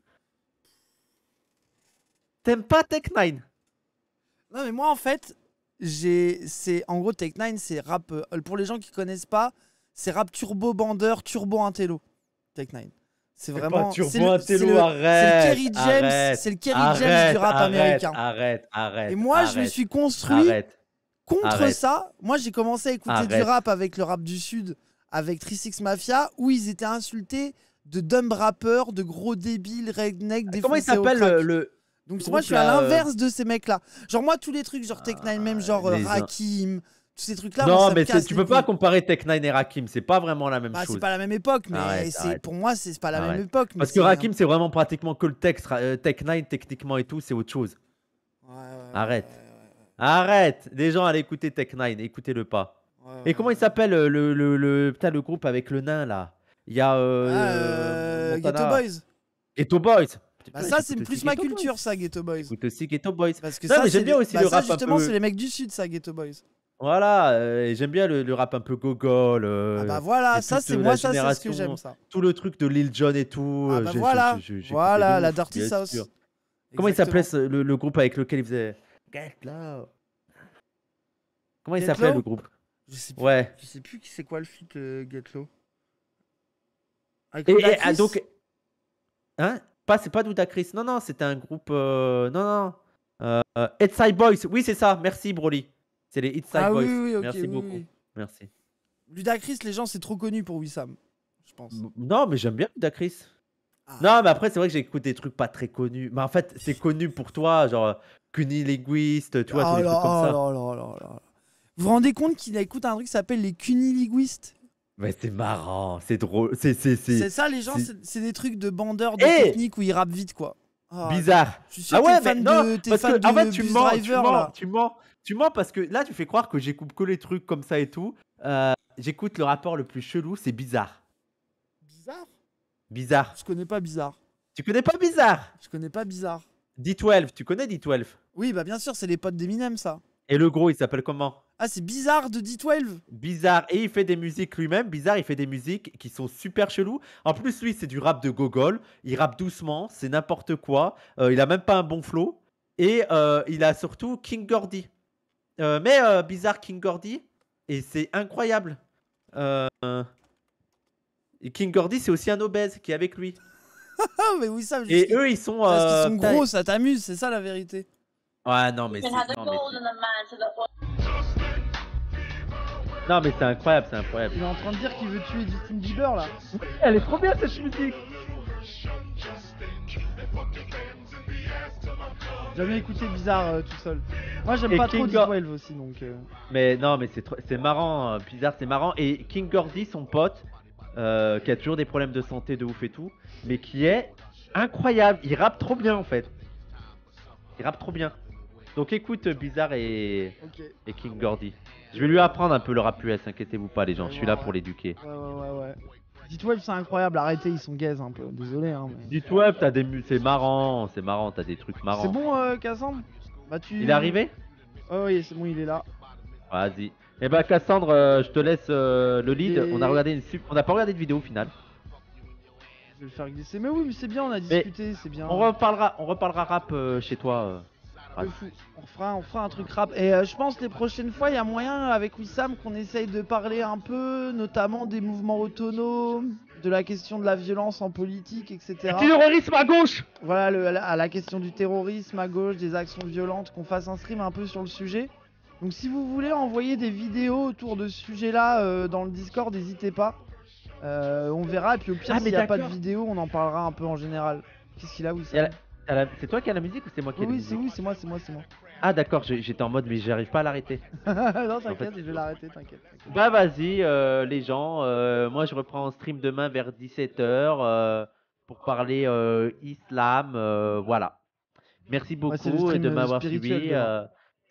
T'aimes pas Tech 9 Non, mais moi, en fait, j'ai. c'est En gros, Tech 9, c'est rap. Pour les gens qui connaissent pas, c'est rap turbo bandeur, turbo intello. Tech 9. C'est vraiment. C'est le, Kerry James, du rap américain. Arrête, arrête. Et moi, je me suis construit contre ça. Moi, j'ai commencé à écouter du rap avec le rap du Sud, avec x Mafia, où ils étaient insultés de dumb rappeurs, de gros débiles, redneck, des Comment il s'appelle le, Donc moi, je suis à euh l'inverse de ces mecs-là. Genre, moi, tous les trucs, genre ah, Tech Nine, même genre Rakim, tous ces trucs-là. Non, mais tu peux pas comparer Tech 9 et Rakim, c'est pas vraiment la même bah, chose. C'est pas la même époque, mais pour moi, c'est pas la même époque. Parce que Rakim, c'est vraiment pratiquement que le texte. Euh, Tech 9, techniquement et tout, c'est autre chose. arrête. arrête. des gens, allez écouter Tech 9, écoutez-le pas. et comment il s'appelle euh, le, le, le, groupe avec le nain là Il y a. Euh, ah, euh Ghetto Boys. Ghetto Boys. Bah, ça, c'est plus ma culture, ça, Ghetto Boys. Écoute aussi Ghetto Boys. Parce que ça, j'aime bien aussi bah, le rap. Justement, c'est les mecs du Sud, ça, Ghetto Boys. Voilà, euh, j'aime bien le, rap un peu gogol. Euh, ah bah voilà, ça c'est moi, ça c'est ce que j'aime ça. Tout le truc de Lil Jon et tout. Ah euh, bah voilà, voilà, la Dirty South. Comment il s'appelait le, groupe avec lequel il faisait Get Low Comment il s'appelait le groupe je sais plus, Ouais. Je sais plus qui c'est quoi le feat Get Low. Avec et, ah, donc, hein Pas, c'est pas Douda Chris. Non, non, c'était un groupe. Non, non. Euh, Headside Boys. Oui, c'est ça. Merci, Broly. C'est les It's ah, Boys. Merci beaucoup. Merci. Ludacris, les gens, c'est trop connu pour Wissam, je pense. Non, mais j'aime bien Ludacris. Ah. Non, mais après, c'est vrai que j'écoute des trucs pas très connus. Mais en fait, c'est connu pour toi, genre cunilinguiste, tu vois, oh trucs comme ça. là, là, Vous vous rendez compte qu'il écoute un truc qui s'appelle les cunilinguistes mais c'est marrant, c'est drôle. C'est ça, les gens, c'est des trucs de bandeurs de eh technique où ils rappent vite, quoi. Ah, bizarre. ah ouais, mais parce que, tu mens, tu, mens, tu mens, parce que là, tu fais croire que j'écoute que les trucs comme ça et tout. Euh, j'écoute le rapport le plus chelou, c'est bizarre. Bizarre. Bizarre. Je connais pas bizarre. Tu connais pas bizarre. Je connais pas bizarre. D12, tu connais D12 Oui, bah bien sûr, c'est les potes d'Eminem, ça. Et le gros, il s'appelle comment ah, c'est bizarre de D12 Bizarre. Et il fait des musiques lui-même. Bizarre, il fait des musiques qui sont super cheloues. En plus, lui, c'est du rap de gogol. Il rappe doucement, c'est n'importe quoi. Euh, il a même pas un bon flow. Et euh, il a surtout King Gordy. Euh, mais bizarre King Gordy. Et c'est incroyable. King Gordy, c'est aussi un obèse qui est avec lui. mais oui, ça, Et eux, ils sont. sont gros, ça t'amuse, c'est ça la vérité. Ouais, non, mais. C'est non, mais c'est incroyable, c'est incroyable. Il est en train de dire qu'il veut tuer Justin Bieber là. elle est trop bien cette musique. J'avais écouté Bizarre euh, tout seul. Moi j'aime pas trop trop Elves aussi donc. Euh. Mais non mais c'est c'est marrant, hein, Bizarre c'est marrant et King Gordy son pote euh, qui a toujours des problèmes de santé de ouf et tout, mais qui est incroyable. Il rappe trop bien en fait. Il rappe trop bien. Donc écoute Bizarre et, King Gordy. Je vais lui apprendre un peu le rap US, inquiétez-vous pas les gens, je suis là pour l'éduquer. Ouais, ouais, ouais. Dites Web c'est incroyable, arrêtez, ils sont gays un peu, désolé. Hein, mais... Web, t'as des... c'est marrant, c'est marrant, t'as des trucs marrants. C'est bon euh, Cassandre bah, tu... Il est arrivé oh, Oui, c'est bon, il est là. Vas-y. Eh bah Cassandre, euh, je te laisse euh, le lead, on a regardé une... on a pas regardé de vidéo au final. Je vais le faire glisser, mais oui, mais c'est bien, on a discuté, c'est bien. On reparlera, on reparlera rap chez toi. On fera, on fera un truc rap. Et euh, je pense les prochaines fois, il y a moyen avec Wissam qu'on essaye de parler un peu, notamment des mouvements autonomes, de la question de la violence en politique, etc. terrorisme à gauche Voilà, à, la, question du terrorisme à gauche, des actions violentes, qu'on fasse un stream un peu sur le sujet. Donc si vous voulez envoyer des vidéos autour de ce sujet-là euh, dans le Discord, n'hésitez pas. Euh, on verra, et puis au pire, ah, s'il n'y a pas de vidéo, on en parlera un peu en général. Qu'est-ce qu'il a, Wissam c'est toi qui as la musique ou c'est moi qui ai la musique oui, c'est moi, c'est moi, c'est moi. Ah d'accord, j'étais en mode mais j'arrive pas à l'arrêter. non, t'inquiète, je vais l'arrêter, t'inquiète. Bah vas-y euh, les gens, euh, moi je reprends en stream demain vers 17h euh, pour parler islam, voilà. Merci beaucoup de m'avoir suivi.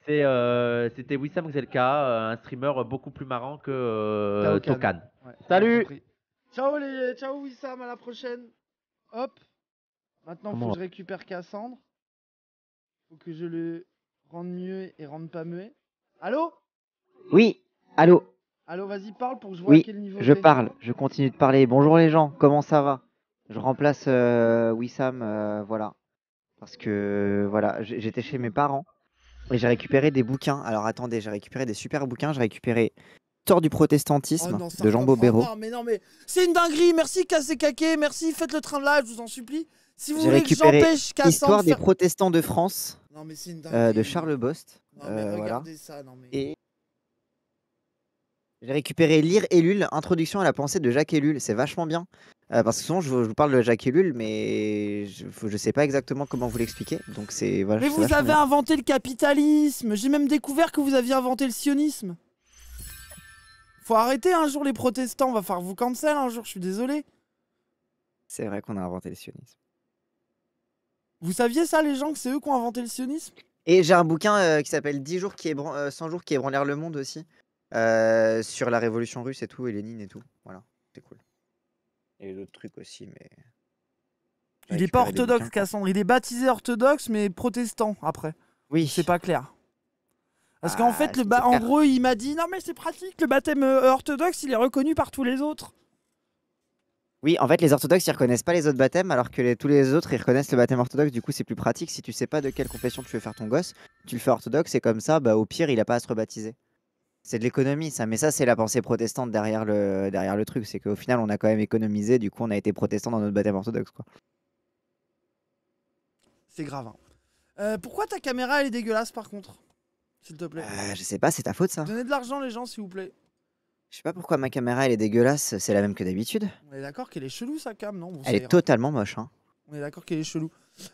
C'était Wissam Zelka, un streamer beaucoup plus marrant que Tokan. Salut. Ciao les, ciao Wissam, à la prochaine. Hop. Maintenant, faut que je récupère Cassandre. Faut que je le rende mieux et rende pas muet. Allô Oui, allô Allô, vas-y, parle pour que je vois quel niveau je parle, je continue de parler. Bonjour les gens, comment ça va Je remplace euh, Wissam, euh, voilà. Parce que, voilà, j'étais chez mes parents et j'ai récupéré des bouquins. Alors attendez, j'ai récupéré des super bouquins, j'ai récupéré Tort du protestantisme oh, de Jean Bobéro. mais non, mais c'est une dinguerie. Merci, Kasekake. Merci, faites le train de là, je vous en supplie. Si vous voulez que j'empêche Histoire des protestants de France. Non, mais une euh, de Charles Bost. Euh, voilà. ça, non, mais... j'ai récupéré Lire Ellul, introduction à la pensée de Jacques Ellul. C'est vachement bien. Euh, parce que souvent, je, vous parle de Jacques Ellul, mais je ne sais pas exactement comment vous l'expliquer. Mais vous avez inventé le capitalisme. J'ai même découvert que vous aviez inventé le sionisme. Faut arrêter un jour les protestants. On va faire vous cancel un jour. Je suis désolé. C'est vrai qu'on a inventé le sionisme. Vous saviez ça, les gens, que c'est eux qui ont inventé le sionisme Et j'ai un bouquin euh, qui s'appelle 10 jours qui 100 euh, jours qui ébranlèrent le monde aussi, euh, sur la révolution russe et tout, et Lénine et tout. Voilà, c'est cool. Et d'autres trucs aussi, mais. Il est pas orthodoxe, Cassandre. Il est baptisé orthodoxe, mais protestant après. Oui. C'est pas clair. Parce qu'en ah, fait, le en gros, il m'a dit non, mais c'est pratique, le baptême orthodoxe, il est reconnu par tous les autres. Oui, en fait, les orthodoxes, ils reconnaissent pas les autres baptêmes, alors que tous les autres, ils reconnaissent le baptême orthodoxe. Du coup, c'est plus pratique. Si tu sais pas de quelle confession tu veux faire ton gosse, tu le fais orthodoxe, et comme ça, bah, au pire, il a pas à se rebaptiser. C'est de l'économie, ça. Mais ça, c'est la pensée protestante derrière le, derrière le truc. C'est qu'au final, on a quand même économisé. Du coup, on a été protestant dans notre baptême orthodoxe, quoi. C'est grave. Hein. Euh, pourquoi ta caméra, elle est dégueulasse, par contre S'il te plaît. Euh, je sais pas, c'est ta faute, ça. Donnez de l'argent, les gens, s'il vous plaît. Je sais pas pourquoi ma caméra elle est dégueulasse, c'est la même que d'habitude. On est d'accord qu'elle est chelou sa cam, non Elle est totalement moche. Hein. On est d'accord qu'elle est chelou.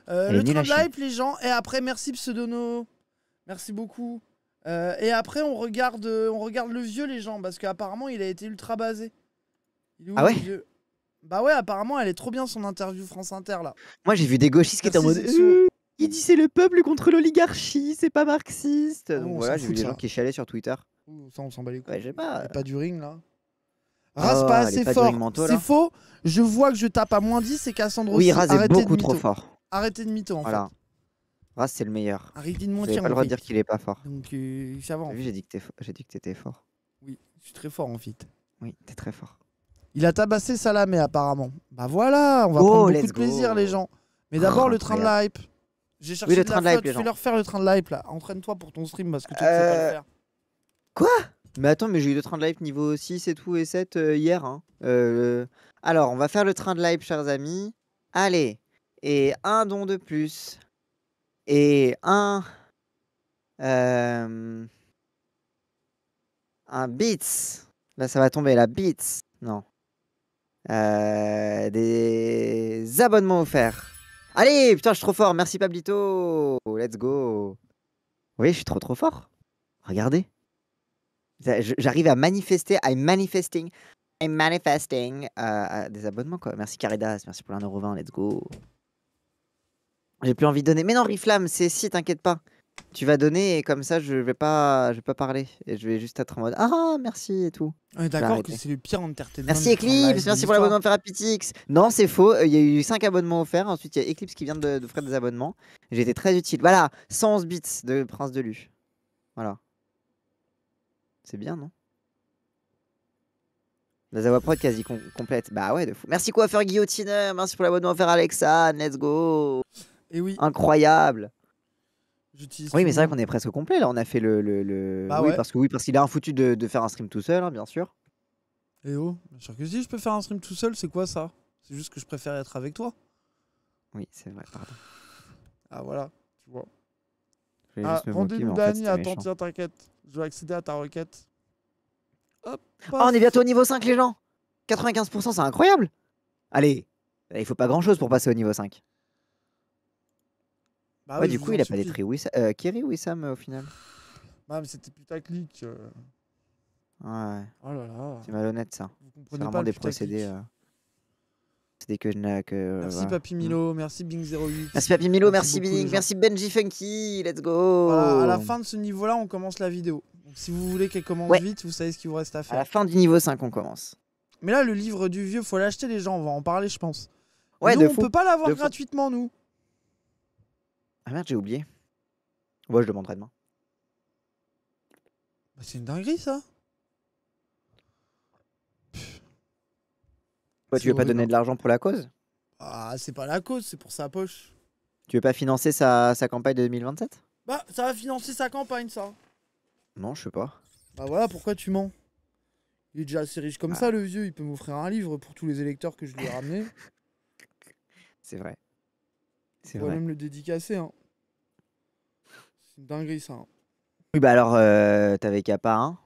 Euh, le live, les gens. Et après, merci Pseudono. Merci beaucoup. Euh, et après, on regarde, euh, on regarde le vieux, les gens, parce qu'apparemment, il a été ultra basé. Ah ouais Bah ouais, apparemment, elle est trop bien son interview France Inter là. Moi j'ai vu des gauchistes qui étaient en mode. Il dit c'est le peuple contre l'oligarchie, c'est pas marxiste. Ah Donc voilà, j'ai vu des gens qui chalaient sur Twitter ça, on s'en bat les couilles. Ouais, j'ai pas. Euh. pas du ring, là. Oh, Rase pas assez fort. C'est faux. Je vois que je tape à moins 10 et Cassandre oui, aussi. Oui, Rase est beaucoup trop fort. Arrêtez de mytho, en fait. Rase, c'est le meilleur. Arrêtez de mentir. J'ai pas le dire qu'il est pas fort. Donc, euh, ça va. J'ai dit que t'étais fort. Oui, je suis très fort en fait Oui, t'es très fort. Il a tabassé Salamé, apparemment. Bah voilà, on va oh, prendre beaucoup de plaisir, les gens. Mais d'abord, oh, le train de la hype. J'ai cherché de la Je vais leur faire le train de la hype, là. Entraîne-toi pour ton stream parce que tu ne sais pas le euh, faire. Quoi Mais attends, mais j'ai eu le train de live niveau 6 et tout et 7 euh, hier. Hein. Euh, alors, on va faire le train de live, chers amis. Allez. Et un don de plus. Et un. Euh, un beats. Là, ça va tomber. La beats. Non. des abonnements offerts. Allez, putain, je suis trop fort. Merci Pablito. Let's go. Oui, je suis trop trop fort. Regardez. J'arrive à manifester. I'm manifesting. I'm manifesting. Euh, euh, des abonnements, quoi. Merci Caridas. Merci pour l'1,20€ Let's go. J'ai plus envie de donner. Mais non, Riflam, c'est si, t'inquiète pas. Tu vas donner et comme ça, je vais pas, je vais pas parler. Et je vais juste être en mode Ah, merci et tout. On d'accord que c'est le pire entertainment. Merci Eclipse, merci pour l'abonnement de Non, c'est faux. Euh, il y a eu 5 abonnements offerts. Ensuite, il y a Eclipse qui vient d'offrir de, faire des abonnements. J'ai été très utile. Voilà, 111 bits de Prince de Lu. Voilà. C'est bien, non la Zawa Prod quasi complète. Bah ouais, de fou. Merci coiffeur Guillotine, merci pour l'abonnement faire Alexa, let's go. Et eh oui. Incroyable. Oui, mais c'est vrai qu'on est presque complet là. On a fait le. le, Bah oui, parce que oui, parce qu'il a un foutu de, de, faire un stream tout seul, hein, bien sûr. Et eh oh, bien sûr que si je peux faire un stream tout seul, c'est quoi ça C'est juste que je préfère être avec toi. Oui, c'est vrai, pardon. Ah voilà, tu vois. Ah, rendez-nous Dani, attends, tiens, t'inquiète je dois accéder à ta requête. Hop, oh, on est bientôt au niveau 5, les gens 95%, c'est incroyable Allez, il faut pas grand-chose pour passer au niveau 5. Bah du coup, il a pas détruit euh, Kerry Wissam euh, au final. Bah, mais c'était putaclic. clic. Euh. Ouais. Oh là là. C'est malhonnête ça. C'est vraiment des procédés. C'était que, que. Euh, merci Papy Milo, merci Bing08. Merci Papy Milo, merci, Bing, merci Benji Funky, let's go. Voilà, à la fin de ce niveau-là, on commence la vidéo. si vous voulez qu'elle commence vite, vous savez ce qu'il vous reste à faire. À la fin du niveau 5, on commence. Mais là, le livre du vieux, faut l'acheter, les gens, on va en parler, je pense. Ouais, on peut pas l'avoir gratuitement, nous. Ah merde, j'ai oublié. moi je demanderai demain. Bah, c'est une dinguerie, ça. tu veux pas donner de l'argent pour la cause Ah, c'est pas la cause, c'est pour sa poche. Tu veux pas financer sa, campagne de 2027 Bah, ça va financer sa campagne, ça. Non, je sais pas. Bah voilà, pourquoi tu mens Il est déjà assez riche comme ah. ça, le vieux. Il peut m'offrir un livre pour tous les électeurs que je lui ai ramenés. C'est vrai. C'est On même le dédicacer. Hein. C'est une dinguerie, ça. Hein. Oui, bah alors, euh, t'avais qu'à pas, hein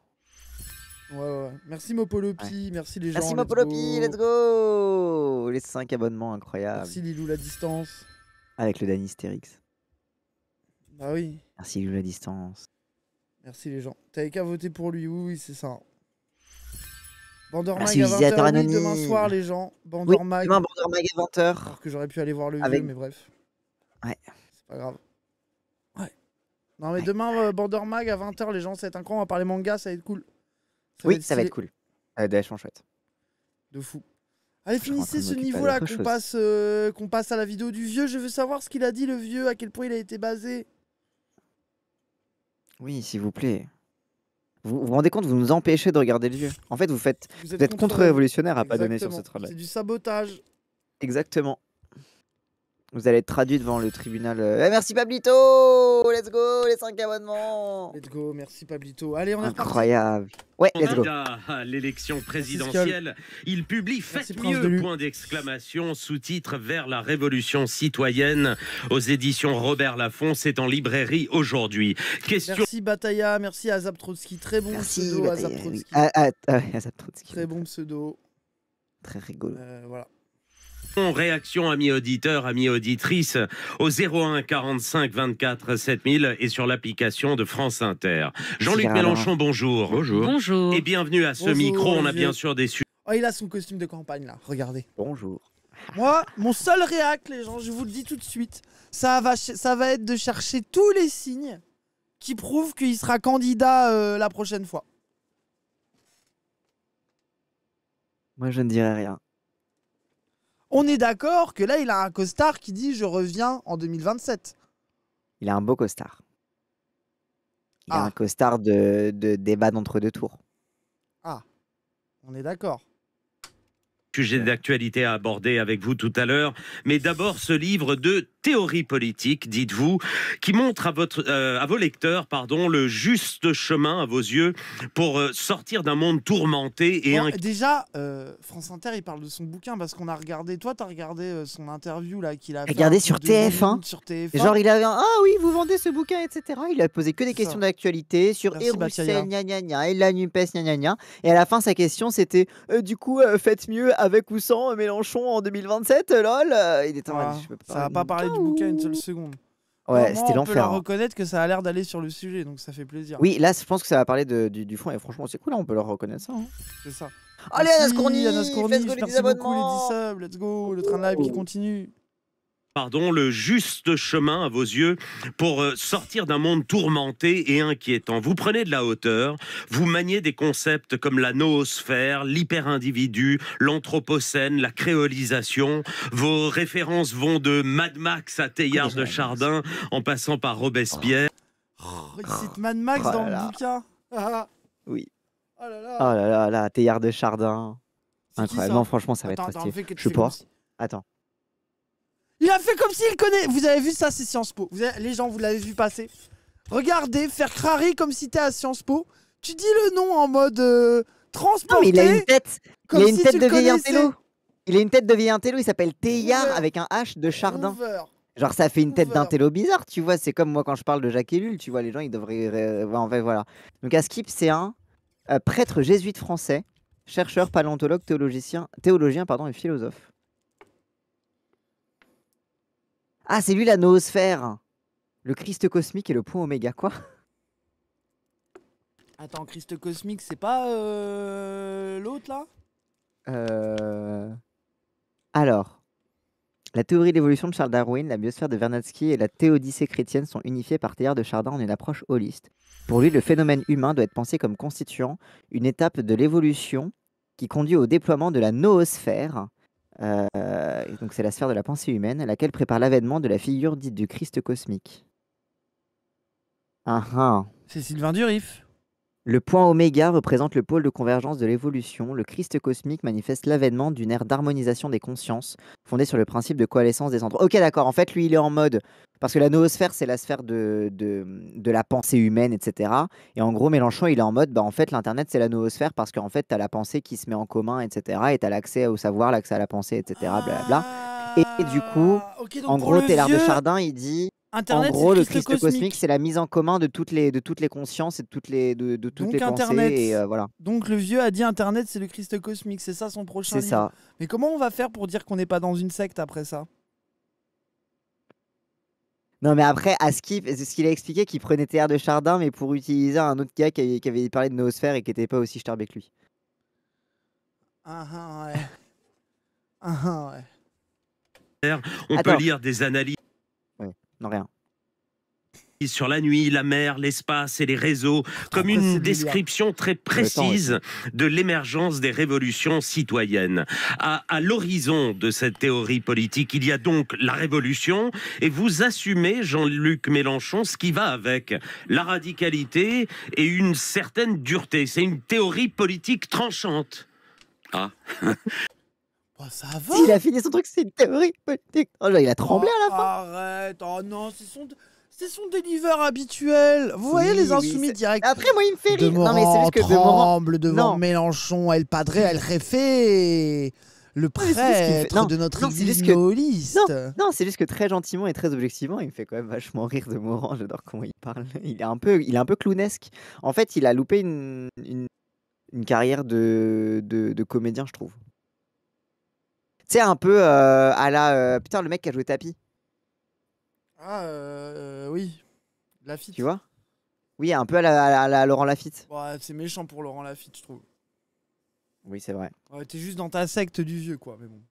Merci Mopolopi, merci les gens. Merci Mopolopi, let's go Les 5 abonnements, incroyables Merci Lilou la distance. Avec le Danistérix. Bah oui. Merci Lilou la distance. Merci les gens. T'avais qu'à voter pour lui, oui, c'est ça. Bandermag à 20h, demain soir les gens. Bandermag. Oui, demain Bandermag à 20h. que j'aurais pu aller voir le jeu, mais bref. Ouais. C'est pas grave. Ouais. Non mais demain euh, Bandermag à 20h les gens, ça va être incroyable, on va parler manga, ça va être cool oui, ça va être cool. Ça va être chouette. De fou. Allez, finissez ce niveau-là, qu'on passe, euh, qu'on passe à la vidéo du vieux. Je veux savoir ce qu'il a dit, le vieux, à quel point il a été basé. Oui, s'il vous plaît. Vous, vous rendez compte, vous nous empêchez de regarder le vieux. En fait, vous, faites, vous êtes, contre-révolutionnaire à pas donner sur ce travail. C'est du sabotage. Exactement. Vous allez être traduit devant le tribunal. Euh. Eh, merci Pablito Let's go, les 5 abonnements Let's go, merci Pablito. Allez, on est Incroyable. Ouais, let's go. L'élection présidentielle, il publie Faites mieux, point d'exclamation, sous-titre Vers la révolution citoyenne aux éditions Robert Laffont. C'est en librairie aujourd'hui. Question... Merci Bataya, merci Azap Trotsky. Très bon pseudo, Trotsky. Ah, ah, ah, Très bon pseudo. Très rigolo. Euh, voilà. Réaction, amis auditeurs, amis auditrices, au 01 45 24 7000 et sur l'application de France Inter. Jean-Luc Mélenchon, bonjour. Bonjour. Bonjour. Et bienvenue à ce micro. On a bien sûr des sujets. Oh, il a son costume de campagne là, regardez. Bonjour. Moi, mon seul réac, les gens, je vous le dis tout de suite, ça va, ça va être de chercher tous les signes qui prouvent qu'il sera candidat euh, la prochaine fois. Moi, je ne dirai rien. On est d'accord que là, il a un costard qui dit je reviens en 2027. Il a un beau costard. Il a ah. un costard de, de débat d'entre deux tours. Ah, on est d'accord sujet d'actualité à aborder avec vous tout à l'heure. Mais d'abord, ce livre de théorie politique, dites-vous, qui montre à, votre, euh, à vos lecteurs pardon, le juste chemin à vos yeux pour euh, sortir d'un monde tourmenté et Déjà, euh, France Inter, il parle de son bouquin parce qu'on a regardé, toi, tu as regardé son interview là qu'il a Regardez sur TF1. sur tf Genre, il avait un, Ah oui, vous vendez ce bouquin, etc. Il a posé que des questions d'actualité sur gna et la NUPES, gna Et à la fin, sa question, c'était Du coup, faites mieux avec ou sans Mélenchon en 2027, lol. Euh, il est en. Ah, je pas ça va pas parler du bouquin une seule seconde. Ouais, c'était l'enfer. On peut leur hein. reconnaître que ça a l'air d'aller sur le sujet, donc ça fait plaisir. Oui, là, je pense que ça va parler du, fond, et franchement, c'est cool, là, hein, on peut leur reconnaître ça. Hein. C'est ça. Allez, Anas Corny, Anas Corny, merci beaucoup les subs let's go, le train live qui oh. continue pardon, le juste chemin à vos yeux pour euh, sortir d'un monde tourmenté et inquiétant. Vous prenez de la hauteur, vous maniez des concepts comme la noosphère, l'hyper-individu, l'anthropocène, la créolisation. Vos références vont de Mad Max à Teilhard de Chardin en passant par Robespierre. Oh, il cite Mad Max dans le oh bouquin. oui. Oh là là. Oh là de Chardin. Incroyable. Non, franchement, ça va être attends, stylé. Je pense. Attends. Il a fait comme s'il connaît. Vous avez vu ça, c'est Sciences Po. Les gens, vous l'avez vu passer. Regardez, faire crari comme si t'es à Sciences Po. Tu dis le nom en mode transporté. Euh, non, il a une tête. il a une tête de vieil intello. Il a une tête de vieil intello. Il s'appelle Teillard avec un H de Chardin. Genre, ça fait une tête d'intello bizarre, tu vois. C'est comme moi quand je parle de Jacques Ellul, tu vois, les gens, ils devraient. En fait, voilà. Donc, Askip, c'est un euh, prêtre jésuite français, chercheur, paléontologue, théologien, théologien pardon, et philosophe. Ah, c'est lui la noosphère Le Christ cosmique et le point oméga, quoi Attends, Christ cosmique, c'est pas euh, l'autre là euh, Alors, la théorie de l'évolution de Charles Darwin, la biosphère de Vernadsky et la théodicée chrétienne sont unifiées par Théard de Chardin en une approche holiste. Pour lui, le phénomène humain doit être pensé comme constituant une étape de l'évolution qui conduit au déploiement de la noosphère, euh, donc c'est la sphère de la pensée humaine, laquelle prépare l'avènement de la figure dite du Christ cosmique. Ah ah. C'est Sylvain Durif. Le point oméga représente le pôle de convergence de l'évolution. Le Christ cosmique manifeste l'avènement d'une ère d'harmonisation des consciences, fondée sur le principe de coalescence des centres. Ok, d'accord. En fait, lui, il est en mode. Parce que la noosphère, c'est la sphère de, de, la pensée humaine, etc. Et en gros, Mélenchon, il est en mode bah, en fait, l'Internet, c'est la noosphère parce qu'en fait, tu la pensée qui se met en commun, etc. Et t'as l'accès au savoir, l'accès à la pensée, etc. Blablabla. Et, du coup, ah, en gros, Télard de Chardin, il dit Internet, en gros, le Christ cosmique, c'est la mise en commun de toutes les, de toutes les consciences et de toutes les, de, toutes les Internet. pensées. Et, euh, voilà. Donc le vieux a dit Internet, c'est le Christ cosmique, c'est ça son prochain livre. ça. Mais comment on va faire pour dire qu'on n'est pas dans une secte après ça non, mais après, c'est ce qu'il a expliqué, qu'il prenait terre de Chardin, mais pour utiliser un autre gars qui avait, parlé de Noosphère et qui n'était pas aussi starbé que lui. Ah, ah ouais. Ah, ah ouais. On peut lire des analyses rien sur la nuit, la mer, l'espace et les réseaux, comme une description très précise de l'émergence des révolutions citoyennes. À, à l'horizon de cette théorie politique, il y a donc la révolution, et vous assumez, Jean-Luc Mélenchon, ce qui va avec la radicalité et une certaine dureté. C'est une théorie politique tranchante. Ah Oh, ça va Il a fini son truc, c'est une théorie politique. Oh, là, il a tremblé à la oh, fin. Arrête, oh non, c'est son. C'est son habituel. Vous voyez les insoumis direct directs. Après, moi, il me fait rire. Demorand non, mais c'est juste que tremble devant Mélenchon. Elle padrait, elle réfait le prêtre de notre non, Non, c'est juste que très gentiment et très objectivement, il me fait quand même vachement rire de Morand. J'adore comment il parle. Il est un peu, il est un peu clownesque. En fait, il a loupé une, une, carrière de, de comédien, je trouve. Tu un peu euh, à la. Euh, putain, le mec qui a joué tapis, Ah, euh, euh, oui. Lafitte. tu vois Oui, un peu à la, à la- Laurent Lafitte. c'est méchant pour Laurent Lafitte, je trouve. Oui, c'est vrai. Ouais, t'es juste dans ta secte du vieux, quoi, mais bon.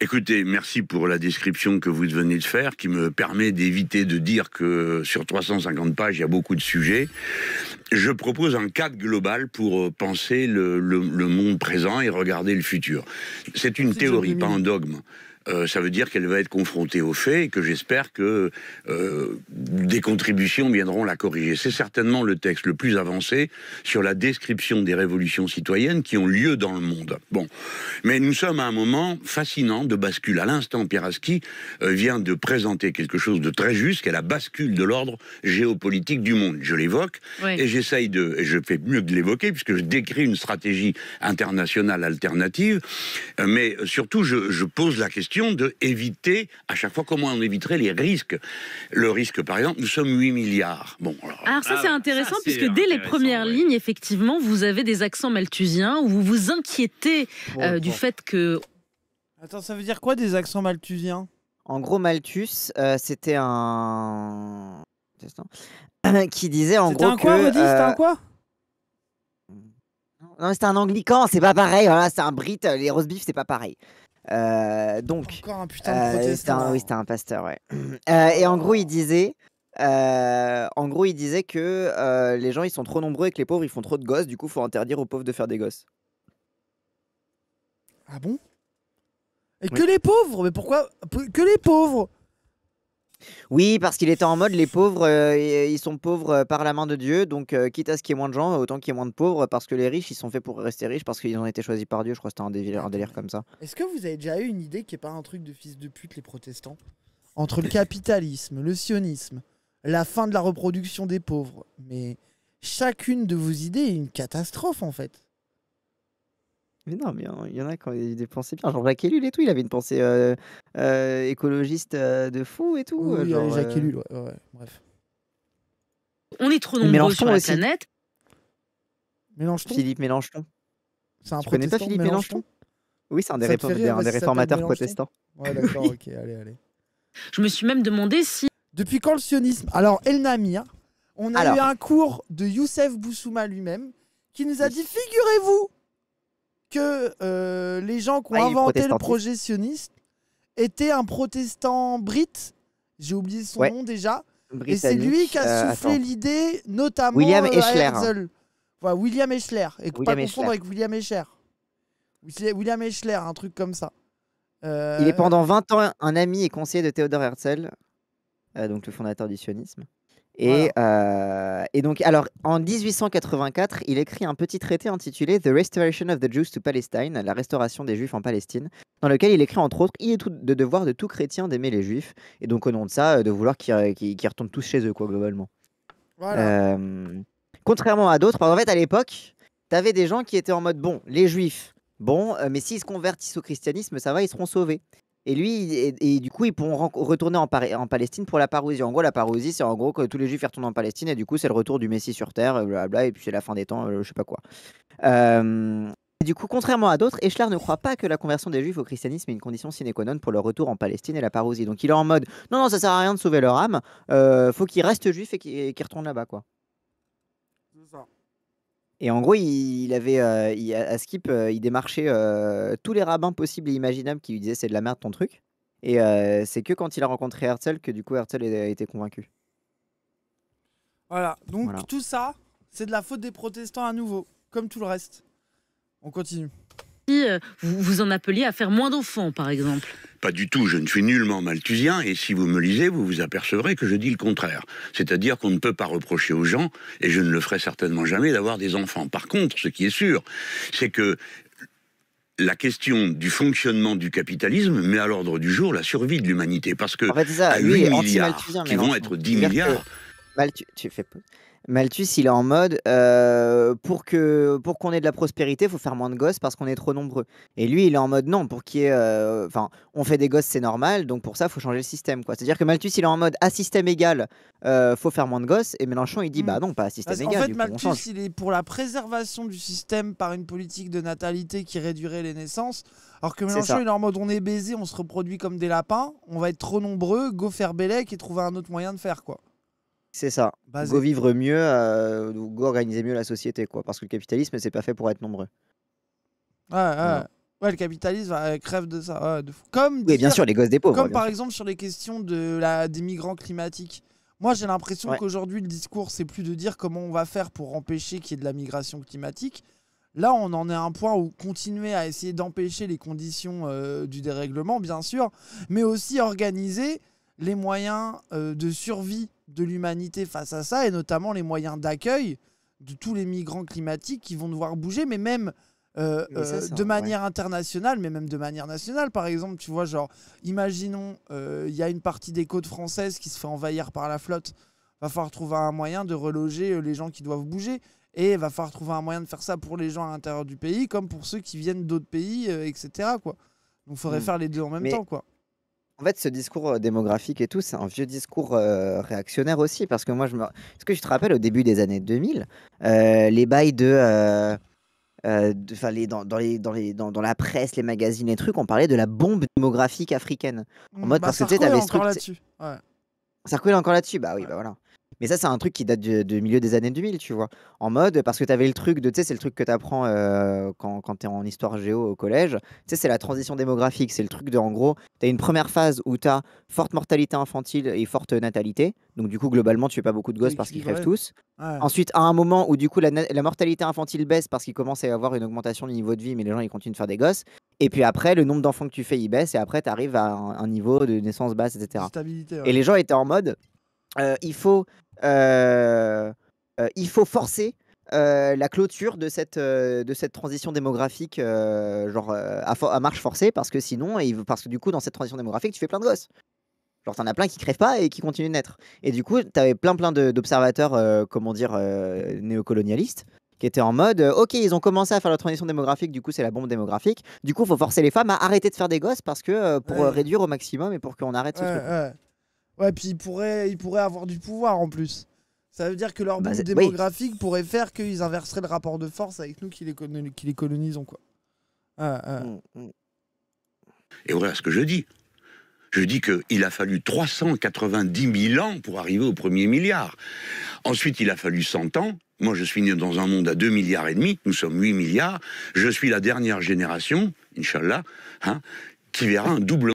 Écoutez, merci pour la description que vous venez de faire, qui me permet d'éviter de dire que sur 350 pages, il y a beaucoup de sujets. Je propose un cadre global pour euh, penser le, monde présent et regarder le futur. C'est une théorie, pas un dogme. Euh, ça veut dire qu'elle va être confrontée aux faits et que j'espère que euh, des contributions viendront la corriger. C'est certainement le texte le plus avancé sur la description des révolutions citoyennes qui ont lieu dans le monde. Bon, mais nous sommes à un moment fascinant de bascule. À l'instant, Pieraski euh, vient de présenter quelque chose de très juste, qui est la bascule de l'ordre géopolitique du monde. Je l'évoque et j'essaye de, et je fais mieux de l'évoquer puisque je décris une stratégie internationale alternative, mais surtout je pose la question de éviter, à chaque fois, comment on éviterait les risques. Le risque, par exemple, nous sommes 8 milliards. Bon, alors, euh, ça, c'est ah, intéressant, puisque dès les premières lignes, effectivement, vous avez des accents malthusiens où vous vous inquiétez euh, du fait que... Attends, ça veut dire quoi des accents malthusiens En gros, Malthus, euh, c'était un... qui disait en gros un quoi, que... C'était un quoi Non, c'était un anglican, c'est pas pareil. Voilà, c'est un Brit les roast beef, c'est pas pareil. Euh, donc, euh, c'était un pasteur, ouais. Euh, et en gros, il disait, en gros, il disait que les gens ils sont trop nombreux et que les pauvres ils font trop de gosses, du coup faut interdire aux pauvres de faire des gosses. Ah bon Et que les pauvres Mais pourquoi Que les pauvres oui, parce qu'il était en mode les pauvres, euh, ils sont pauvres euh, par la main de Dieu, donc euh, quitte à ce qu'il y ait moins de gens, autant qu'il y ait moins de pauvres, parce que les riches, ils sont faits pour rester riches, parce qu'ils ont été choisis par Dieu. Je crois que c'était un délire, comme ça. Est-ce que vous avez déjà eu une idée qui n'est pas un truc de fils de pute, les protestants Entre le capitalisme, le sionisme, la fin de la reproduction des pauvres, mais chacune de vos idées est une catastrophe en fait. Mais non, mais il y en a qui ont des pensées bien. Genre Jacques Ellul et tout, il avait une pensée euh, euh, écologiste euh, de fou et tout. Oui, genre, Jacques Ellul, ouais, ouais, bref. On est trop nombreux sur la planète. Mélenchon. Philippe Mélenchon. C'est un tu connais pas Philippe Mélenchon, Oui, c'est un des, réformateurs protestants. Ouais, d'accord, ok, allez, allez. Je me suis même demandé si. Depuis quand le sionisme Alors, El Namir, hein, on a eu un cours de Youssef Boussouma lui-même qui nous a dit figurez-vous que euh, les gens qui ont ah, inventé le projet sioniste étaient un protestant brit, J'ai oublié son nom déjà. Et c'est lui qui a euh, soufflé l'idée, notamment William euh, Eschler. William Eschler. Et pas confondre avec William Eschler. William Eschler, un truc comme ça. Il est pendant 20 ans un ami et conseiller de Theodor Herzl, donc le fondateur du sionisme. Euh, et, donc, alors, en 1884, il écrit un petit traité intitulé The Restoration of the Jews to Palestine, la restauration des Juifs en Palestine, dans lequel il écrit entre autres, il est de devoir de tout chrétien d'aimer les Juifs, et donc au nom de ça, euh, de vouloir qu'ils qu retournent tous chez eux, quoi, globalement. Euh, contrairement à d'autres, en fait, à l'époque, t'avais des gens qui étaient en mode, bon, les Juifs, bon, mais s'ils se convertissent au christianisme, ça va, ils seront sauvés. Et lui, et, du coup, ils pourront retourner en, Palestine pour la parousie. En gros, la parousie, c'est en gros que tous les juifs retournent en Palestine et du coup, c'est le retour du Messie sur terre, euh, blablabla, et puis c'est la fin des temps, euh, je sais pas quoi. Euh, du coup, contrairement à d'autres, Eschler ne croit pas que la conversion des juifs au christianisme est une condition sine qua non pour leur retour en Palestine et la parousie. Donc il est en mode non, non, ça sert à rien de sauver leur âme, euh, faut qu'ils restent juifs et qu'ils retournent là-bas, quoi. Et en gros, il, avait, euh, à Skip, euh, il démarchait euh, tous les rabbins possibles et imaginables qui lui disaient c'est de la merde ton truc. Et c'est que quand il a rencontré Herzl que du coup Herzl a été convaincu. Voilà, donc tout ça, c'est de la faute des protestants à nouveau, comme tout le reste. On continue si euh, vous, vous en appeliez à faire moins d'enfants, par exemple pas du tout, je ne suis nullement malthusien, et si vous me lisez, vous vous apercevrez que je dis le contraire. C'est-à-dire qu'on ne peut pas reprocher aux gens, et je ne le ferai certainement jamais, d'avoir des enfants. Par contre, ce qui est sûr, c'est que la question du fonctionnement du capitalisme met à l'ordre du jour la survie de l'humanité. Parce que en fait, ça, 8 milliards, qui vont être 10 milliards... Malthus, il est en mode euh, pour que pour qu'on ait de la prospérité, faut faire moins de gosses parce qu'on est trop nombreux. Et lui, il est en mode non, pour qu'il euh, enfin, on fait des gosses, c'est normal, donc pour ça, faut changer le système, quoi. C'est-à-dire que Malthus, il est en mode à système égal, euh, faut faire moins de gosses, et Mélenchon, il dit mm. bah non, pas à système égal. En fait, Malthus, il est pour la préservation du système par une politique de natalité qui réduirait les naissances, alors que Mélenchon, il est en mode on est baisé, on se reproduit comme des lapins, on va être trop nombreux, go faire Bélec et trouver un autre moyen de faire, quoi. C'est ça. Go vivre mieux, euh, go organiser mieux la société, quoi. Parce que le capitalisme, c'est pas fait pour être nombreux. Ouais, ouais. ouais. le capitalisme euh, crève de ça. Comme oui, bien sûr, les gosses des pauvres. Comme par exemple sur les questions de la, des migrants climatiques. Moi, j'ai l'impression qu'aujourd'hui, le discours, c'est plus de dire comment on va faire pour empêcher qu'il y ait de la migration climatique. Là, on en est à un point où continuer à essayer d'empêcher les conditions euh, du dérèglement, bien sûr, mais aussi organiser les moyens de survie de l'humanité face à ça, et notamment les moyens d'accueil de tous les migrants climatiques qui vont devoir bouger, mais même euh, euh, de manière internationale, mais même de manière nationale. Par exemple, tu vois, genre, imaginons, euh, il y a une partie des côtes françaises qui se fait envahir par la flotte. Va falloir trouver un moyen de reloger les gens qui doivent bouger. Et va falloir trouver un moyen de faire ça pour les gens à l'intérieur du pays, comme pour ceux qui viennent d'autres pays, etc. Quoi. Donc, il faudrait hmm. faire les deux en même temps, quoi. En fait, ce discours euh, démographique et tout, c'est un vieux discours euh, réactionnaire aussi, parce que moi, je me... ce que je te rappelle, au début des années 2000, euh, les bails de... Euh, les, dans, dans, les, dans, les, dans, dans, la presse, les magazines, les trucs, on parlait de la bombe démographique africaine. En mmh, mode, bah, parce que tu sais, t'avais ce truc. encore là-dessus. encore là-dessus, bah oui, bah voilà. Mais ça, c'est un truc qui date du, milieu des années 2000, tu vois. En mode, parce que tu avais le truc de, tu sais, c'est le truc que tu apprends euh, quand, quand tu es en histoire géo au collège. Tu sais, c'est la transition démographique. C'est le truc de, en gros, tu as une première phase où tu as forte mortalité infantile et forte natalité. Donc, du coup, globalement, tu fais pas beaucoup de gosses parce qu'ils crèvent tous. Ensuite, à un moment où, du coup, la, mortalité infantile baisse parce qu'il commence à y avoir une augmentation du niveau de vie, mais les gens, ils continuent de faire des gosses. Et puis après, le nombre d'enfants que tu fais, il baisse. Et après, tu arrives à un, niveau de naissance basse, etc. Et les gens étaient en mode, euh, il faut euh, euh, il faut forcer euh, la clôture de cette, de cette transition démographique genre, à, à, marche forcée parce que sinon, parce que du coup, dans cette transition démographique, tu fais plein de gosses. Genre, t'en as plein qui crèvent pas et qui continuent de naître. Et du coup, t'avais plein plein d'observateurs, comment dire, néocolonialistes qui étaient en mode ok ils ont commencé à faire la transition démographique du coup c'est la bombe démographique du coup faut forcer les femmes à arrêter de faire des gosses parce que pour réduire au maximum et pour qu'on arrête ce truc. Et puis ils pourraient, ils avoir du pouvoir en plus. Ça veut dire que leur base démographique pourrait faire qu'ils inverseraient le rapport de force avec nous qui les, qui les colonisons, quoi. Ah, ah. Mm, mm. Et voilà ce que je dis. Je dis qu'il a fallu 390 000 ans pour arriver au premier milliard. Ensuite, il a fallu 100 ans. Moi, je suis né dans un monde à 2 milliards et demi. Nous sommes 8 milliards. Je suis la dernière génération, Inch'Allah, hein, qui verra un double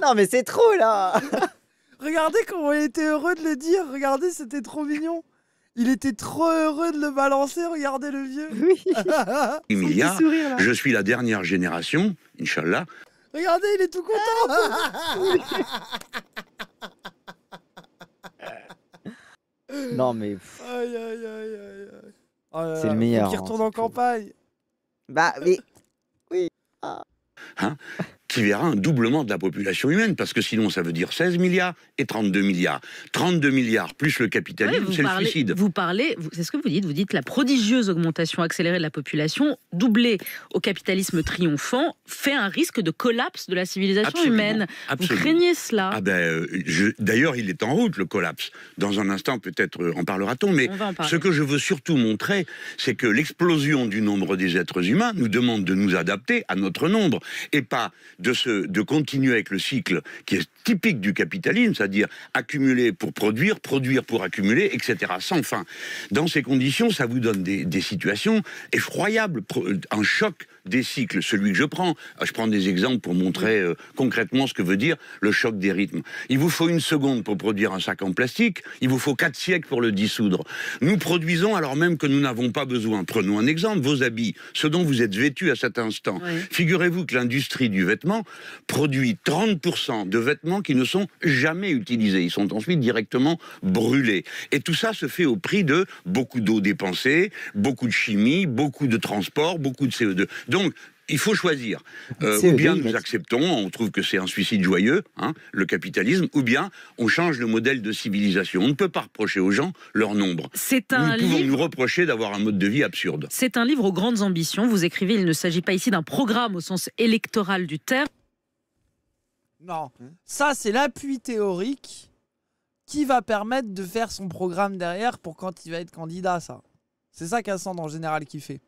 non mais c'est trop là Regardez comment il était heureux de le dire, regardez c'était trop mignon il était trop heureux de le balancer, regardez le vieux. Oui. dit sourire, je suis la dernière génération, Inch'Allah. Regardez, il est tout content. Ah, non mais... Aïe, aïe, oh c'est le meilleur. Il retourne hein, en campagne. 吧，喂，喂，啊？qui verra un doublement de la population humaine, parce que sinon ça veut dire 16 milliards et 32 milliards. 32 milliards plus le capitalisme, c'est le suicide. Vous parlez, c'est ce que vous dites, vous dites la prodigieuse augmentation accélérée de la population, doublée au capitalisme triomphant, fait un risque de collapse de la civilisation humaine. Vous craignez cela ah ben, euh, D'ailleurs, il est en route, le collapse. Dans un instant, peut-être euh, en parlera-t-on, mais ce que je veux surtout montrer, c'est que l'explosion du nombre des êtres humains nous demande de nous adapter à notre nombre et pas de, continuer avec le cycle qui est typique du capitalisme, c'est-à-dire accumuler pour produire, produire pour accumuler, etc., sans fin. Dans ces conditions, ça vous donne des situations effroyables, un choc des cycles. Celui que je prends, je prends des exemples pour montrer euh, concrètement ce que veut dire le choc des rythmes. Il vous faut une seconde pour produire un sac en plastique, il vous faut quatre siècles pour le dissoudre. Nous produisons alors même que nous n'avons pas besoin. Prenons un exemple, vos habits, ce dont vous êtes vêtu à cet instant. Figurez-vous que l'industrie du vêtement produit 30% de vêtements qui ne sont jamais utilisés. Ils sont ensuite directement brûlés. Et tout ça se fait au prix de beaucoup d'eau dépensée, beaucoup de chimie, beaucoup de transport, beaucoup de CO2. Donc, il faut choisir. Euh, ou bien nous acceptons, on trouve que c'est un suicide joyeux, hein, le capitalisme, ou bien on change le modèle de civilisation. On ne peut pas reprocher aux gens leur nombre. C'est un nous pouvons nous reprocher d'avoir un mode de vie absurde. C'est un livre aux grandes ambitions. Vous écrivez, il ne s'agit pas ici d'un programme au sens électoral du terme. Non, ça c'est l'appui théorique qui va permettre de faire son programme derrière pour quand il va être candidat, ça. C'est ça qu'Assand en général qui fait.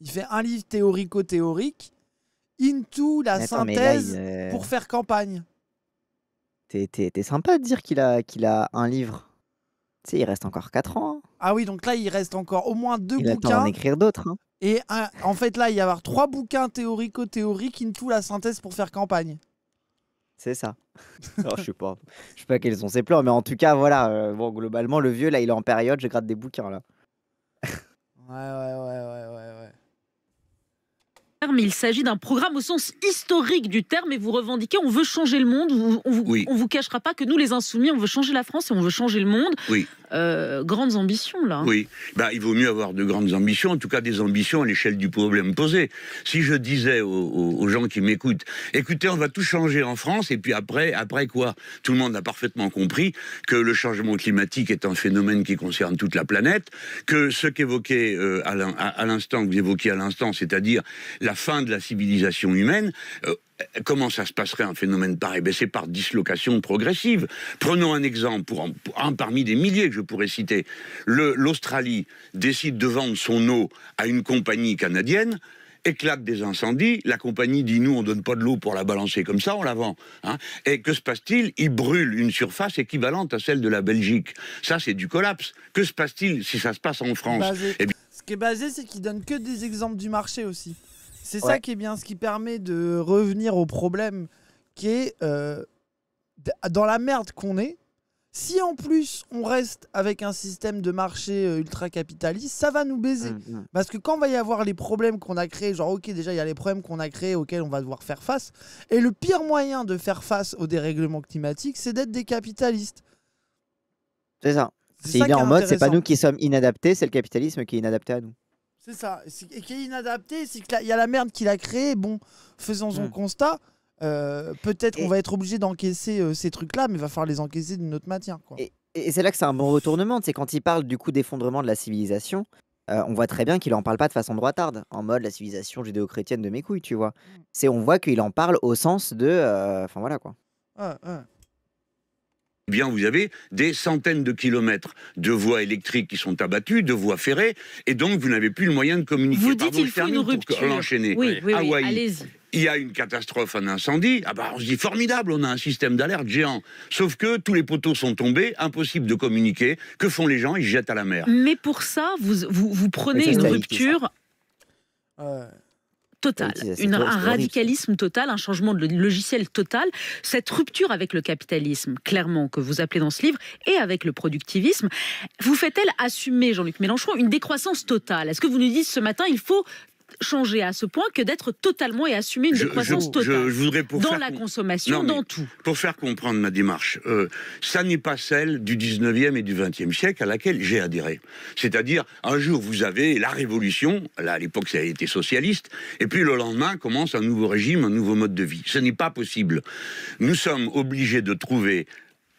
Il fait un livre théorico-théorique into la synthèse euh, pour faire campagne. T'es sympa de dire qu'il a, qu'il a un livre. Tu sais, il reste encore 4 ans. Hein. Ah oui, donc là, il reste encore au moins deux bouquins. Il en écrire d'autres. Hein. Et en fait, là, il y avoir trois bouquins théorico-théoriques into la synthèse pour faire campagne. C'est ça. je sais pas, je sais pas quels sont ses plans, mais en tout cas, voilà. Euh, bon, globalement, le vieux là, il est en période. Je gratte des bouquins là. Ouais, ouais, ouais, il s'agit d'un programme au sens historique du terme et vous revendiquez on veut changer le monde. on vous, vous cachera pas que nous, les insoumis, on veut changer la France et on veut changer le monde. Oui. Euh, grandes ambitions là. Oui, bah, il vaut mieux avoir de grandes ambitions, en tout cas des ambitions à l'échelle du problème posé. Si je disais aux, gens qui m'écoutent, écoutez, on va tout changer en France, et puis après, après quoi Tout le monde a parfaitement compris que le changement climatique est un phénomène qui concerne toute la planète, que ce qu'évoquait euh, à l'instant, que vous évoquiez à l'instant, c'est-à-dire la fin de la civilisation humaine, euh, Comment ça se passerait un phénomène pareil ben, C'est par dislocation progressive. Prenons un exemple, pour un, parmi des milliers que je pourrais citer. L'Australie décide de vendre son eau à une compagnie canadienne, éclate des incendies, la compagnie dit nous on donne pas de l'eau pour la balancer comme ça, on la vend. Hein. et que se passe-t-il Il brûle une surface équivalente à celle de la Belgique. Ça c'est du collapse. Que se passe-t-il si ça se passe en France eh Ce qui est basé, c'est qu'ils donne que des exemples du marché aussi. C'est ça qui est bien, ce qui permet de revenir au problème qui est euh, dans la merde qu'on est. Si en plus on reste avec un système de marché euh, ultra capitaliste, ça va nous baiser. Mm, mm. Parce que quand va y avoir les problèmes qu'on a créés, genre ok déjà il y a les problèmes qu'on a créés auxquels on va devoir faire face, et le pire moyen de faire face au dérèglement climatique, c'est d'être des capitalistes. C'est ça. C'est est en mode, c'est pas nous qui sommes inadaptés, c'est le capitalisme qui est inadapté à nous. C'est ça. Et qui est inadapté, c'est qu'il y a la merde qu'il a créée. Bon, faisons son hmm. constat. Euh, peut-être qu'on va être obligé d'encaisser euh, ces trucs-là, mais il va falloir les encaisser d'une autre matière. Et, c'est là que c'est un bon retournement. C'est quand il parle du coup d'effondrement de la civilisation, euh, on voit très bien qu'il n'en parle pas de façon droitarde, en mode la civilisation judéo-chrétienne de mes couilles, tu vois. Hmm. C'est on voit qu'il en parle au sens de, enfin voilà quoi eh bien vous avez des centaines de kilomètres de voies électriques qui sont abattues, de voies ferrées, et donc vous n'avez plus le moyen de communiquer. Vous dites qu'il faut une rupture. L'enchaîner. Oui, oui, ah allez-y il y a une catastrophe, un incendie, ah bah, on se dit formidable, on a un système d'alerte géant. Sauf que tous les poteaux sont tombés, impossible de communiquer. Que font les gens Ils jettent à la mer. Mais pour ça, vous, vous, vous prenez une rupture total, un radicalisme total, un changement de logiciel total, cette rupture avec le capitalisme, clairement, que vous appelez dans ce livre, et avec le productivisme, vous fait-elle assumer, Jean-Luc Mélenchon, une décroissance totale Est-ce que vous nous dites ce matin, il faut changer à ce point que d'être totalement et assumer une décroissance totale dans la consommation, dans tout. Pour faire comprendre ma démarche, euh, ça n'est pas celle du 19e et du 20e siècle à laquelle j'ai adhéré. C'est-à-dire, un jour, vous avez la révolution, là, à l'époque, ça a été socialiste, et puis le lendemain commence un nouveau régime, un nouveau mode de vie. Ce n'est pas possible. Nous sommes obligés de trouver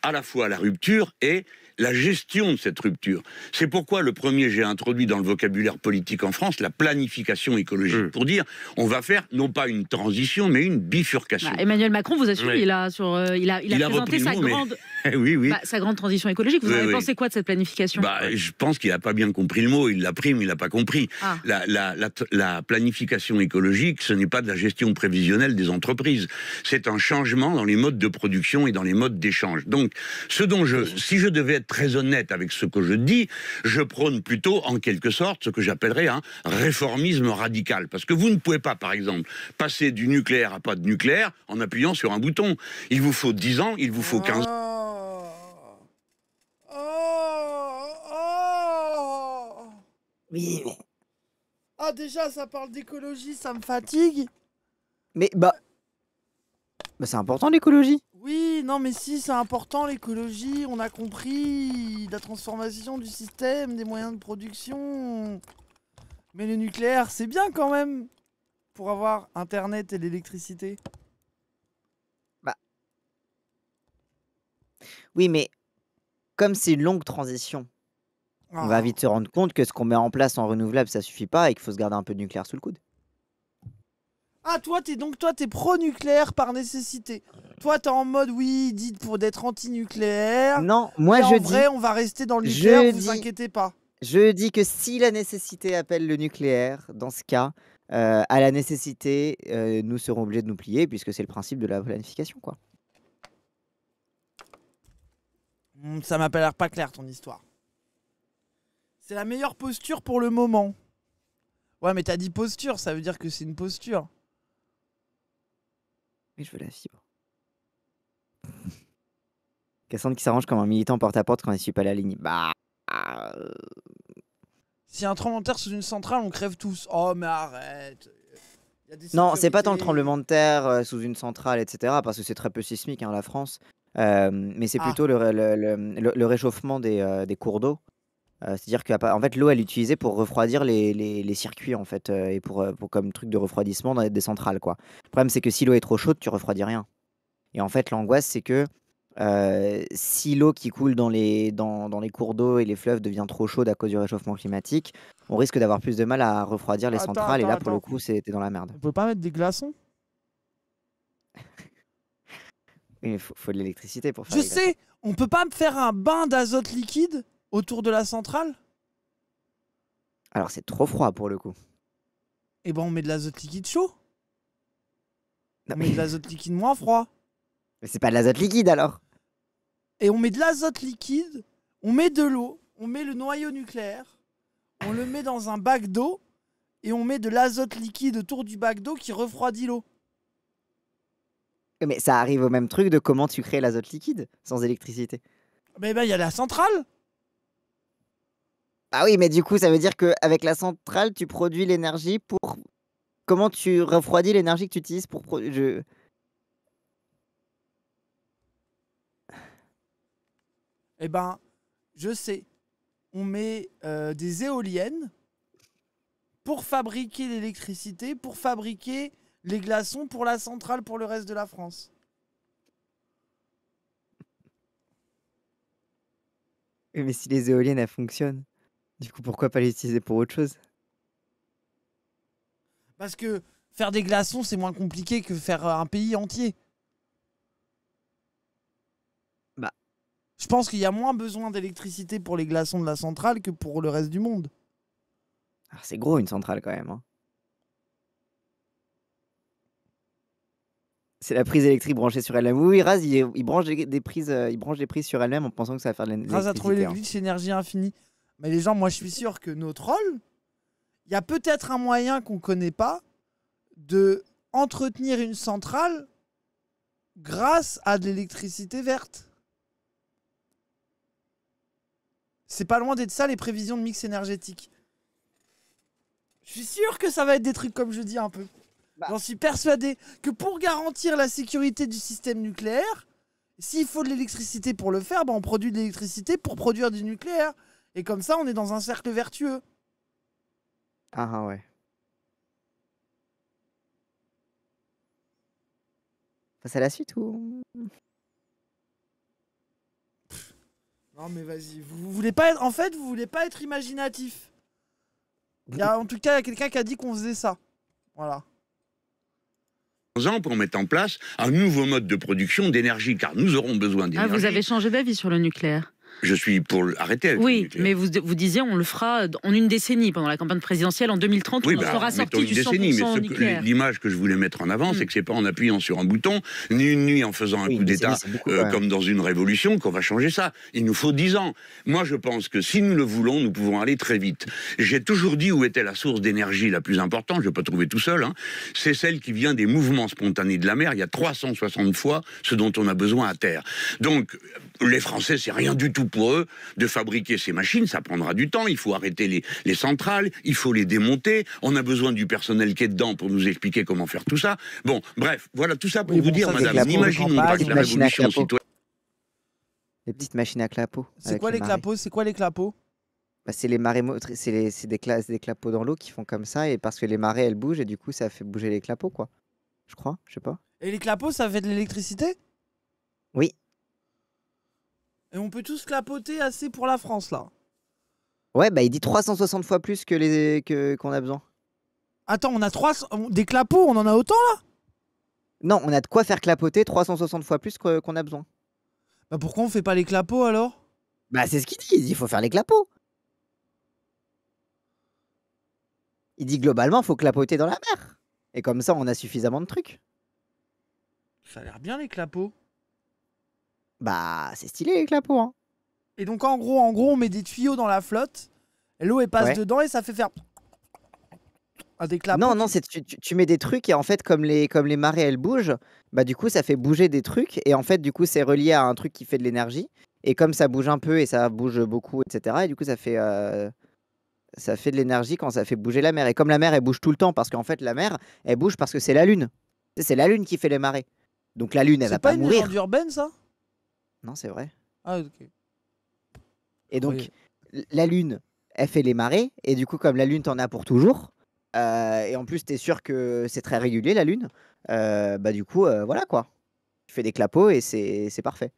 à la fois la rupture et la gestion de cette rupture. C'est pourquoi le premier, j'ai introduit dans le vocabulaire politique en France la planification écologique mmh. pour dire on va faire non pas une transition mais une bifurcation. Bah, Emmanuel Macron vous a suivi, euh, il a sur, il a, il a présenté sa, grande, eh bah, sa grande transition écologique. Vous avez pensé quoi de cette planification bah, Je pense qu'il n'a pas bien compris le mot. Il l'a pris mais il n'a pas compris. Ah. La, planification écologique, ce n'est pas de la gestion prévisionnelle des entreprises. C'est un changement dans les modes de production et dans les modes d'échange. Donc, ce dont je, si je devais être très honnête avec ce que je dis, je prône plutôt, en quelque sorte, ce que j'appellerais un réformisme radical. Parce que vous ne pouvez pas, par exemple, passer du nucléaire à pas de nucléaire en appuyant sur un bouton. Il vous faut 10 ans, il vous faut 15 ans. Oh. Oh. Ah déjà, ça parle d'écologie, ça me fatigue. Mais bah... Mais bah, c'est important l'écologie. Oui, non, mais si, c'est important l'écologie. On a compris la transformation du système, des moyens de production. Mais le nucléaire, c'est bien quand même pour avoir Internet et l'électricité. Bah. Oui, mais comme c'est une longue transition, on va ah. vite se rendre compte que ce qu'on met en place en renouvelable, ça suffit pas et qu'il faut se garder un peu de nucléaire sous le coude. Ah, toi, t'es donc toi, t'es pro-nucléaire par nécessité. Toi, t'es en mode oui, dites pour d'être anti-nucléaire. Non, moi je en dis. vrai, on va rester dans le nucléaire, vous inquiétez pas. Je dis que si la nécessité appelle le nucléaire, dans ce cas, euh, à la nécessité, euh, nous serons obligés de nous plier puisque c'est le principe de la planification, quoi. Hmm, ça m'a pas l'air pas clair ton histoire. C'est la meilleure posture pour le moment. Ouais, mais t'as dit posture, ça veut dire que c'est une posture. Mais je veux la fibre. Cassandre qui s'arrange comme un militant porte-à-porte quand il suit pas la ligne. Bah. Euh. Si y a un tremblement de terre sous une centrale, on crève tous. Oh, mais arrête y a des Non, c'est pas tant le tremblement de terre euh, sous une centrale, etc., parce que c'est très peu sismique, hein, la France. Euh, mais c'est ah. plutôt le, réchauffement des cours d'eau euh, c'est-à-dire qu'en fait, l'eau, elle est utilisée pour refroidir les, les, circuits, en fait, euh, et pour, euh, pour, comme truc de refroidissement dans des centrales, quoi. Le problème, c'est que si l'eau est trop chaude, tu refroidis rien. Et en fait, l'angoisse, c'est que si l'eau qui coule dans les, dans, dans les cours d'eau et les fleuves devient trop chaude à cause du réchauffement climatique, on risque d'avoir plus de mal à refroidir les centrales. et là, pour le coup, c'était dans la merde. On peut pas mettre des glaçons Il faut, faut de l'électricité pour faire. Je sais, on peut pas me faire un bain d'azote liquide autour de la centrale Alors c'est trop froid pour le coup. Et eh ben on met de l'azote liquide chaud. on met de l'azote liquide moins froid. Mais c'est pas de l'azote liquide alors. Et on met de l'azote liquide, on met de l'eau, on met le noyau nucléaire, on le met dans un bac d'eau et on met de l'azote liquide autour du bac d'eau qui refroidit l'eau. Mais ça arrive au même truc de comment tu crées l'azote liquide sans électricité. Mais ben il y a la centrale. Ah oui, mais du coup, ça veut dire qu'avec la centrale, tu produis l'énergie pour. Comment tu refroidis l'énergie que tu utilises pour produire. Eh ben, je sais. On met euh, des éoliennes pour fabriquer l'électricité, pour fabriquer les glaçons pour la centrale pour le reste de la France. Mais si les éoliennes, elles fonctionnent. Du coup, pourquoi pas l'utiliser pour autre chose Parce que faire des glaçons, c'est moins compliqué que faire euh, un pays entier. Bah. Je pense qu'il y a moins besoin d'électricité pour les glaçons de la centrale que pour le reste du monde. Ah, c'est gros une centrale quand même. Hein. C'est la prise électrique branchée sur elle-même. Oui, Raz, il, branche des prises, euh, il branche des prises sur elle-même en pensant que ça va faire de l'électricité. Raz a trouvé les hein. glitches énergie infinie. Mais les gens, moi, je suis sûr que notre rôle, il y a peut-être un moyen qu'on ne connaît pas de entretenir une centrale grâce à de l'électricité verte. C'est pas loin d'être ça les prévisions de mix énergétique. Je suis sûr que ça va être des trucs comme je dis un peu. Bah. J'en suis persuadé que pour garantir la sécurité du système nucléaire, s'il faut de l'électricité pour le faire, bah, on produit de l'électricité pour produire du nucléaire. Et comme ça, on est dans un cercle vertueux. Ah, ah ouais. Passe à la suite ou Non mais vas-y, vous, voulez pas être... en fait, vous voulez pas être imaginatif. Il en tout cas, il y a quelqu'un qui a dit qu'on faisait ça. Voilà. Exemple, pour mettre en place un nouveau mode de production d'énergie, car nous aurons besoin ah, d'énergie. vous avez changé d'avis sur le nucléaire je suis pour arrêter. oui, mais vous, vous disiez on le fera en une décennie pendant la campagne présidentielle en 2030. Oui, on bah, sera sorti du 100% mais l'image que je voulais mettre en avant, mm. c'est que c'est pas en appuyant sur un bouton ni une nuit en faisant un coup d'État euh, comme dans une révolution qu'on va changer ça. Il nous faut dix ans. Moi, je pense que si nous le voulons, nous pouvons aller très vite. J'ai toujours dit où était la source d'énergie la plus importante. Je vais pas trouver tout seul. Hein. C'est celle qui vient des mouvements spontanés de la mer. Il y a 360 fois ce dont on a besoin à terre. Donc les Français, c'est rien du tout pour eux de fabriquer ces machines. Ça prendra du temps. Il faut arrêter les, centrales. Il faut les démonter. On a besoin du personnel qui est dedans pour nous expliquer comment faire tout ça. Bon, bref, voilà tout ça pour vous dire, madame. N'imaginons pas que la révolution citoyenne. Les petites machines à clapot. C'est quoi les clapots C'est quoi les clapots bah, c'est les marées c'est des, classes des clapots dans l'eau qui font comme ça et parce que les marées elles bougent et du coup ça fait bouger les clapots quoi. Je crois, je sais pas. Et les clapots ça fait de l'électricité Oui, et on peut tous clapoter assez pour la France, là. Ouais, bah il dit 360 fois plus que les qu'on a besoin. Attends, on a 300 des clapots, on en a autant là Non, on a de quoi faire clapoter 360 fois plus qu'on a besoin. Bah pourquoi on fait pas les clapots alors Bah c'est ce qu'il dit, il dit faut faire les clapots. Il dit globalement faut clapoter dans la mer. Et comme ça on a suffisamment de trucs. Ça a l'air bien les clapots. Bah, c'est stylé les clapots. Hein. Et donc, en gros, en gros, on met des tuyaux dans la flotte, l'eau elle passe dedans et ça fait faire. Ah, des clapots. Non, non, c'est tu, tu, mets des trucs et en fait, comme les, comme les marées elles bougent, bah du coup, ça fait bouger des trucs et en fait, du coup, c'est relié à un truc qui fait de l'énergie. Et comme ça bouge un peu et ça bouge beaucoup, etc., et du coup, ça fait. Euh, ça fait de l'énergie quand ça fait bouger la mer. Et comme la mer, elle bouge tout le temps, parce qu'en fait, la mer, elle bouge parce que c'est la Lune. C'est la Lune qui fait les marées. Donc la Lune, elle va pas, mourir. C'est pas urbaine, ça non, c'est vrai. Ah, et donc, la Lune, elle fait les marées. Et du coup, comme la Lune, t'en as pour toujours. Euh, et en plus, t'es sûr que c'est très régulier, la Lune. Euh, bah, du coup, euh, voilà quoi. Tu fais des clapots et c'est, parfait.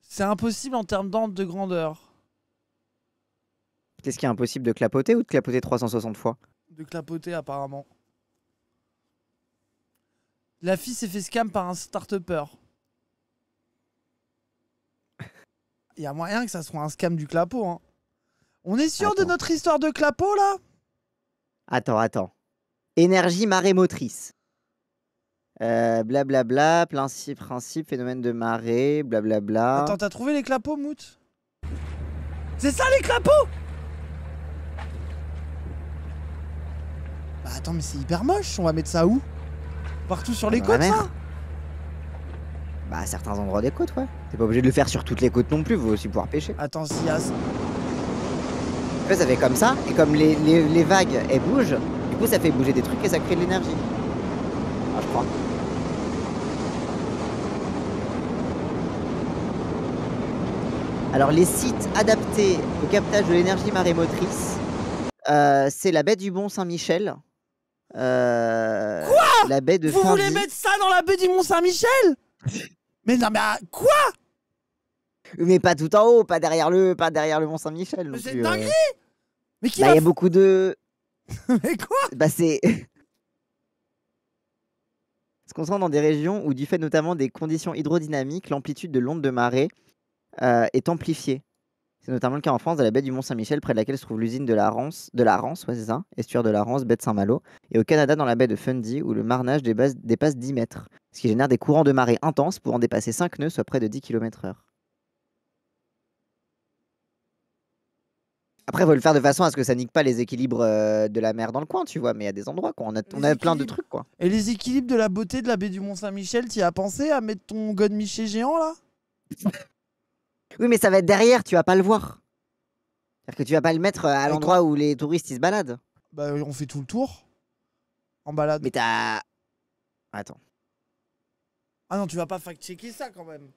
C'est impossible en termes d'ordre de grandeur. Qu'est-ce qui est impossible de clapoter ou de clapoter 360 fois De clapoter, apparemment. La fille s'est fait scam par un start-upper. y a moyen que ça soit un scam du clapot. Hein. On est sûr de notre histoire de clapot là Attends, attends. Énergie marée motrice. Euh, blablabla, euh, bla bla, principe, principe, phénomène de marée, blablabla. Bla attends, t'as trouvé les clapots, Mout C'est ça les clapots Bah attends, mais c'est hyper moche, on va mettre ça où Partout sur les côtes, Bah à certains endroits des côtes, ouais. T'es pas obligé de le faire sur toutes les côtes non plus, vous aussi pouvoir pêcher. Attends, si y ça fait comme ça, et comme les, vagues, elles bougent, du coup, ça fait bouger des trucs et ça crée de l'énergie. Ah, je crois. Alors, les sites adaptés au captage de l'énergie marémotrice, euh, c'est la baie du Bon Saint-Michel. Euh, quoi La baie de Vous voulez mettre ça dans la baie du Mont Saint-Michel Mais non, mais quoi mais pas tout en haut, pas derrière le, pas derrière le Mont Saint-Michel. C'est euh, dingue Mais qui bah, Il y a beaucoup de. Mais quoi Bah c'est. se concentre dans des régions où, du fait notamment des conditions hydrodynamiques, l'amplitude de l'onde de marée euh, est amplifiée. C'est notamment le cas en France, à la baie du Mont-Saint-Michel, près de laquelle se trouve l'usine de la Rance, de la Rance, ouais, ça, estuaire de la Rance, baie de Saint-Malo, et au Canada, dans la baie de Fundy, où le marnage dépasse, dépasse 10 mètres, ce qui génère des courants de marée intenses pouvant dépasser 5 nœuds, soit près de 10 km/h. Après, il faut le faire de façon à ce que ça nique pas les équilibres euh, de la mer dans le coin, tu vois. Mais il y a des endroits, quoi. On a, plein de trucs, quoi. Et les équilibres de la beauté de la baie du Mont-Saint-Michel, y as pensé à mettre ton godemiché géant, là Oui, mais ça va être derrière, tu vas pas le voir. C'est-à-dire que tu vas pas le mettre euh, à l'endroit où les touristes ils se baladent. Bah, on fait tout le tour. En balade. Mais t'as. Attends. Ah non, tu vas pas fact-checker ça quand même.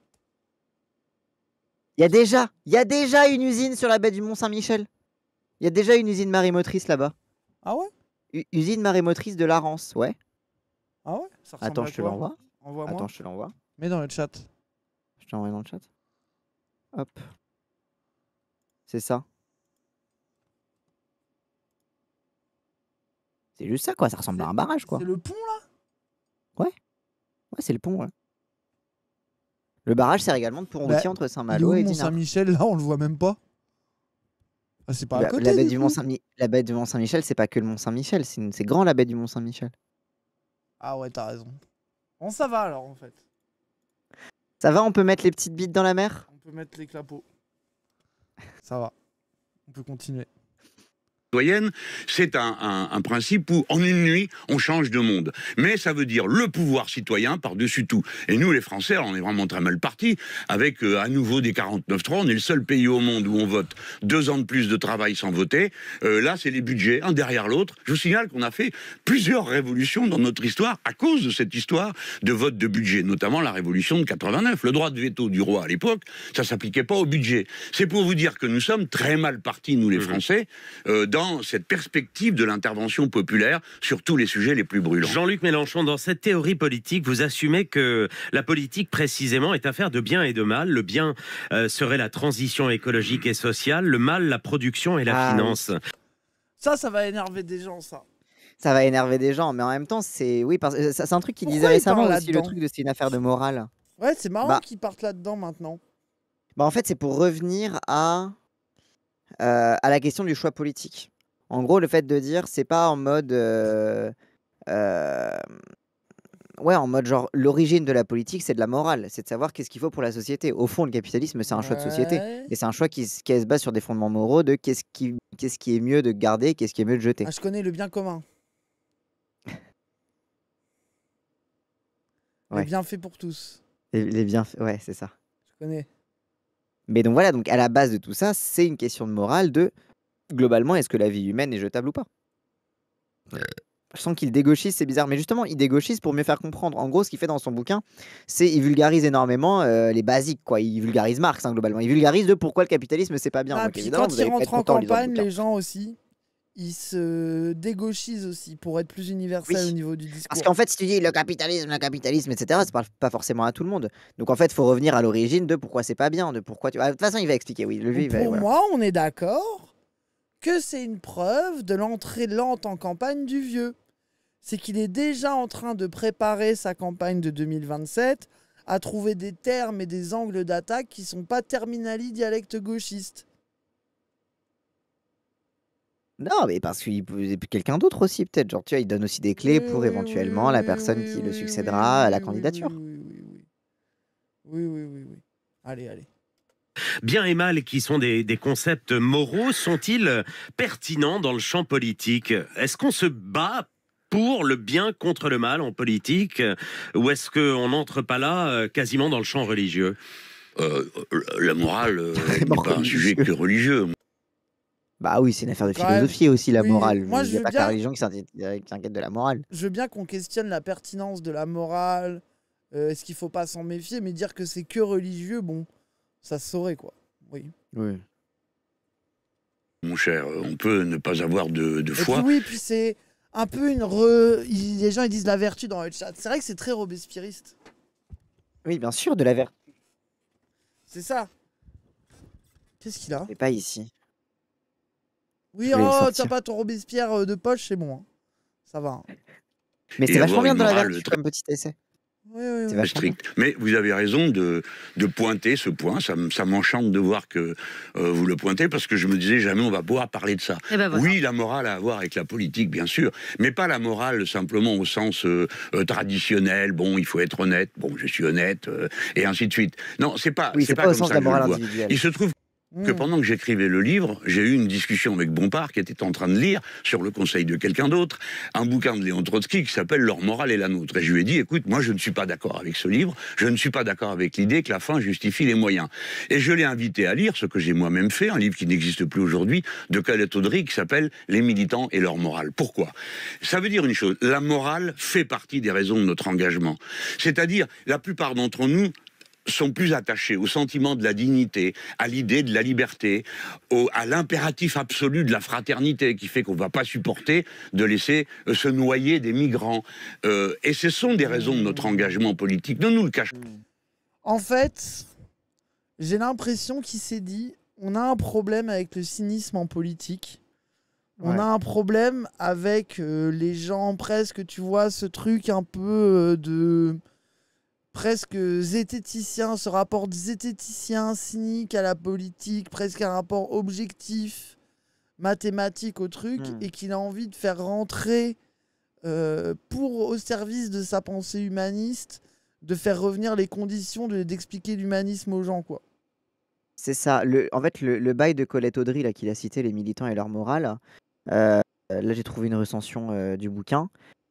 Il y a déjà, il y a déjà une usine sur la baie du Mont-Saint-Michel. Il y a déjà une usine marémotrice là-bas. Ah ouais Usine marémotrice de Larence, ouais. Ah ouais Attends, je te l'envoie. Attends, je te l'envoie. Mets dans le chat. Je t'envoie dans le chat. Hop. C'est ça. C'est juste ça, quoi. Ça ressemble à un barrage, quoi. C'est le pont, là Ouais. Ouais, c'est le pont, ouais. Le barrage sert également de pont bah, aussi entre Saint-Malo et Saint-Michel, là, on le voit même pas. Ah, la, baie, du Mont -Saint michel c'est pas que le Mont-Saint-Michel, c'est grand la baie du Mont-Saint-Michel. Ah ouais, t'as raison. Bon, ça va alors en fait. Ça va, on peut mettre les petites bites dans la mer On peut mettre les clapots. ça va. On peut continuer citoyenne, c'est un, principe où en une nuit on change de monde. Mais ça veut dire le pouvoir citoyen par-dessus tout. Et nous, les Français, on est vraiment très mal partis avec euh, à nouveau des 49-3. On est le seul pays au monde où on vote deux ans de plus de travail sans voter. Euh, là, c'est les budgets, un derrière l'autre. Je vous signale qu'on a fait plusieurs révolutions dans notre histoire à cause de cette histoire de vote de budget, notamment la révolution de 89. Le droit de veto du roi à l'époque, ça s'appliquait pas au budget. C'est pour vous dire que nous sommes très mal partis, nous les mhm. Français, euh, dans cette perspective de l'intervention populaire sur tous les sujets les plus brûlants. Jean-Luc Mélenchon, dans cette théorie politique, vous assumez que la politique précisément est affaire de bien et de mal. Le bien euh, serait la transition écologique et sociale, le mal la production et la ah finance. Ça, ça va énerver des gens, ça ça va énerver des gens, mais en même temps, c'est oui, euh, c'est un truc qu'il disait récemment aussi, le truc de c'est une affaire de morale. Ouais, c'est marrant bah. qu'ils partent là-dedans maintenant. Bah en fait, c'est pour revenir à euh, à la question du choix politique. En gros, le fait de dire, c'est pas en mode. Euh, euh, ouais, en mode genre, l'origine de la politique, c'est de la morale, c'est de savoir qu'est-ce qu'il faut pour la société. Au fond, le capitalisme, c'est un choix de société. Et c'est un choix qui, se base sur des fondements moraux de qu'est-ce qui, qu'est-ce qui est mieux de garder, qu'est-ce qui est mieux de jeter. Ah, je connais le bien commun. le bien bienfaits pour tous. Les, les ouais, c'est ça. Je connais. Mais donc voilà, donc à la base de tout ça, c'est une question de morale de globalement, est-ce que la vie humaine est jetable ou pas je sens qu'il dégauchise, c'est bizarre, mais justement, il dégauchise pour mieux faire comprendre. En gros, ce qu'il fait dans son bouquin, c'est il vulgarise énormément euh, les basiques, quoi. Il vulgarise Marx, hein, globalement. Il vulgarise de pourquoi le capitalisme, c'est pas bien. Ah, quand il rentre en campagne, les gens aussi, ils se dégauchisent aussi pour être plus universel au niveau du discours. Parce qu'en fait, si tu dis le capitalisme, le capitalisme, etc., ça parle pas forcément à tout le monde. Donc en fait, il faut revenir à l'origine de pourquoi c'est pas bien, de pourquoi tu. Ah, de toute façon, il va expliquer, oui. Le, pour moi, on est d'accord que c'est une preuve de l'entrée lente en campagne du vieux. C'est qu'il est déjà en train de préparer sa campagne de 2027 à trouver des termes et des angles d'attaque qui ne sont pas terminali dialecte gauchiste. Non, mais parce qu'il peut quelqu'un d'autre aussi, peut-être. Genre, tu vois, il donne aussi des clés pour éventuellement la personne qui le succédera à la candidature. Oui, oui, oui, Allez, allez. Bien et mal, qui sont des, concepts moraux, sont-ils pertinents dans le champ politique Est-ce qu'on se bat pour le bien contre le mal en politique Ou est-ce qu'on n'entre pas là euh, quasiment dans le champ religieux euh, La euh, morale pas un sujet que religieux. Bah oui, c'est une affaire de philosophie aussi, la morale. Moi, Il n'y pas que la religion qui s'inquiète de la morale. Je veux bien qu'on questionne la pertinence de la morale. est-ce qu'il ne faut pas s'en méfier Mais dire que c'est que religieux, bon ça saurait, quoi. Oui. Oui. Mon cher, euh, on peut ne pas avoir de, foi. oui, puis c'est un peu une re... Les gens, ils disent la vertu dans le chat. C'est vrai que c'est très robespierriste. Oui, bien sûr, de la vertu. C'est ça. Qu'est-ce qu'il a C'est pas ici. Oui, oh, tiens pas ton Robespierre euh, de poche, c'est bon. Hein. Ça va. Hein. Mais c'est vachement bien dans la vertu comme petit essai. Oui, strict. Mais vous avez raison de, de pointer ce point. Ça, ça m'enchante de voir que euh, vous le pointez parce que je me disais jamais on va pouvoir parler de ça. Eh ben oui, la morale a à voir avec la politique, bien sûr, mais pas la morale simplement au sens euh, euh, traditionnel. Bon, il faut être honnête. Bon, je suis honnête et ainsi de suite. Non, c'est pas. c'est pas, au comme sens ça de la morale individuelle. Il se trouve que hmm. pendant que j'écrivais le livre, j'ai eu une discussion avec Bompard qui était en train de lire, sur le conseil de quelqu'un d'autre, un bouquin de Léon Trotsky qui s'appelle Leur morale et la nôtre. Et je lui ai dit, écoute, moi je ne suis pas d'accord avec ce livre, je ne suis pas d'accord avec l'idée que la fin justifie les moyens. Et je l'ai invité à lire ce que j'ai moi-même fait, un livre qui n'existe plus aujourd'hui, de Colette Audry qui s'appelle Les militants et leur morale. Pourquoi Ça veut dire une chose, la morale fait partie des raisons de notre engagement. C'est-à-dire, la plupart d'entre nous sont plus attachés au sentiment de la dignité, à l'idée de la liberté, à l'impératif absolu de la fraternité qui fait qu'on ne va pas supporter de laisser euh, se noyer des migrants. Euh, et ce sont des raisons de notre engagement politique. Ne nous le cache pas. Hmm. En fait, j'ai l'impression qu'il s'est dit on a un problème avec le cynisme en politique. On a un problème avec euh, les gens presque, tu vois, ce truc un peu de presque zététicien, ce rapport zététicien cynique à la politique, presque un rapport objectif, mathématique au truc, hmm. et qu'il a envie de faire rentrer euh, pour au service de sa pensée humaniste, de faire revenir les conditions, d'expliquer l'humanisme aux gens, quoi. C'est ça. Le, en fait, le, bail de Colette Audry, là, qu'il a cité, les militants et leur morale, euh, là, j'ai trouvé une recension euh, du bouquin.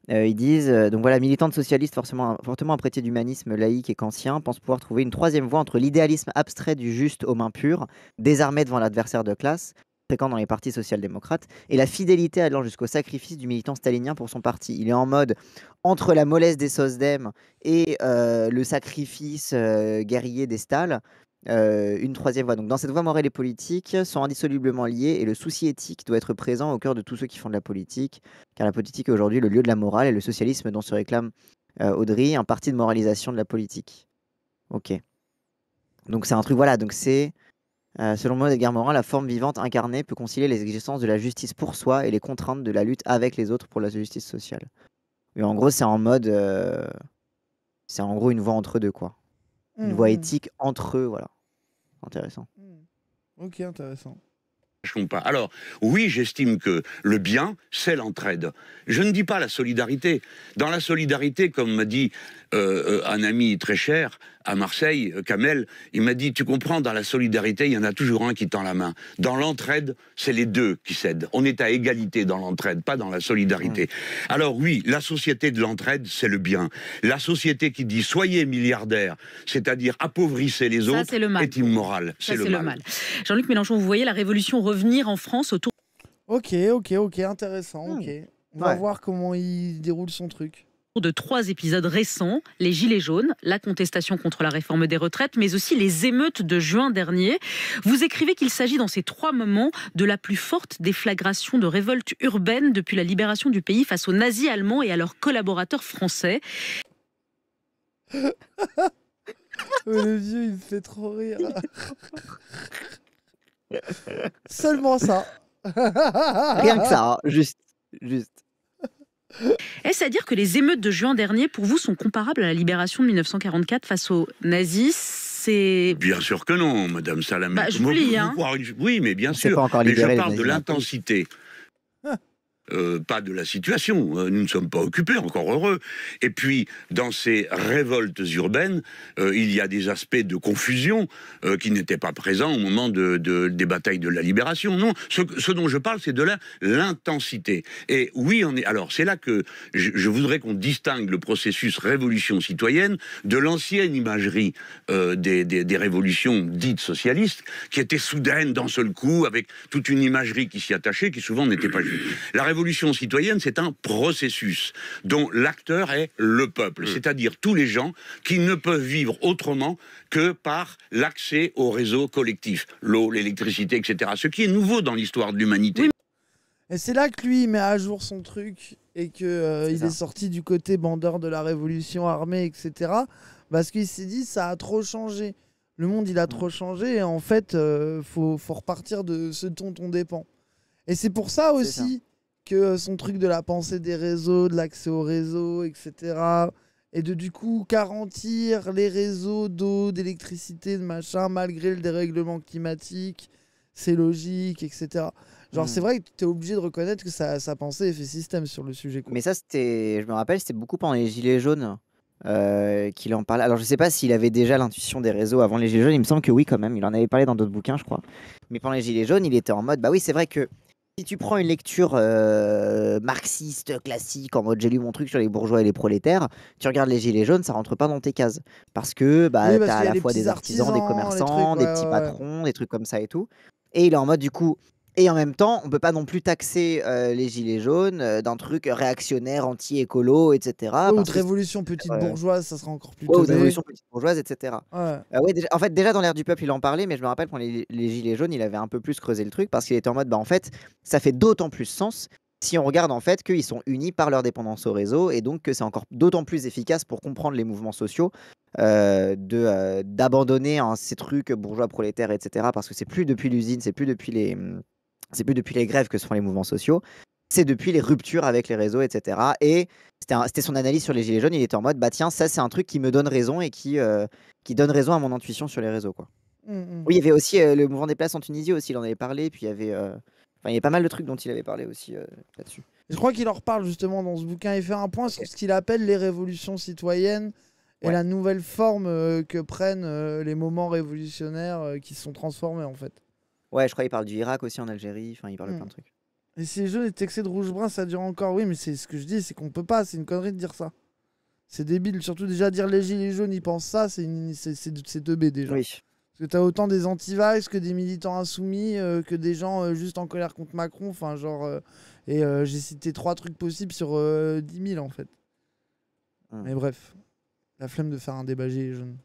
Euh, ils disent euh, donc voilà, militante socialiste forcément, fortement apprêtée d'humanisme laïque et kantien, pense pouvoir trouver une troisième voie entre l'idéalisme abstrait du juste aux mains pures, désarmé devant l'adversaire de classe, fréquent dans les partis social-démocrates, et la fidélité allant jusqu'au sacrifice du militant stalinien pour son parti. Il est en mode entre la mollesse des SOSDEM et euh, le sacrifice guerrier des stal euh, une troisième voie. Donc, dans cette voie morale et politique sont indissolublement liés et le souci éthique doit être présent au cœur de tous ceux qui font de la politique, car la politique est aujourd'hui le lieu de la morale et le socialisme dont se réclame euh, Audrey, un parti de moralisation de la politique. Ok. Donc, c'est un truc, voilà, donc c'est. Euh, selon moi, Edgar Morin, la forme vivante incarnée peut concilier les existences de la justice pour soi et les contraintes de la lutte avec les autres pour la justice sociale. Mais en gros, c'est en mode. c'est en gros une voie entre deux, quoi une mmh, voie mmh. éthique entre eux. Voilà. Intéressant. Mmh. Ok, intéressant. Pas. Alors, oui, j'estime que le bien, c'est l'entraide. Je ne dis pas la solidarité. Dans la solidarité, comme m'a dit euh, euh, un ami très cher, à Marseille, euh, Kamel, il m'a dit, tu comprends, dans la solidarité, il y en a toujours un qui tend la main. Dans l'entraide, c'est les deux qui cèdent. On est à égalité dans l'entraide, pas dans la solidarité. Alors oui, la société de l'entraide, c'est le bien. La société qui dit, soyez milliardaires, c'est-à-dire appauvrissez les autres, est, le immorale. C'est le, mal. Jean-Luc Mélenchon, vous voyez la révolution revenir en France autour... Ok, ok, ok, intéressant, hmm. On va voir comment il déroule son truc de trois épisodes récents, les Gilets jaunes, la contestation contre la réforme des retraites, mais aussi les émeutes de juin dernier. Vous écrivez qu'il s'agit dans ces trois moments de la plus forte déflagration de révolte urbaine depuis la libération du pays face aux nazis allemands et à leurs collaborateurs français. Oh, vieux, il me fait trop rire. Seulement ça. Rien que ça, hein. juste, juste. Est-ce à dire que les émeutes de juin dernier, pour vous, sont comparables à la libération de 1944 face aux nazis C'est Bien sûr que non, Madame Salamé. Bah, je hein. Oui, mais bien sûr. Pas encore je parle de l'intensité. Euh, pas de la situation. Hein. Nous ne sommes pas occupés, encore heureux. Et puis, dans ces révoltes urbaines, euh, il y a des aspects de confusion euh, qui n'étaient pas présents au moment des batailles de la libération. Non, ce, dont je parle, c'est de l'intensité. Et oui, Alors, c'est là que je, voudrais qu'on distingue le processus révolution citoyenne de l'ancienne imagerie des, révolutions dites socialistes, qui étaient soudaines d'un seul coup, avec toute une imagerie qui s'y attachait, qui souvent n'était pas juste. La révolution citoyenne, c'est un processus dont l'acteur est le peuple, mm. c'est-à-dire tous les gens qui ne peuvent vivre autrement que par l'accès au réseau collectif l'eau, l'électricité, etc. Ce qui est nouveau dans l'histoire de l'humanité. et c'est là que lui met à jour son truc et que euh, est il est sorti du côté bandeur de la révolution armée, etc. Parce qu'il s'est dit ça a trop changé. Le monde il a trop mm. changé et en fait euh, faut, faut repartir de ce dont on dépend. Et c'est pour ça aussi euh, son truc de la pensée des réseaux, de l'accès aux réseaux, etc., et de du coup garantir les réseaux d'eau, d'électricité, de machin, malgré le dérèglement climatique, c'est logique, etc. Genre, hmm. c'est vrai que tu es obligé de reconnaître que sa pensée est fait système sur le sujet. Mais ça, c'était, je me rappelle, c'était beaucoup pendant les Gilets jaunes euh, qu'il en parlait. Alors, je sais pas s'il avait déjà l'intuition des réseaux avant les Gilets jaunes, il me semble que oui, quand même. Il en avait parlé dans d'autres bouquins, je crois. Mais pendant les Gilets jaunes, il était en mode, bah oui, c'est vrai que si tu prends une lecture euh, marxiste classique en mode j'ai lu mon truc sur les bourgeois et les prolétaires, tu regardes les gilets jaunes, ça rentre pas dans tes cases parce que bah t'as à la fois des artisans, des commerçants, des petits patrons, des trucs comme ça et tout. Et il est en mode du coup, et en même temps, on ne peut pas non plus taxer euh, les gilets jaunes euh, d'un truc réactionnaire, anti-écolo, etc. Autre révolution petite bourgeoise, ça sera encore plus ouais, Ou révolution petite bourgeoise, etc. Bah en fait, déjà dans l'ère du peuple, il en parlait, mais je me rappelle quand les, gilets jaunes, il avait un peu plus creusé le truc parce qu'il était en mode, bah en fait, ça fait d'autant plus sens si on regarde en fait qu'ils sont unis par leur dépendance au réseau et donc que c'est encore d'autant plus efficace pour comprendre les mouvements sociaux euh, de d'abandonner hein, ces trucs bourgeois prolétaires etc parce que c'est plus depuis l'usine c'est plus depuis les hmm, c'est plus depuis les grèves que se font les mouvements sociaux, c'est depuis les ruptures avec les réseaux, etc. Et c'était son analyse sur les Gilets jaunes, il était en mode, bah tiens, ça c'est un truc qui me donne raison et qui, euh, donne raison à mon intuition sur les réseaux. Quoi. Mmh, mmh. Oui, il y avait aussi euh, le mouvement des places en Tunisie aussi, il en avait parlé, puis il y avait... Euh, pas mal de trucs dont il avait parlé aussi là-dessus. Je crois qu'il en reparle justement dans ce bouquin et fait un point sur ce qu'il appelle les révolutions citoyennes et la nouvelle forme que prennent les moments révolutionnaires qui se sont transformés en fait. Ouais, je crois qu'il parle du Irak aussi en Algérie. Enfin, il parle de plein mmh. de trucs. Et si les jeux étaient de rouge-brun, ça dure encore. Oui, mais c'est ce que je dis, c'est qu'on peut pas. C'est une connerie de dire ça. C'est débile. Surtout déjà dire les gilets jaunes, ils pensent ça, c'est une... deux B déjà. Oui. Parce que t'as autant des anti-vax que des militants insoumis, euh, que des gens euh, juste en colère contre Macron. Enfin, genre. Euh, et j'ai cité trois trucs possibles sur 10 000 en fait. Mmh. Mais bref, la flemme de faire un débat gilets jaunes.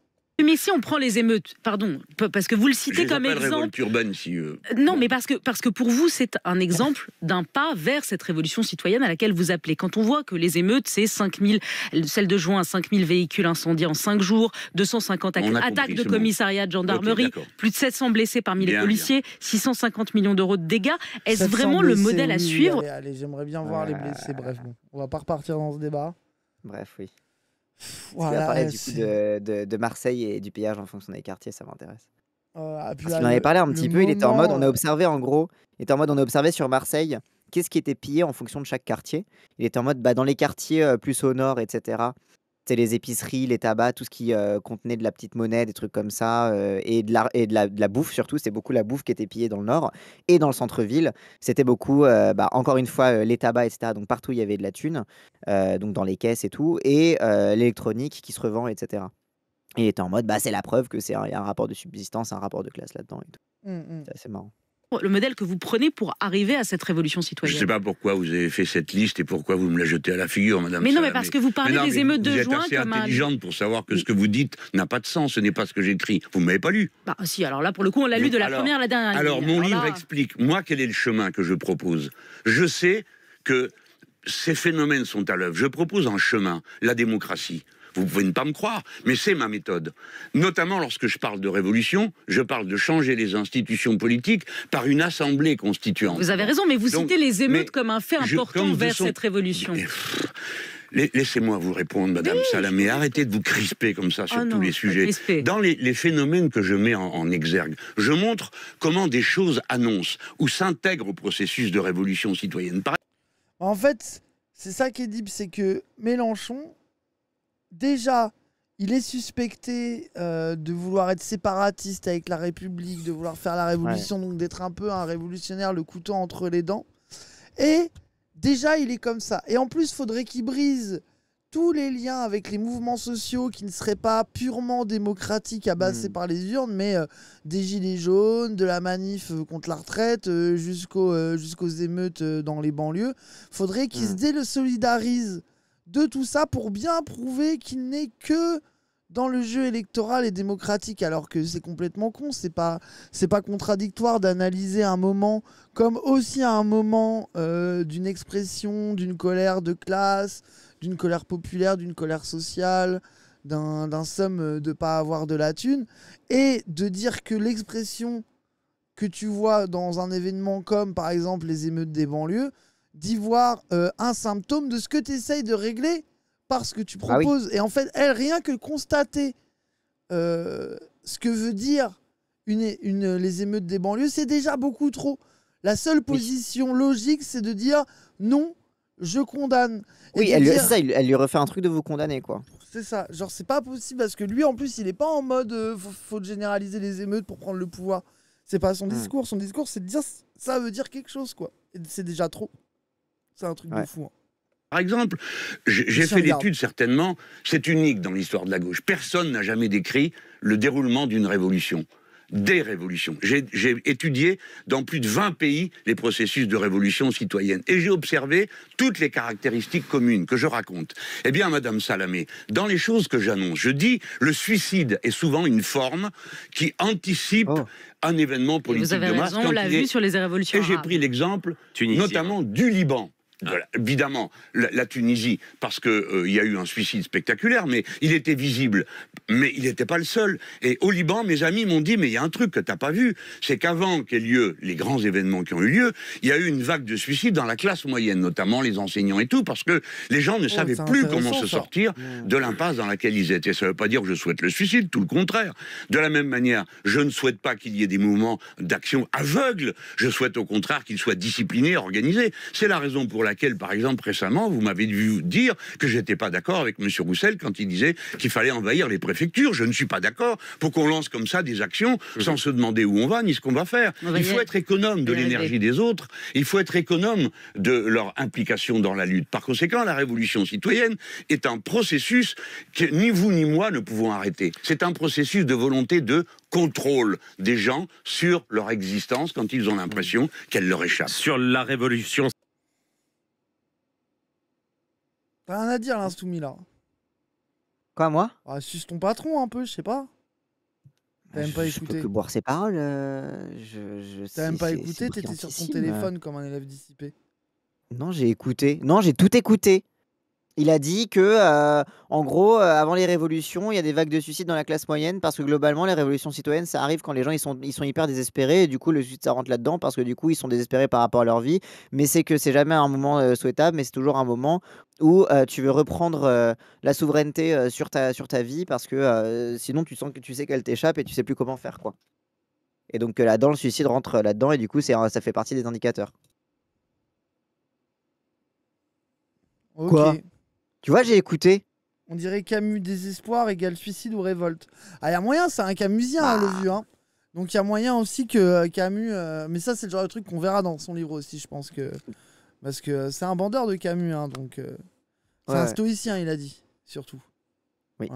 Mais si on prend les émeutes, pardon, parce que vous le citez Je comme exemple. urbaine, si. Euh, non, mais parce que, parce que pour vous, c'est un exemple d'un pas vers cette révolution citoyenne à laquelle vous appelez. Quand on voit que les émeutes, c'est 5000, celle de juin, 5000 véhicules incendiés en 5 jours, 250 attaques de commissariats de gendarmerie, plus de 700 blessés parmi les policiers, 650 millions d'euros de dégâts. Est-ce vraiment le modèle à suivre Allez, allez j'aimerais bien voir les euh. blessés. Bref, bon, on va pas repartir dans ce débat. Bref, oui. Voilà, parler du coup de, Marseille et du pillage en fonction des quartiers, ça m'intéresse. Oh, ah, Parce là, il en avait parlé un petit peu, il était en mode, on a euh observé en gros, il était en mode, on a observé sur Marseille qu'est-ce qui était pillé en fonction de chaque quartier. Il était en mode, bah, dans les quartiers euh, plus au nord, etc., les épiceries, les tabacs, tout ce qui contenait de la petite monnaie, des trucs comme ça, et, de la, et de, la, bouffe surtout. C'est beaucoup la bouffe qui était pillée dans le nord et dans le centre-ville. C'était beaucoup, bah, encore une fois, les tabacs, etc. Donc partout, il y avait de la thune, donc dans les caisses et tout, et l'électronique qui se revend, etc. Et il était en mode, bah, c'est la preuve que c'est un, rapport de subsistance, un rapport de classe là-dedans. Mmh, mmh. C'est assez marrant le modèle que vous prenez pour arriver à cette révolution citoyenne. Je ne sais pas pourquoi vous avez fait cette liste et pourquoi vous me la jetez à la figure, Madame. Mais non, mais parce que vous parlez des émeutes de juin. assez intelligente pour savoir que ce que vous dites n'a pas de sens. Ce n'est pas ce que j'écris. Vous ne m'avez pas lu. Bah si. Alors là, pour le coup, on l'a lu de la première à la dernière. Alors mon livre explique moi quel est le chemin que je propose. Je sais que ces phénomènes sont à l'œuvre. Je propose un chemin, la démocratie. Vous pouvez ne pas me croire, mais c'est ma méthode. Notamment lorsque je parle de révolution, je parle de changer les institutions politiques par une assemblée constituante. Vous avez raison, mais vous citez les émeutes comme un fait important vers cette révolution. Laissez-moi vous répondre, Madame Salamé. Arrêtez de vous crisper comme ça oh sur tous les sujets. Dans les, phénomènes que je mets en, exergue, je montre comment des choses annoncent ou s'intègrent au processus de révolution citoyenne. En fait, c'est ça qui est dit, c'est que Mélenchon déjà, il est suspecté euh, de vouloir être séparatiste avec la République, de vouloir faire la révolution, donc d'être un peu un révolutionnaire, le couteau entre les dents. Et déjà, il est comme ça. Et en plus, faudrait qu'il brise tous les liens avec les mouvements sociaux qui ne seraient pas purement démocratiques, abassés hmm. par les urnes, mais euh, des gilets jaunes, de la manif euh, contre la retraite, jusqu'aux émeutes dans les banlieues. Faudrait qu'il hmm. se se solidarise de tout ça pour bien prouver qu'il n'est que dans le jeu électoral et démocratique, alors que c'est complètement con, c'est pas, c'est pas contradictoire d'analyser un moment comme aussi un moment euh, d'une expression, d'une colère de classe, d'une colère populaire, d'une colère sociale, d'un somme de pas avoir de la thune, et de dire que l'expression que tu vois dans un événement comme par exemple les émeutes des banlieues, d'y voir euh, un symptôme de ce que tu essayes de régler parce que tu bah proposes. Et en fait, elle, rien que constater euh, ce que veut dire une, une, les émeutes des banlieues, c'est déjà beaucoup trop. La seule position logique, c'est de dire non, je condamne. oui, elle, elle, lui refait un truc de vous condamner, quoi. C'est ça. Genre, c'est pas possible parce que lui, en plus, il est pas en mode euh, faut, faut, généraliser les émeutes pour prendre le pouvoir. C'est pas son hmm. discours. Son discours, c'est de dire ça veut dire quelque chose, quoi. C'est déjà trop. C'est un truc de fou. Hein. Par exemple, j'ai fait l'étude certainement, c'est unique dans l'histoire de la gauche. Personne n'a jamais décrit le déroulement d'une révolution, des révolutions. J'ai étudié dans plus de 20 pays les processus de révolution citoyenne et j'ai observé toutes les caractéristiques communes que je raconte. Eh bien, Madame Salamé, dans les choses que j'annonce, je dis le suicide est souvent une forme qui anticipe oh. un événement politique. Vous avez raison, on l'a vu sur les révolutions. Et j'ai pris l'exemple notamment du Liban. Ah. Évidemment, la, Tunisie, parce qu'il euh, il y a eu un suicide spectaculaire, mais il était visible. Mais il n'était pas le seul. Et au Liban, mes amis m'ont dit, mais il y a un truc que tu n'as pas vu, c'est qu'avant qu'aient lieu les grands événements qui ont eu lieu, il y a eu une vague de suicides dans la classe moyenne, notamment les enseignants et tout, parce que les gens ne oh, savaient plus comment se sortir de l'impasse dans laquelle ils étaient. Ça ne veut pas dire que je souhaite le suicide, tout le contraire. De la même manière, je ne souhaite pas qu'il y ait des mouvements d'action aveugles, je souhaite au contraire qu'ils soient disciplinés, organisés. C'est la raison pour laquelle, par exemple, récemment, vous m'avez vu dire que j'étais pas d'accord avec M. Roussel quand il disait qu'il fallait envahir les préfectures. Je ne suis pas d'accord pour qu'on lance comme ça des actions mhm. sans se demander où on va ni ce qu'on va faire. Il faut être économe de l'énergie des autres, il faut être économe de leur implication dans la lutte. Par conséquent, la révolution citoyenne est un processus que ni vous ni moi ne pouvons arrêter. C'est un processus de volonté de contrôle des gens sur leur existence quand ils ont l'impression qu'elle leur échappe. Sur la révolution T'as rien à dire, l'insoumis, là. Quoi, moi ah, Suce ton patron un peu, je sais pas. T'as bah, même pas écouté. Je peux que boire ses paroles. Euh, T'as même pas écouté, t'étais sur ton téléphone comme un élève dissipé. Non, j'ai écouté. Non, j'ai tout écouté. Il a dit que, euh, en gros, euh, avant les révolutions, il y a des vagues de suicides dans la classe moyenne parce que globalement, les révolutions citoyennes, ça arrive quand les gens ils sont, ils sont hyper désespérés et du coup, le suicide ça rentre là-dedans parce que du coup, ils sont désespérés par rapport à leur vie. Mais c'est que c'est jamais un moment euh, souhaitable, mais c'est toujours un moment où tu veux reprendre la souveraineté sur, ta, sur ta vie parce que sinon, tu sens que tu sais qu'elle t'échappe et tu sais plus comment faire quoi. Et donc là-dedans, le suicide rentre là-dedans et du coup, ça fait partie des indicateurs. Quoi tu vois, j'ai écouté. On dirait Camus désespoir égale suicide ou révolte. Ah, il y a moyen, c'est un Camusien, ah. le bah. vieux. Hein. Donc il y a moyen aussi que euh, Camus. Euh, mais ça, c'est le genre de truc qu'on verra dans son livre aussi, je pense que. Parce que euh, c'est un bandeur de Camus, hein, donc. c'est un stoïcien, il a dit, surtout. Oui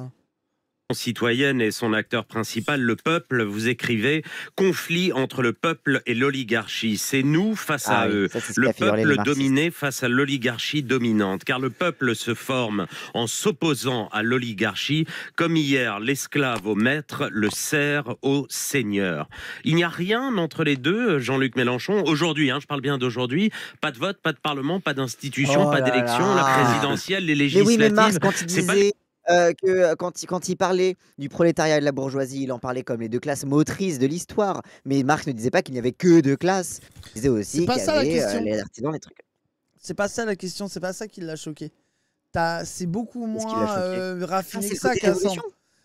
citoyenne et son acteur principal, le peuple, vous écrivez conflit entre le peuple et l'oligarchie. C'est nous face ah à eux, le peuple dominé face à l'oligarchie dominante, car le peuple se forme en s'opposant à l'oligarchie, comme hier l'esclave au maître, le sert au seigneur. Il n'y a rien entre les deux, Jean-Luc Mélenchon. Aujourd'hui, hein, je parle bien d'aujourd'hui, pas de vote, pas de parlement, pas d'institution, oh pas d'élection, la présidentielle, les législatives. Mais oui, que quand, il- parlait du prolétariat et de la bourgeoisie, il en parlait comme les deux classes motrices de l'histoire. Mais Marx ne disait pas qu'il n'y avait que deux classes. Il disait aussi qu'il y avait euh, les artisans, les trucs. C'est pas ça la question, c'est pas ça qui l'a choqué. C'est beaucoup moins euh, raffiné ah, que ça,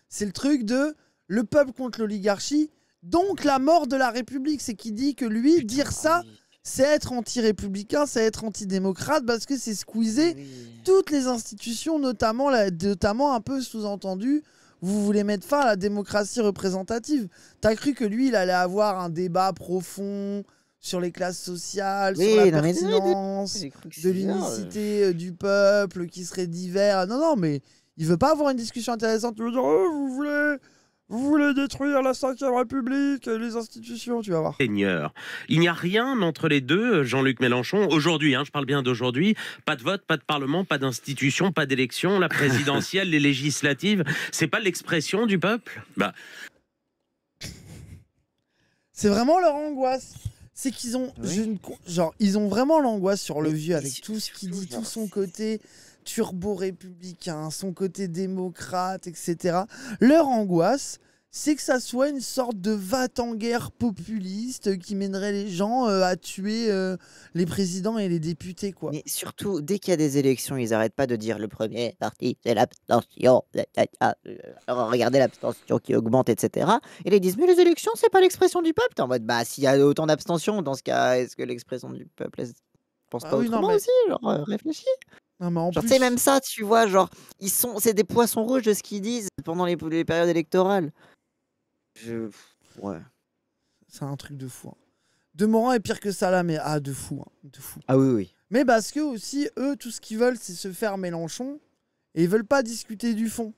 C'est le truc de le peuple contre l'oligarchie, donc la mort de la République. C'est qui dit que lui, dire ça, c'est être anti-républicain, c'est être anti-démocrate, parce que c'est squeezer toutes les institutions, notamment, la, notamment un peu sous-entendu. Vous voulez mettre fin à la démocratie représentative. T'as cru que lui, il allait avoir un débat profond sur les classes sociales, sur la résilience, de l'unicité euh. Euh, du peuple qui serait divers. Non, non, mais il veut pas avoir une discussion intéressante. Oh, vous voulez vous voulez détruire la Ve République, les institutions, tu vas voir. Seigneur, il n'y a rien entre les deux, Jean-Luc Mélenchon. Aujourd'hui, hein, je parle bien d'aujourd'hui, pas de vote, pas de parlement, pas d'institution, pas d'élection, la présidentielle, les législatives. C'est pas l'expression du peuple Bah. C'est vraiment leur angoisse. C'est qu'ils ont, genre, ils ont vraiment l'angoisse sur le vieux avec tout ce qu'il dit, tout son côté turbo-républicain, son côté démocrate, etc. Leur angoisse, c'est que ça soit une sorte de va-t-en-guerre populiste qui mènerait les gens euh, à tuer euh, les présidents et les députés. Quoi. Mais surtout, dès qu'il y a des élections, ils n'arrêtent pas de dire le premier parti, c'est l'abstention. Euh, regardez l'abstention qui augmente, etc. Et ils disent, mais les élections, c'est pas l'expression du peuple. En mode, bah, s'il y a autant d'abstention, dans ce cas, est-ce que l'expression du peuple, pense bah pas autrement aussi Genre, réfléchis. C'est même ça, tu vois, genre, ils sont, c'est des poissons rouges de ce qu'ils disent pendant les, périodes électorales. Ouais. C'est un truc de fou. Hein. De est pire que ça là, mais ah, de fou, hein, de fou. Ah oui, oui. Mais parce que aussi, eux, tout ce qu'ils veulent, c'est se faire Mélenchon et ils veulent pas discuter du fond.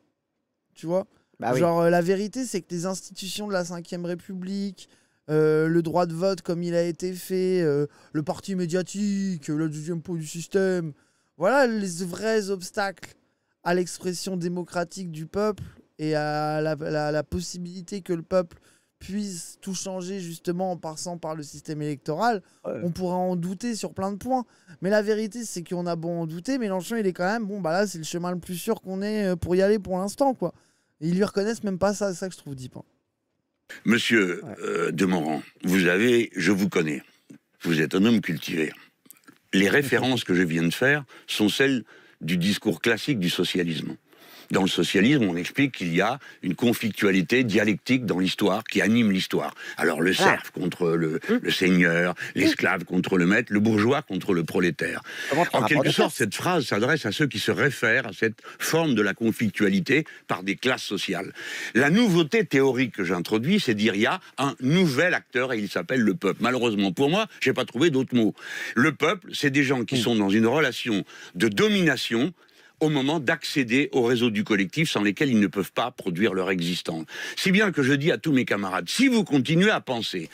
Tu vois bah Genre, euh, la vérité, c'est que les institutions de la 5ème République, euh, le droit de vote comme il a été fait, euh, le parti médiatique, Le deuxième pot du système, voilà les vrais obstacles à l'expression démocratique du peuple et à la, possibilité que le peuple puisse tout changer justement en passant par le système électoral, on pourra en douter sur plein de points. Mais la vérité, c'est qu'on a bon en douter. Mélenchon, il est quand même, bon, bah là, c'est le chemin le plus sûr qu'on ait euh, pour y aller pour l'instant, quoi. Et ils lui reconnaissent même pas ça, c'est ça que je trouve deep. Hein. Monsieur euh, Demorand, vous avez, je vous connais, vous êtes un homme cultivé les références que je viens de faire sont celles du discours classique du socialisme. Dans le socialisme, on explique qu'il y a une conflictualité dialectique dans l'histoire qui anime l'histoire. Alors le ah. serf contre le, hmm. seigneur, hmm. l'esclave contre le maître, le bourgeois contre le prolétaire. En quelque sorte, cette phrase s'adresse à ceux qui se réfèrent à cette forme de la conflictualité par des classes sociales. La nouveauté théorique que j'introduis, c'est dire il y a un nouvel acteur et il s'appelle le peuple. Malheureusement pour moi, je n'ai pas trouvé d'autres mots. Le peuple, c'est des gens qui hmm. sont dans une relation de domination au moment d'accéder au réseau du collectif sans lesquels ils ne peuvent pas produire leur existence. Si bien que je dis à tous mes camarades, si vous continuez à penser...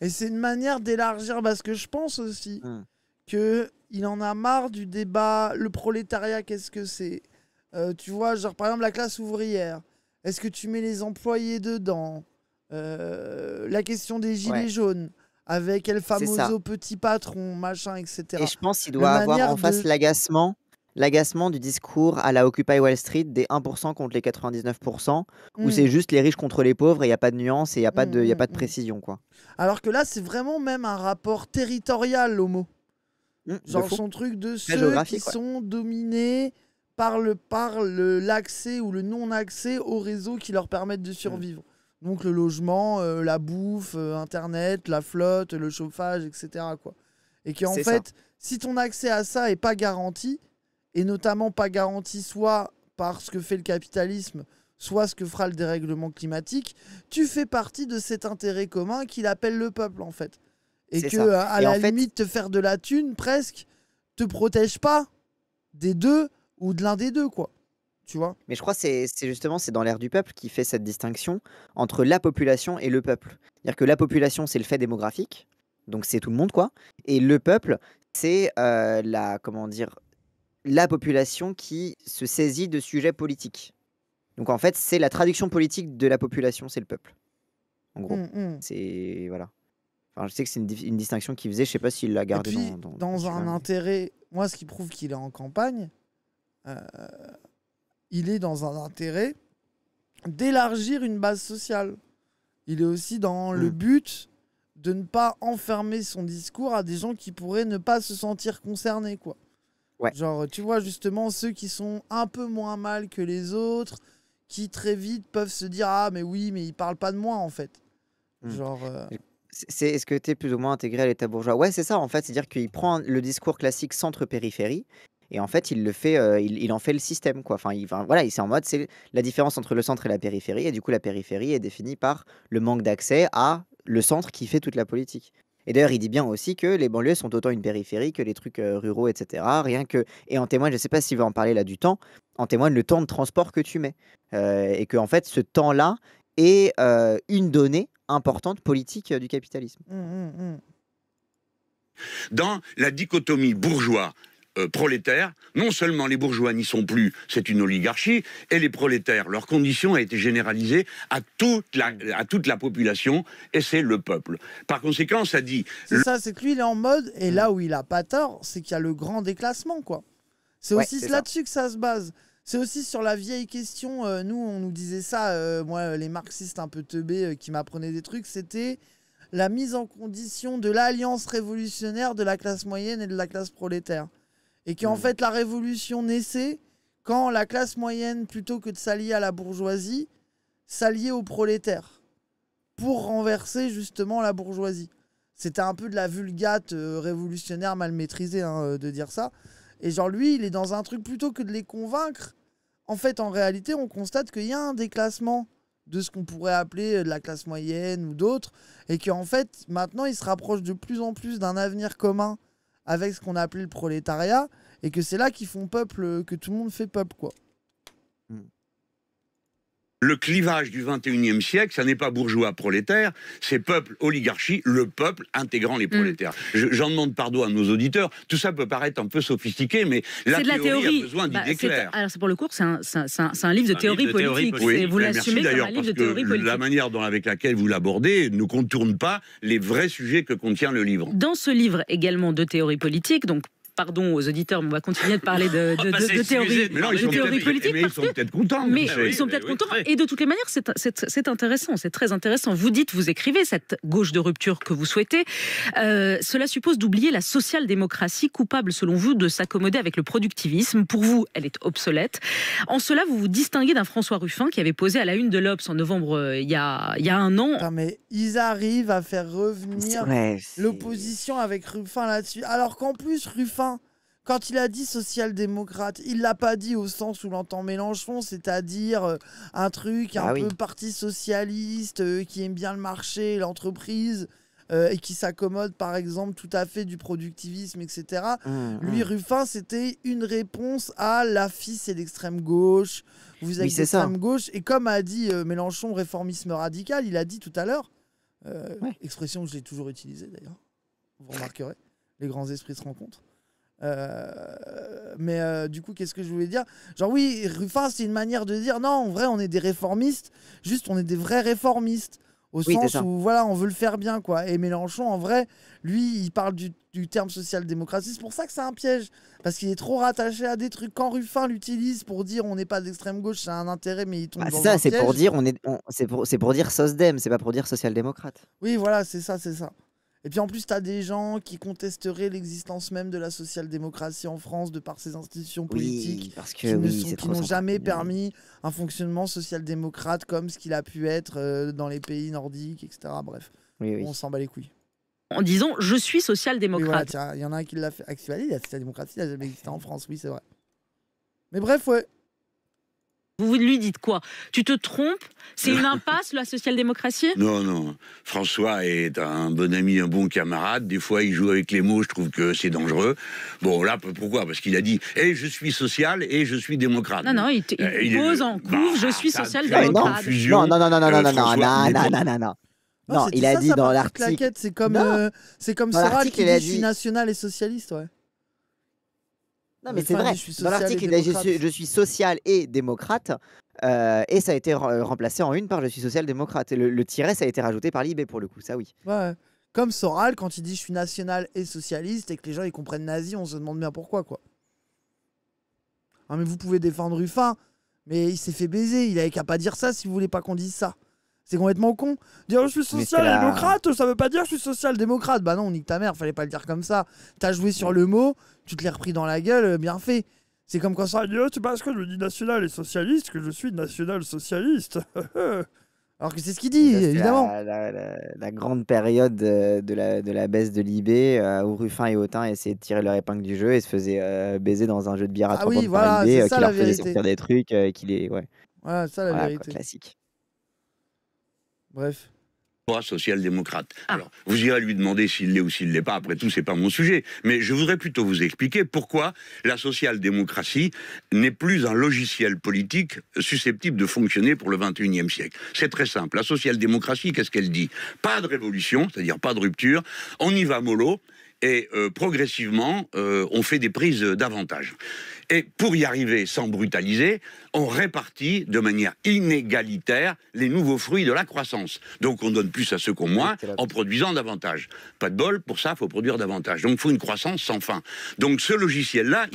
Et c'est une manière d'élargir, parce que je pense aussi hmm. que il en a marre du débat, le prolétariat, qu'est-ce que c'est euh, Tu vois, genre par exemple la classe ouvrière, est-ce que tu mets les employés dedans euh, La question des gilets jaunes avec El Famoso petit patron, machin, etc. Et je pense qu'il doit avoir en face l'agacement l'agacement du discours à la Occupy Wall Street des 1% contre les 99%, où mm. c'est juste les riches contre les pauvres et il n'y a pas de nuance et il n'y a, pas de, y a mm, pas de mm, précision. quoi. Alors que là, c'est vraiment même un rapport territorial au mot. Genre son truc de ceux qui sont dominés par le par l'accès ou le non accès aux réseaux qui leur permettent de survivre. Donc le logement, euh, la bouffe, euh, internet, la flotte, le chauffage, etc. Quoi. Et qui en fait, si ton accès à ça est pas garanti, et notamment pas garanti soit par ce que fait le capitalisme, soit ce que fera le dérèglement climatique, tu fais partie de cet intérêt commun qu'il appelle le peuple en fait. Et que à la limite te faire de la thune presque te protège pas des deux ou de l'un des deux quoi. Tu vois Mais je crois que c'est justement c'est dans l'air du peuple qui fait cette distinction entre la population et le peuple. C'est-à-dire que la population c'est le fait démographique, donc c'est tout le monde quoi, et le peuple c'est euh, la comment dire la population qui se saisit de sujets politiques. Donc en fait, c'est la traduction politique de la population, c'est le peuple. En gros, mm, mm. c'est voilà. Enfin, je sais que c'est une, distinction qu'il faisait, je sais pas s'il l'a garde dans, dans, un intérêt. Moi, ce qui prouve qu'il est en campagne, euh, il est dans un intérêt d'élargir une base sociale. Il est aussi dans le mm. but de ne pas enfermer son discours à des gens qui pourraient ne pas se sentir concernés, quoi. Genre, euh, tu vois, justement, ceux qui sont un peu moins mal que les autres, qui très vite peuvent se dire Ah, mais oui, mais ils parlent pas de moi, en fait. Hmm. Genre. Euh, c'est, est-ce que tu es plus ou moins intégré à l'état bourgeois Ouais, c'est ça, en fait. C'est-à-dire qu'il prend le discours classique centre-périphérie. Et en fait, il le fait, euh, il, en fait le système, quoi. Enfin, voilà, il c'est en mode, c'est la différence entre le centre et la périphérie, et du coup, la périphérie est définie par le manque d'accès à le centre qui fait toute la politique. Et d'ailleurs, il dit bien aussi que les banlieues sont autant une périphérie que les trucs euh, ruraux, etc. Rien que et en témoigne, je ne sais pas s'il va en parler là du temps, en témoigne le temps de transport que tu mets euh, et que en fait ce temps-là est euh, une donnée importante politique du capitalisme. Mmh, mmh, mmh. Dans la dichotomie bourgeois euh, non seulement les bourgeois n'y sont plus, c'est une oligarchie, et les prolétaires, leur condition a été généralisée à toute la, population, et c'est le peuple. Par conséquent, ça dit... C'est ça, c'est que lui, il est en mode, et là où il a pas tort, c'est qu'il y a le grand déclassement, quoi. C'est aussi là-dessus que ça se base. C'est aussi sur la vieille question, euh, nous, on nous disait ça, euh, moi, les marxistes un peu teubés qui m'apprenaient des trucs, c'était la mise en condition de l'alliance révolutionnaire de la classe moyenne et de la classe prolétaire. Et qu'en mm. fait, la révolution naissait quand la classe moyenne, plutôt que de s'allier à la bourgeoisie, s'alliait aux prolétaires pour renverser justement la bourgeoisie. C'était un peu de la vulgate euh, révolutionnaire mal maîtrisée hein, euh, de dire ça. Et genre, lui, il est dans un truc plutôt que de les convaincre. En fait, en réalité, on constate qu'il y a un déclassement de ce qu'on pourrait appeler euh, de la classe moyenne ou d'autres, et qu'en fait, maintenant, il se rapproche de plus en plus d'un avenir commun avec ce qu'on a appelé le prolétariat, et que c'est là qu'ils font peuple, euh, que tout le monde fait peuple, quoi le clivage du 21e siècle, ça n'est pas bourgeois prolétaire, c'est peuple oligarchie, le peuple intégrant les mm. prolétaires. J'en demande pardon à nos auditeurs. Tout ça peut paraître un peu sophistiqué, mais la, théorie, la théorie, a besoin d'idées bah, claires. Alors c'est pour le cours, c'est un, un, livre de, théorie, livre de politique. théorie vous l'assumez d'ailleurs parce de théorie que la manière avec laquelle vous l'abordez ne contourne pas les vrais sujets que contient le livre. Dans ce livre également de théorie politique, donc pardon aux auditeurs, mais on va continuer de parler de, de, de, théorie, mais ils sont politique. ils sont peut-être contents. Mais ils sont peut-être contents. Et de toutes les manières, c'est intéressant, c'est très intéressant. Vous dites, vous écrivez cette gauche de rupture que vous souhaitez. Euh, cela suppose d'oublier la social-démocratie, coupable selon vous de s'accommoder avec le productivisme. Pour vous, elle est obsolète. En cela, vous vous distinguez d'un François Ruffin qui avait posé à la une de l'Obs en novembre euh, il, y a, il un an. mais ils arrivent à faire revenir l'opposition avec Ruffin là-dessus. Alors qu'en plus, Ruffin quand il a dit social-démocrate, il l'a pas dit au sens où l'entend Mélenchon, c'est-à-dire euh, un truc ah un peu parti socialiste, euh, qui aime bien le marché, l'entreprise, euh, et qui s'accommode par exemple tout à fait du productivisme, etc. Mmh, mmh. Lui, Ruffin, c'était une réponse à la fille, c'est l'extrême gauche, vous avez l'extrême gauche. Et comme a dit Mélenchon, réformisme radical, il a dit tout à l'heure, expression que j'ai toujours utilisée d'ailleurs, vous remarquerez, les grands esprits se rencontrent. Euh, mais euh, du coup, qu'est-ce que je voulais dire Genre oui, Ruffin, c'est une manière de dire non, en vrai, on est des réformistes, juste on est des vrais réformistes. Au sens où, voilà, on veut le faire bien, quoi. Et Mélenchon, en vrai, lui, il parle du, terme social-démocratie. C'est pour ça que c'est un piège. Parce qu'il est trop rattaché à des trucs. Quand Ruffin l'utilise pour dire on n'est pas d'extrême gauche, c'est un intérêt, mais il tombe bah, dans ça, un C'est pour dire on est, c'est pour, pour, dire SOSDEM, c'est pas pour dire social-démocrate. Oui, voilà, c'est ça, c'est ça. Et puis en plus, tu as des gens qui contesteraient l'existence même de la social-démocratie en France de par ses institutions politiques parce que, qui n'ont jamais permis un fonctionnement social-démocrate comme ce qu'il a pu être euh, dans les pays nordiques, etc. Bref, oui, on s'en bat les couilles. En disant je suis social ». il y en a un qui l'a fait. dit « la social-démocratie n'a jamais existé en France, oui, c'est vrai. Mais bref, ouais. Vous lui dites quoi Tu te trompes C'est une impasse, la social-démocratie Non, non. François est un bon ami, un bon camarade. Des fois, il joue avec les mots, je trouve que c'est dangereux. Bon, là, pourquoi Parce qu'il a dit eh, je suis social et je suis démocrate. Non, non, il, il euh, pose en bah, couvre « je suis social-démocrate. Ah, non, non, non, non, non, non, non, non, non, non, non, non. Non, il euh, a dit dans l'article. C'est comme, c'est comme Soral qui dit, dit... national et socialiste, ouais. Non, mais, c'est vrai. Dans l'article, il je, suis, social et démocrate. Euh, et ça a été euh, remplacé en une par je suis social-démocrate. Le, le tiret, ça a été rajouté par l'IB pour le coup, ça oui. Ouais. Comme Soral, quand il dit je suis national et socialiste et que les gens ils comprennent nazi, on se demande bien pourquoi quoi. Ah, mais vous pouvez défendre Ufa, mais il s'est fait baiser. Il avait qu'à pas dire ça si vous voulez pas qu'on dise ça. C'est complètement con. Dire je suis social-démocrate, ça veut pas dire je suis social-démocrate. Bah non, nique ta mère, fallait pas le dire comme ça. T'as joué sur le mot, tu te l'es repris dans la gueule, euh, bien fait. C'est comme quand ça dit oh, c'est parce que je dis national et socialiste que je suis national-socialiste. Alors que c'est ce qu'il dit, évidemment. La, grande période euh, de la, de la baisse de l'IB, euh, où Ruffin et Autain essayaient de tirer leur épingle du jeu et se faisaient baiser dans un jeu de bière à ah oui, voilà, par qui leur faisait sortir des trucs, qui les... Ouais. Voilà, ça la voilà, vérité. classique. Bref social-démocrate. Ah. Alors, vous irez lui demander s'il l'est ou s'il ne l'est pas, après tout, c'est pas mon sujet. Mais je voudrais plutôt vous expliquer pourquoi la social-démocratie n'est plus un logiciel politique susceptible de fonctionner pour le 21e siècle. C'est très simple. La social-démocratie, qu'est-ce qu'elle dit Pas de révolution, c'est-à-dire pas de rupture, on y va mollo, et euh, progressivement, euh, on fait des prises d'avantage. Et pour y arriver sans brutaliser, on répartit de manière inégalitaire les nouveaux fruits de la croissance. Donc on donne plus à ceux qui ont moins en produisant davantage. Pas de bol, pour ça, il faut produire davantage. Donc il faut une croissance sans fin. Donc ce logiciel-là...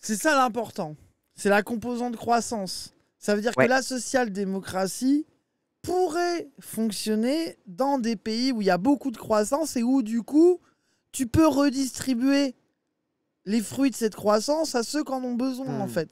C'est ça l'important. C'est la composante croissance. Ça veut dire que la social-démocratie pourrait fonctionner dans des pays où il y a beaucoup de croissance et où du coup tu peux redistribuer les fruits de cette croissance à ceux qui ont besoin, en hmm. fait.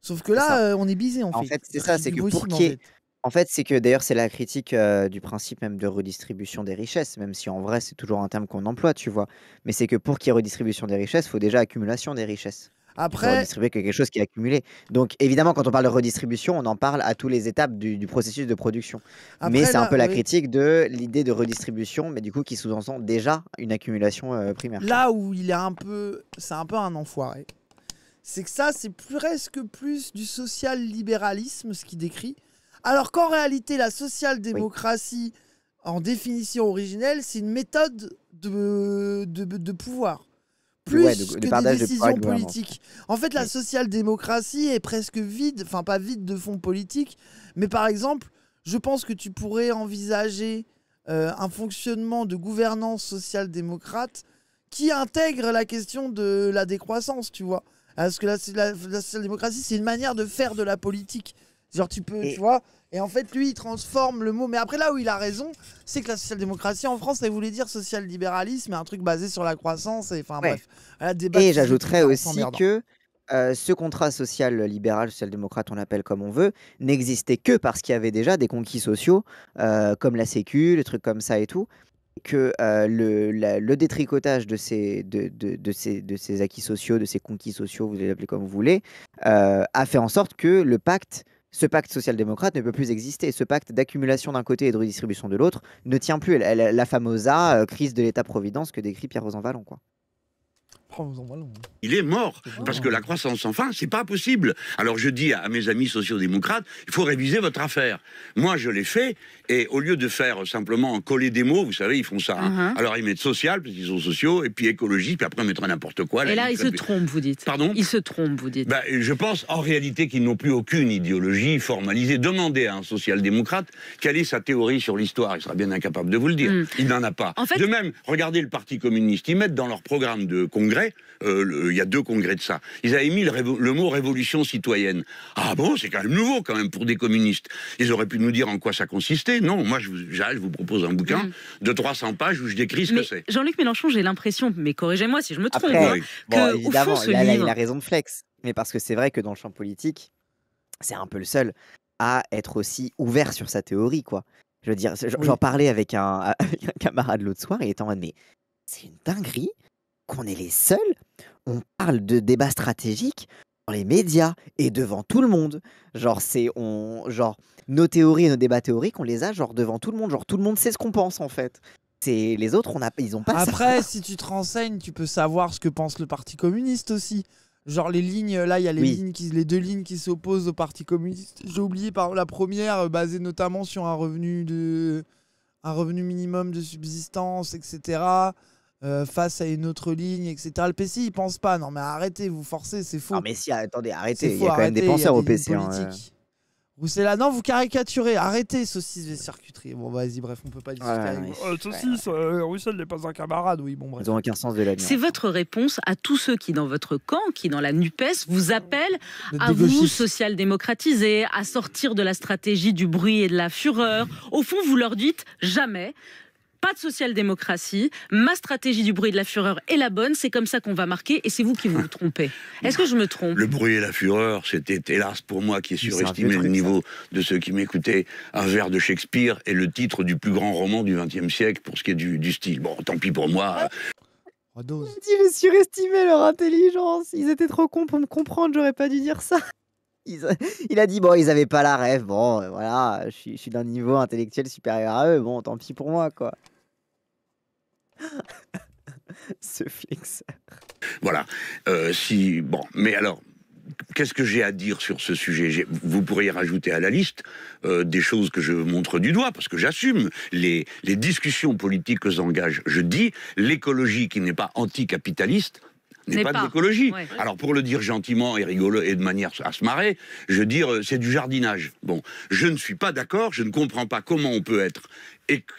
Sauf que là, euh, on est bisé, en, fait. c'est ça, c'est que pour qui En fait, c'est que d'ailleurs, c'est la critique euh, du principe même de redistribution des richesses, même si en vrai, c'est toujours un terme qu'on emploie, tu vois. Mais c'est que pour qu'il y ait redistribution des richesses, il faut déjà accumulation des richesses. Après. Redistribuer quelque chose qui est accumulé. Donc, évidemment, quand on parle de redistribution, on en parle à toutes les étapes du, processus de production. mais c'est un peu la critique de l'idée de redistribution, mais du coup, qui sous-entend déjà une accumulation euh, primaire. Là où il est un peu. C'est un peu un enfoiré. C'est que ça, c'est presque plus du social-libéralisme, ce qu'il décrit. Alors qu'en réalité, la social-démocratie, en définition originelle, c'est une méthode de, de pouvoir plus que des décisions politiques. En fait, la social-démocratie est presque vide, enfin pas vide de fonds politiques, mais par exemple, je pense que tu pourrais envisager euh, un fonctionnement de gouvernance social-démocrate qui intègre la question de la décroissance, tu vois. Parce que la, c'est la social-démocratie, c'est une manière de faire de la politique. Genre, tu peux, tu vois, et en fait, lui, il transforme le mot. Mais après, là où il a raison, c'est que la social-démocratie en France, elle voulait dire social-libéralisme, un truc basé sur la croissance. Et enfin, bref. j'ajouterais aussi que euh, ce contrat social libéral, social-démocrate, on l'appelle comme on veut, n'existait que parce qu'il y avait déjà des conquis sociaux, euh, comme la Sécu, le trucs comme ça et tout. Que euh, le, le, détricotage de ces, de, de, ces, de ces acquis sociaux, de ces conquis sociaux, vous les appelez comme vous voulez, a fait en sorte que le pacte ce pacte social-démocrate ne peut plus exister. Ce pacte d'accumulation d'un côté et de redistribution de l'autre ne tient plus. La, fameuse famosa euh, crise de l'État-providence que décrit Pierre Rosanvallon. Quoi. Il est mort, parce que la croissance sans fin, c'est pas possible. Alors je dis à mes amis sociaux-démocrates, il faut réviser votre affaire. Moi, je l'ai fait, et au lieu de faire simplement coller des mots, vous savez, ils font ça. Hein. Uh-huh. Alors ils mettent social, parce qu'ils sont sociaux, et puis écologie, puis après ils n'importe quoi. Là, et là, ils se trompent, vous dites. Pardon Ils se trompent, vous dites. je pense en réalité qu'ils n'ont plus aucune idéologie formalisée. Demandez à un social-démocrate quelle est sa théorie sur l'histoire. Il sera bien incapable de vous le dire. Hmm. Il n'en a pas. De même, regardez le Parti communiste. Ils mettent dans leur programme de congrès euh, il y a deux congrès de ça, ils avaient mis le, mot révolution citoyenne. Ah bon, c'est quand même nouveau quand même pour des communistes. Ils auraient pu nous dire en quoi ça consistait. Non, moi je vous, je propose un bouquin mm. de 300 pages où je décris ce que c'est. Jean-Luc Mélenchon, j'ai l'impression, mais corrigez-moi si je me trompe, hein, il a raison de flex. Mais parce que c'est vrai que dans le champ politique, c'est un peu le seul à être aussi ouvert sur sa théorie, quoi. Je veux dire, j'en parlais avec un, camarade l'autre soir, et il était en mais c'est une dinguerie qu'on est les seuls, on parle de débats stratégiques dans les médias et devant tout le monde. Genre, c'est on, genre nos théories et nos débats théoriques, on les a genre devant tout le monde. Genre, tout le monde sait ce qu'on pense en fait. C'est les autres, on a, ils ont pas. Après, si tu te renseignes, tu peux savoir ce que pense le Parti communiste aussi. Genre les lignes, là, il y a les, lignes qui, les deux lignes qui s'opposent au Parti communiste. J'ai oublié par la première, euh, basée notamment sur un revenu de, un revenu minimum de subsistance, etc. Euh, face à une autre ligne, etc. Le PC, il pense pas. Non, mais arrêtez, vous forcez, c'est faux. Non, mais si, attendez, arrêtez. Il y a quand même des penseurs au PC. Hein, Vous non, vous caricaturez, arrêtez, saucisses et circuiteries. Bon, vas-y, bref, on peut pas discuter. Ouais, avec... Euh, saucisse, euh, n'est pas un camarade, oui, Ils ont aucun sens de la C'est votre réponse à tous ceux qui, dans votre camp, qui, dans la NUPES, vous appellent à vous social-démocratiser, à sortir de la stratégie du bruit et de la fureur. Au fond, vous leur dites jamais, pas de social-démocratie. Ma stratégie du bruit et de la fureur est la bonne. C'est comme ça qu'on va marquer et c'est vous qui vous, trompez. Est-ce que je me trompe Le bruit et la fureur, c'était hélas pour moi qui ai surestimé le niveau de ceux qui m'écoutaient. Un verre de Shakespeare est le titre du plus grand roman du XXe siècle pour ce qui est du, style. Bon, tant pis pour moi. J'ai oh, surestimé leur intelligence. Ils étaient trop cons pour me comprendre. J'aurais pas dû dire ça il a dit bon, ils avaient pas la rêve. Bon, euh, voilà, je suis d'un niveau intellectuel supérieur à eux. Bon, tant pis pour moi, quoi. Ce Voilà. Euh, si bon, mais alors. Qu'est-ce que j'ai à dire sur ce sujet Vous pourriez rajouter à la liste euh, des choses que je montre du doigt, parce que j'assume les, discussions politiques que j'engage. Je dis l'écologie qui n'est pas anticapitaliste, n'est pas, de l'écologie. Alors pour le dire gentiment et rigolo et de manière à se marrer, je veux dire c'est du jardinage. Bon, je ne suis pas d'accord, je ne comprends pas comment on peut être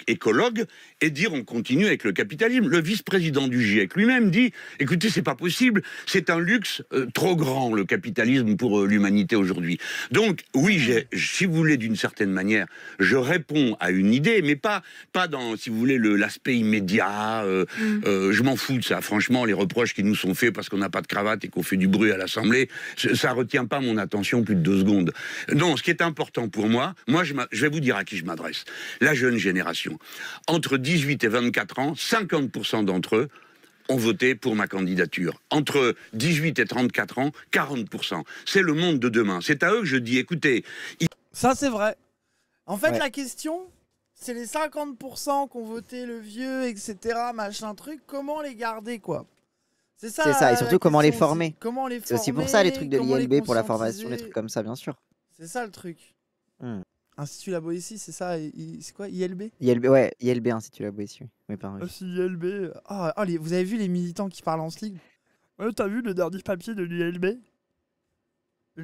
écologue et dire on continue avec le capitalisme. Le vice-président du GIEC lui-même dit écoutez, c'est pas possible, c'est un luxe euh, trop grand le capitalisme pour euh, l'humanité aujourd'hui. Donc oui, si vous voulez d'une certaine manière, je réponds à une idée, mais pas pas dans si vous voulez l'aspect immédiat. Euh, mm. je m'en fous de ça. Franchement, les reproches qui nous sont faits parce qu'on n'a pas de cravate et qu'on fait du bruit à l'Assemblée, ça retient pas mon attention plus de deux secondes. Non, ce qui est important pour moi, moi je, je vais vous dire à qui je m'adresse. La jeune génération entre 18 et 24 ans, 50% d'entre eux ont voté pour ma candidature. Entre 18 et 34 ans, 40%. C'est le monde de demain. C'est à eux que je dis, écoutez... Ça, c'est vrai. En fait, la question, c'est les 50% qu'ont voté le vieux, etc., machin truc. Comment les garder, quoi C'est ça. ça, et surtout comment les former. Comment les C'est aussi pour ça les trucs de l'ILB pour la formation, les trucs comme ça, bien sûr. C'est ça le truc. Hmm. Institut La Boétie, c'est ça C'est quoi ILB ILB, ouais, ILB, Institut La Boétie. Oui, pardon. ILB. Ah, oh, vous avez vu les militants qui parlent en sling Ouais, t'as vu le dernier papier de l'ILB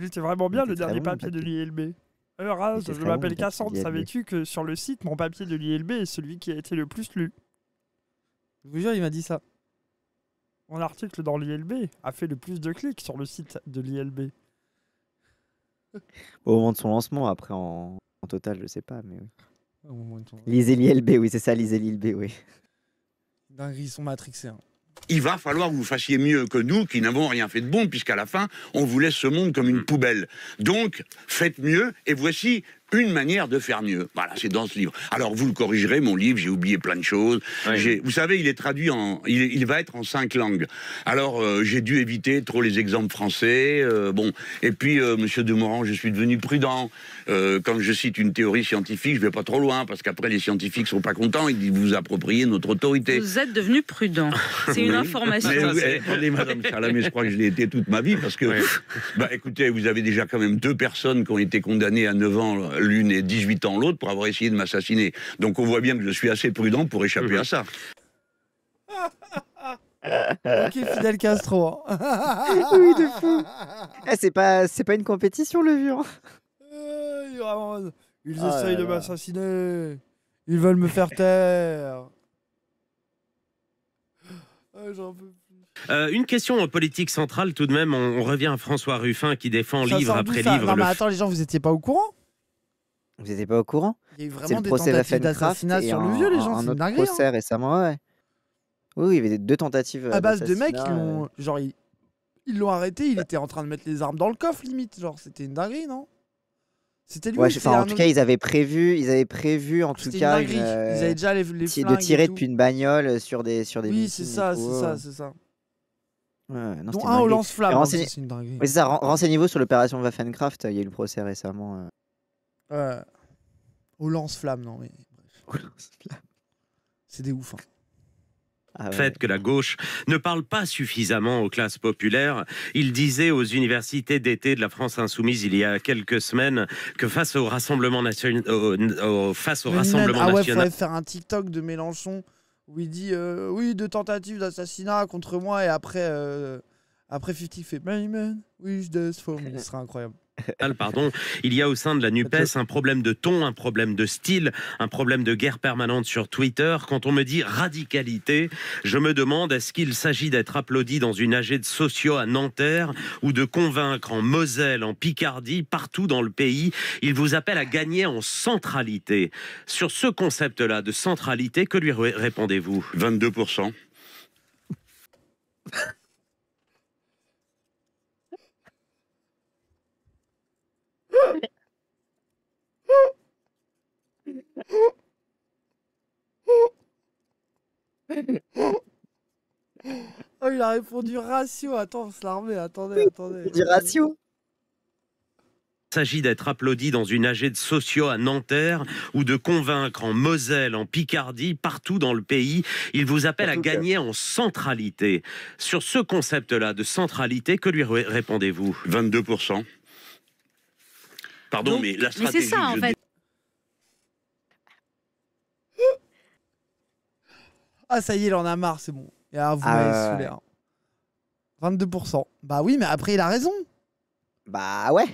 était vraiment bien le dernier papier, de l'ILB. Alors, je m'appelle Cassandre, savais-tu que sur le site, mon papier de l'ILB est celui qui a été le plus lu Je vous jure, il m'a dit ça. Mon article dans l'ILB a fait le plus de clics sur le site de l'ILB. Au moment de son lancement, après en, total, je sais pas, mais oui. oui, c'est ça, lisez l'ILB, oui. Dinguerie, ils sont matrixés. Hein. Il va falloir que vous fassiez mieux que nous qui n'avons rien fait de bon, puisqu'à la fin, on vous laisse ce monde comme une hmm. poubelle. Donc, faites mieux, et voici une manière de faire mieux. Voilà, c'est dans ce livre. Alors vous le corrigerez, mon livre, j'ai oublié plein de choses. Vous savez, il est traduit en, il, va être en cinq langues. Alors euh, j'ai dû éviter trop les exemples français. Euh, bon, et puis euh, Monsieur Demorand, je suis devenu prudent. quand je cite une théorie scientifique, je vais pas trop loin parce qu'après les scientifiques sont pas contents. Ils disent vous appropriez notre autorité. Vous êtes devenu prudent. C'est une information. Mais, eh, attendez, Madame je crois que je l'ai été toute ma vie parce que, bah, écoutez, vous avez déjà quand même deux personnes qui ont été condamnées à 9 ans l'une et 18 ans l'autre pour avoir essayé de m'assassiner. Donc on voit bien que je suis assez prudent pour échapper à ça. ok, Fidel Castro. Hein. oui, de fou. Eh, c'est pas, pas une compétition, le vieux. Hein. Euh, ils ah essayent de m'assassiner. Ils veulent me faire taire. Ah, euh, une question politique centrale tout de même. On, revient à François Ruffin qui défend livre après livre. attends, les gens, vous n'étiez pas au courant vous n'étiez pas au courant Il y a eu vraiment des tentatives d'assassinat sur le vieux, les gens. Un autre procès hein. récemment, ouais. Oui, il y avait deux tentatives. Euh, à base de mecs, ils l'ont, euh. genre, ils, l'ont arrêté. Il bah était en train de mettre les armes dans le coffre, limite. Genre, c'était une dinguerie, non C'était lui. en tout cas, ils avaient prévu, ils avaient prévu, en tout cas, euh, déjà les, de tirer depuis une bagnole sur des sur des. Oui, c'est ça, c'est ça, c'est ça. Ouais, non, un au lance-flamme. Renseignez... c'est ça. Renseignez-vous sur l'opération Waffenkraft. Il y a eu le procès récemment au lance-flamme, non, mais bref. C'est des ouf. Hein. Ah fait que la gauche ne parle pas suffisamment aux classes populaires. Il disait aux universités d'été de la France insoumise il y a quelques semaines que face au Rassemblement national, face au Rassemblement ah faire un TikTok de Mélenchon où il dit euh, oui deux tentatives d'assassinat contre moi et après euh, après 50 fait wish Ce serait incroyable. Pardon. Il y a au sein de la NUPES un problème de ton, un problème de style, un problème de guerre permanente sur Twitter. Quand on me dit radicalité, je me demande est-ce qu'il s'agit d'être applaudi dans une AG de sociaux à Nanterre ou de convaincre en Moselle, en Picardie, partout dans le pays. Il vous appelle à gagner en centralité. Sur ce concept-là de centralité, que lui répondez-vous 22%. Oh, il a répondu ratio. Attends, on se Attendez, attendez. ratio s'agit d'être applaudi dans une AG de sociaux à Nanterre ou de convaincre en Moselle, en Picardie, partout dans le pays. Il vous appelle à gagner en centralité. Sur ce concept-là de centralité, que lui répondez-vous 22%. Pardon, mais la stratégie. c'est ça, en fait. Ah, ça y est, il en a marre, c'est bon. Et à vous 22%. Ah, hein. Bah oui, mais après, il a raison. Bah ouais.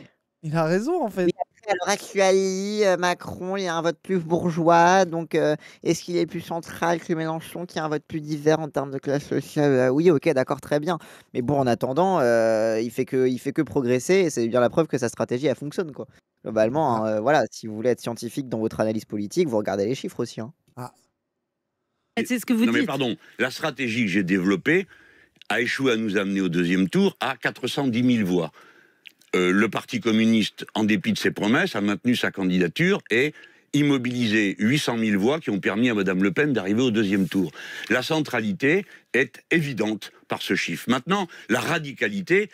Il a raison, en fait. Alors, Macron, il y a un vote plus bourgeois. Donc, euh, est-ce qu'il est plus central que Mélenchon, qui a un vote plus divers en termes de classe sociale euh, Oui, ok, d'accord, très bien. Mais bon, en attendant, euh, il, fait que, il fait que progresser et c'est bien la preuve que sa stratégie, elle fonctionne. Quoi. Globalement, ah. hein, voilà, si vous voulez être scientifique dans votre analyse politique, vous regardez les chiffres aussi. Hein. Ah. C'est ce que vous non, mais pardon, la stratégie que j'ai développée a échoué à nous amener au deuxième tour à 410 000 voix. Euh, le Parti communiste, en dépit de ses promesses, a maintenu sa candidature et immobilisé 800 000 voix qui ont permis à Mme Le Pen d'arriver au deuxième tour. La centralité est évidente par ce chiffre. Maintenant, la radicalité,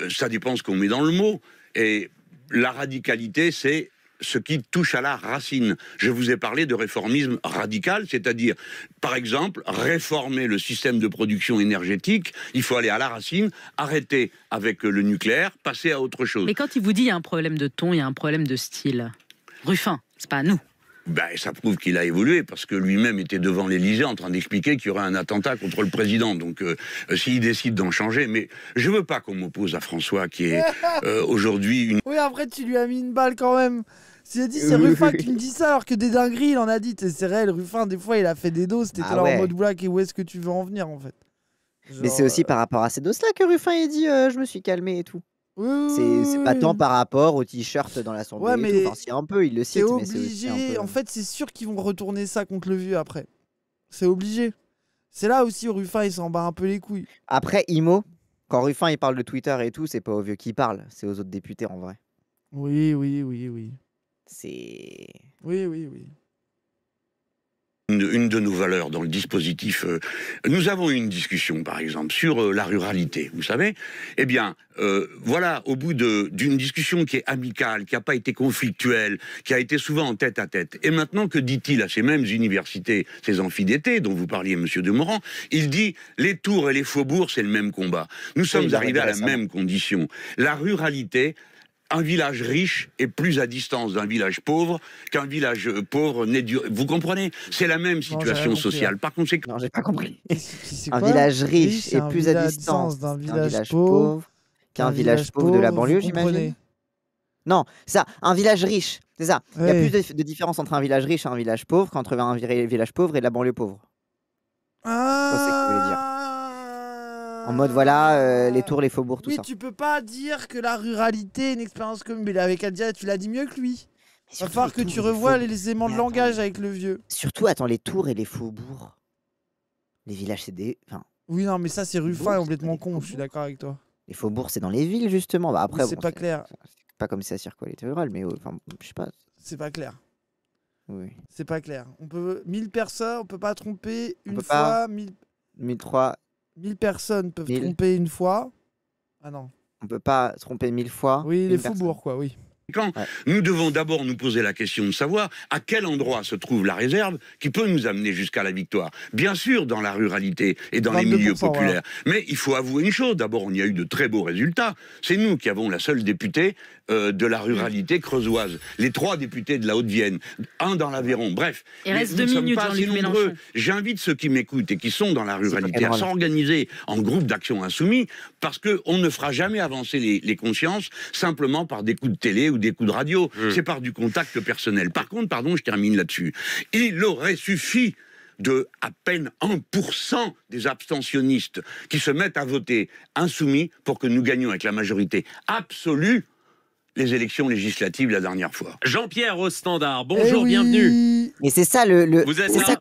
euh, ça dépend ce qu'on met dans le mot. Et la radicalité, c'est ce qui touche à la racine. Je vous ai parlé de réformisme radical, c'est-à-dire, par exemple, réformer le système de production énergétique. Il faut aller à la racine, arrêter avec le nucléaire, passer à autre chose. Mais quand il vous dit qu'il y a un problème de ton, il y a un problème de style, Ruffin, c'est pas à nous. Ben, ça prouve qu'il a évolué, parce que lui-même était devant l'Elysée en train d'expliquer qu'il y aurait un attentat contre le président. Donc, euh, euh, s'il décide d'en changer, mais je ne veux pas qu'on m'oppose à François, qui est euh, aujourd'hui une. Oui, après, tu lui as mis une balle quand même dit, c'est Ruffin qui me dit ça, alors que des dingueries, il en a dit. C'est réel, Ruffin, des fois, il a fait des doses. C'était ah là en mode black, et où est-ce que tu veux en venir, en fait Mais c'est aussi euh, par rapport à ces doses-là que Ruffin, il dit, euh, je me suis calmé et tout. c'est pas tant par rapport au t-shirt dans la somme mais c'est un peu, il le cite. obligé. En fait, c'est sûr qu'ils vont retourner ça contre le vieux après. C'est obligé. C'est là aussi où Ruffin il s'en bat un peu les couilles. Après, Imo, quand Ruffin il parle de Twitter et tout, c'est pas au vieux qui parle, c'est aux autres députés en vrai. Oui, oui, oui, oui. Oui, oui, oui. Une, de nos valeurs dans le dispositif. Euh, nous avons eu une discussion, par exemple, sur euh, la ruralité, vous savez. Eh bien, euh, voilà, au bout d'une discussion qui est amicale, qui n'a pas été conflictuelle, qui a été souvent en tête à tête. Et maintenant, que dit-il à ces mêmes universités, ces amphidétés dont vous parliez, monsieur Demorand Il dit les tours et les faubourgs, c'est le même combat. Nous sommes arrivés à la même condition. La ruralité, un village riche est plus à distance d'un village pauvre qu'un village euh, pauvre n'est du... Vous comprenez C'est la même situation sociale. Hein. Par conséquent... Non, j'ai pas compris. un village riche est plus à distance d'un village, pauvre qu'un village, pauvre, de la banlieue, j'imagine Non, ça, un village riche, c'est ça. Il y a plus de, différence entre un village riche et un village pauvre qu'entre un village pauvre et la banlieue pauvre. Ah en mode voilà, euh, les tours, les faubourgs, tout ça. oui, tu peux pas dire que la ruralité est une expérience commune. Mais avec Adia, tu l'as dit mieux que lui. Il va falloir que tu revois les, éléments de langage avec le vieux. Surtout, attends, les tours et les faubourgs. Les villages, c'est des. oui, non, mais ça, c'est Ruffin complètement con, je suis d'accord avec toi. Les faubourgs, c'est dans les villes, justement. Bah, après, c'est pas clair. pas comme ça, était rural mais euh, enfin, je sais pas. C'est pas clair. Oui. C'est pas clair. On peut 1000 personnes, on peut pas tromper une fois. 1000. Mille... 1003 1000 personnes peuvent tromper une fois. Ah non. On peut pas tromper 1000 fois. Oui, les faubourgs, quoi, oui. Nous devons d'abord nous poser la question de savoir à quel endroit se trouve la réserve qui peut nous amener jusqu'à la victoire. Bien sûr, dans la ruralité et dans les milieux populaires. Mais il faut avouer une chose. D'abord, on y a eu de très beaux résultats. C'est nous qui avons la seule députée euh, de la ruralité creusoise. Les trois députés de la Haute-Vienne. Un dans l'Aveyron. Bref. Il reste deux minutes, pas nombreux. J'invite ceux qui m'écoutent et qui sont dans la ruralité à s'organiser en groupe d'action insoumis parce qu'on ne fera jamais avancer les consciences simplement par des coups de télé ou des coups de radio. Hum. C'est par du contact personnel. Par contre, pardon, je termine là-dessus. Il aurait suffi de à peine 1% des abstentionnistes qui se mettent à voter insoumis pour que nous gagnions avec la majorité absolue les élections législatives la dernière fois. Jean-Pierre au standard, eh bonjour, bienvenue. Mais c'est ça le,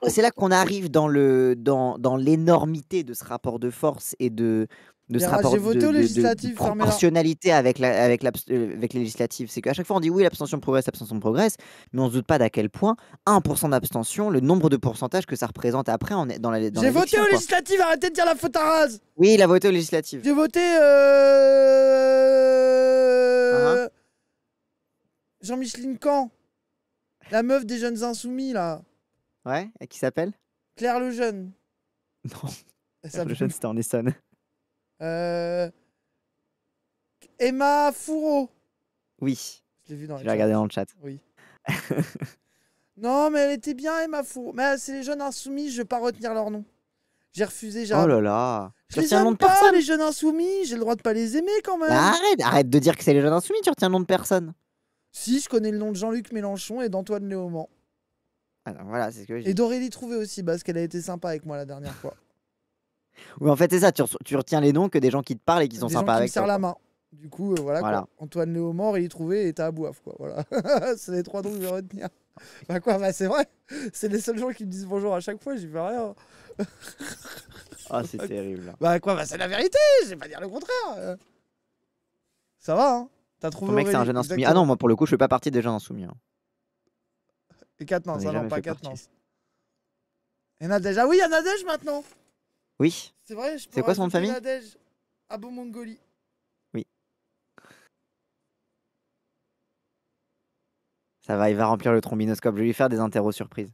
c'est là, là qu'on arrive dans le dans, dans l'énormité de ce rapport de force et de de proportionnalité avec, la, avec, euh, avec les législatives. C'est qu'à chaque fois, on dit oui, l'abstention progresse, l'abstention progresse, mais on ne se doute pas d'à quel point 1% d'abstention, le nombre de pourcentages que ça représente après on est dans la dans J'ai voté aux législatives, arrêtez de dire la faute à Raz Oui, il a voté aux législatives. J'ai voté... Euh... Uh-huh. Jean-Micheline Caen. la meuf des jeunes insoumis, là. Ouais, et qui s'appelle Claire Lejeune. Non, Claire Lejeune, c'était en Essonne. Euh, Emma Fourreau. Oui. Je l'ai vu regardé dans le chat. Oui. non, mais elle était bien, Emma Fourreau. Mais c'est les jeunes insoumis, je ne vais pas retenir leur nom. J'ai refusé, j'ai. Oh là là. Je retiens nom de pas, les jeunes insoumis. J'ai le droit de pas les aimer quand même. Bah, arrête, de dire que c'est les jeunes insoumis. Tu retiens le nom de personne. Si, je connais le nom de Jean-Luc Mélenchon et d'Antoine Léaumont. Ah voilà, c'est ce que j'ai. Et d'Aurélie Trouvé aussi, parce qu'elle a été sympa avec moi la dernière fois. Ou en fait, c'est ça, tu, retiens les noms que des gens qui te parlent et qui sont des sympas gens qui avec. Qui la main. Du coup, euh, voilà. Quoi. Antoine Léomore, il est trouvé et t'as à boire, quoi. Voilà. c'est les trois noms que je vais retenir. bah quoi, bah c'est vrai. C'est les seuls gens qui me disent bonjour à chaque fois, j'y fais rien. ah, c'est terrible. Bah quoi, bah c'est la vérité, je vais pas dire le contraire. Euh, ça va, hein. T'as trouvé. Ton mec, c'est un jeune insoumis. Ah non, moi pour le coup, je fais pas partie des jeunes insoumis. Hein. Et 4 nains, ça non, pas 4 nains. Il y en déjà, oui, il y en a déjà maintenant. Oui. C'est vrai, C'est quoi son nom de famille Abou-Mongoli. Oui. Ça va, il va remplir le trombinoscope. Je vais lui faire des interros surprises.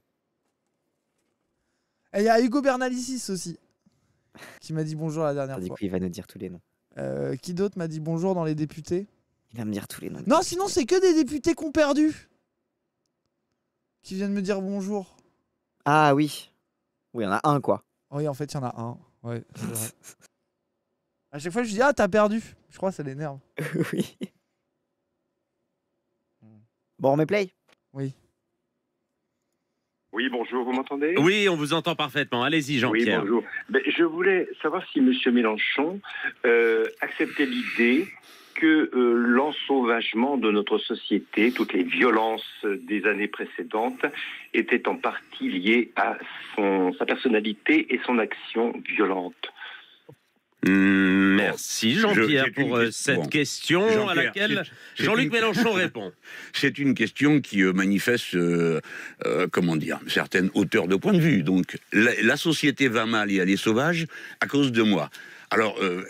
Et il y a Hugo Bernalicis aussi, qui m'a dit bonjour la dernière fois. Du il va nous dire tous les noms. Euh, qui d'autre m'a dit bonjour dans les députés Il va me dire tous les noms. Non, sinon, c'est que des députés qu'on perdu. Qui viennent me dire bonjour. Ah oui. Oui, il y en a un, quoi. Oui, en fait, il y en a un. Ouais, à chaque fois, je dis Ah, t'as perdu. Je crois que ça l'énerve. oui. Hmm. Bon, on met play Oui. Oui, bonjour, vous m'entendez Oui, on vous entend parfaitement. Allez-y, Jean-Pierre. Oui, bonjour. Ben, je voulais savoir si M. Mélenchon euh, acceptait l'idée que euh, l'ensauvagement de notre société, toutes les violences des années précédentes, étaient en partie liées à son, sa personnalité et son action violente. Mm, merci Jean-Pierre pour euh, cette question à laquelle Jean-Luc Mélenchon répond. C'est une question qui euh, manifeste, comment dire, certaines hauteurs de point de vue. Donc la, la société va mal et elle est sauvage à cause de moi. Alors, euh,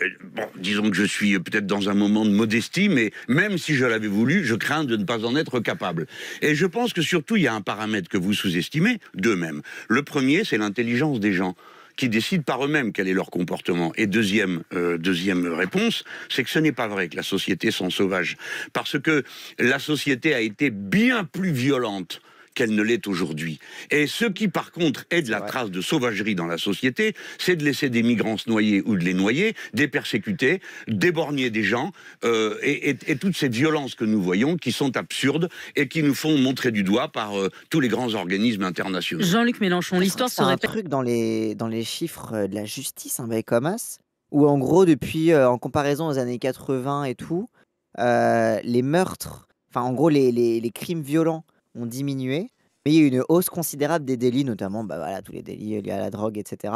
disons que je suis peut-être dans un moment de modestie, mais même si je l'avais voulu, je crains de ne pas en être capable. Et je pense que surtout, il y a un paramètre que vous sous-estimez, deux mêmes. Le premier, c'est l'intelligence des gens qui décident par eux-mêmes quel est leur comportement. Et euh, deuxième, réponse, c'est que ce n'est pas vrai que la société s'en sauvage. Parce que la société a été bien plus violente qu'elle ne l'est aujourd'hui. Et ce qui, par contre, est de la trace de sauvagerie dans la société, c'est de laisser des migrants se noyer ou de les noyer, des persécutés, d'éborgner des gens, euh, et, et, et, toutes ces violences que nous voyons qui sont absurdes et qui nous font montrer du doigt par euh, tous les grands organismes internationaux. Jean-Luc Mélenchon, l'histoire se répète. un truc dans les, dans les chiffres euh, de la justice, hein, avec Hamas, où en gros, depuis, en comparaison aux années 80 et tout, les meurtres, enfin en gros les crimes violents ont diminué, mais il y a eu une hausse considérable des délits, notamment bah, voilà, tous les délits liés à la drogue, etc.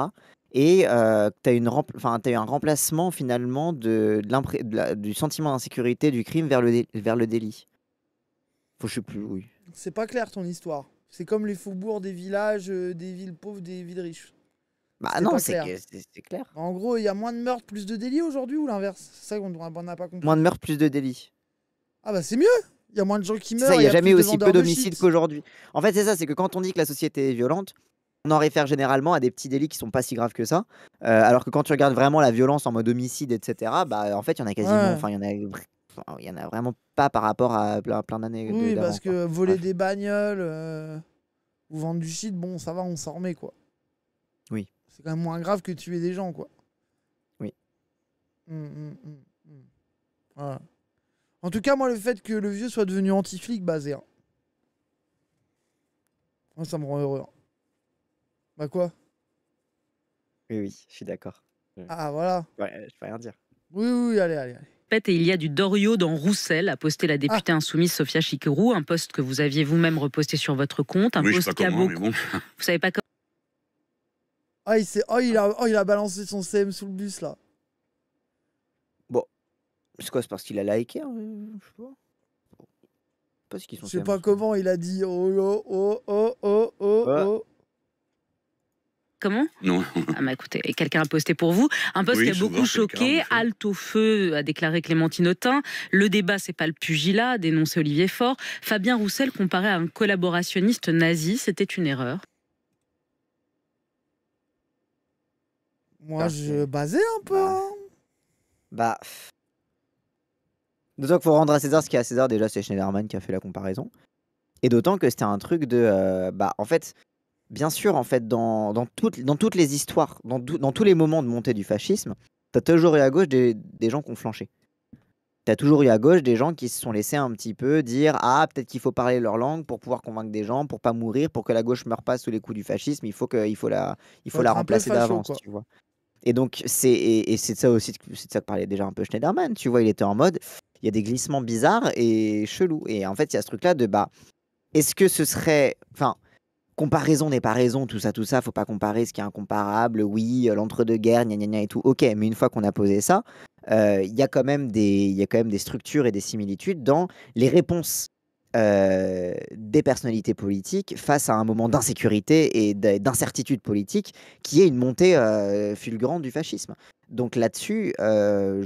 Et tu euh, as, eu un remplacement finalement du sentiment d'insécurité du crime vers le, vers le délit. Faut je sais plus, oui. C'est pas clair ton histoire. C'est comme les faubourgs des villages, euh, des villes pauvres, des villes riches. Bah non, c'est clair. clair. En gros, il y a moins de meurtres, plus de délits aujourd'hui ou l'inverse C'est ça qu'on n'a pas compris. Moins de meurtres, plus de délits. Ah bah c'est mieux il y a moins de gens qui meurent. Ça, il n'y a, jamais aussi peu d'homicides qu'aujourd'hui. En fait, c'est ça, c'est que quand on dit que la société est violente, on en réfère généralement à des petits délits qui sont pas si graves que ça. Euh, alors que quand tu regardes vraiment la violence en mode homicide, etc., bah, en fait, il y en a quasiment. Enfin, il y en a il y en a vraiment pas par rapport à plein, d'années. Oui, parce que voler des bagnoles euh, ou vendre du shit, bon, ça va, on s'en remet, quoi. Oui. C'est quand même moins grave que tuer des gens, quoi. Oui. Voilà. Hum, hum, hum, en tout cas, moi, le fait que le vieux soit devenu anti-flic, bah, Moi, ça me rend heureux. Hein. Bah, quoi Oui, oui, je suis d'accord. Ah, voilà. Ouais, euh, je peux rien dire. Oui, oui, allez, allez, allez et il y a du Dorio dans Roussel, a posté la députée ah. insoumise Sophia Chikrou, un poste que vous aviez vous-même reposté sur votre compte, un oui, poste qui Vous savez pas comment. Ah, il, oh, a, oh, il a balancé son CM sous le bus là. C'est quoi C'est parce qu'il a liké hein euh, Je sais pas. Je qu'ils sont sais pas comment il a dit oh oh oh oh oh oh. oh. Comment Non. Ah bah écoutez, quelqu'un a posté pour vous. Un poste qui a beaucoup choqué. Halte au feu, a déclaré Clémentine Autain. Le débat, c'est pas le pugilat, a dénoncé Olivier Faure. Fabien Roussel comparé à un collaborationniste nazi, c'était une erreur. Moi, bah, je basais un peu. baf bah, hein. bah D'autant qu'il faut rendre à César ce qui est à César. Déjà, c'est Schneiderman qui a fait la comparaison. Et d'autant que c'était un truc de. Euh, bah, en fait, bien sûr, en fait, dans, dans, toutes, dans toutes les histoires, dans, dans tous les moments de montée du fascisme, t'as toujours eu à gauche des, des gens qui ont flanché. T'as toujours eu à gauche des gens qui se sont laissés un petit peu dire Ah, peut-être qu'il faut parler leur langue pour pouvoir convaincre des gens, pour pas mourir, pour que la gauche meure pas sous les coups du fascisme, il faut, que, il faut la, il faut la remplacer d'avance, tu vois. Et donc, c'est c'est de ça aussi, c'est de ça que parlait déjà un peu Schneiderman, tu vois, il était en mode il y a des glissements bizarres et chelous. Et en fait, il y a ce truc-là de bah, est-ce que ce serait. Enfin, comparaison n'est pas raison, tout ça, tout ça, faut pas comparer ce qui est incomparable, oui, l'entre-deux-guerres, gna, gna, gna et tout. Ok, mais une fois qu'on a posé ça, euh, il y, a quand même des, y a quand même des structures et des similitudes dans les réponses euh, des personnalités politiques face à un moment d'insécurité et d'incertitude politique qui est une montée euh, fulgurante du fascisme. Donc là-dessus, euh,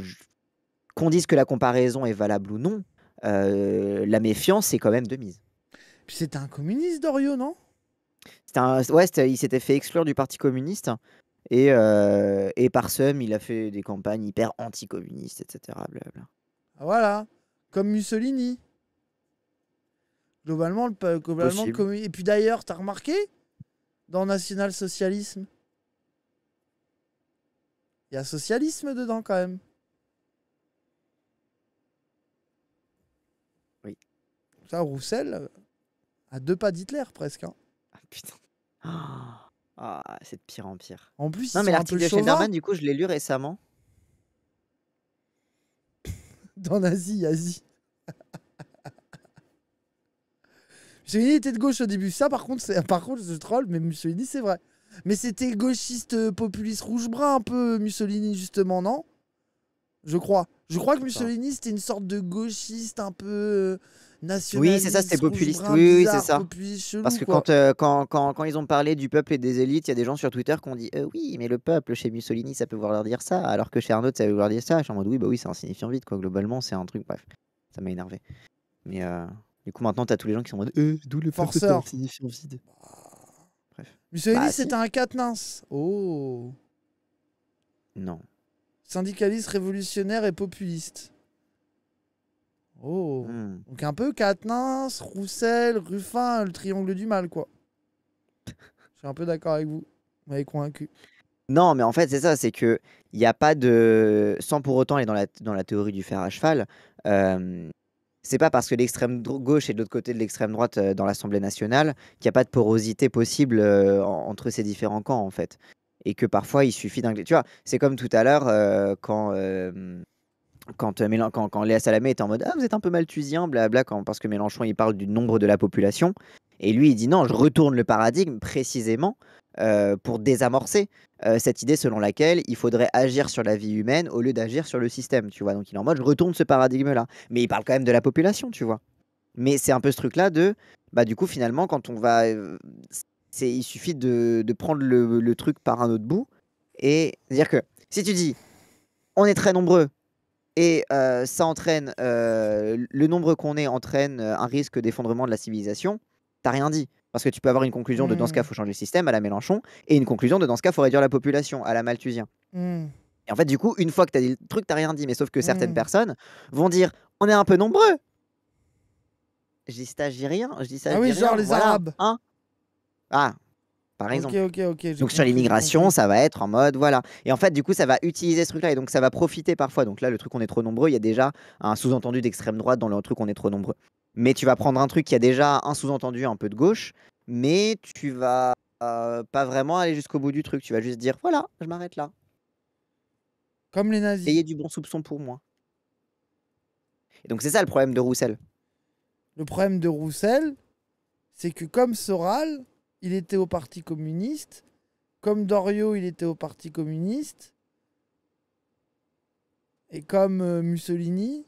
qu'on dise que la comparaison est valable ou non, euh, la méfiance est quand même de mise. Puis c'était un communiste, Dorio, non un, ouest, il s'était fait exclure du Parti communiste. Euh, et, par seum, il a fait des campagnes hyper anticommunistes, etc. Ah, voilà, comme Mussolini. Globalement, le, Et puis d'ailleurs, t'as remarqué Dans National Socialisme, il y a socialisme dedans quand même. Ça, Roussel, à deux pas d'Hitler presque. Hein. Ah putain. Ah, ah, c'est de pire en pire. En plus, non, mais l'article de Schneiderman, du coup, je l'ai lu récemment. Dans l'Asie, Asie. Mussolini était de gauche au début. Ça, par contre, par contre, je troll, mais Mussolini, c'est vrai. Mais c'était gauchiste, euh, populiste, rouge-brun, un peu Mussolini, justement, non Je crois. Je crois que Mussolini, c'était une sorte de gauchiste un peu euh, oui, c'est ça, c'était populiste. oui, c'est ça. Parce que euh, quand, quand, ils ont parlé du peuple et des élites, il y a des gens sur Twitter qui ont dit euh, Oui, mais le peuple, chez Mussolini, ça peut vouloir dire ça, alors que chez Arnaud, ça veut vouloir dire ça. Je suis en mode Oui, bah oui, c'est un vite, quoi. Globalement, c'est un truc. Bref, ça m'a énervé. Mais euh, du coup, maintenant, t'as tous les gens qui sont en mode Euh, d'où le peuple Mussolini, bah, c'était un catenins Oh Non. Syndicaliste, révolutionnaire et populiste. Oh. Hmm. Donc un peu Katnins, Roussel, Ruffin, le triangle du mal, quoi. Je suis un peu d'accord avec vous. Vous m'avez convaincu. Non, mais en fait, c'est ça, c'est que il n'y a pas de. Sans pour autant aller dans la, dans la théorie du fer à cheval, euh, c'est pas parce que l'extrême gauche est de l'autre côté de l'extrême droite euh, dans l'Assemblée nationale qu'il n'y a pas de porosité possible euh, entre ces différents camps, en fait. Et que parfois, il suffit d'un. Tu vois, c'est comme tout à l'heure quand quand, euh, quand, quand, Léa Salamé est en mode Ah, vous êtes un peu malthusien, blabla, quand, parce que Mélenchon il parle du nombre de la population. Et lui, il dit Non, je retourne le paradigme précisément euh, pour désamorcer euh, cette idée selon laquelle il faudrait agir sur la vie humaine au lieu d'agir sur le système, tu vois. Donc il est en mode Je retourne ce paradigme-là. Mais il parle quand même de la population, tu vois. Mais c'est un peu ce truc-là de Bah, du coup, finalement, quand on va. Il suffit de, de prendre le, le truc par un autre bout. Et dire que si tu dis on est très nombreux, et euh, ça entraîne, euh, le nombre qu'on est entraîne euh, un risque d'effondrement de la civilisation. T'as rien dit. Parce que tu peux avoir une conclusion de dans ce cas, mmh. faut changer le système à la Mélenchon, et une conclusion de dans ce cas, faut réduire la population à la Malthusien. Mmh. Et en fait, du coup, une fois que t'as dit le truc, t'as rien dit. Mais sauf que certaines mmh. personnes vont dire on est un peu nombreux. Je dis ça, je dis rien. Je dis ça, ah oui, genre les Arabes. Hein. ah, par exemple. donc sur l'immigration, ça va être en mode voilà. Et en fait, du coup, ça va utiliser ce truc-là et donc ça va profiter parfois. Donc là, le truc on est trop nombreux, il y a déjà un sous-entendu d'extrême droite dans le truc on est trop nombreux. Mais tu vas prendre un truc qui a déjà un sous-entendu un peu de gauche, mais tu vas euh, pas vraiment aller jusqu'au bout du truc. Tu vas juste dire voilà, je m'arrête là. Comme les nazis. Ayez du bon soupçon pour moi. Et donc c'est ça le problème de Roussel. Le problème de Roussel, c'est que comme Soral, il était au Parti communiste. Comme Doriot, il était au Parti communiste. Et comme euh, Mussolini,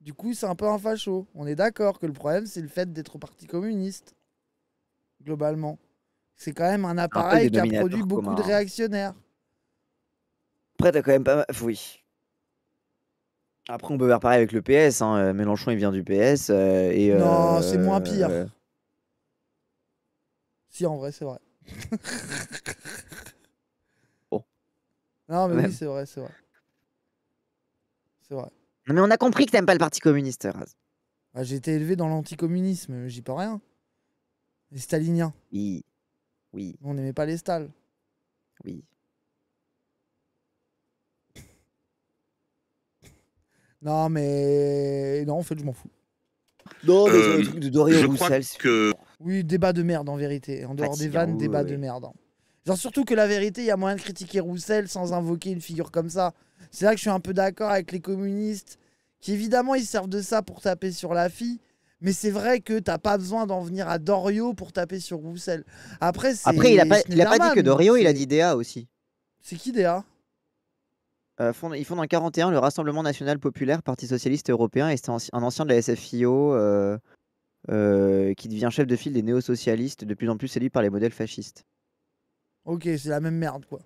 du coup, c'est un peu un facho. On est d'accord que le problème, c'est le fait d'être au Parti communiste, globalement. C'est quand même un appareil qui a produit beaucoup de réactionnaires. Après, t'as quand même pas Oui. Après, on peut faire pareil avec le PS. Hein. Euh, Mélenchon, il vient du PS. Euh, et, non, c'est moins pire. Si, en vrai, c'est vrai. Non, mais oui, c'est vrai, c'est vrai. C'est vrai. mais on a compris que t'aimes pas le parti communiste, Raz. Bah, j'ai été élevé dans l'anticommunisme, j'y peux rien. Les staliniens. Oui. Oui. On aimait pas les stals. Oui. Non, mais. Non, en fait, je m'en fous. Euh, non, mais le truc de je crois que oui, débat de merde en vérité. En dehors ah, des vannes, débat de merde. Genre surtout que la vérité, il y a moyen de critiquer Roussel sans invoquer une figure comme ça. C'est là que je suis un peu d'accord avec les communistes, qui évidemment ils servent de ça pour taper sur la fille, mais c'est vrai que t'as pas besoin d'en venir à Dorio pour taper sur Roussel. Après, Après il a pas, dit que Dorio, il a dit DA aussi. C'est qui DA euh, fond, ils fondent en 41 le Rassemblement National Populaire, Parti Socialiste Européen, et c'est un ancien de la SFIO. Euh, euh, qui devient chef de file des néo-socialistes, de plus en plus élu par les modèles fascistes. Ok, c'est la même merde, quoi.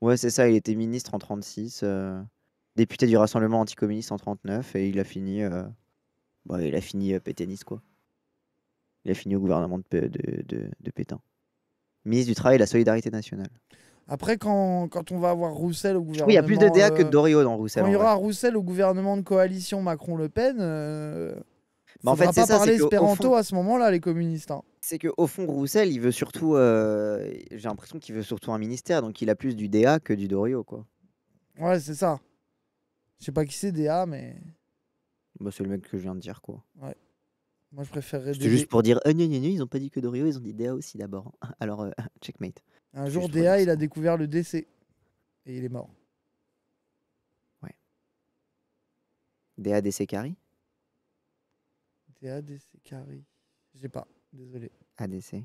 Ouais, c'est ça, il était ministre en 36, euh, député du Rassemblement anticommuniste en 39, et il a fini, euh, bah, il a fini pétainiste, quoi. Il a fini au gouvernement de, de, de, Pétain. Ministre du Travail et de la Solidarité nationale. Après, quand, quand, on va avoir Roussel au gouvernement. Oui, il y a plus de DA que de Doriot dans Roussel. Quand il y aura Roussel au gouvernement de coalition Macron-Le Pen, mais en fait, c'est ça. parler espéranto à ce moment-là, les communistes. Hein. C'est que au fond, Roussel, il veut surtout. Euh, j'ai l'impression qu'il veut surtout un ministère, donc il a plus du DA que du Dorio, quoi. Ouais, c'est ça. Je sais pas qui c'est DA, mais. Bah, c'est le mec que je viens de dire, quoi. Ouais. Moi, je préférerais. C'est juste pour dire, euh, ils ont pas dit que Dorio, ils ont dit DA aussi d'abord. Hein. Alors, euh, checkmate. Un jour, DA, il a découvert le décès. Et il est mort. Ouais. DA, décès Kari c'est ADC Carrie, J'ai pas, désolé. ADC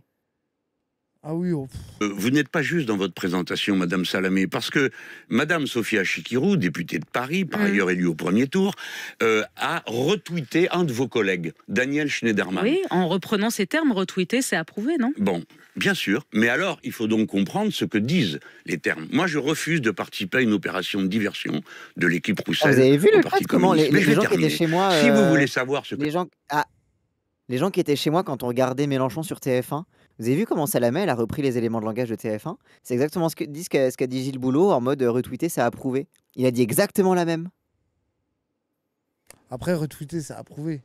ah oui, oh, euh, Vous n'êtes pas juste dans votre présentation, Madame Salamé, parce que Madame Sophia Chikirou, députée de Paris, par mmh. ailleurs élue au premier tour, euh, a retweeté un de vos collègues, Daniel Schneiderman. Oui, en reprenant ces termes, retweeter, c'est approuvé, non Bon, bien sûr. Mais alors, il faut donc comprendre ce que disent les termes. Moi, je refuse de participer à une opération de diversion de l'équipe Roussel. Ah, vous avez vu le les, gens qui étaient chez moi. si vous euh, voulez savoir ce que. Les gens, ah, les gens qui étaient chez moi quand on regardait Mélenchon sur TF1 vous avez vu comment Salamé, a repris les éléments de langage de TF1 C'est exactement ce que ce qu'a dit Gilles Boulot en mode euh, retweeter, ça approuvé. Il a dit exactement la même. Après, retweeter, ça a prouvé.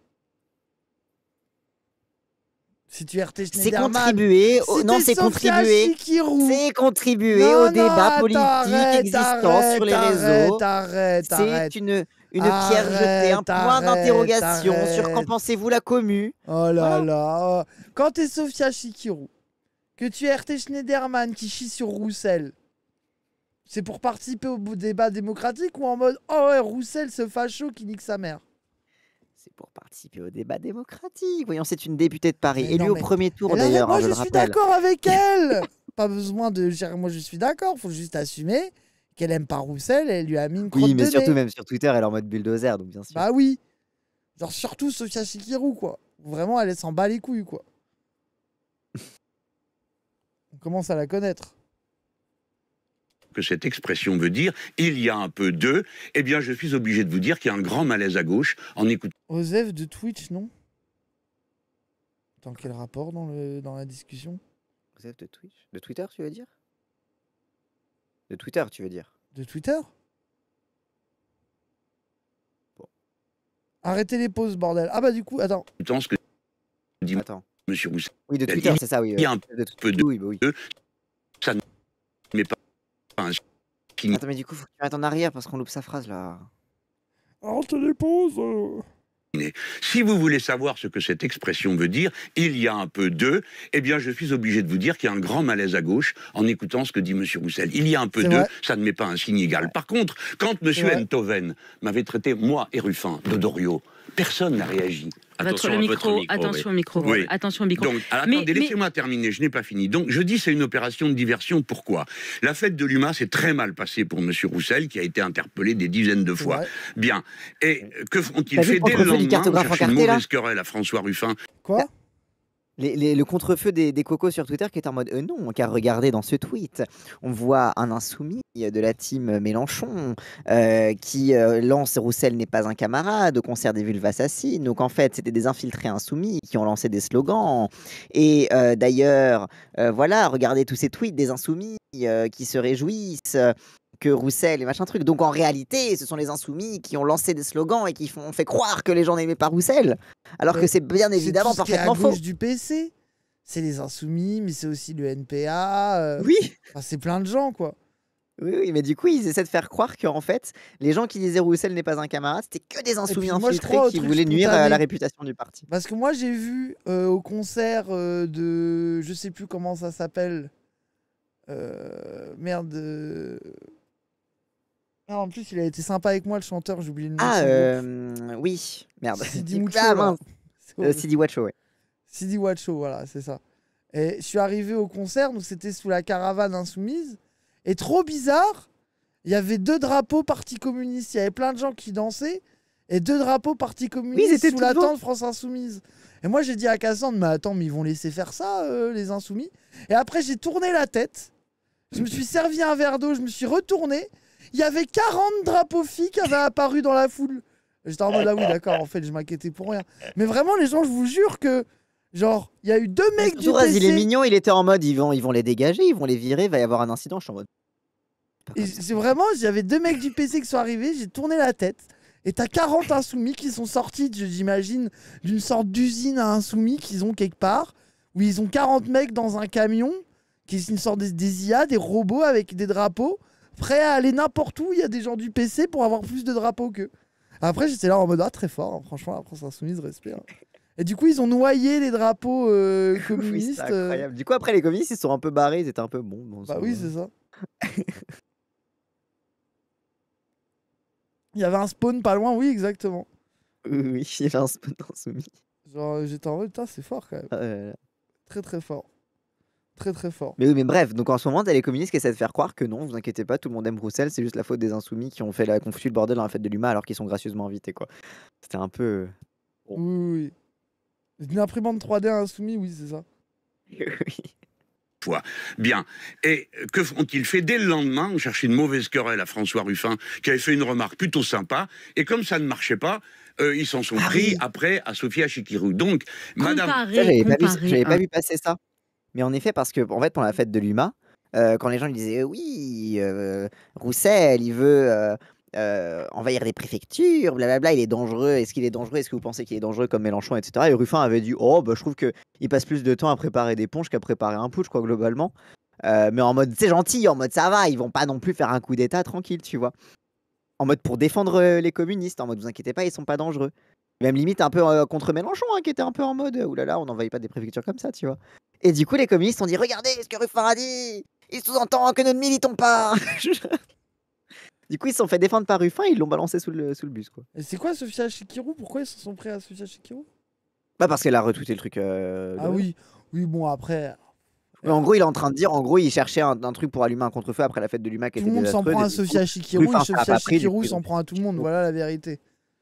Si tu C'est contribuer, au- non, c'est au débat politique existant sur les réseaux. Arrête, arrête, arrête. C'est une une pierre jetée, un point d'interrogation sur qu'en pensez-vous la commu. Oh là là. Oh. Quand t'es Sofia Chikirou, que tu es RT Schneiderman qui chie sur Roussel, c'est pour participer au débat démocratique ou en mode Oh ouais, Roussel, ce facho qui nique sa mère c'est pour participer au débat démocratique. Voyons, c'est une députée de Paris, élue au premier tour d'ailleurs. Hein, moi, je, je suis d'accord avec elle. Pas besoin de. Moi, je suis d'accord, faut juste assumer qu'elle aime pas Roussel, elle lui a mis une crotte Oui, mais surtout, même sur Twitter, elle est en mode bulldozer, donc bien sûr. Bah oui. Genre, surtout Sofia Chikirou, quoi. Vraiment, elle s'en bat les couilles, quoi. On commence à la connaître. Que cette expression veut dire, il y a un peu d'eux, eh bien, je suis obligé de vous dire qu'il y a un grand malaise à gauche en écoutant. Osef de Twitch, non Tant quel rapport dans, le, dans la discussion Osef de Twitch De Twitter, tu veux dire de Twitter, tu veux dire De Twitter Arrêtez les pauses, bordel. Ah bah du coup, attends. Attends, pense que attends. Monsieur Oui, de Twitter, c'est ça, oui. Il y a un peu de... Oui, bah oui. Ça mais pas... un... Attends, mais du coup, faut que tu en arrière parce qu'on loupe sa phrase, là. Arrêtez les pauses si vous voulez savoir ce que cette expression veut dire, il y a un peu d'eux, eh bien je suis obligé de vous dire qu'il y a un grand malaise à gauche en écoutant ce que dit M. Roussel. Il y a un peu d'eux, ça ne met pas un signe égal. Par contre, quand M. Enthoven m'avait traité, moi et Ruffin, de Doriot, personne n'a réagi. Attention votre, micro, Attention au micro. Attention au micro. Donc, attendez, laissez-moi terminer, je n'ai pas fini. Donc, je dis c'est une opération de diversion. Pourquoi La fête de l'UMA s'est très mal passée pour M. Roussel, qui a été interpellé des dizaines de fois. Bien. Et que font-ils fait dès le lendemain une mauvaise querelle à François Ruffin. Quoi le contrefeu des, des, cocos sur Twitter qui est en mode euh, non, car regardez dans ce tweet, on voit un insoumis de la team Mélenchon euh, qui euh, lance Roussel n'est pas un camarade au concert des vulves assassines. Donc en fait, c'était des infiltrés insoumis qui ont lancé des slogans. Et d'ailleurs, voilà, regardez tous ces tweets des insoumis qui se réjouissent que Roussel et machin truc. Donc en réalité, ce sont les insoumis qui ont lancé des slogans et qui font, ont fait croire que les gens n'aimaient pas Roussel, alors que c'est bien évidemment tout ce parfaitement faux. du PC. C'est les insoumis, mais c'est aussi le NPA. Euh, oui. c'est plein de gens, quoi. Oui, oui, mais du coup, ils essaient de faire croire qu'en fait, les gens qui disaient Roussel n'est pas un camarade, c'était que des insoumis infiltrés qui voulaient nuire à la réputation du parti. Parce que moi, j'ai vu euh, au concert euh, de. Je sais plus comment ça s'appelle. merde ah, en plus, il a été sympa avec moi, le chanteur, j'ai oublié le nom. Ah, euh, oui, merde. Sidi Mucho, ah, Wacho, ouais. Sidi Wacho, voilà, c'est ça. Et je suis arrivé au concert, donc c'était sous la caravane insoumise. Et trop bizarre, il y avait deux drapeaux parti communiste. Il y avait plein de gens qui dansaient et deux drapeaux parti communiste sous la tente France Insoumise. Et moi, j'ai dit à Cassandre, mais attends, mais ils vont laisser faire ça, euh, les Insoumis. Et après, j'ai tourné la tête. Je me suis servi un verre d'eau, je me suis retourné. Il y avait 40 drapeaux filles qui avaient apparu dans la foule. J'étais en mode, ah oui, d'accord, en fait, je m'inquiétais pour rien. Mais vraiment, les gens, je vous jure que. Genre, il y a eu deux mecs du PC. Il est mignon, il était en mode, ils vont, ils vont les dégager, ils vont les virer, il va y avoir un incident. Je suis en mode. C'est vraiment, j'avais deux mecs du PC qui sont arrivés, j'ai tourné la tête. Et t'as 40 insoumis qui sont sortis, j'imagine, d'une sorte d'usine à insoumis qu'ils ont quelque part, où ils ont 40 mecs dans un camion, qui est une sorte des IA, des robots avec des drapeaux prêt à aller n'importe où. Il y a des gens du PC pour avoir plus de drapeaux qu'eux. Après, j'étais là en mode ah, très fort, hein, franchement, la France Insoumise, respect. Hein. Et du coup, ils ont noyé les drapeaux euh, communistes. Euh. incroyable. Du coup, après, les communistes, ils sont un peu barrés, ils étaient un peu bons. Bon, bah oui, c'est ça. Il y avait un spawn pas loin, oui, exactement. Oui, il y avait un spawn insoumis. Genre, j'étais en mode, putain, c'est fort quand même. Ah, très, très fort. Très très fort. Mais oui, mais bref, donc en ce moment, les communistes qui essaient de faire croire que non, vous inquiétez pas, tout le monde aime Bruxelles, c'est juste la faute des insoumis qui ont fait la confusion le bordel dans la fête de l'UMA alors qu'ils sont gracieusement invités, quoi. C'était un peu. Euh, oui, oui. Une imprimante 3D insoumis, oui, c'est ça. oui. Bien. Et que font-ils fait Dès le lendemain, on cherchait une mauvaise querelle à François Ruffin, qui avait fait une remarque plutôt sympa, et comme ça ne marchait pas, euh, ils s'en sont ah pris après à Sophia Chikirou. Donc, Madame... J'avais pas, vu passer ça. Mais en effet, parce que en fait, pour la fête de l'UMA, euh, quand les gens disaient euh, oui, euh, Roussel, il veut envahir des préfectures, blablabla, il est dangereux, est-ce qu'il est dangereux, est-ce que vous pensez qu'il est dangereux comme Mélenchon, etc. Et Ruffin avait dit oh, bah, je trouve qu'il passe plus de temps à préparer des ponches qu'à préparer un putsch, quoi, globalement. mais en mode c'est gentil, en mode ça va, ils vont pas non plus faire un coup d'état tranquille, tu vois. En mode pour défendre les communistes, en mode vous inquiétez pas, ils sont pas dangereux. Même limite un peu contre Mélenchon, hein, qui était un peu en mode oulala, on n'envahit pas des préfectures comme ça, tu vois. Et du coup, les communistes ont dit Regardez ce que Ruffin a dit Il sous-entend que nous ne militons pas Du coup, ils se sont fait défendre par Ruffin et ils l'ont balancé sous le, sous le bus. Quoi. Et c'est quoi Sofia Shikiru Pourquoi ils se sont prêts à Sofia Shikiru Bah, parce qu'elle a retweeté le truc. Euh, ah oui, oui, bon, après. Mais en euh, gros, il est en train de dire, en gros, il cherchait un, truc pour allumer un contre-feu après la fête de l'UMA tout était Tout le monde s'en prend à Sofia Shikiru, et Sofia s'en prend à tout le monde, voilà la vérité.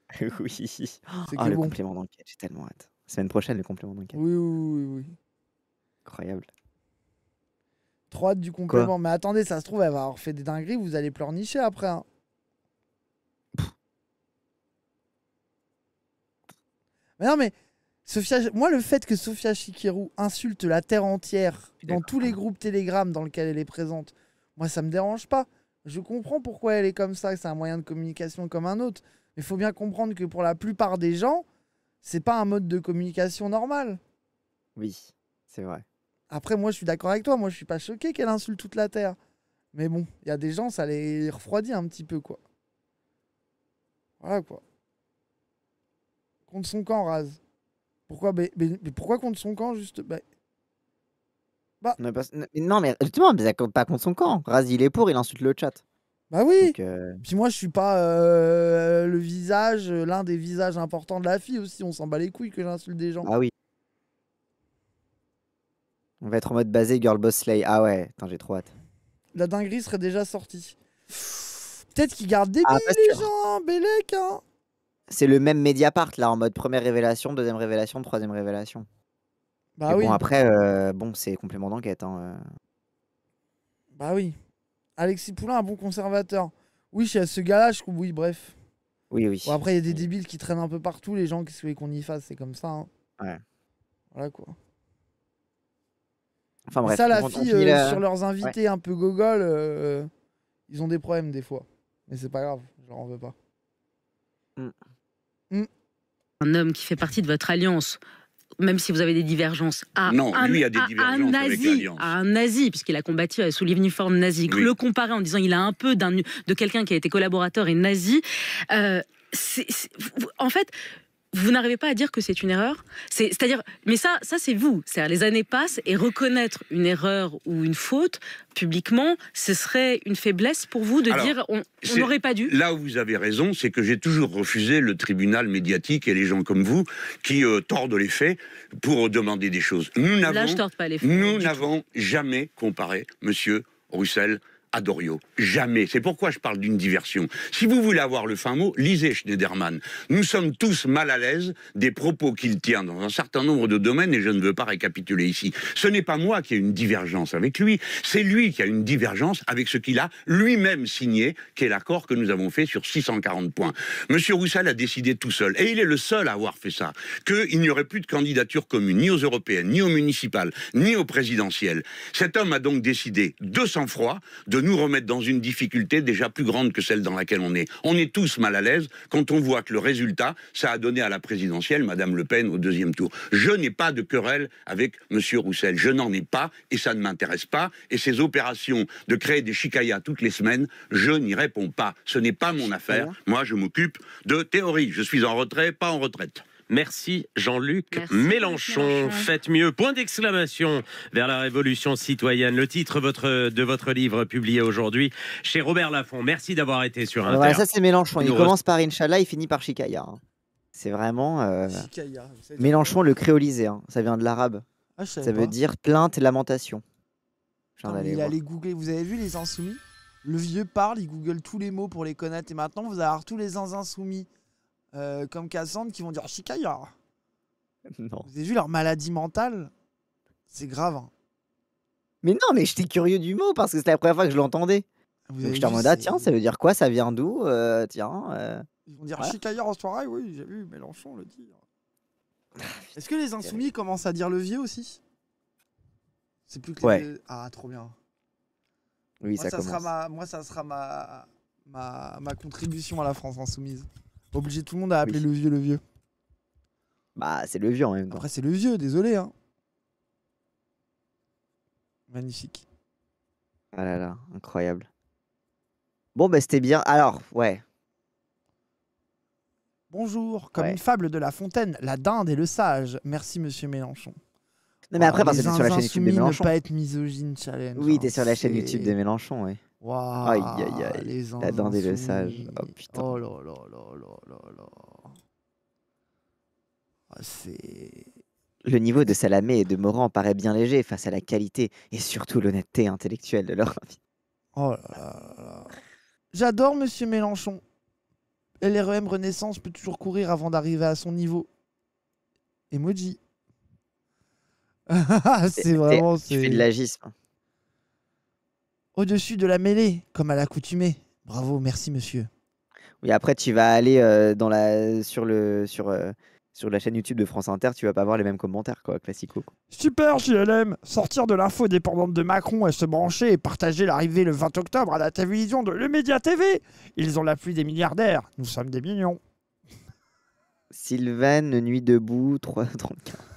oui. C'est oh, le complément d'enquête, j'ai tellement hâte. Semaine prochaine, le complément d'enquête. Oui, oui, oui. oui. Incroyable. Trop du complément. mais attendez, ça se trouve, elle va avoir fait des dingueries, vous allez pleurnicher après. Hein. mais non, mais moi, le fait que Sofia Shikiru insulte la terre entière dans tous les groupes Telegram dans lesquels elle est présente, moi, ça me dérange pas. Je comprends pourquoi elle est comme ça, que c'est un moyen de communication comme un autre. Mais il faut bien comprendre que pour la plupart des gens, c'est pas un mode de communication normal. Oui, c'est vrai. Après, moi, je suis d'accord avec toi. Moi, je suis pas choqué qu'elle insulte toute la Terre. Mais bon, il y a des gens, ça les refroidit un petit peu, quoi. Voilà, quoi. Contre son camp, rase Pourquoi mais, pourquoi contre son camp, juste bah... bah... Non, mais justement, mais pas contre son camp. Raz, il est pour, il insulte le chat. Bah oui euh, Puis moi, je suis pas euh, le visage, l'un des visages importants de la fille aussi. On s'en bat les couilles que j'insulte des gens. Ah oui. On va être en mode basé Girl Boss Slay. Ah ouais, j'ai trop hâte. La dinguerie serait déjà sortie. Peut-être qu'ils gardent des ah, les gens, Bélec, hein. C'est le même Mediapart, là, en mode première révélation, deuxième révélation, troisième révélation. Bah oui. Bon, après, euh, bon, c'est complément d'enquête. Hein, euh. Bah oui. Alexis Poulain, un bon conservateur. Oui, chez ce gars-là, je... oui, bref. Oui, oui. Bon, après, il y a des débiles qui traînent un peu partout. Les gens, qui souhaitent qu'on y fasse C'est comme ça. Hein. Ouais. Voilà quoi. Enfin Ça, la fille, euh, sur leurs invités un peu gogol, euh, ils ont des problèmes des fois. Mais c'est pas grave, je leur en veux pas. Mm. Mm. Un homme qui fait partie de votre alliance, même si vous avez des divergences, à non, un, nazi, puisqu'il a combattu sous l'uniforme nazi. Le comparer en disant il a un peu d'un de quelqu'un qui a été collaborateur et nazi, euh, en fait, vous n'arrivez pas à dire que c'est une erreur C'est-à-dire, mais ça, ça c'est vous. cest les années passent et reconnaître une erreur ou une faute publiquement, ce serait une faiblesse pour vous de dire on n'aurait pas dû Là où vous avez raison, c'est que j'ai toujours refusé le tribunal médiatique et les gens comme vous qui euh, tordent les faits pour demander des choses. Nous n'avons jamais comparé, monsieur Roussel, Adorio. Jamais. C'est pourquoi je parle d'une diversion. Si vous voulez avoir le fin mot, lisez Schneiderman. Nous sommes tous mal à l'aise des propos qu'il tient dans un certain nombre de domaines et je ne veux pas récapituler ici. Ce n'est pas moi qui ai une divergence avec lui, c'est lui qui a une divergence avec ce qu'il a lui-même signé, qui est l'accord que nous avons fait sur 640 points. Monsieur Roussel a décidé tout seul, et il est le seul à avoir fait ça, qu'il n'y aurait plus de candidature commune, ni aux européennes, ni aux municipales, ni aux présidentielles. Cet homme a donc décidé de sang-froid de nous remettre dans une difficulté déjà plus grande que celle dans laquelle on est. On est tous mal à l'aise quand on voit que le résultat, ça a donné à la présidentielle Madame Le Pen au deuxième tour. Je n'ai pas de querelle avec Monsieur Roussel. Je n'en ai pas et ça ne m'intéresse pas. Et ces opérations de créer des chicayas toutes les semaines, je n'y réponds pas. Ce n'est pas mon affaire. Moi, je m'occupe de théorie. Je suis en retrait, pas en retraite. Merci Jean-Luc Mélenchon. Faites mieux. Point d'exclamation vers la révolution citoyenne. Le titre de votre livre publié aujourd'hui chez Robert Laffont. Merci d'avoir été sur Inter. ça c'est Mélenchon. Il commence par Inch'Allah, il finit par Chikaya. Hein. C'est vraiment euh, Mélenchon le créolisé. Hein. Ça vient de l'arabe. Ah, ça veut dire plainte et lamentation. Vous avez vu les insoumis Le vieux parle, il google tous les mots pour les connaître. Et maintenant, vous avez tous les insoumis. Euh, comme Cassandre qui vont dire Shikaya. Vous avez vu leur maladie mentale C'est grave. Hein. Mais non, mais j'étais curieux du mot parce que c'était la première fois que je l'entendais. Vous Donc j'étais en mode, ah tiens, ça veut dire quoi Ça vient d'où euh, Tiens. Euh, Ils vont dire Ouais. en soirée, oui, j'ai vu Mélenchon le dire. Ah, Est-ce que les insoumis commencent à dire levier aussi C'est plus que Ah, trop bien. Oui, moi, ça, sera moi, ça sera ma, ma, ma contribution à la France insoumise. Obliger tout le monde à appeler le vieux le vieux. Bah, c'est le vieux en même temps. Après, c'est le vieux, désolé. Hein. Magnifique. Ah là là, incroyable. Bon, bah, c'était bien. Alors, ouais. Bonjour, comme une fable de La Fontaine, la dinde et le sage. Merci, monsieur Mélenchon. Non, mais après, parce que t'es sur la chaîne YouTube de Mélenchon. ne pas être misogyne challenge. Oui, t'es hein, sur la chaîne YouTube de Mélenchon, ouais aïe, aïe, aïe. la le sage. Oh putain. Oh ah, c'est. Le niveau de Salamé et de Moran paraît bien léger face à la qualité et surtout l'honnêteté intellectuelle de leur vie. Oh là là J'adore Monsieur Mélenchon. LREM Renaissance peut toujours courir avant d'arriver à son niveau. Emoji. c'est vraiment. Tu c'est de l'agisme au-dessus de la mêlée, comme à l'accoutumée. Bravo, merci monsieur. Oui, après, tu vas aller euh, euh, sur, la chaîne YouTube de France Inter, tu vas pas voir les mêmes commentaires, quoi, classico. Super, JLM Sortir de l'info dépendante de Macron et se brancher et partager l'arrivée le 20 octobre à la télévision de Le Média TV. Ils ont l'appui des milliardaires, nous sommes des millions. Sylvain, Nuit debout, 334.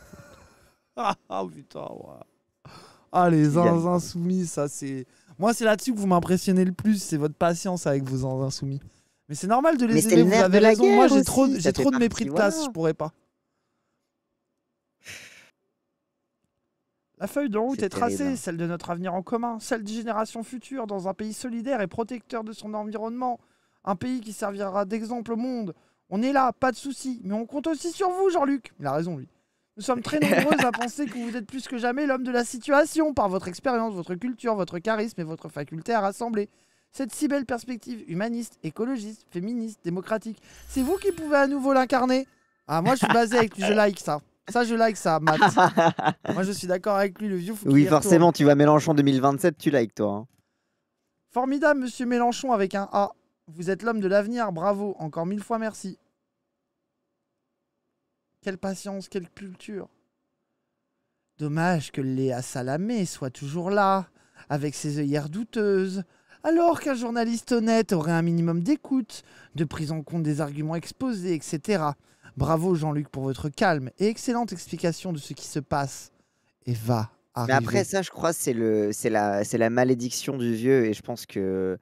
Ah, ah, putain, ouais. Ah, les zinzins soumis, ça c'est. Moi, c'est là-dessus que vous m'impressionnez le plus, c'est votre patience avec vos insoumis. Mais c'est normal de les aimer, vous avez raison. Moi, j'ai trop, de mépris de tasse, je pourrais pas. La feuille de route est, tracée, celle de notre avenir en commun, celle des générations futures, dans un pays solidaire et protecteur de son environnement, un pays qui servira d'exemple au monde. On est là, pas de soucis, mais on compte aussi sur vous, Jean-Luc. Il a raison, lui. Nous sommes très nombreux à penser que vous êtes plus que jamais l'homme de la situation par votre expérience, votre culture, votre charisme et votre faculté à rassembler. Cette si belle perspective humaniste, écologiste, féministe, démocratique, c'est vous qui pouvez à nouveau l'incarner. Ah, moi je suis basé avec je like ça. Ça, je like ça, Matt. moi je suis d'accord avec lui, le vieux Oui, forcément, tu vois Mélenchon 2027, tu like toi. Hein. Formidable, monsieur Mélenchon avec un A. Vous êtes l'homme de l'avenir, bravo, encore mille fois merci. Quelle patience, quelle culture. Dommage que Léa Salamé soit toujours là, avec ses œillères douteuses, alors qu'un journaliste honnête aurait un minimum d'écoute, de prise en compte des arguments exposés, etc. Bravo Jean-Luc pour votre calme et excellente explication de ce qui se passe. Et va arriver. Mais après ça, je crois, c'est le, c'est la, c'est la malédiction du vieux et je pense que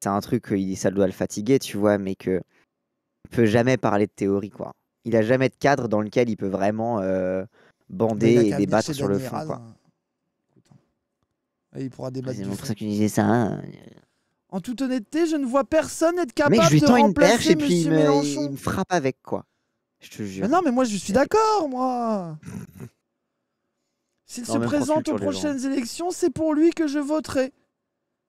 c'est un truc ça doit le fatiguer, tu vois, mais que on peut jamais parler de théorie quoi il a jamais de cadre dans lequel il peut vraiment euh, bander et débattre sur le fond. Quoi. Hein. il pourra débattre. C'est pour ça hein. En toute honnêteté, je ne vois personne être capable de remplacer une Mélenchon. et puis il me, frappe avec quoi. Je te jure. non, mais moi je suis d'accord, moi. S'il se présente aux prochaines élections, c'est pour lui que je voterai.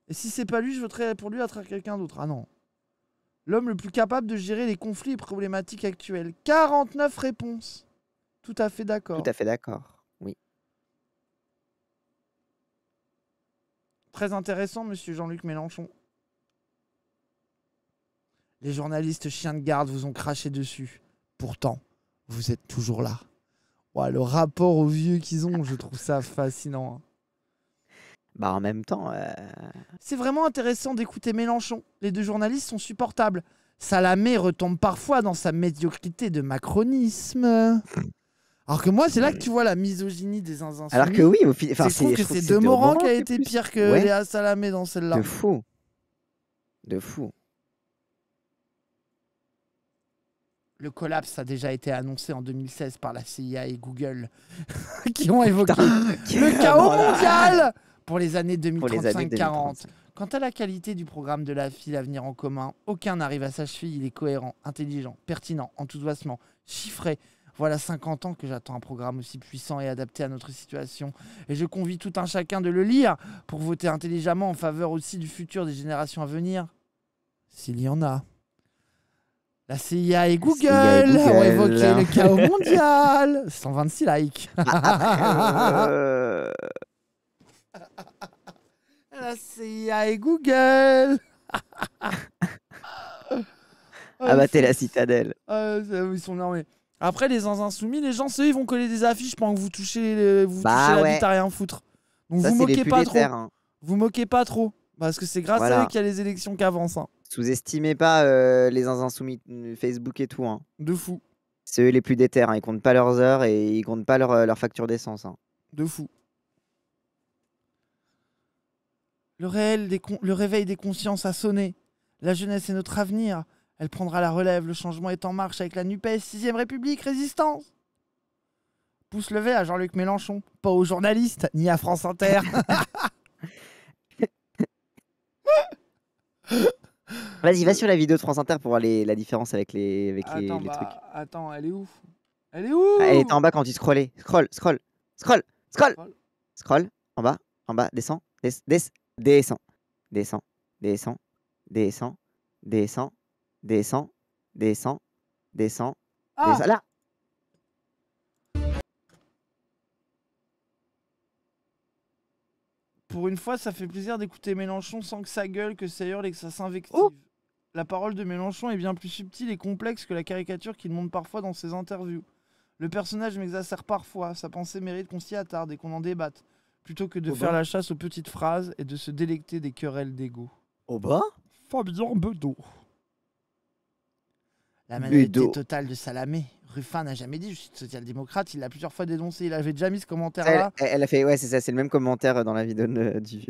Et si c'est pas lui, je voterai pour lui à travers quelqu'un d'autre. Ah non. L'homme le plus capable de gérer les conflits et problématiques actuels. 49 réponses. Tout à fait d'accord. Tout à fait d'accord, oui. Très intéressant, monsieur Jean-Luc Mélenchon. Les journalistes chiens de garde vous ont craché dessus. Pourtant, vous êtes toujours là. Ouais, le rapport aux vieux qu'ils ont, je trouve ça fascinant. Hein. Bah en même temps. Euh, c'est vraiment intéressant d'écouter Mélenchon. Les deux journalistes sont supportables. Salamé retombe parfois dans sa médiocrité de macronisme. Alors que moi, c'est là que tu vois la misogynie des insensibles. Alors que oui, au final, c'est que c'est Demorand qui a été pire que Salamé dans celle-là. De fou. De fou. Le collapse a déjà été annoncé en 2016 par la CIA et Google, qui ont évoqué le chaos mondial pour les années 2035-40. Quant à la qualité du programme de la à Avenir en commun, aucun n'arrive à sa cheville. Il est cohérent, intelligent, pertinent, enthousiasmant, chiffré. Voilà 50 ans que j'attends un programme aussi puissant et adapté à notre situation. Et je convie tout un chacun de le lire pour voter intelligemment en faveur aussi du futur des générations à venir. S'il y en a. La CIA et Google, CIA et Google. ont évoqué le chaos mondial. 126 likes. La CIA et Google Abattez ah la citadelle. Ah, ils sont armés. Après, les insoumis, les gens, ceux, ils vont coller des affiches pendant que vous touchez, vous bah touchez la à rien foutre. Donc vous moquez pas trop. Hein. Vous moquez pas trop. Parce que c'est grâce à eux qu'il y a les élections qui avancent. Hein. Sous-estimez pas euh, les les insoumis euh, Facebook et tout. Hein. De fou. C'est eux les plus déter. Hein. Ils comptent pas leurs heures et ils comptent pas leur, euh, leur facture d'essence. De fou. Le, réveil des consciences a sonné. La jeunesse est notre avenir. Elle prendra la relève. Le changement est en marche avec la NUPES, 6 République, résistance. Pouce levé à Jean-Luc Mélenchon, pas aux journalistes, ni à France Inter. Vas-y, va sur la vidéo de France Inter pour voir la différence avec les, bah, trucs. Attends, elle est ouf. Elle est ouf. Ah, elle est en bas quand tu scrollais. Scroll, scroll, scroll, scroll, scroll. en bas, en bas, descend, descends. Descend, descend, descend, descend, descend, descend, descend, descend. Ah! descend. Là Pour une fois, ça fait plaisir d'écouter Mélenchon sans que sa gueule, que ça hurle et que ça s'invective. Oh! la parole de Mélenchon est bien plus subtile et complexe que la caricature qu'il montre parfois dans ses interviews. Le personnage m'exacerbe parfois, sa pensée mérite qu'on s'y attarde et qu'on en débatte plutôt que de oh faire bah. la chasse aux petites phrases et de se délecter des querelles d'ego. Au oh bas Fabien Bedeau. La majorité totale de Salamé. Ruffin n'a jamais dit je suis social-démocrate, il l'a plusieurs fois dénoncé, il avait déjà mis ce commentaire-là. Elle, a fait, ouais, c'est ça, c'est le même commentaire dans la vidéo de, du.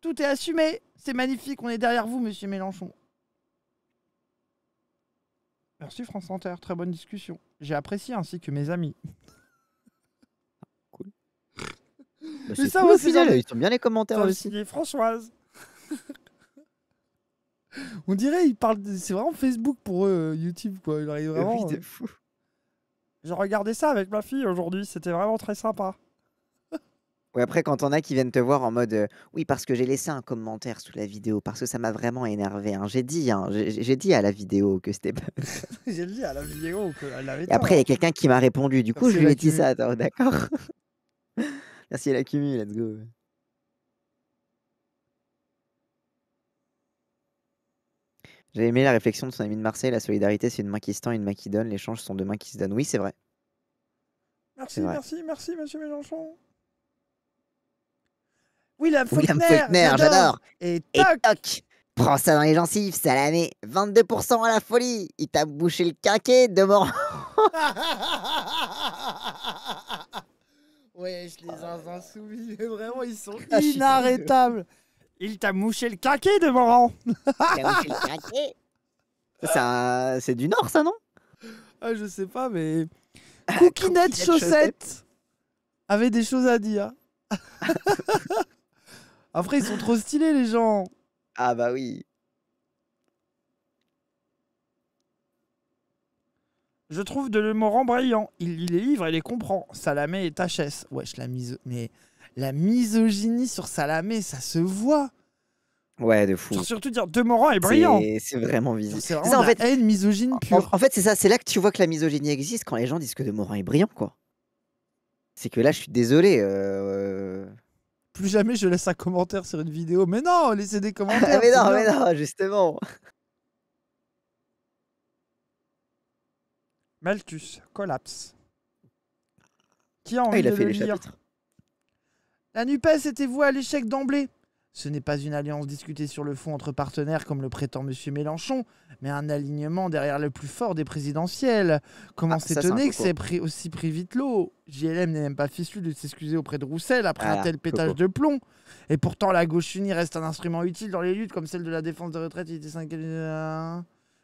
Tout est assumé, c'est magnifique, on est derrière vous, monsieur Mélenchon. Merci France Inter, très bonne discussion. J'ai apprécié ainsi que mes amis. Bah, mais ça, aussi ils sont bien les commentaires aussi. Françoise. On dirait, ils parlent. C'est vraiment Facebook pour eux, euh, YouTube, quoi. Ils ah vraiment. Euh, j'ai regardé ça avec ma fille aujourd'hui, c'était vraiment très sympa. Ouais, après, quand on a qui viennent te voir en mode euh, oui, parce que j'ai laissé un commentaire sous la vidéo, parce que ça m'a vraiment énervé. Hein. J'ai dit, hein, j'ai dit à la vidéo que c'était pas. j'ai dit à la vidéo que avait Et après, hein. il y a quelqu'un qui m'a répondu. Du coup, je lui ai dit ça, d'accord Merci à la Cumu, let's go. J'ai aimé la réflexion de son ami de Marseille. La solidarité, c'est une main qui se tend, une main qui donne. L'échange sont deux mains qui se donnent. Oui, c'est vrai. Merci, merci, merci, monsieur Mélenchon. William Faulkner, j'adore. Et toc. Et toc. Prends ça dans les gencives, Salamé. 22% à la folie. Il t'a bouché le quinquet de mort. Wesh, les ai ah insoumis, mais vraiment, ils sont ah, inarrêtables. Il t'a mouché le caquet de mon caquet. C'est du Nord, ça, non ah, Je sais pas, mais. Ah, Cookinette Chaussette avait des choses à dire. Après, ils sont trop stylés, les gens. Ah, bah oui. Je trouve de Morant brillant. Il lit les livres et les comprend. Salamé et Tachès. Wesh, la mise. Mais la misogynie sur Salamé, ça se voit. Ouais, de fou. Surtout dire De est brillant. C'est vraiment visible. C'est en fait, une misogyne pure. En, fait, c'est ça. C'est là que tu vois que la misogynie existe quand les gens disent que De est brillant, quoi. C'est que là, je suis désolé. Euh, euh. Plus jamais je laisse un commentaire sur une vidéo. Mais non, laissez des commentaires. Ah, mais non, mais non, justement. Malthus, Collapse. Qui a ah, envie La NUPES était vouée à l'échec d'emblée. Ce n'est pas une alliance discutée sur le fond entre partenaires comme le prétend M. Mélenchon, mais un alignement derrière le plus fort des présidentielles. Comment ah, s'étonner que c'est pris aussi pris vite l'eau JLM n'est même pas fissu de s'excuser auprès de Roussel après un ah, tel pétage de plomb. Et pourtant, la gauche unie reste un instrument utile dans les luttes comme celle de la défense des retraites. Euh,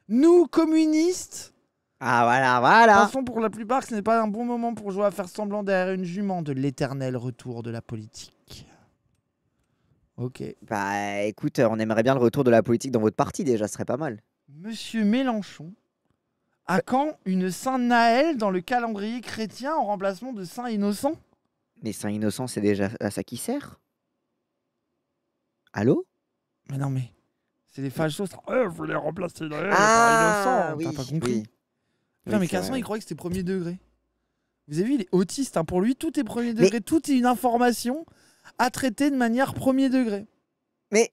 Nous, communistes, ah voilà, voilà. Pensons pour la plupart ce n'est pas un bon moment pour jouer à faire semblant derrière une jument de l'éternel retour de la politique. Ok. Bah écoute, on aimerait bien le retour de la politique dans votre parti déjà, ce serait pas mal. Monsieur Mélenchon, à quand une sainte Naël dans le calendrier chrétien en remplacement de Saint Innocent Mais Saint Innocent, c'est déjà à ça qui sert Allô Mais non mais, c'est des fachos, eh, vous les remplacer Naël ah, par Innocent, oui, t'as pas compris non mais Cassandre il croyait que c'était premier degré. Vous avez vu, il est autiste. Hein. Pour lui, tout est premier degré. Tout est une information à traiter de manière premier degré. Mais.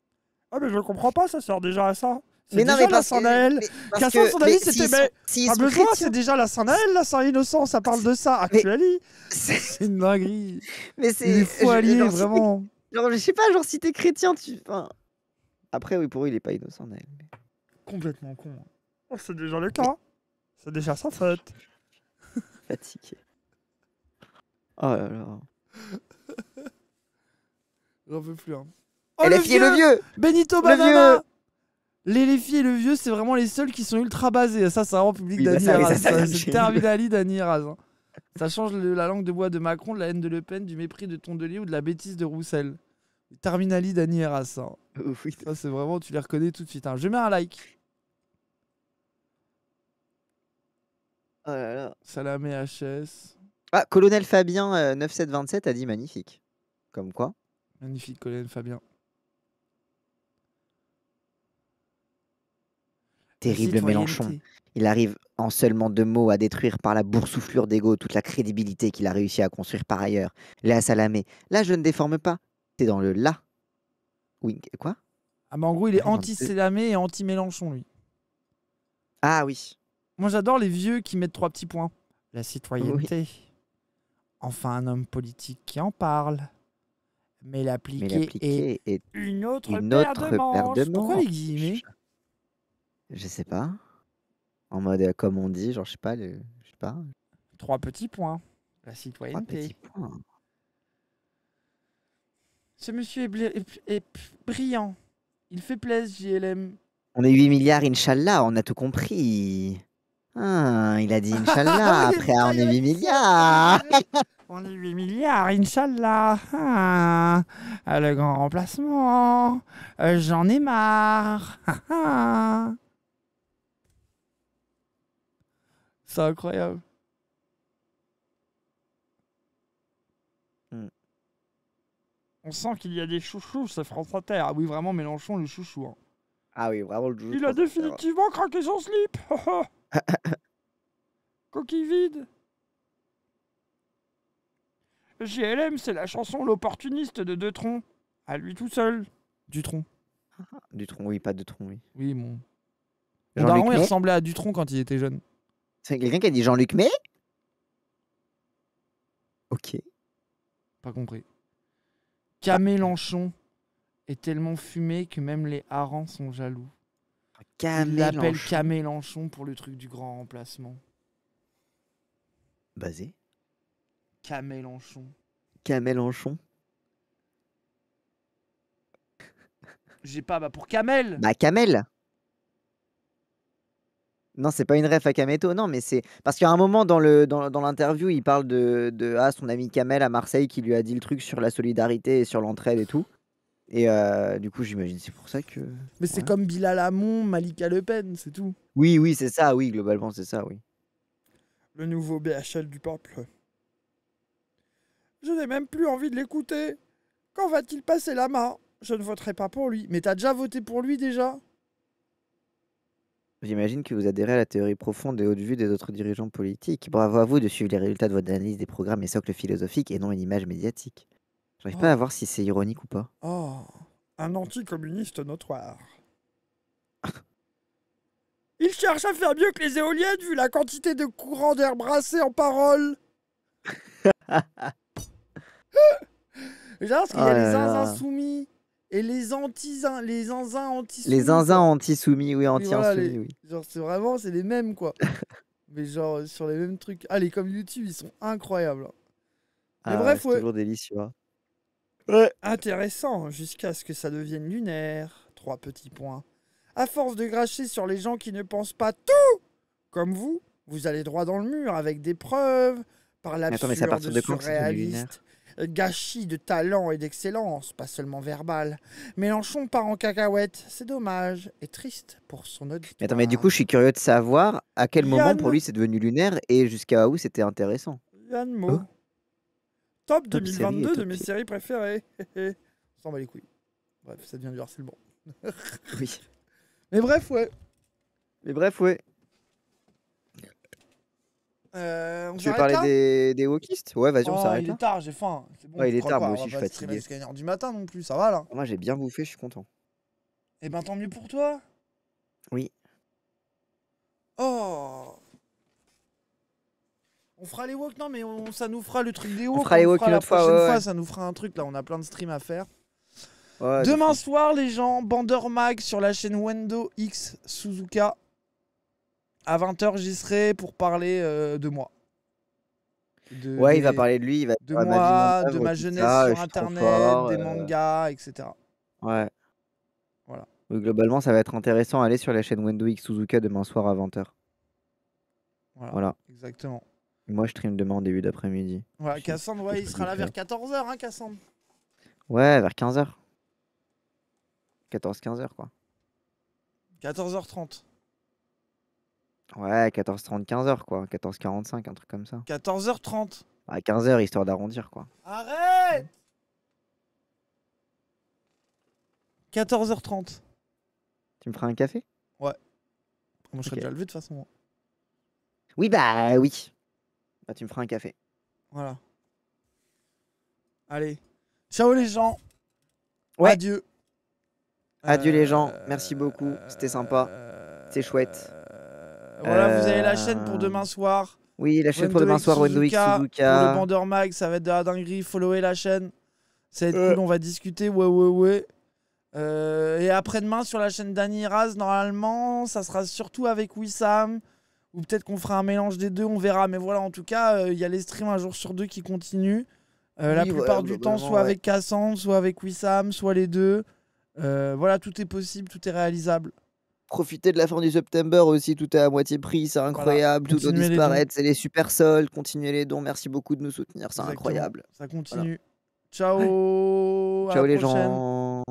Ah, mais je comprends pas, ça sert déjà à ça. Mais non, déjà mais la Saint-Naël. c'était. Ah, c'est déjà la Saint-Naël, la Saint-Innocent, ça parle de ça, actuellement. C'est une dinguerie. Mais c'est. Il faut vraiment. je sais pas, genre, si t'es chrétien, tu. Après, oui, pour lui il est pas innocent, Complètement con. Hein. Oh, c'est déjà le cas. C'est déjà sans faute. Fatigué. Oh là là. J'en veux plus. Hein. Oh, le vieux, le vieux Benito Banana les, les filles et le vieux, c'est vraiment les seuls qui sont ultra basés. Ça, c'est rend public d'Annie bah C'est Terminali d'Annie hein. Ça change la langue de bois de Macron, de la haine de Le Pen, du mépris de Tondelier ou de la bêtise de Roussel. Terminali d'Annie hein. Eras. Euh, ça, c'est vraiment, tu les reconnais tout de suite. Hein. Je mets un like. Oh Salamé HS. Ah, Colonel Fabien 9727 euh, a dit magnifique. Comme quoi Magnifique, Colonel Fabien. Terrible Mélenchon. Il arrive en seulement deux mots à détruire par la boursouflure d'ego toute la crédibilité qu'il a réussi à construire par ailleurs. Là Salamé, là je ne déforme pas. C'est dans le là. quoi Ah, mais en gros, il est anti-Salamé et anti-Mélenchon, lui. Ah oui. Moi, j'adore les vieux qui mettent trois petits points. La citoyenneté. Enfin, un homme politique qui en parle. Mais l'appliquer est, une autre, paire, de Pourquoi Je sais pas. En mode, euh, comme on dit, genre, je sais pas, sais pas. Trois petits points. La citoyenneté. Ce monsieur est, brillant. Il fait plaisir, JLM. On est 8 milliards, Inch'Allah, on a tout compris. Ah, il a dit Inch'Allah, après on est 8 milliards On est 8 milliards, Inch'Allah ah, ah, Le grand remplacement euh, J'en ai marre C'est incroyable hmm. On sent qu'il y a des chouchous, c'est France Inter. Ah oui, vraiment, Mélenchon, le chouchou. Hein. Ah oui, vraiment le chouchou. Il a définitivement craqué son slip Coquille vide JLM, c'est la chanson L'opportuniste de Deutron. À lui tout seul. Dutron. Ah, Dutron, oui, pas Dutron, oui. Oui, mon. Le daron, il ressemblait à Dutron quand il était jeune. C'est quelqu'un qui a dit Jean-Luc mais Ok. Pas compris. Camélenchon est tellement fumé que même les harengs sont jaloux. Il l'appelle Camélenchon pour le truc du grand remplacement. Basé Camélenchon. Camélenchon J'ai pas, bah pour Camel Bah Camel non, c'est pas une ref à Caméto. non, mais c'est parce qu'à un moment dans le dans, l'interview, il parle de, de ah, son ami Camel à Marseille qui lui a dit le truc sur la solidarité et sur l'entraide et tout. Et euh, du coup, j'imagine c'est pour ça que. Mais c'est comme Bilal Hamon, Malika Le Pen, c'est tout. Oui, oui, c'est ça, oui, globalement, c'est ça, oui. Le nouveau BHL du peuple. Je n'ai même plus envie de l'écouter. Quand va-t-il passer la main Je ne voterai pas pour lui. Mais t'as déjà voté pour lui déjà J'imagine que vous adhérez à la théorie profonde et haute vue des autres dirigeants politiques. Bravo à vous de suivre les résultats de votre analyse des programmes et socles philosophiques et non une image médiatique. J'arrive pas oh. à voir si c'est ironique ou pas. Oh, un anticommuniste notoire. Il cherche à faire mieux que les éoliennes vu la quantité de courant d'air brassé en parole. Genre, parce qu'il y a oh les zinzins soumis et les anti les zinzins anti Les zinzins anti-soumis, oui, anti-insoumis, oui. Genre, c'est vraiment, c'est les mêmes, quoi. Mais genre, sur les mêmes trucs. Allez ah, comme YouTube, ils sont incroyables. Hein. Mais ah, bref, toujours délicieux. Hein. Intéressant, jusqu'à ce que ça devienne lunaire. Trois petits points. À force de gracher sur les gens qui ne pensent pas tout comme vous, vous allez droit dans le mur avec des preuves, par l'absurde de surréaliste, gâchis de talent et d'excellence, pas seulement verbal. Mélenchon part en cacahuète, c'est dommage et triste pour son auditoire. Mais attends, mais du coup, je suis curieux de savoir à quel moment pour lui c'est devenu lunaire et jusqu'à où c'était intéressant. Oh. Top, 2022 de mes séries préférées. On s'en bat les couilles. Bref, ça devient du harcèlement. oui. Mais bref, ouais. Mais bref, ouais. Euh, tu veux parler des, des wokistes Ouais, vas-y, on oh, s'arrête. Il est tard, j'ai faim. ouais, il est tard, moi aussi, je suis fatigué. du matin non plus, ça va là Moi, j'ai bien bouffé, je suis content. Eh ben, tant mieux pour toi. Oui. Oh on fera les walks, non, mais ça nous fera le truc des walks. On fera les walks une la prochaine fois. Ça nous fera un truc, là, on a plein de streams à faire. Demain soir, les gens, Mag sur la chaîne Wendo X Suzuka. À 20h, j'y serai pour parler euh, de moi. ouais, il va parler de lui, il va de bah, moi, ma de ma jeunesse sur internet, des euh. mangas, etc. Ouais. Voilà. globalement, ça va être intéressant. d'aller sur la chaîne Wendo X Suzuka demain soir à 20h. voilà. Exactement. Moi, je stream demain en début d'après-midi. Ouais, Cassandre, ouais, il sera là vers 14h, hein, Cassandre Ouais, vers 15h. 14-15h, quoi. 14h30. Ouais, 14h30, 15h, quoi. 14h45, un truc comme ça. 14h30 À 15h, histoire d'arrondir, quoi. Arrête 14h30. Tu me feras un café Ouais. Moi, je serais déjà levé, de toute façon. Oui, bah oui. Bah, tu me feras un café. Voilà. Allez. Ciao les gens. Adieu. Adieu les gens. Euh, Merci beaucoup. C'était sympa. Euh, C'était chouette. Euh, voilà, vous avez la chaîne pour demain soir. Oui, la chaîne pour demain soir, Wendo le Bandeur Mag, ça va être de la dinguerie. Followez la chaîne. C'est on va discuter. Ouais, ouais, ouais. et après-demain, sur la chaîne Dani Raz, normalement, ça sera surtout avec Wissam. Ou peut-être qu'on fera un mélange des deux, on verra. Mais voilà, en tout cas, euh, il y a les streams un jour sur deux qui continuent. Euh, la plupart du temps, soit avec Cassandre, soit avec Wissam, soit les deux. Euh, voilà, tout est possible, tout est réalisable profitez de la fin du September aussi, tout est à moitié prix, c'est incroyable, tout doit disparaître, c'est les super sols, continuez les dons, merci beaucoup de nous soutenir, c'est incroyable. Ça continue. Ciao. Ciao les gens.